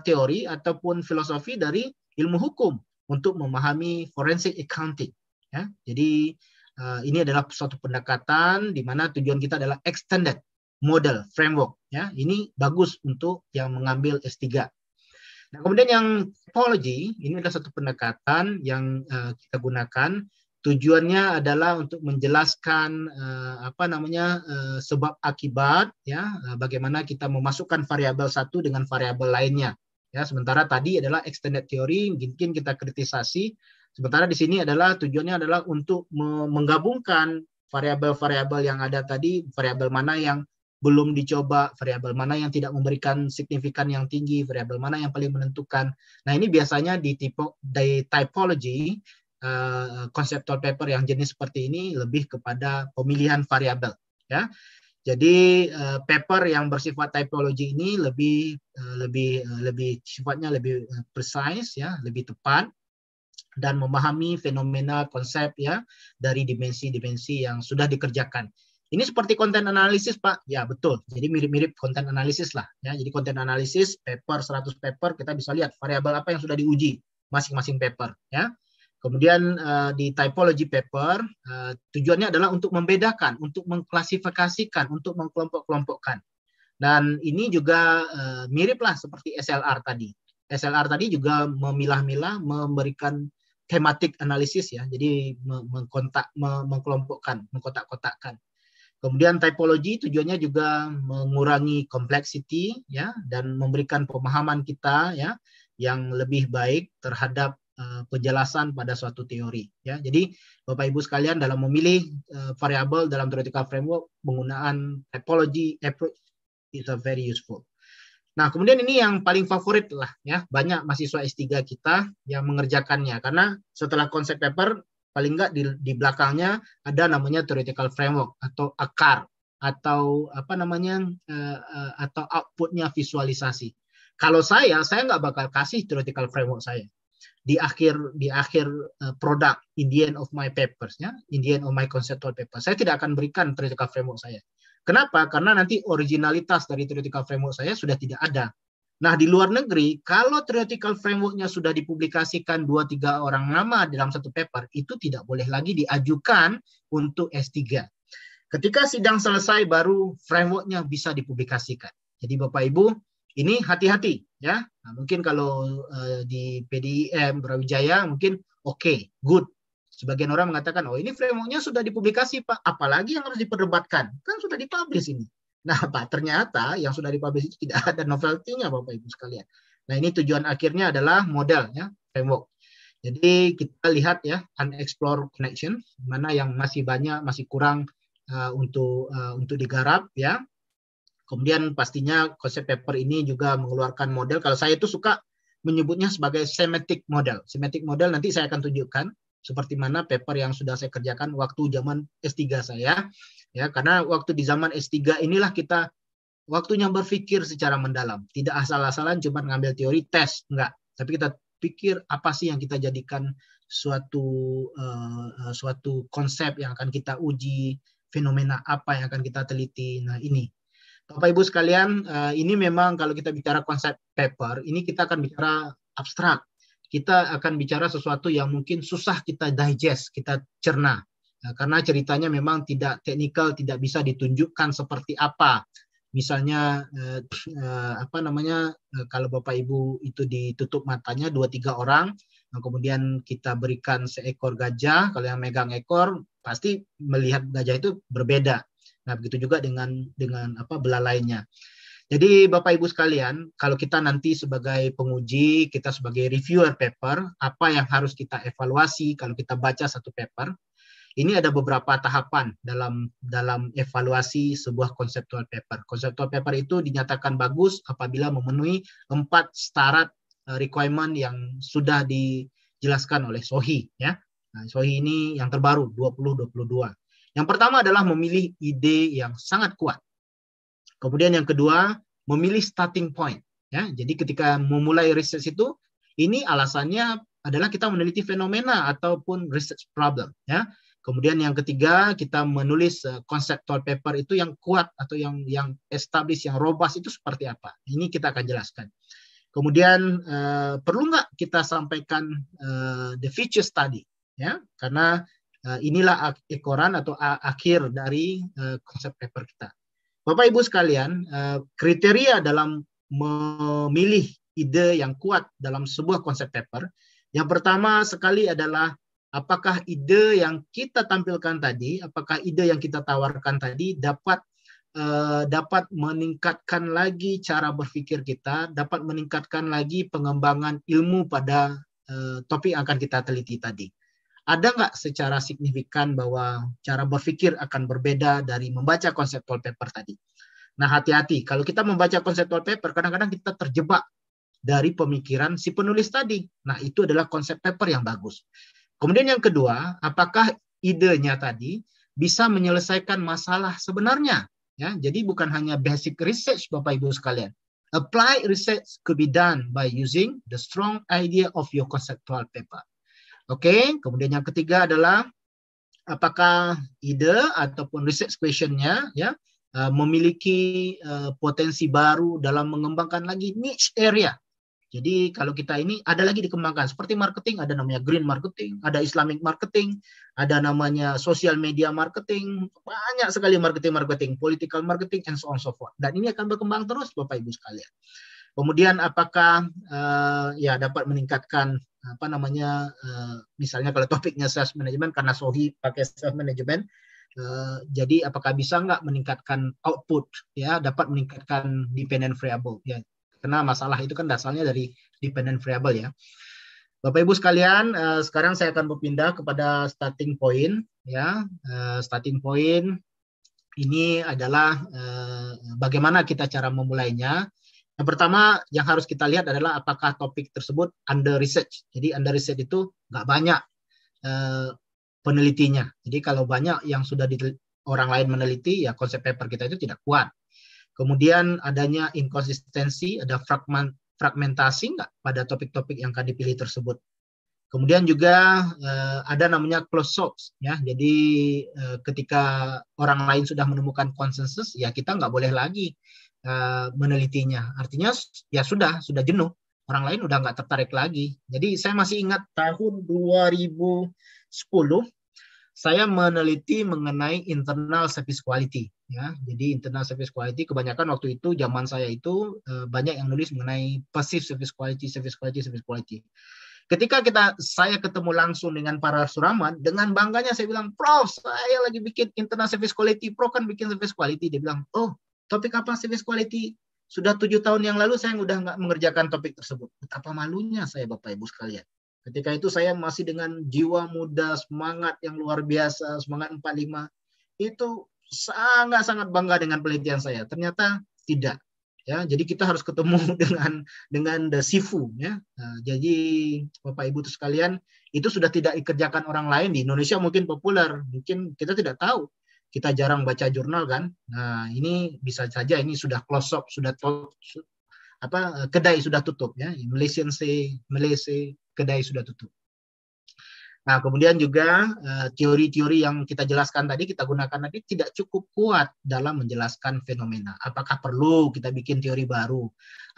teori ataupun filosofi dari ilmu hukum untuk memahami forensic accounting. Ya. Jadi uh, ini adalah suatu pendekatan di mana tujuan kita adalah extended model framework. Ya. Ini bagus untuk yang mengambil S3. Nah, kemudian yang topology ini adalah satu pendekatan yang uh, kita gunakan. Tujuannya adalah untuk menjelaskan uh, apa namanya uh, sebab akibat, ya, uh, bagaimana kita memasukkan variabel satu dengan variabel lainnya Ya, sementara tadi adalah extended theory mungkin kita kritisasi. Sementara di sini adalah tujuannya adalah untuk menggabungkan variabel-variabel yang ada tadi, variabel mana yang belum dicoba, variabel mana yang tidak memberikan signifikan yang tinggi, variabel mana yang paling menentukan. Nah, ini biasanya di tipe di typology konseptual eh, uh, paper yang jenis seperti ini lebih kepada pemilihan variabel ya. Jadi uh, paper yang bersifat typology ini lebih uh, lebih uh, lebih sifatnya lebih uh, precise ya, lebih tepat dan memahami fenomena konsep ya dari dimensi-dimensi yang sudah dikerjakan. Ini seperti konten analisis, Pak. Ya, betul. Jadi mirip-mirip konten analisis lah ya. Jadi konten analisis paper 100 paper kita bisa lihat variabel apa yang sudah diuji masing-masing paper ya. Kemudian uh, di typology paper uh, tujuannya adalah untuk membedakan, untuk mengklasifikasikan, untuk mengkelompok-kelompokkan. Dan ini juga uh, miriplah seperti SLR tadi. SLR tadi juga memilah-milah, memberikan tematik analisis ya. Jadi mengkontak, mengkelompokkan, mengkotak-kotakkan. Kemudian typology tujuannya juga mengurangi complexity ya dan memberikan pemahaman kita ya yang lebih baik terhadap Eh, penjelasan pada suatu teori ya. Jadi Bapak Ibu sekalian dalam memilih uh, variabel dalam theoretical framework penggunaan typology approach is very useful. Nah, kemudian ini yang paling favorit lah ya, banyak mahasiswa S3 kita yang mengerjakannya karena setelah konsep paper paling enggak di, di belakangnya ada namanya theoretical framework atau akar atau apa namanya uh, uh, atau outputnya visualisasi. Kalau saya, saya nggak bakal kasih theoretical framework saya di akhir di akhir eh, produk in the end of my papers in the end of my conceptual paper saya tidak akan berikan theoretical framework saya kenapa karena nanti originalitas dari theoretical framework saya sudah tidak ada nah di luar negeri kalau theoretical frameworknya sudah dipublikasikan dua tiga orang nama dalam satu paper itu tidak boleh lagi diajukan untuk S3 ketika sidang selesai baru frameworknya bisa dipublikasikan jadi Bapak Ibu ini hati-hati ya. Nah, mungkin kalau uh, di PDM Brawijaya mungkin oke, okay, good. Sebagian orang mengatakan, oh ini frameworknya sudah dipublikasi Pak, apalagi yang harus diperdebatkan? Kan sudah dipublish ini. Nah, Pak, ternyata yang sudah dipublish itu tidak ada novelty-nya Bapak Ibu sekalian. Nah, ini tujuan akhirnya adalah model ya, framework. Jadi kita lihat ya unexplored connection mana yang masih banyak masih kurang uh, untuk uh, untuk digarap ya. Kemudian pastinya konsep paper ini juga mengeluarkan model. Kalau saya itu suka menyebutnya sebagai semantic model. Semantic model nanti saya akan tunjukkan seperti mana paper yang sudah saya kerjakan waktu zaman S3 saya. Ya, karena waktu di zaman S3 inilah kita waktunya berpikir secara mendalam. Tidak asal-asalan cuma ngambil teori tes, enggak. Tapi kita pikir apa sih yang kita jadikan suatu uh, suatu konsep yang akan kita uji, fenomena apa yang akan kita teliti. Nah, ini Bapak Ibu sekalian, eh, ini memang kalau kita bicara konsep paper, ini kita akan bicara abstrak. Kita akan bicara sesuatu yang mungkin susah kita digest, kita cerna. Eh, karena ceritanya memang tidak teknikal, tidak bisa ditunjukkan seperti apa. Misalnya eh, apa namanya kalau Bapak Ibu itu ditutup matanya dua tiga orang, kemudian kita berikan seekor gajah, kalau yang megang ekor pasti melihat gajah itu berbeda. Nah, begitu juga dengan dengan apa belalainya. Jadi Bapak Ibu sekalian, kalau kita nanti sebagai penguji, kita sebagai reviewer paper, apa yang harus kita evaluasi kalau kita baca satu paper? Ini ada beberapa tahapan dalam dalam evaluasi sebuah konseptual paper. Konseptual paper itu dinyatakan bagus apabila memenuhi empat syarat eh, requirement yang sudah dijelaskan oleh Sohi ya. Nah, Sohi ini yang terbaru 2022. Yang pertama adalah memilih ide yang sangat kuat. Kemudian yang kedua, memilih starting point. Ya, jadi ketika memulai riset itu, ini alasannya adalah kita meneliti fenomena ataupun research problem. Ya. Kemudian yang ketiga, kita menulis conceptual eh, paper itu yang kuat atau yang yang established, yang robust itu seperti apa. Ini kita akan jelaskan. Kemudian uh, perlu nggak kita sampaikan uh, the feature study, ya? Karena Eh, inilah ekoran atau akhir dari eh, konsep paper kita. Bapak Ibu sekalian, eh, kriteria dalam memilih ide yang kuat dalam sebuah konsep paper, yang pertama sekali adalah apakah ide yang kita tampilkan tadi, apakah ide yang kita tawarkan tadi dapat dapat meningkatkan lagi cara berpikir kita, dapat meningkatkan lagi pengembangan ilmu pada topik yang akan kita teliti tadi ada nggak secara signifikan bahwa cara berpikir akan berbeda dari membaca konsep paper tadi? Nah, hati-hati. Kalau kita membaca konsep paper, kadang-kadang kita terjebak dari pemikiran si penulis tadi. Nah, itu adalah konsep paper yang bagus. Kemudian yang kedua, apakah idenya tadi bisa menyelesaikan masalah sebenarnya? Ya, jadi bukan hanya basic research Bapak Ibu sekalian. Apply research could be done by using the strong idea of your conceptual paper. Oke, kemudian yang ketiga adalah apakah ide ataupun research questionnya ya eh, memiliki eh, potensi baru dalam mengembangkan lagi niche area. Jadi kalau kita ini ada lagi dikembangkan seperti marketing ada namanya green marketing, ada Islamic marketing, ada namanya social media marketing, banyak sekali marketing-marketing, political marketing and so on so forth. Dan ini akan berkembang terus Bapak Ibu sekalian. Kemudian apakah uh, ya dapat meningkatkan apa namanya eh, misalnya kalau topiknya sales management karena Sohi pakai sales management eh, jadi apakah bisa nggak meningkatkan output ya dapat meningkatkan dependent variable ya karena masalah itu kan dasarnya dari dependent variable ya Bapak Ibu sekalian eh, sekarang saya akan berpindah kepada starting point ya starting point ini adalah bagaimana kita cara memulainya yang pertama yang harus kita lihat adalah apakah topik tersebut under research. Jadi under research itu nggak banyak eh, penelitinya. Jadi kalau banyak yang sudah di, orang lain meneliti, ya konsep paper kita itu tidak kuat. Kemudian adanya inkonsistensi, ada fragment, fragmentasi nggak pada topik-topik yang akan dipilih tersebut. Kemudian juga eh, ada namanya close source ya. Jadi eh, ketika orang lain sudah menemukan konsensus, ya kita nggak boleh lagi uh, menelitinya. Artinya ya sudah, sudah jenuh. Orang lain udah nggak tertarik lagi. Jadi saya masih ingat tahun 2010 saya meneliti mengenai internal service quality. Ya, jadi internal service quality kebanyakan waktu itu zaman saya itu eh, banyak yang nulis mengenai passive service quality, service quality, service quality. Ketika kita saya ketemu langsung dengan para suraman, dengan bangganya saya bilang, Prof, saya lagi bikin internal service quality, Prof kan bikin service quality. Dia bilang, oh Topik apa service quality? Sudah tujuh tahun yang lalu saya sudah nggak mengerjakan topik tersebut. Betapa malunya saya Bapak Ibu sekalian. Ketika itu saya masih dengan jiwa muda, semangat yang luar biasa, semangat 45. Itu sangat-sangat bangga dengan penelitian saya. Ternyata tidak. Ya, jadi kita harus ketemu dengan dengan the sifu ya. Nah, jadi Bapak Ibu sekalian, itu sudah tidak dikerjakan orang lain di Indonesia mungkin populer, mungkin kita tidak tahu kita jarang baca jurnal kan. Nah, ini bisa saja ini sudah close shop, sudah tutup, apa eh, kedai sudah tutup ya. Malaysian say Malaysia kedai sudah tutup. Nah, kemudian juga eh, teori-teori yang kita jelaskan tadi kita gunakan tadi tidak cukup kuat dalam menjelaskan fenomena. Apakah perlu kita bikin teori baru?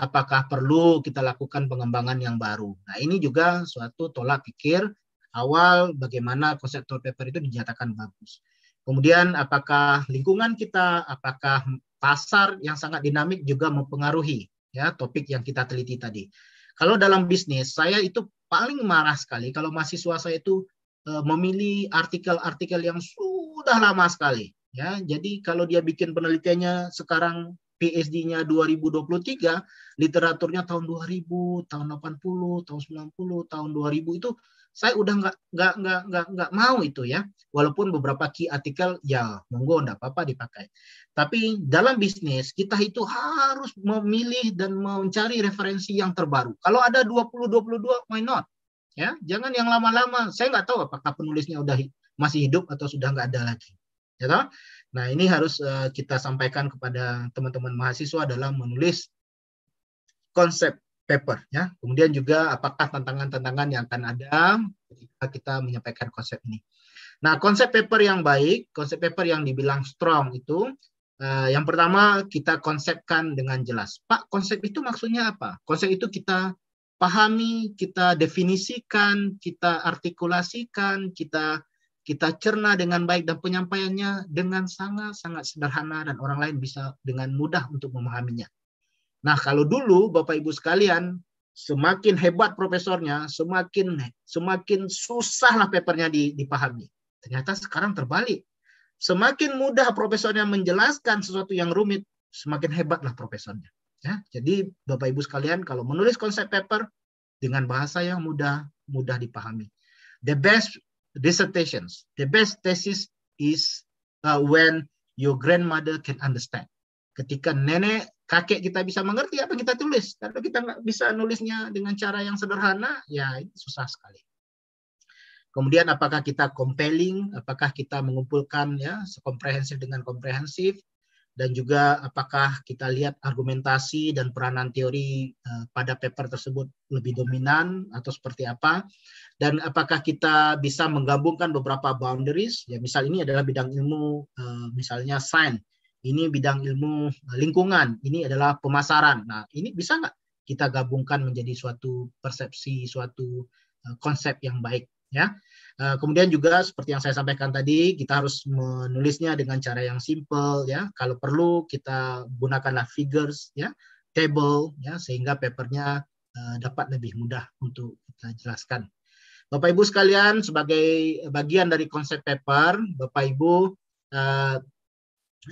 Apakah perlu kita lakukan pengembangan yang baru? Nah, ini juga suatu tolak pikir awal bagaimana konsep paper itu dinyatakan bagus. Kemudian apakah lingkungan kita, apakah pasar yang sangat dinamik juga mempengaruhi ya topik yang kita teliti tadi. Kalau dalam bisnis, saya itu paling marah sekali kalau mahasiswa saya itu e, memilih artikel-artikel yang sudah lama sekali ya. Jadi kalau dia bikin penelitiannya sekarang PhD-nya 2023, literaturnya tahun 2000, tahun 80, tahun 90, tahun 2000 itu saya udah nggak nggak nggak nggak nggak mau itu ya walaupun beberapa key artikel ya monggo nggak apa-apa dipakai tapi dalam bisnis kita itu harus memilih dan mencari referensi yang terbaru kalau ada 20 22 why not ya jangan yang lama-lama saya nggak tahu apakah penulisnya udah masih hidup atau sudah nggak ada lagi ya tahu? nah ini harus eh, kita sampaikan kepada teman-teman mahasiswa dalam menulis konsep paper ya. Kemudian juga apakah tantangan-tantangan yang akan ada ketika kita menyampaikan konsep ini. Nah, konsep paper yang baik, konsep paper yang dibilang strong itu eh, yang pertama kita konsepkan dengan jelas. Pak, konsep itu maksudnya apa? Konsep itu kita pahami, kita definisikan, kita artikulasikan, kita kita cerna dengan baik dan penyampaiannya dengan sangat-sangat sederhana dan orang lain bisa dengan mudah untuk memahaminya. Nah, kalau dulu Bapak Ibu sekalian, semakin hebat profesornya, semakin semakin susahlah papernya dipahami. Ternyata sekarang terbalik. Semakin mudah profesornya menjelaskan sesuatu yang rumit, semakin hebatlah profesornya. Ya, jadi Bapak Ibu sekalian, kalau menulis konsep paper dengan bahasa yang mudah, mudah dipahami. The best dissertations, the best thesis is uh, when your grandmother can understand. Ketika nenek kakek kita bisa mengerti apa kita tulis. Kalau kita nggak bisa nulisnya dengan cara yang sederhana, ya itu susah sekali. Kemudian apakah kita compelling, apakah kita mengumpulkan ya sekomprehensif dengan komprehensif, dan juga apakah kita lihat argumentasi dan peranan teori eh, pada paper tersebut lebih dominan atau seperti apa, dan apakah kita bisa menggabungkan beberapa boundaries, ya misal ini adalah bidang ilmu eh, misalnya sains, ini bidang ilmu eh, lingkungan, ini adalah pemasaran. Nah, ini bisa nggak kita gabungkan menjadi suatu persepsi, suatu eh, konsep yang baik, ya. Eh, kemudian juga seperti yang saya sampaikan tadi, kita harus menulisnya dengan cara yang simple, ya. Kalau perlu kita gunakanlah figures, ya, table, ya, sehingga papernya dapat lebih mudah untuk kita jelaskan. Bapak Ibu sekalian, sebagai bagian dari konsep paper, Bapak Ibu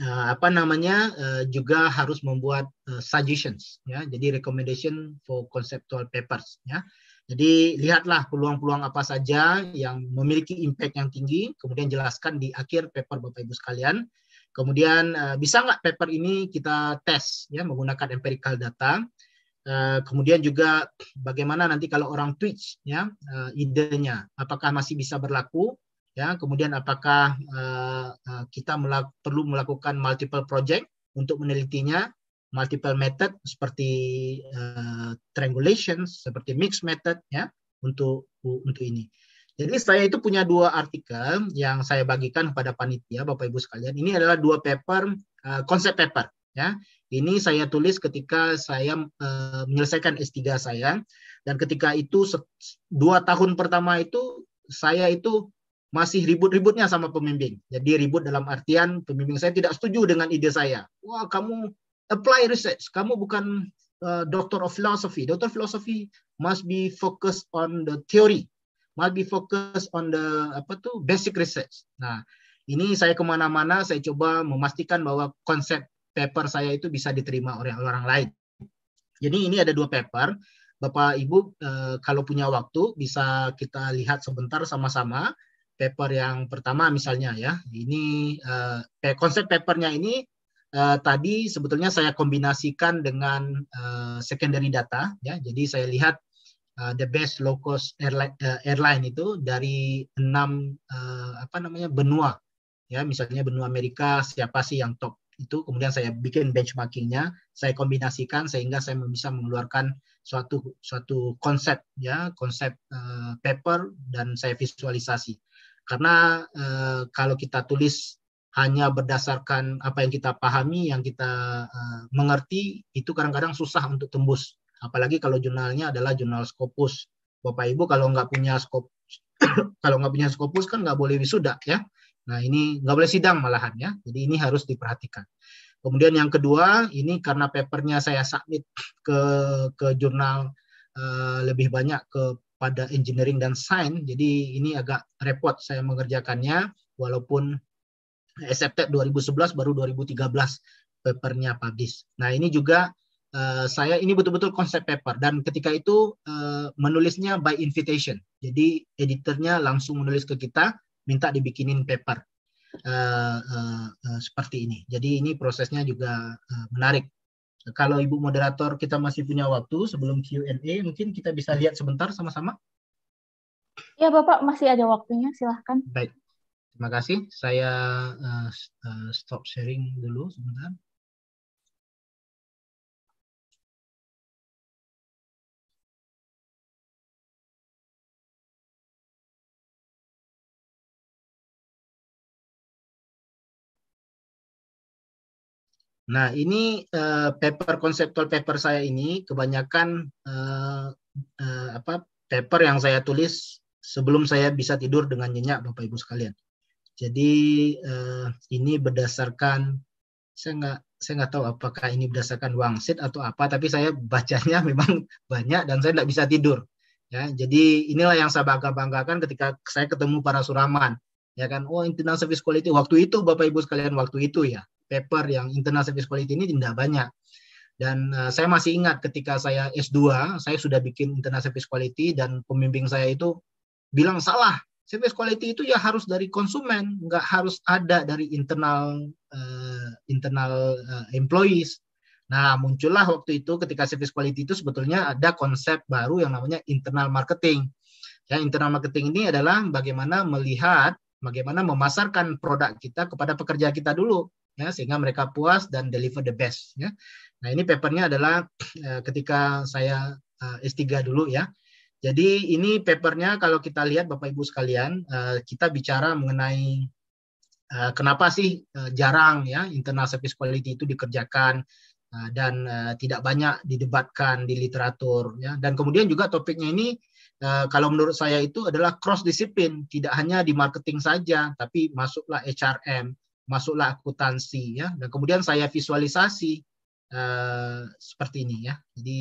uh, apa namanya uh, juga harus membuat uh, suggestions ya jadi recommendation for conceptual papers ya jadi lihatlah peluang-peluang apa saja yang memiliki impact yang tinggi kemudian jelaskan di akhir paper Bapak Ibu sekalian kemudian uh, bisa nggak paper ini kita tes ya menggunakan empirical data Uh, kemudian juga bagaimana nanti kalau orang Twitch ya uh, idenya apakah masih bisa berlaku ya kemudian apakah uh, kita melak perlu melakukan multiple project untuk menelitinya multiple method seperti uh, triangulation seperti mixed method ya untuk untuk ini jadi saya itu punya dua artikel yang saya bagikan kepada panitia bapak ibu sekalian ini adalah dua paper uh, konsep paper ya ini saya tulis ketika saya uh, menyelesaikan S3 saya dan ketika itu dua tahun pertama itu saya itu masih ribut-ributnya sama pembimbing. Jadi ribut dalam artian pembimbing saya tidak setuju dengan ide saya. Wah, kamu apply research. Kamu bukan uh, doctor of philosophy. Doctor of philosophy must be focused on the theory. Must be focused on the apa tuh basic research. Nah, ini saya kemana-mana saya coba memastikan bahwa konsep paper saya itu bisa diterima oleh orang lain. Jadi ini ada dua paper. Bapak Ibu eh, kalau punya waktu bisa kita lihat sebentar sama-sama paper yang pertama misalnya ya. Ini uh, konsep papernya ini uh, tadi sebetulnya saya kombinasikan dengan uh, secondary data ya. Jadi saya lihat uh, the best low cost airline, uh, airline itu dari enam uh, apa namanya benua ya. Misalnya benua Amerika siapa sih yang top itu kemudian saya bikin benchmarkingnya saya kombinasikan sehingga saya bisa mengeluarkan suatu suatu konsep ya konsep uh, paper dan saya visualisasi karena eh, kalau kita tulis hanya berdasarkan apa yang kita pahami, yang kita eh, mengerti, itu kadang-kadang susah untuk tembus. Apalagi kalau jurnalnya adalah jurnal Scopus. Bapak Ibu kalau nggak punya skop kalau nggak punya Scopus kan nggak boleh wisuda ya. Nah ini nggak boleh sidang malahan ya. Jadi ini harus diperhatikan. Kemudian yang kedua ini karena papernya saya submit ke ke jurnal eh, lebih banyak ke pada engineering dan sains. Jadi ini agak repot saya mengerjakannya walaupun SFTEP 2011 baru 2013 papernya publish. Nah, ini juga uh, saya ini betul-betul konsep paper dan ketika itu uh, menulisnya by invitation. Jadi editornya langsung menulis ke kita minta dibikinin paper. Uh, uh, uh, seperti ini. Jadi ini prosesnya juga uh, menarik kalau Ibu moderator kita masih punya waktu sebelum Q&A, mungkin kita bisa lihat sebentar sama-sama. Ya, Bapak masih ada waktunya, silahkan. Baik. Terima kasih. Saya uh, stop sharing dulu sebentar. Nah, ini uh, paper konseptual paper saya ini kebanyakan uh, uh, apa paper yang saya tulis sebelum saya bisa tidur dengan nyenyak Bapak Ibu sekalian. Jadi uh, ini berdasarkan saya nggak saya nggak tahu apakah ini berdasarkan wangsit atau apa, tapi saya bacanya memang banyak dan saya tidak bisa tidur. Ya, jadi inilah yang saya bangga banggakan ketika saya ketemu para suraman, ya kan, oh internal service quality waktu itu Bapak Ibu sekalian waktu itu ya, paper yang internal service quality ini tidak banyak. Dan uh, saya masih ingat ketika saya S2, saya sudah bikin internal service quality dan pembimbing saya itu bilang salah. Service quality itu ya harus dari konsumen, nggak harus ada dari internal uh, internal uh, employees. Nah, muncullah waktu itu ketika service quality itu sebetulnya ada konsep baru yang namanya internal marketing. Ya, internal marketing ini adalah bagaimana melihat, bagaimana memasarkan produk kita kepada pekerja kita dulu ya sehingga mereka puas dan deliver the best ya. Nah, ini papernya adalah eh, ketika saya uh, eh, S3 dulu ya. Jadi ini papernya kalau kita lihat Bapak Ibu sekalian, eh, kita bicara mengenai kenapa sih jarang ya internal service quality itu dikerjakan dan tidak banyak didebatkan di literatur ya. Dan kemudian juga topiknya ini Uh, kalau menurut saya itu adalah cross disiplin, tidak hanya di marketing saja, tapi masuklah HRM, masuklah akuntansi ya dan kemudian saya visualisasi eh, seperti ini ya jadi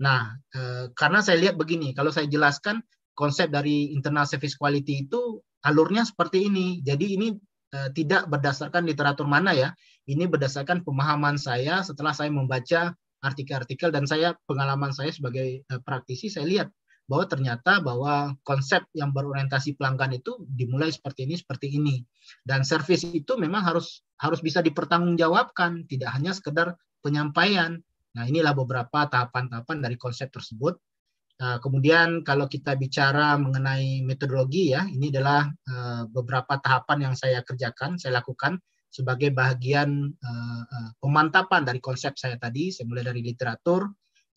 nah eh, karena saya lihat begini kalau saya jelaskan konsep dari internal service quality itu alurnya seperti ini jadi ini eh, tidak berdasarkan literatur mana ya ini berdasarkan pemahaman saya setelah saya membaca artikel-artikel dan saya pengalaman saya sebagai eh, praktisi saya lihat bahwa ternyata bahwa konsep yang berorientasi pelanggan itu dimulai seperti ini seperti ini dan servis itu memang harus harus bisa dipertanggungjawabkan tidak hanya sekedar penyampaian nah inilah beberapa tahapan-tahapan dari konsep tersebut nah, kemudian kalau kita bicara mengenai metodologi ya ini adalah eh, beberapa tahapan yang saya kerjakan saya lakukan sebagai bagian eh, eh, pemantapan dari konsep saya tadi saya mulai dari literatur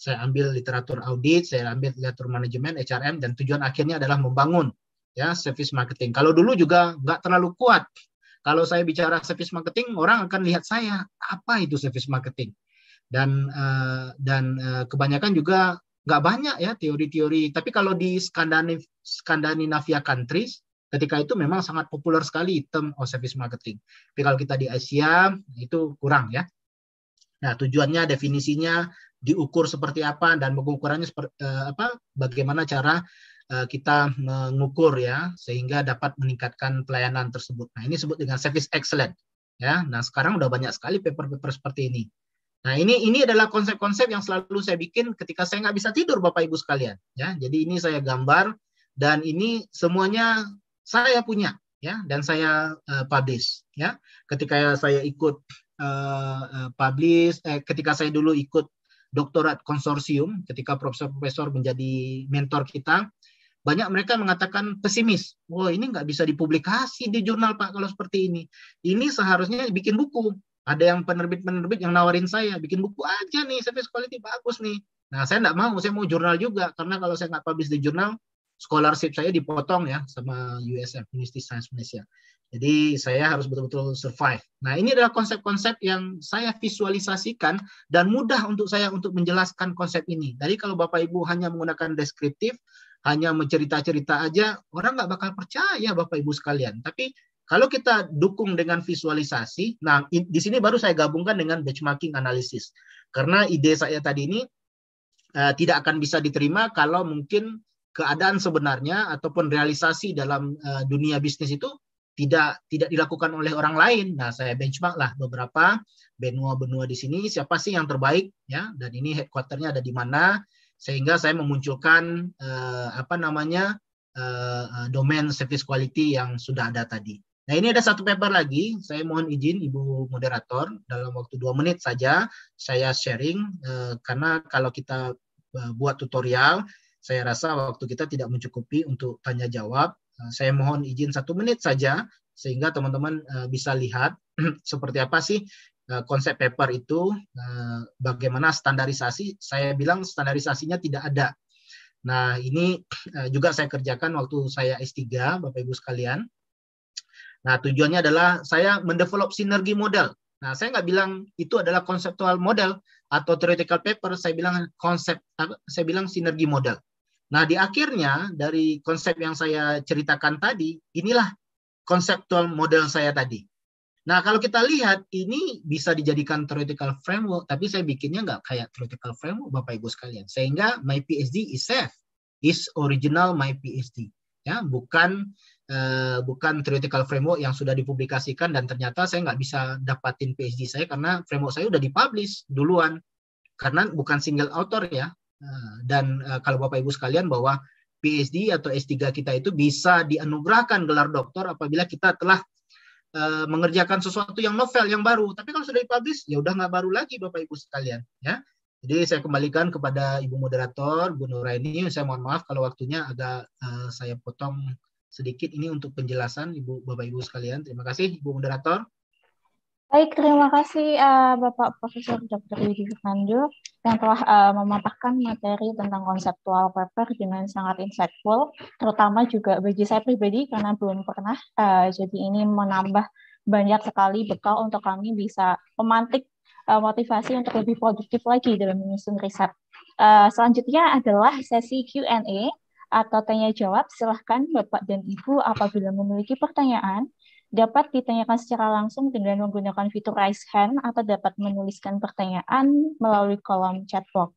saya ambil literatur audit, saya ambil literatur manajemen, HRM, dan tujuan akhirnya adalah membangun ya service marketing. Kalau dulu juga nggak terlalu kuat. Kalau saya bicara service marketing, orang akan lihat saya apa itu service marketing. Dan uh, dan uh, kebanyakan juga nggak banyak ya teori-teori. Tapi kalau di Skandinav Skandinavia countries, ketika itu memang sangat populer sekali term of service marketing. Tapi kalau kita di Asia itu kurang ya. Nah, tujuannya, definisinya, diukur seperti apa dan pengukurannya seperti eh, apa bagaimana cara eh, kita mengukur ya sehingga dapat meningkatkan pelayanan tersebut. Nah, ini disebut dengan service excellent ya. Nah, sekarang udah banyak sekali paper-paper seperti ini. Nah, ini ini adalah konsep-konsep yang selalu saya bikin ketika saya nggak bisa tidur Bapak Ibu sekalian, ya. Jadi ini saya gambar dan ini semuanya saya punya, ya, dan saya uh, publish, ya. Ketika saya ikut uh, publish eh, ketika saya dulu ikut doktorat konsorsium ketika profesor-profesor menjadi mentor kita banyak mereka mengatakan pesimis wah oh, ini nggak bisa dipublikasi di jurnal pak kalau seperti ini ini seharusnya bikin buku ada yang penerbit-penerbit yang nawarin saya bikin buku aja nih service quality bagus nih nah saya nggak mau saya mau jurnal juga karena kalau saya nggak publish di jurnal scholarship saya dipotong ya sama USF University Science Malaysia. Jadi saya harus betul-betul survive. Nah ini adalah konsep-konsep yang saya visualisasikan dan mudah untuk saya untuk menjelaskan konsep ini. Jadi kalau Bapak Ibu hanya menggunakan deskriptif, hanya mencerita-cerita aja, orang nggak bakal percaya Bapak Ibu sekalian. Tapi kalau kita dukung dengan visualisasi, nah di sini baru saya gabungkan dengan benchmarking analisis. Karena ide saya tadi ini uh, tidak akan bisa diterima kalau mungkin keadaan sebenarnya ataupun realisasi dalam uh, dunia bisnis itu tidak tidak dilakukan oleh orang lain. Nah, saya benchmark lah beberapa benua-benua di sini siapa sih yang terbaik ya dan ini headquarternya ada di mana sehingga saya memunculkan uh, apa namanya uh, domain service quality yang sudah ada tadi. Nah, ini ada satu paper lagi. Saya mohon izin Ibu moderator dalam waktu dua menit saja saya sharing uh, karena kalau kita buat tutorial saya rasa waktu kita tidak mencukupi untuk tanya jawab. Eh, saya mohon izin satu menit saja sehingga teman-teman eh, bisa lihat seperti apa sih eh, konsep paper itu, bagaimana standarisasi. Saya bilang standarisasinya tidak ada. Nah ini juga saya kerjakan waktu saya S3, Bapak Ibu sekalian. Nah tujuannya adalah saya mendevelop sinergi model. Nah, saya nggak bilang itu adalah konseptual model atau theoretical paper, saya bilang konsep, saya bilang sinergi model. Nah, di akhirnya dari konsep yang saya ceritakan tadi, inilah konseptual model saya tadi. Nah, kalau kita lihat ini bisa dijadikan theoretical framework, tapi saya bikinnya nggak kayak theoretical framework Bapak Ibu sekalian. Sehingga my PhD is safe, is original my PhD. Ya, bukan uh, bukan theoretical framework yang sudah dipublikasikan dan ternyata saya nggak bisa dapatin PhD saya karena framework saya udah dipublish duluan. Karena bukan single author ya, Nah, dan eh, kalau Bapak Ibu sekalian bahwa PhD atau S3 kita itu bisa dianugerahkan gelar doktor apabila kita telah eh, mengerjakan sesuatu yang novel yang baru. Tapi kalau sudah dipublish ya udah nggak baru lagi Bapak Ibu sekalian, ya. Jadi saya kembalikan kepada Ibu moderator Bu Nuraini, saya mohon maaf kalau waktunya agak eh, saya potong sedikit ini untuk penjelasan Ibu Bapak Ibu sekalian. Terima kasih Ibu moderator. Baik, terima kasih uh, Bapak Profesor Dr. Yudi Fernando yang telah uh, eh, memaparkan materi tentang konseptual paper dengan sangat insightful, terutama juga bagi saya pribadi karena belum pernah, uh, jadi ini menambah banyak sekali bekal untuk kami bisa memantik uh, motivasi untuk lebih produktif lagi dalam menyusun riset. Uh, selanjutnya adalah sesi Q&A atau tanya jawab. Silahkan Bapak dan Ibu apabila memiliki pertanyaan dapat ditanyakan secara langsung dengan menggunakan fitur raise hand atau dapat menuliskan pertanyaan melalui kolom chat box.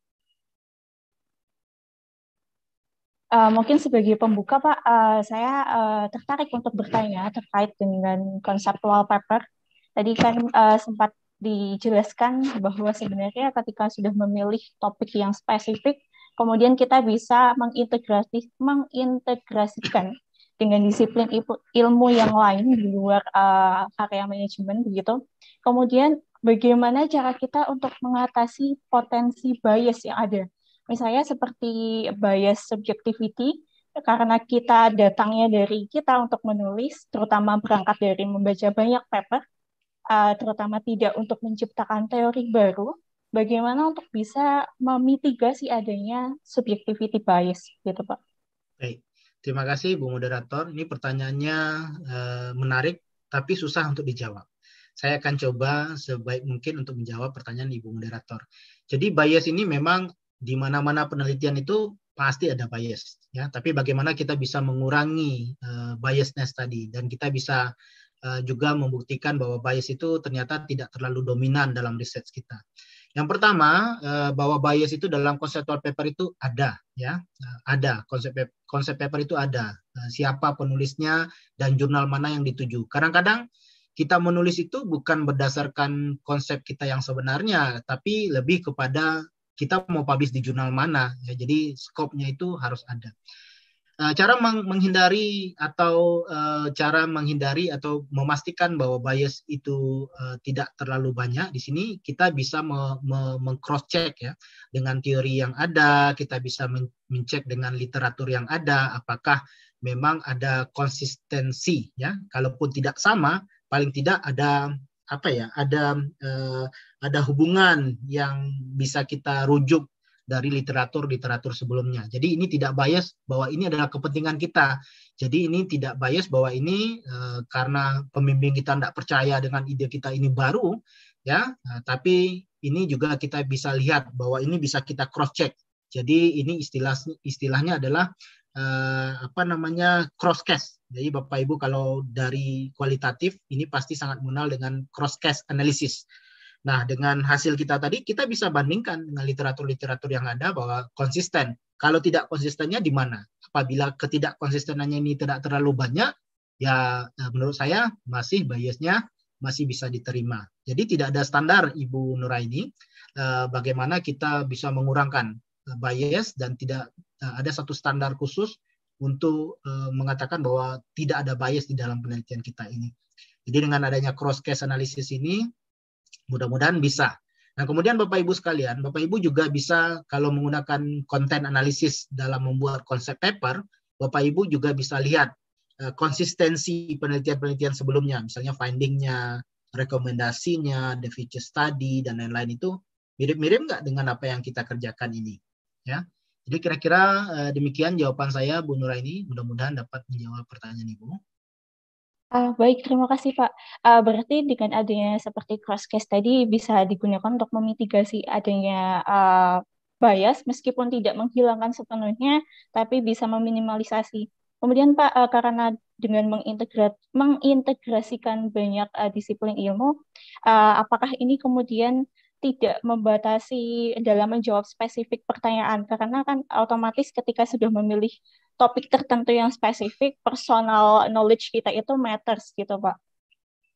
Uh, mungkin sebagai pembuka, Pak, uh, saya uh, tertarik untuk bertanya terkait dengan konsep wallpaper. Tadi kan uh, sempat dijelaskan bahwa sebenarnya ketika sudah memilih topik yang spesifik, kemudian kita bisa mengintegrasi, mengintegrasikan dengan disiplin ilmu yang lain di luar uh, area manajemen begitu. Kemudian bagaimana cara kita untuk mengatasi potensi bias yang ada. Misalnya seperti bias subjectivity karena kita datangnya dari kita untuk menulis, terutama berangkat dari membaca banyak paper, uh, terutama tidak untuk menciptakan teori baru. Bagaimana untuk bisa memitigasi adanya subjectivity bias gitu, Pak? Baik. Terima kasih Bu Moderator. Ini pertanyaannya eh, menarik tapi susah untuk dijawab. Saya akan coba sebaik mungkin untuk menjawab pertanyaan Ibu Moderator. Jadi bias ini memang di mana-mana penelitian itu pasti ada bias ya, tapi bagaimana kita bisa mengurangi eh, biasness tadi dan kita bisa eh, juga membuktikan bahwa bias itu ternyata tidak terlalu dominan dalam riset kita. Yang pertama eh, bahwa bias itu dalam konseptual paper itu ada ya, eh, ada konsep konsep paper itu ada. Eh, siapa penulisnya dan jurnal mana yang dituju. Kadang-kadang kita menulis itu bukan berdasarkan konsep kita yang sebenarnya, tapi lebih kepada kita mau publish di jurnal mana. Ya, jadi skopnya itu harus ada. Eh, cara menghindari atau eh, cara menghindari atau memastikan bahwa bias itu eh, tidak terlalu banyak di sini kita bisa mengcross check ya dengan teori yang ada kita bisa mencek dengan literatur yang ada apakah memang ada konsistensi ya kalaupun tidak sama paling tidak ada apa ya ada ada hubungan yang bisa kita rujuk dari literatur-literatur sebelumnya. Jadi ini tidak bias bahwa ini adalah kepentingan kita. Jadi ini tidak bias bahwa ini e, karena pemimpin kita tidak percaya dengan ide kita ini baru, ya. Nah, tapi ini juga kita bisa lihat bahwa ini bisa kita cross check. Jadi ini istilah istilahnya adalah e, apa namanya cross case. Jadi Bapak Ibu kalau dari kualitatif ini pasti sangat mengenal dengan cross case analysis. Nah, dengan hasil kita tadi, kita bisa bandingkan dengan literatur-literatur yang ada bahwa konsisten. Kalau tidak konsistennya di mana? Apabila ketidakkonsistenannya ini tidak terlalu banyak, ya e, menurut saya masih biasnya masih bisa diterima. Jadi tidak ada standar Ibu Nuraini e, bagaimana kita bisa mengurangkan e, bias dan tidak ada satu standar khusus untuk mengatakan bahwa tidak ada bias di dalam penelitian kita ini. Jadi dengan adanya cross case analysis ini Mudah-mudahan bisa. Nah, kemudian Bapak Ibu sekalian, Bapak Ibu juga bisa kalau menggunakan konten analisis dalam membuat konsep paper, Bapak Ibu juga bisa lihat eh, konsistensi penelitian-penelitian sebelumnya, misalnya findingnya, rekomendasinya, the future study dan lain-lain itu mirip-mirip nggak dengan apa yang kita kerjakan ini, ya? Jadi kira-kira eh, demikian jawaban saya Bu Nuraini, mudah-mudahan dapat menjawab pertanyaan Ibu. Ah, baik, terima kasih Pak. Ah, berarti dengan adanya seperti cross case tadi bisa digunakan untuk memitigasi adanya uh, bias meskipun tidak menghilangkan sepenuhnya, tapi bisa meminimalisasi. Kemudian Pak, uh, karena dengan mengintegrat, mengintegrasikan banyak uh, disiplin ilmu, uh, apakah ini kemudian tidak membatasi dalam menjawab spesifik pertanyaan karena kan otomatis ketika sudah memilih topik tertentu yang spesifik personal knowledge kita itu matters gitu pak.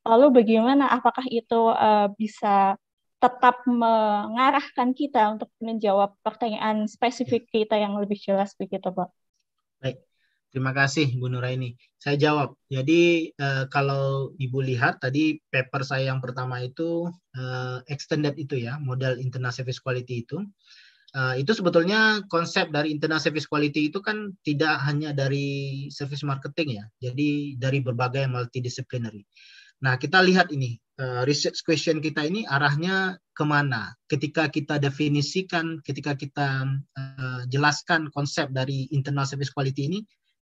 Lalu bagaimana apakah itu uh, bisa tetap mengarahkan kita untuk menjawab pertanyaan spesifik ya. kita yang lebih jelas begitu pak? Baik, Terima kasih Bu Nuraini. Saya jawab. Jadi eh, kalau Ibu lihat tadi paper saya yang pertama itu eh, extended itu ya, model internal service quality itu. Eh, itu sebetulnya konsep dari internal service quality itu kan tidak hanya dari service marketing ya. Jadi dari berbagai multidisciplinary. Nah kita lihat ini eh, research question kita ini arahnya kemana? Ketika kita definisikan, ketika kita eh, jelaskan konsep dari internal service quality ini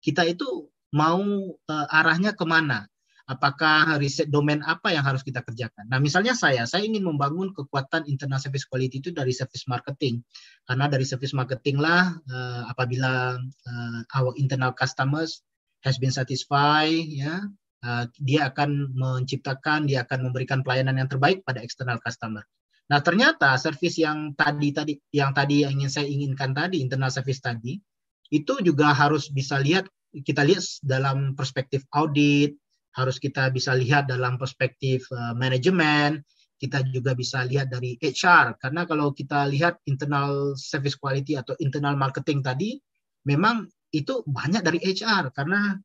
kita itu mau uh, arahnya kemana? Apakah riset domain apa yang harus kita kerjakan? Nah, misalnya saya, saya ingin membangun kekuatan internal service quality itu dari service marketing, karena dari service marketing lah uh, apabila uh, our internal customers has been satisfied, ya, uh, dia akan menciptakan, dia akan memberikan pelayanan yang terbaik pada external customer. Nah, ternyata service yang tadi tadi yang tadi yang ingin saya inginkan tadi internal service tadi itu juga harus bisa lihat kita lihat dalam perspektif audit, harus kita bisa lihat dalam perspektif uh, eh, manajemen, kita juga bisa lihat dari HR karena kalau kita lihat internal service quality atau internal marketing tadi memang itu banyak dari HR karena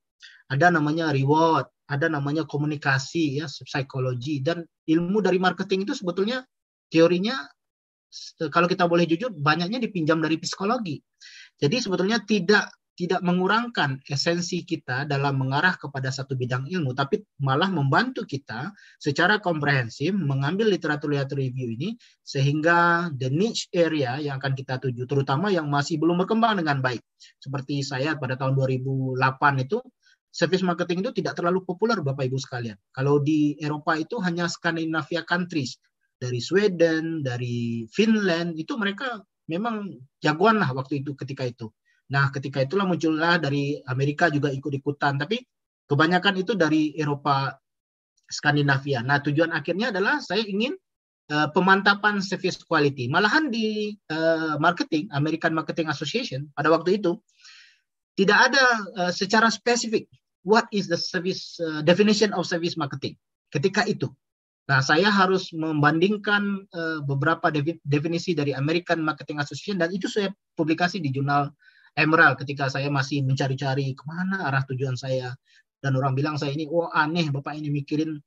ada namanya reward, ada namanya komunikasi ya, psikologi dan ilmu dari marketing itu sebetulnya teorinya kalau kita boleh jujur banyaknya dipinjam dari psikologi. Jadi sebetulnya tidak tidak mengurangkan esensi kita dalam mengarah kepada satu bidang ilmu, tapi malah membantu kita secara komprehensif mengambil literatur-literatur review ini sehingga the niche area yang akan kita tuju, terutama yang masih belum berkembang dengan baik. Seperti saya pada tahun 2008 itu, service marketing itu tidak terlalu populer Bapak Ibu sekalian. Kalau di Eropa itu hanya Scandinavia countries, dari Sweden, dari Finland, itu mereka memang jagoan lah waktu itu ketika itu. Nah, ketika itulah muncullah dari Amerika juga ikut-ikutan, tapi kebanyakan itu dari Eropa Skandinavia. Nah, tujuan akhirnya adalah saya ingin uh, pemantapan service quality. Malahan di uh, marketing, American Marketing Association pada waktu itu tidak ada uh, secara spesifik what is the service uh, definition of service marketing ketika itu. Nah, saya harus membandingkan uh, beberapa definisi dari American Marketing Association dan itu saya publikasi di jurnal Emerald eh, ketika saya masih mencari-cari kemana arah tujuan saya dan orang bilang saya ini oh aneh bapak ini mikirin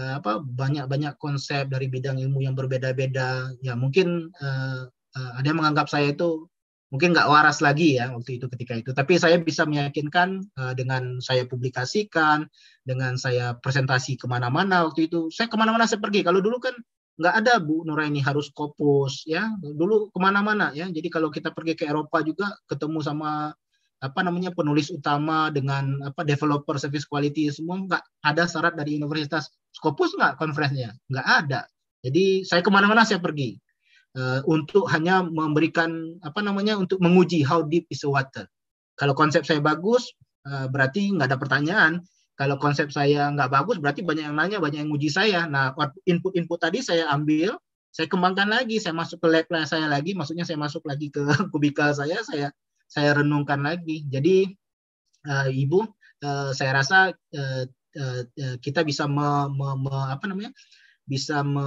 uh, apa banyak-banyak konsep dari bidang ilmu yang berbeda-beda ya mungkin uh, uh, ada yang menganggap saya itu mungkin nggak waras lagi ya waktu itu ketika itu tapi saya bisa meyakinkan uh, dengan saya publikasikan dengan saya presentasi kemana-mana waktu itu saya kemana-mana saya pergi kalau dulu kan nggak ada Bu Nuraini harus kopus ya dulu kemana-mana ya jadi kalau kita pergi ke Eropa juga ketemu sama apa namanya penulis utama dengan apa developer service quality semua nggak ada syarat dari universitas Scopus nggak konferensinya nggak ada jadi saya kemana-mana saya pergi uh, untuk hanya memberikan apa namanya untuk menguji how deep is the water kalau konsep saya bagus uh, berarti nggak ada pertanyaan kalau konsep saya nggak bagus, berarti banyak yang nanya, banyak yang uji saya. Nah, input-input tadi saya ambil, saya kembangkan lagi, saya masuk ke lab saya lagi, maksudnya saya masuk lagi ke kubikal saya, saya saya renungkan lagi. Jadi uh, ibu, uh, saya rasa uh, uh, kita bisa me, me, me, apa namanya? bisa me,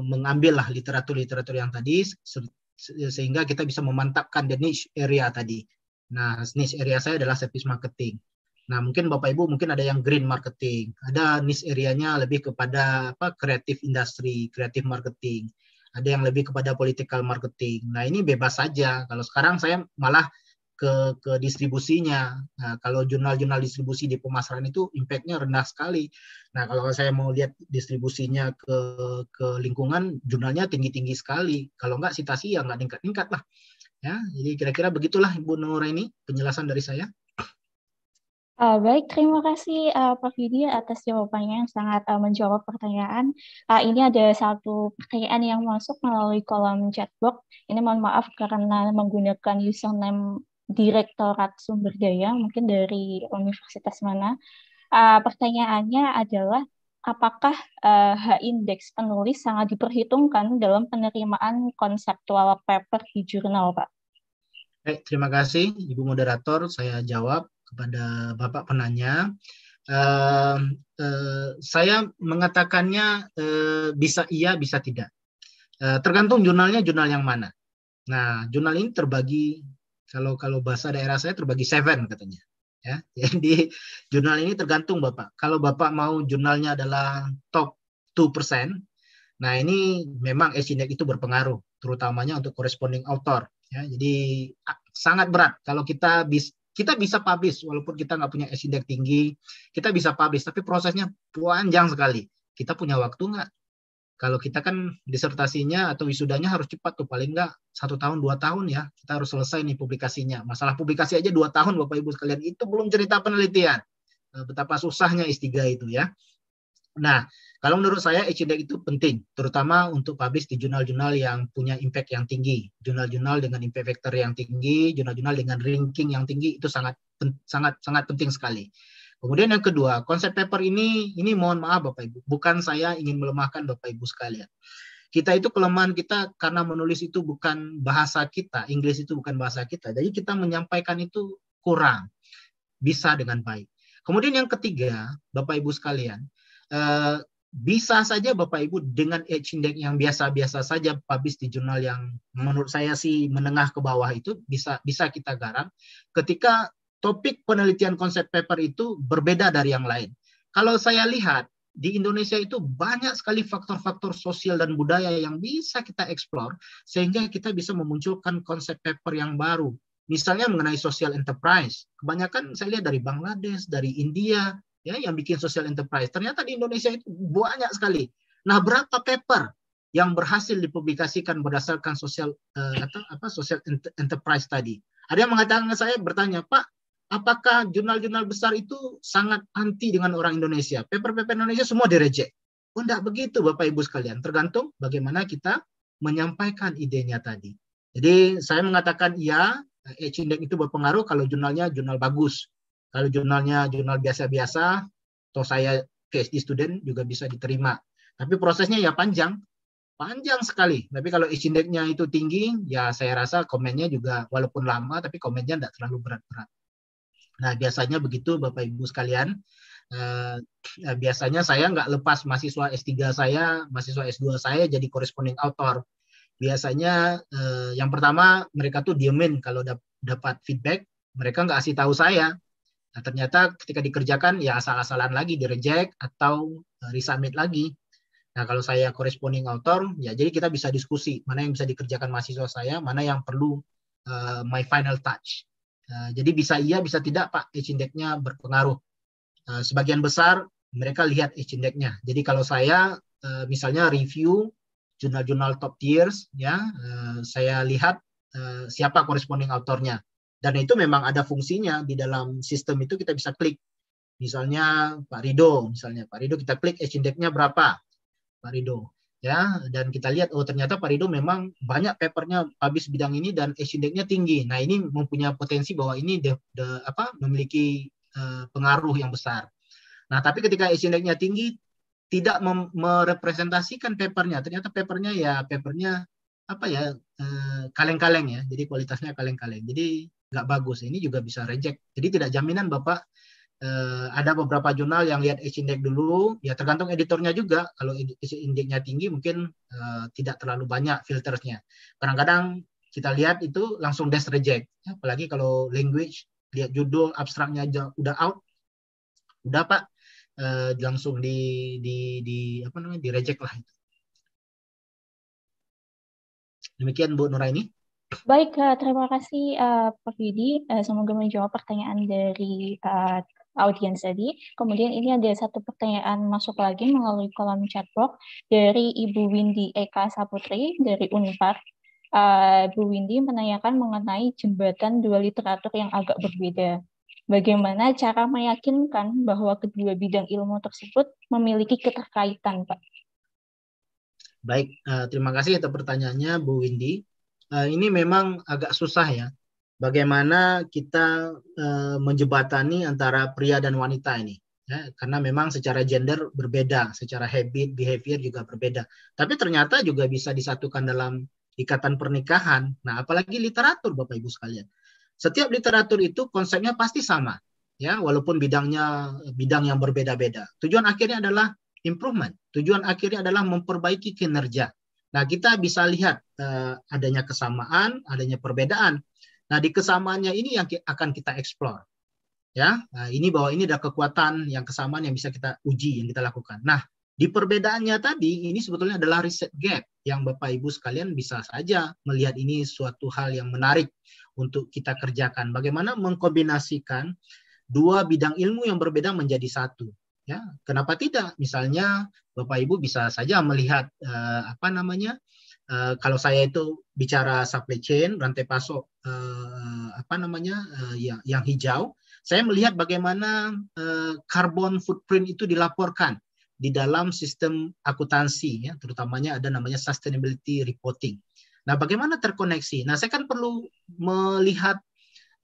mengambil lah literatur-literatur yang tadi sehingga kita bisa memantapkan the niche area tadi. Nah, niche area saya adalah service marketing. Nah, mungkin Bapak Ibu mungkin ada yang green marketing, ada niche areanya lebih kepada apa kreatif industri, kreatif marketing. Ada yang lebih kepada political marketing. Nah, ini bebas saja. Kalau sekarang saya malah ke ke distribusinya. Nah, kalau jurnal-jurnal distribusi di pemasaran itu impactnya rendah sekali. Nah, kalau saya mau lihat distribusinya ke ke lingkungan, jurnalnya tinggi-tinggi sekali. Kalau enggak citasi yang enggak tingkat-tingkat lah. Ya, jadi kira-kira begitulah Ibu nuraini ini penjelasan dari saya. Uh, baik, terima kasih uh, Prof. Yudi atas jawabannya yang sangat uh, menjawab pertanyaan. Uh, ini ada satu pertanyaan yang masuk melalui kolom chatbox. Ini mohon maaf karena menggunakan username Direktorat Sumber Daya, mungkin dari universitas mana. Uh, pertanyaannya adalah, apakah uh, H-indeks penulis sangat diperhitungkan dalam penerimaan konseptual paper di jurnal, Pak? Baik, terima kasih Ibu Moderator, saya jawab kepada Bapak penanya. Uh, uh, saya mengatakannya uh, bisa iya, bisa tidak. Uh, tergantung jurnalnya jurnal yang mana. Nah, jurnal ini terbagi kalau kalau bahasa daerah saya terbagi seven katanya. Ya, jadi jurnal ini tergantung Bapak. Kalau Bapak mau jurnalnya adalah top persen, nah ini memang Asinet itu berpengaruh, terutamanya untuk corresponding author. Ya, jadi sangat berat kalau kita bis, kita bisa publish walaupun kita nggak punya S index tinggi, kita bisa publish tapi prosesnya panjang sekali. Kita punya waktu nggak? Kalau kita kan disertasinya atau wisudanya harus cepat tuh paling nggak satu tahun dua tahun ya kita harus selesai nih publikasinya. Masalah publikasi aja dua tahun bapak ibu sekalian itu belum cerita penelitian. Nah, betapa susahnya istiga itu ya. Nah, kalau menurut saya HCDAC itu penting, terutama untuk publish di jurnal-jurnal yang punya impact yang tinggi, jurnal-jurnal dengan impact factor yang tinggi, jurnal-jurnal dengan ranking yang tinggi itu sangat sangat sangat penting sekali. Kemudian yang kedua, konsep paper ini ini mohon maaf Bapak Ibu, bukan saya ingin melemahkan Bapak Ibu sekalian. Kita itu kelemahan kita karena menulis itu bukan bahasa kita, Inggris itu bukan bahasa kita. Jadi kita menyampaikan itu kurang bisa dengan baik. Kemudian yang ketiga, Bapak Ibu sekalian, eh, bisa saja Bapak Ibu dengan edge index yang biasa-biasa saja publish di jurnal yang menurut saya sih menengah ke bawah itu bisa bisa kita garang ketika topik penelitian konsep paper itu berbeda dari yang lain. Kalau saya lihat di Indonesia itu banyak sekali faktor-faktor sosial dan budaya yang bisa kita explore sehingga kita bisa memunculkan konsep paper yang baru. Misalnya mengenai social enterprise. Kebanyakan saya lihat dari Bangladesh, dari India, ya yang bikin social enterprise. Ternyata di Indonesia itu banyak sekali. Nah, berapa paper yang berhasil dipublikasikan berdasarkan social uh, eh, atau apa social enterprise tadi? Ada yang mengatakan saya bertanya, "Pak, apakah jurnal-jurnal besar itu sangat anti dengan orang Indonesia? Paper-paper Indonesia semua direject." Oh, enggak begitu Bapak Ibu sekalian, tergantung bagaimana kita menyampaikan idenya tadi. Jadi saya mengatakan iya, H index itu berpengaruh kalau jurnalnya jurnal bagus. Kalau jurnalnya jurnal biasa-biasa, atau saya PhD student juga bisa diterima. Tapi prosesnya ya panjang, panjang sekali. Tapi kalau indeksnya itu tinggi, ya saya rasa komennya juga walaupun lama, tapi komennya tidak terlalu berat-berat. Nah biasanya begitu Bapak Ibu sekalian. Eh, biasanya saya nggak lepas mahasiswa S3 saya, mahasiswa S2 saya jadi corresponding author. Biasanya eh, yang pertama mereka tuh diemin kalau dapat feedback, mereka nggak kasih tahu saya. Nah, ternyata ketika dikerjakan ya asal-asalan lagi di reject atau e, resubmit lagi. Nah, kalau saya corresponding author, ya jadi kita bisa diskusi mana yang bisa dikerjakan mahasiswa saya, mana yang perlu uh, my final touch. Uh, jadi bisa iya, bisa tidak Pak, H index-nya berpengaruh. Uh, sebagian besar mereka lihat H index-nya. Jadi kalau saya uh, misalnya review jurnal-jurnal top tiers ya, uh, saya lihat uh, siapa corresponding autornya. Dan itu memang ada fungsinya di dalam sistem itu kita bisa klik. Misalnya Pak Rido, misalnya Pak Rido kita klik H index berapa? Pak Rido. Ya, dan kita lihat oh ternyata Pak Rido memang banyak papernya habis bidang ini dan H index tinggi. Nah, ini mempunyai potensi bahwa ini de, de, apa memiliki uh, pengaruh yang besar. Nah, tapi ketika H index tinggi tidak merepresentasikan papernya. Ternyata papernya ya papernya apa ya eh, kaleng-kaleng ya jadi kualitasnya kaleng-kaleng jadi nggak bagus ini juga bisa reject jadi tidak jaminan bapak eh, ada beberapa jurnal yang lihat H index dulu ya tergantung editornya juga kalau H indexnya tinggi mungkin eh, tidak terlalu banyak filternya kadang-kadang kita lihat itu langsung desk reject apalagi kalau language lihat judul abstraknya udah out udah pak eh, langsung di di di apa namanya di reject lah itu demikian Bu Nuraini Baik, eh, terima kasih uh, eh, Pak Yudi. Uh, semoga menjawab pertanyaan dari uh, audiens tadi. Kemudian ini ada satu pertanyaan masuk lagi melalui kolom chat box dari Ibu Windy Eka Saputri dari Unpar. Uh, Bu Windy menanyakan mengenai jembatan dua literatur yang agak berbeda. Bagaimana cara meyakinkan bahwa kedua bidang ilmu tersebut memiliki keterkaitan, Pak? Baik, uh, terima kasih atas pertanyaannya, Bu Windy. Eh, ini memang agak susah ya bagaimana kita uh, eh, menjebatani antara pria dan wanita ini ya karena memang secara gender berbeda secara habit behavior juga berbeda tapi ternyata juga bisa disatukan dalam ikatan pernikahan nah apalagi literatur Bapak Ibu sekalian setiap literatur itu konsepnya pasti sama ya walaupun bidangnya bidang yang berbeda-beda tujuan akhirnya adalah improvement tujuan akhirnya adalah memperbaiki kinerja Nah, kita bisa lihat eh, adanya kesamaan, adanya perbedaan. Nah, di kesamaannya ini yang akan kita explore. Ya, nah, ini bahwa ini ada kekuatan yang kesamaan yang bisa kita uji, yang kita lakukan. Nah, di perbedaannya tadi, ini sebetulnya adalah riset gap yang Bapak Ibu sekalian bisa saja melihat ini suatu hal yang menarik untuk kita kerjakan. Bagaimana mengkombinasikan dua bidang ilmu yang berbeda menjadi satu. Ya, kenapa tidak? Misalnya Bapak Ibu bisa saja melihat eh, apa namanya? Uh, kalau saya itu bicara supply chain rantai pasok uh, apa namanya uh, ya, yang hijau, saya melihat bagaimana uh, carbon footprint itu dilaporkan di dalam sistem akuntansi, ya, terutamanya ada namanya sustainability reporting. Nah, bagaimana terkoneksi? Nah, saya kan perlu melihat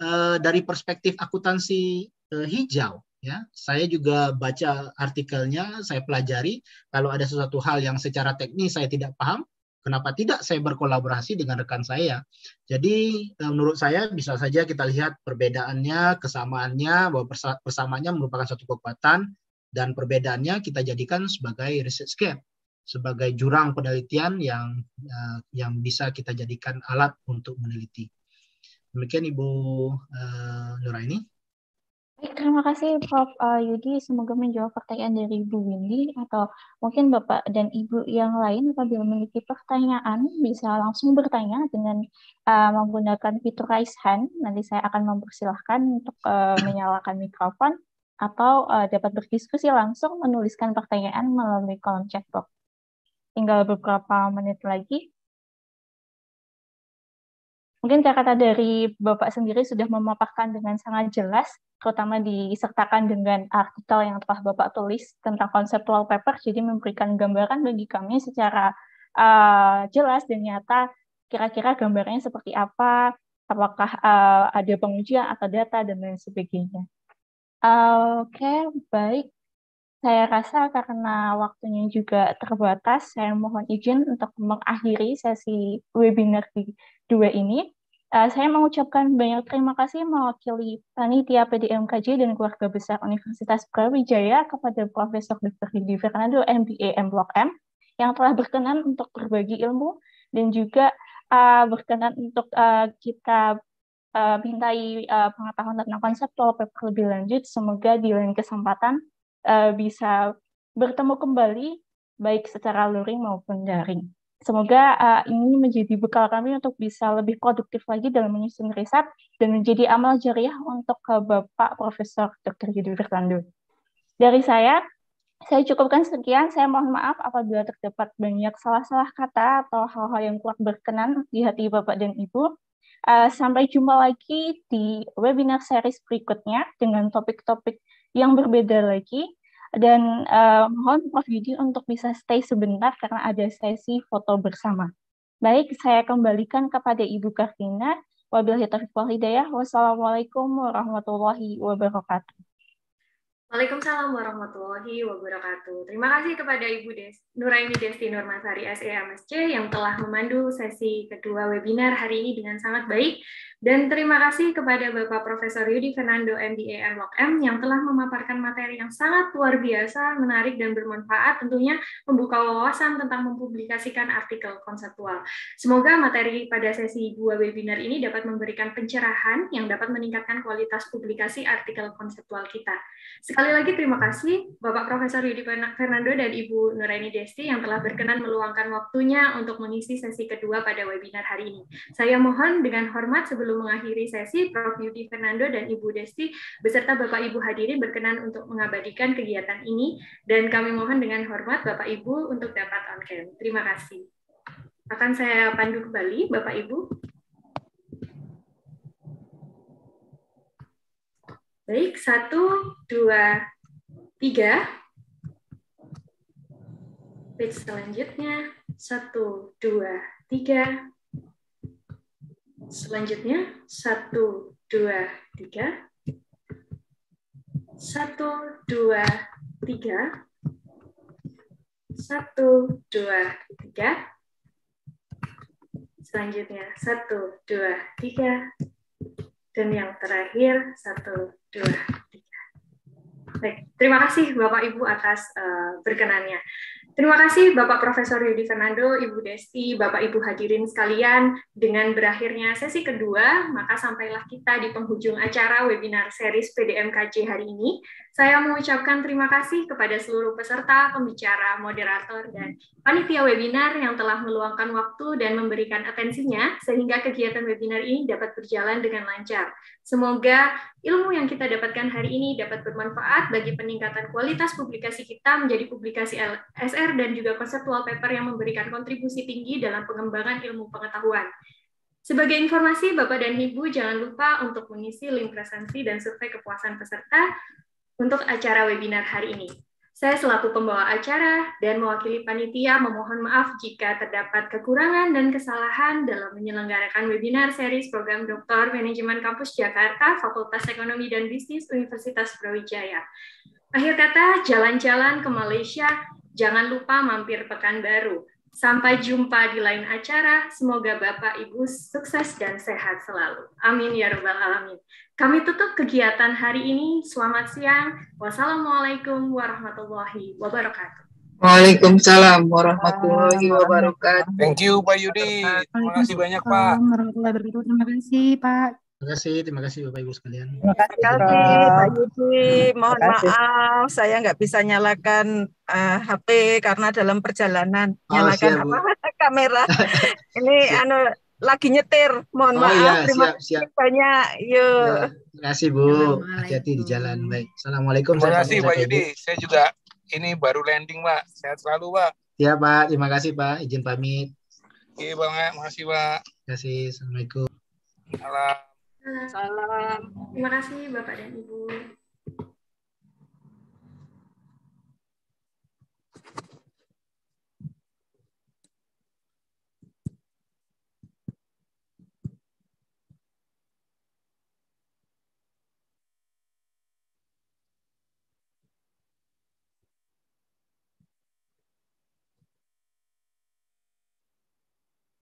uh, dari perspektif akuntansi uh, hijau ya saya juga baca artikelnya saya pelajari kalau ada sesuatu hal yang secara teknis saya tidak paham kenapa tidak saya berkolaborasi dengan rekan saya jadi eh, menurut saya bisa saja kita lihat perbedaannya kesamaannya bahwa persamaannya merupakan satu kekuatan dan perbedaannya kita jadikan sebagai research gap sebagai jurang penelitian yang eh, yang bisa kita jadikan alat untuk meneliti demikian Ibu uh, Nuraini Iya, terima kasih Prof. Eh, Yudi. Semoga menjawab pertanyaan dari Ibu Windy atau mungkin Bapak dan Ibu yang lain apabila memiliki pertanyaan bisa langsung bertanya dengan uh, menggunakan fitur raise hand. Nanti saya akan mempersilahkan untuk uh, menyalakan mikrofon atau uh, dapat berdiskusi langsung menuliskan pertanyaan melalui kolom chat box. Tinggal beberapa menit lagi Mungkin kata-kata dari Bapak sendiri sudah memaparkan dengan sangat jelas, terutama disertakan dengan artikel yang telah Bapak tulis tentang konseptual paper, jadi memberikan gambaran bagi kami secara uh, jelas dan nyata kira-kira gambarnya seperti apa, apakah uh, ada pengujian atau data dan lain sebagainya. Uh, Oke, okay, baik. Saya rasa karena waktunya juga terbatas, saya mohon izin untuk mengakhiri sesi webinar di dua ini. Uh, saya mengucapkan banyak terima kasih mewakili panitia PDMKJ dan keluarga besar Universitas Brawijaya kepada Profesor Dr. Didi Fernando, MBA M Blok M, yang telah berkenan untuk berbagi ilmu dan juga uh, berkenan untuk uh, kita uh, mintai uh, pengetahuan tentang konsep tol paper lebih lanjut. Semoga di lain kesempatan uh, bisa bertemu kembali baik secara luring maupun daring. Semoga uh, ini menjadi bekal kami untuk bisa lebih produktif lagi dalam menyusun riset dan menjadi amal jariah untuk uh, Bapak Profesor Dr. Yudi Firlandu. Dari saya, saya cukupkan sekian. Saya mohon maaf apabila terdapat banyak salah-salah kata atau hal-hal yang kurang berkenan di hati Bapak dan Ibu. Uh, sampai jumpa lagi di webinar series berikutnya dengan topik-topik yang berbeda lagi dan uh, mohon Prof. Yudi untuk bisa stay sebentar karena ada sesi foto bersama. Baik, saya kembalikan kepada Ibu Kartina. Wabillahi taufiq wal hidayah. Wassalamualaikum warahmatullahi wabarakatuh. Waalaikumsalam warahmatullahi wabarakatuh. Terima kasih kepada Ibu Des, Nuraini Desti Nurmasari SEMSC yang telah memandu sesi kedua webinar hari ini dengan sangat baik. Dan terima kasih kepada Bapak Profesor Yudi Fernando MBA M yang telah memaparkan materi yang sangat luar biasa, menarik dan bermanfaat tentunya membuka wawasan tentang mempublikasikan artikel konseptual. Semoga materi pada sesi dua webinar ini dapat memberikan pencerahan yang dapat meningkatkan kualitas publikasi artikel konseptual kita. Sekali Sekali lagi terima kasih Bapak Profesor Yudi Fernando dan Ibu Nuraini Desti yang telah berkenan meluangkan waktunya untuk mengisi sesi kedua pada webinar hari ini. Saya mohon dengan hormat sebelum mengakhiri sesi, Prof. Yudi Fernando dan Ibu Desti beserta Bapak Ibu hadirin berkenan untuk mengabadikan kegiatan ini dan kami mohon dengan hormat Bapak Ibu untuk dapat on cam. Terima kasih. Akan saya pandu kembali Bapak Ibu. Baik, satu, dua, tiga. Page selanjutnya, satu, dua, tiga. Selanjutnya, satu, dua, tiga. Satu, dua, tiga. Satu, dua, tiga. Selanjutnya, satu, dua, tiga dan yang terakhir satu dua tiga. Baik, terima kasih Bapak Ibu atas uh, berkenannya. Terima kasih Bapak Profesor Yudi Fernando, Ibu Desti, Bapak Ibu hadirin sekalian. Dengan berakhirnya sesi kedua, maka sampailah kita di penghujung acara webinar series PDMKJ hari ini. Saya mengucapkan terima kasih kepada seluruh peserta, pembicara, moderator, dan panitia webinar yang telah meluangkan waktu dan memberikan atensinya sehingga kegiatan webinar ini dapat berjalan dengan lancar. Semoga ilmu yang kita dapatkan hari ini dapat bermanfaat bagi peningkatan kualitas publikasi kita menjadi publikasi SR dan juga konseptual paper yang memberikan kontribusi tinggi dalam pengembangan ilmu pengetahuan. Sebagai informasi, Bapak dan Ibu jangan lupa untuk mengisi link presensi dan survei kepuasan peserta untuk acara webinar hari ini. Saya selaku pembawa acara dan mewakili panitia memohon maaf jika terdapat kekurangan dan kesalahan dalam menyelenggarakan webinar series program Doktor Manajemen Kampus Jakarta, Fakultas Ekonomi dan Bisnis Universitas Brawijaya. Akhir kata, jalan-jalan ke Malaysia, jangan lupa mampir pekan baru. Sampai jumpa di lain acara. Semoga Bapak Ibu sukses dan sehat selalu. Amin ya Rabbal 'Alamin. Kami tutup kegiatan hari ini. Selamat siang. Wassalamualaikum warahmatullahi wabarakatuh. Waalaikumsalam warahmatullahi wabarakatuh. Thank you Pak Yudi. Terima kasih banyak Pak. Terima kasih Pak. Terima kasih, terima kasih Bapak Ibu sekalian. Terima kasih, Pak Yudi. Mohon maaf saya nggak bisa nyalakan uh, eh, HP karena dalam perjalanan oh, nyalakan siap, apa kamera. Ini anu lagi nyetir. Mohon oh, maaf. Ya, Terima siap, siap. banyak. Yo. Ya, iya, terima kasih Bu. Hati-hati di jalan. Baik. Assalamualaikum. Terima kasih Pak Yudi. Saya juga ini baru landing Pak. Sehat selalu Pak. Ya Pak. Terima kasih Pak. Izin pamit. Iya terima kasih Pak. Terima kasih. Assalamualaikum. Salam. Salam. Terima kasih Bapak dan Ibu.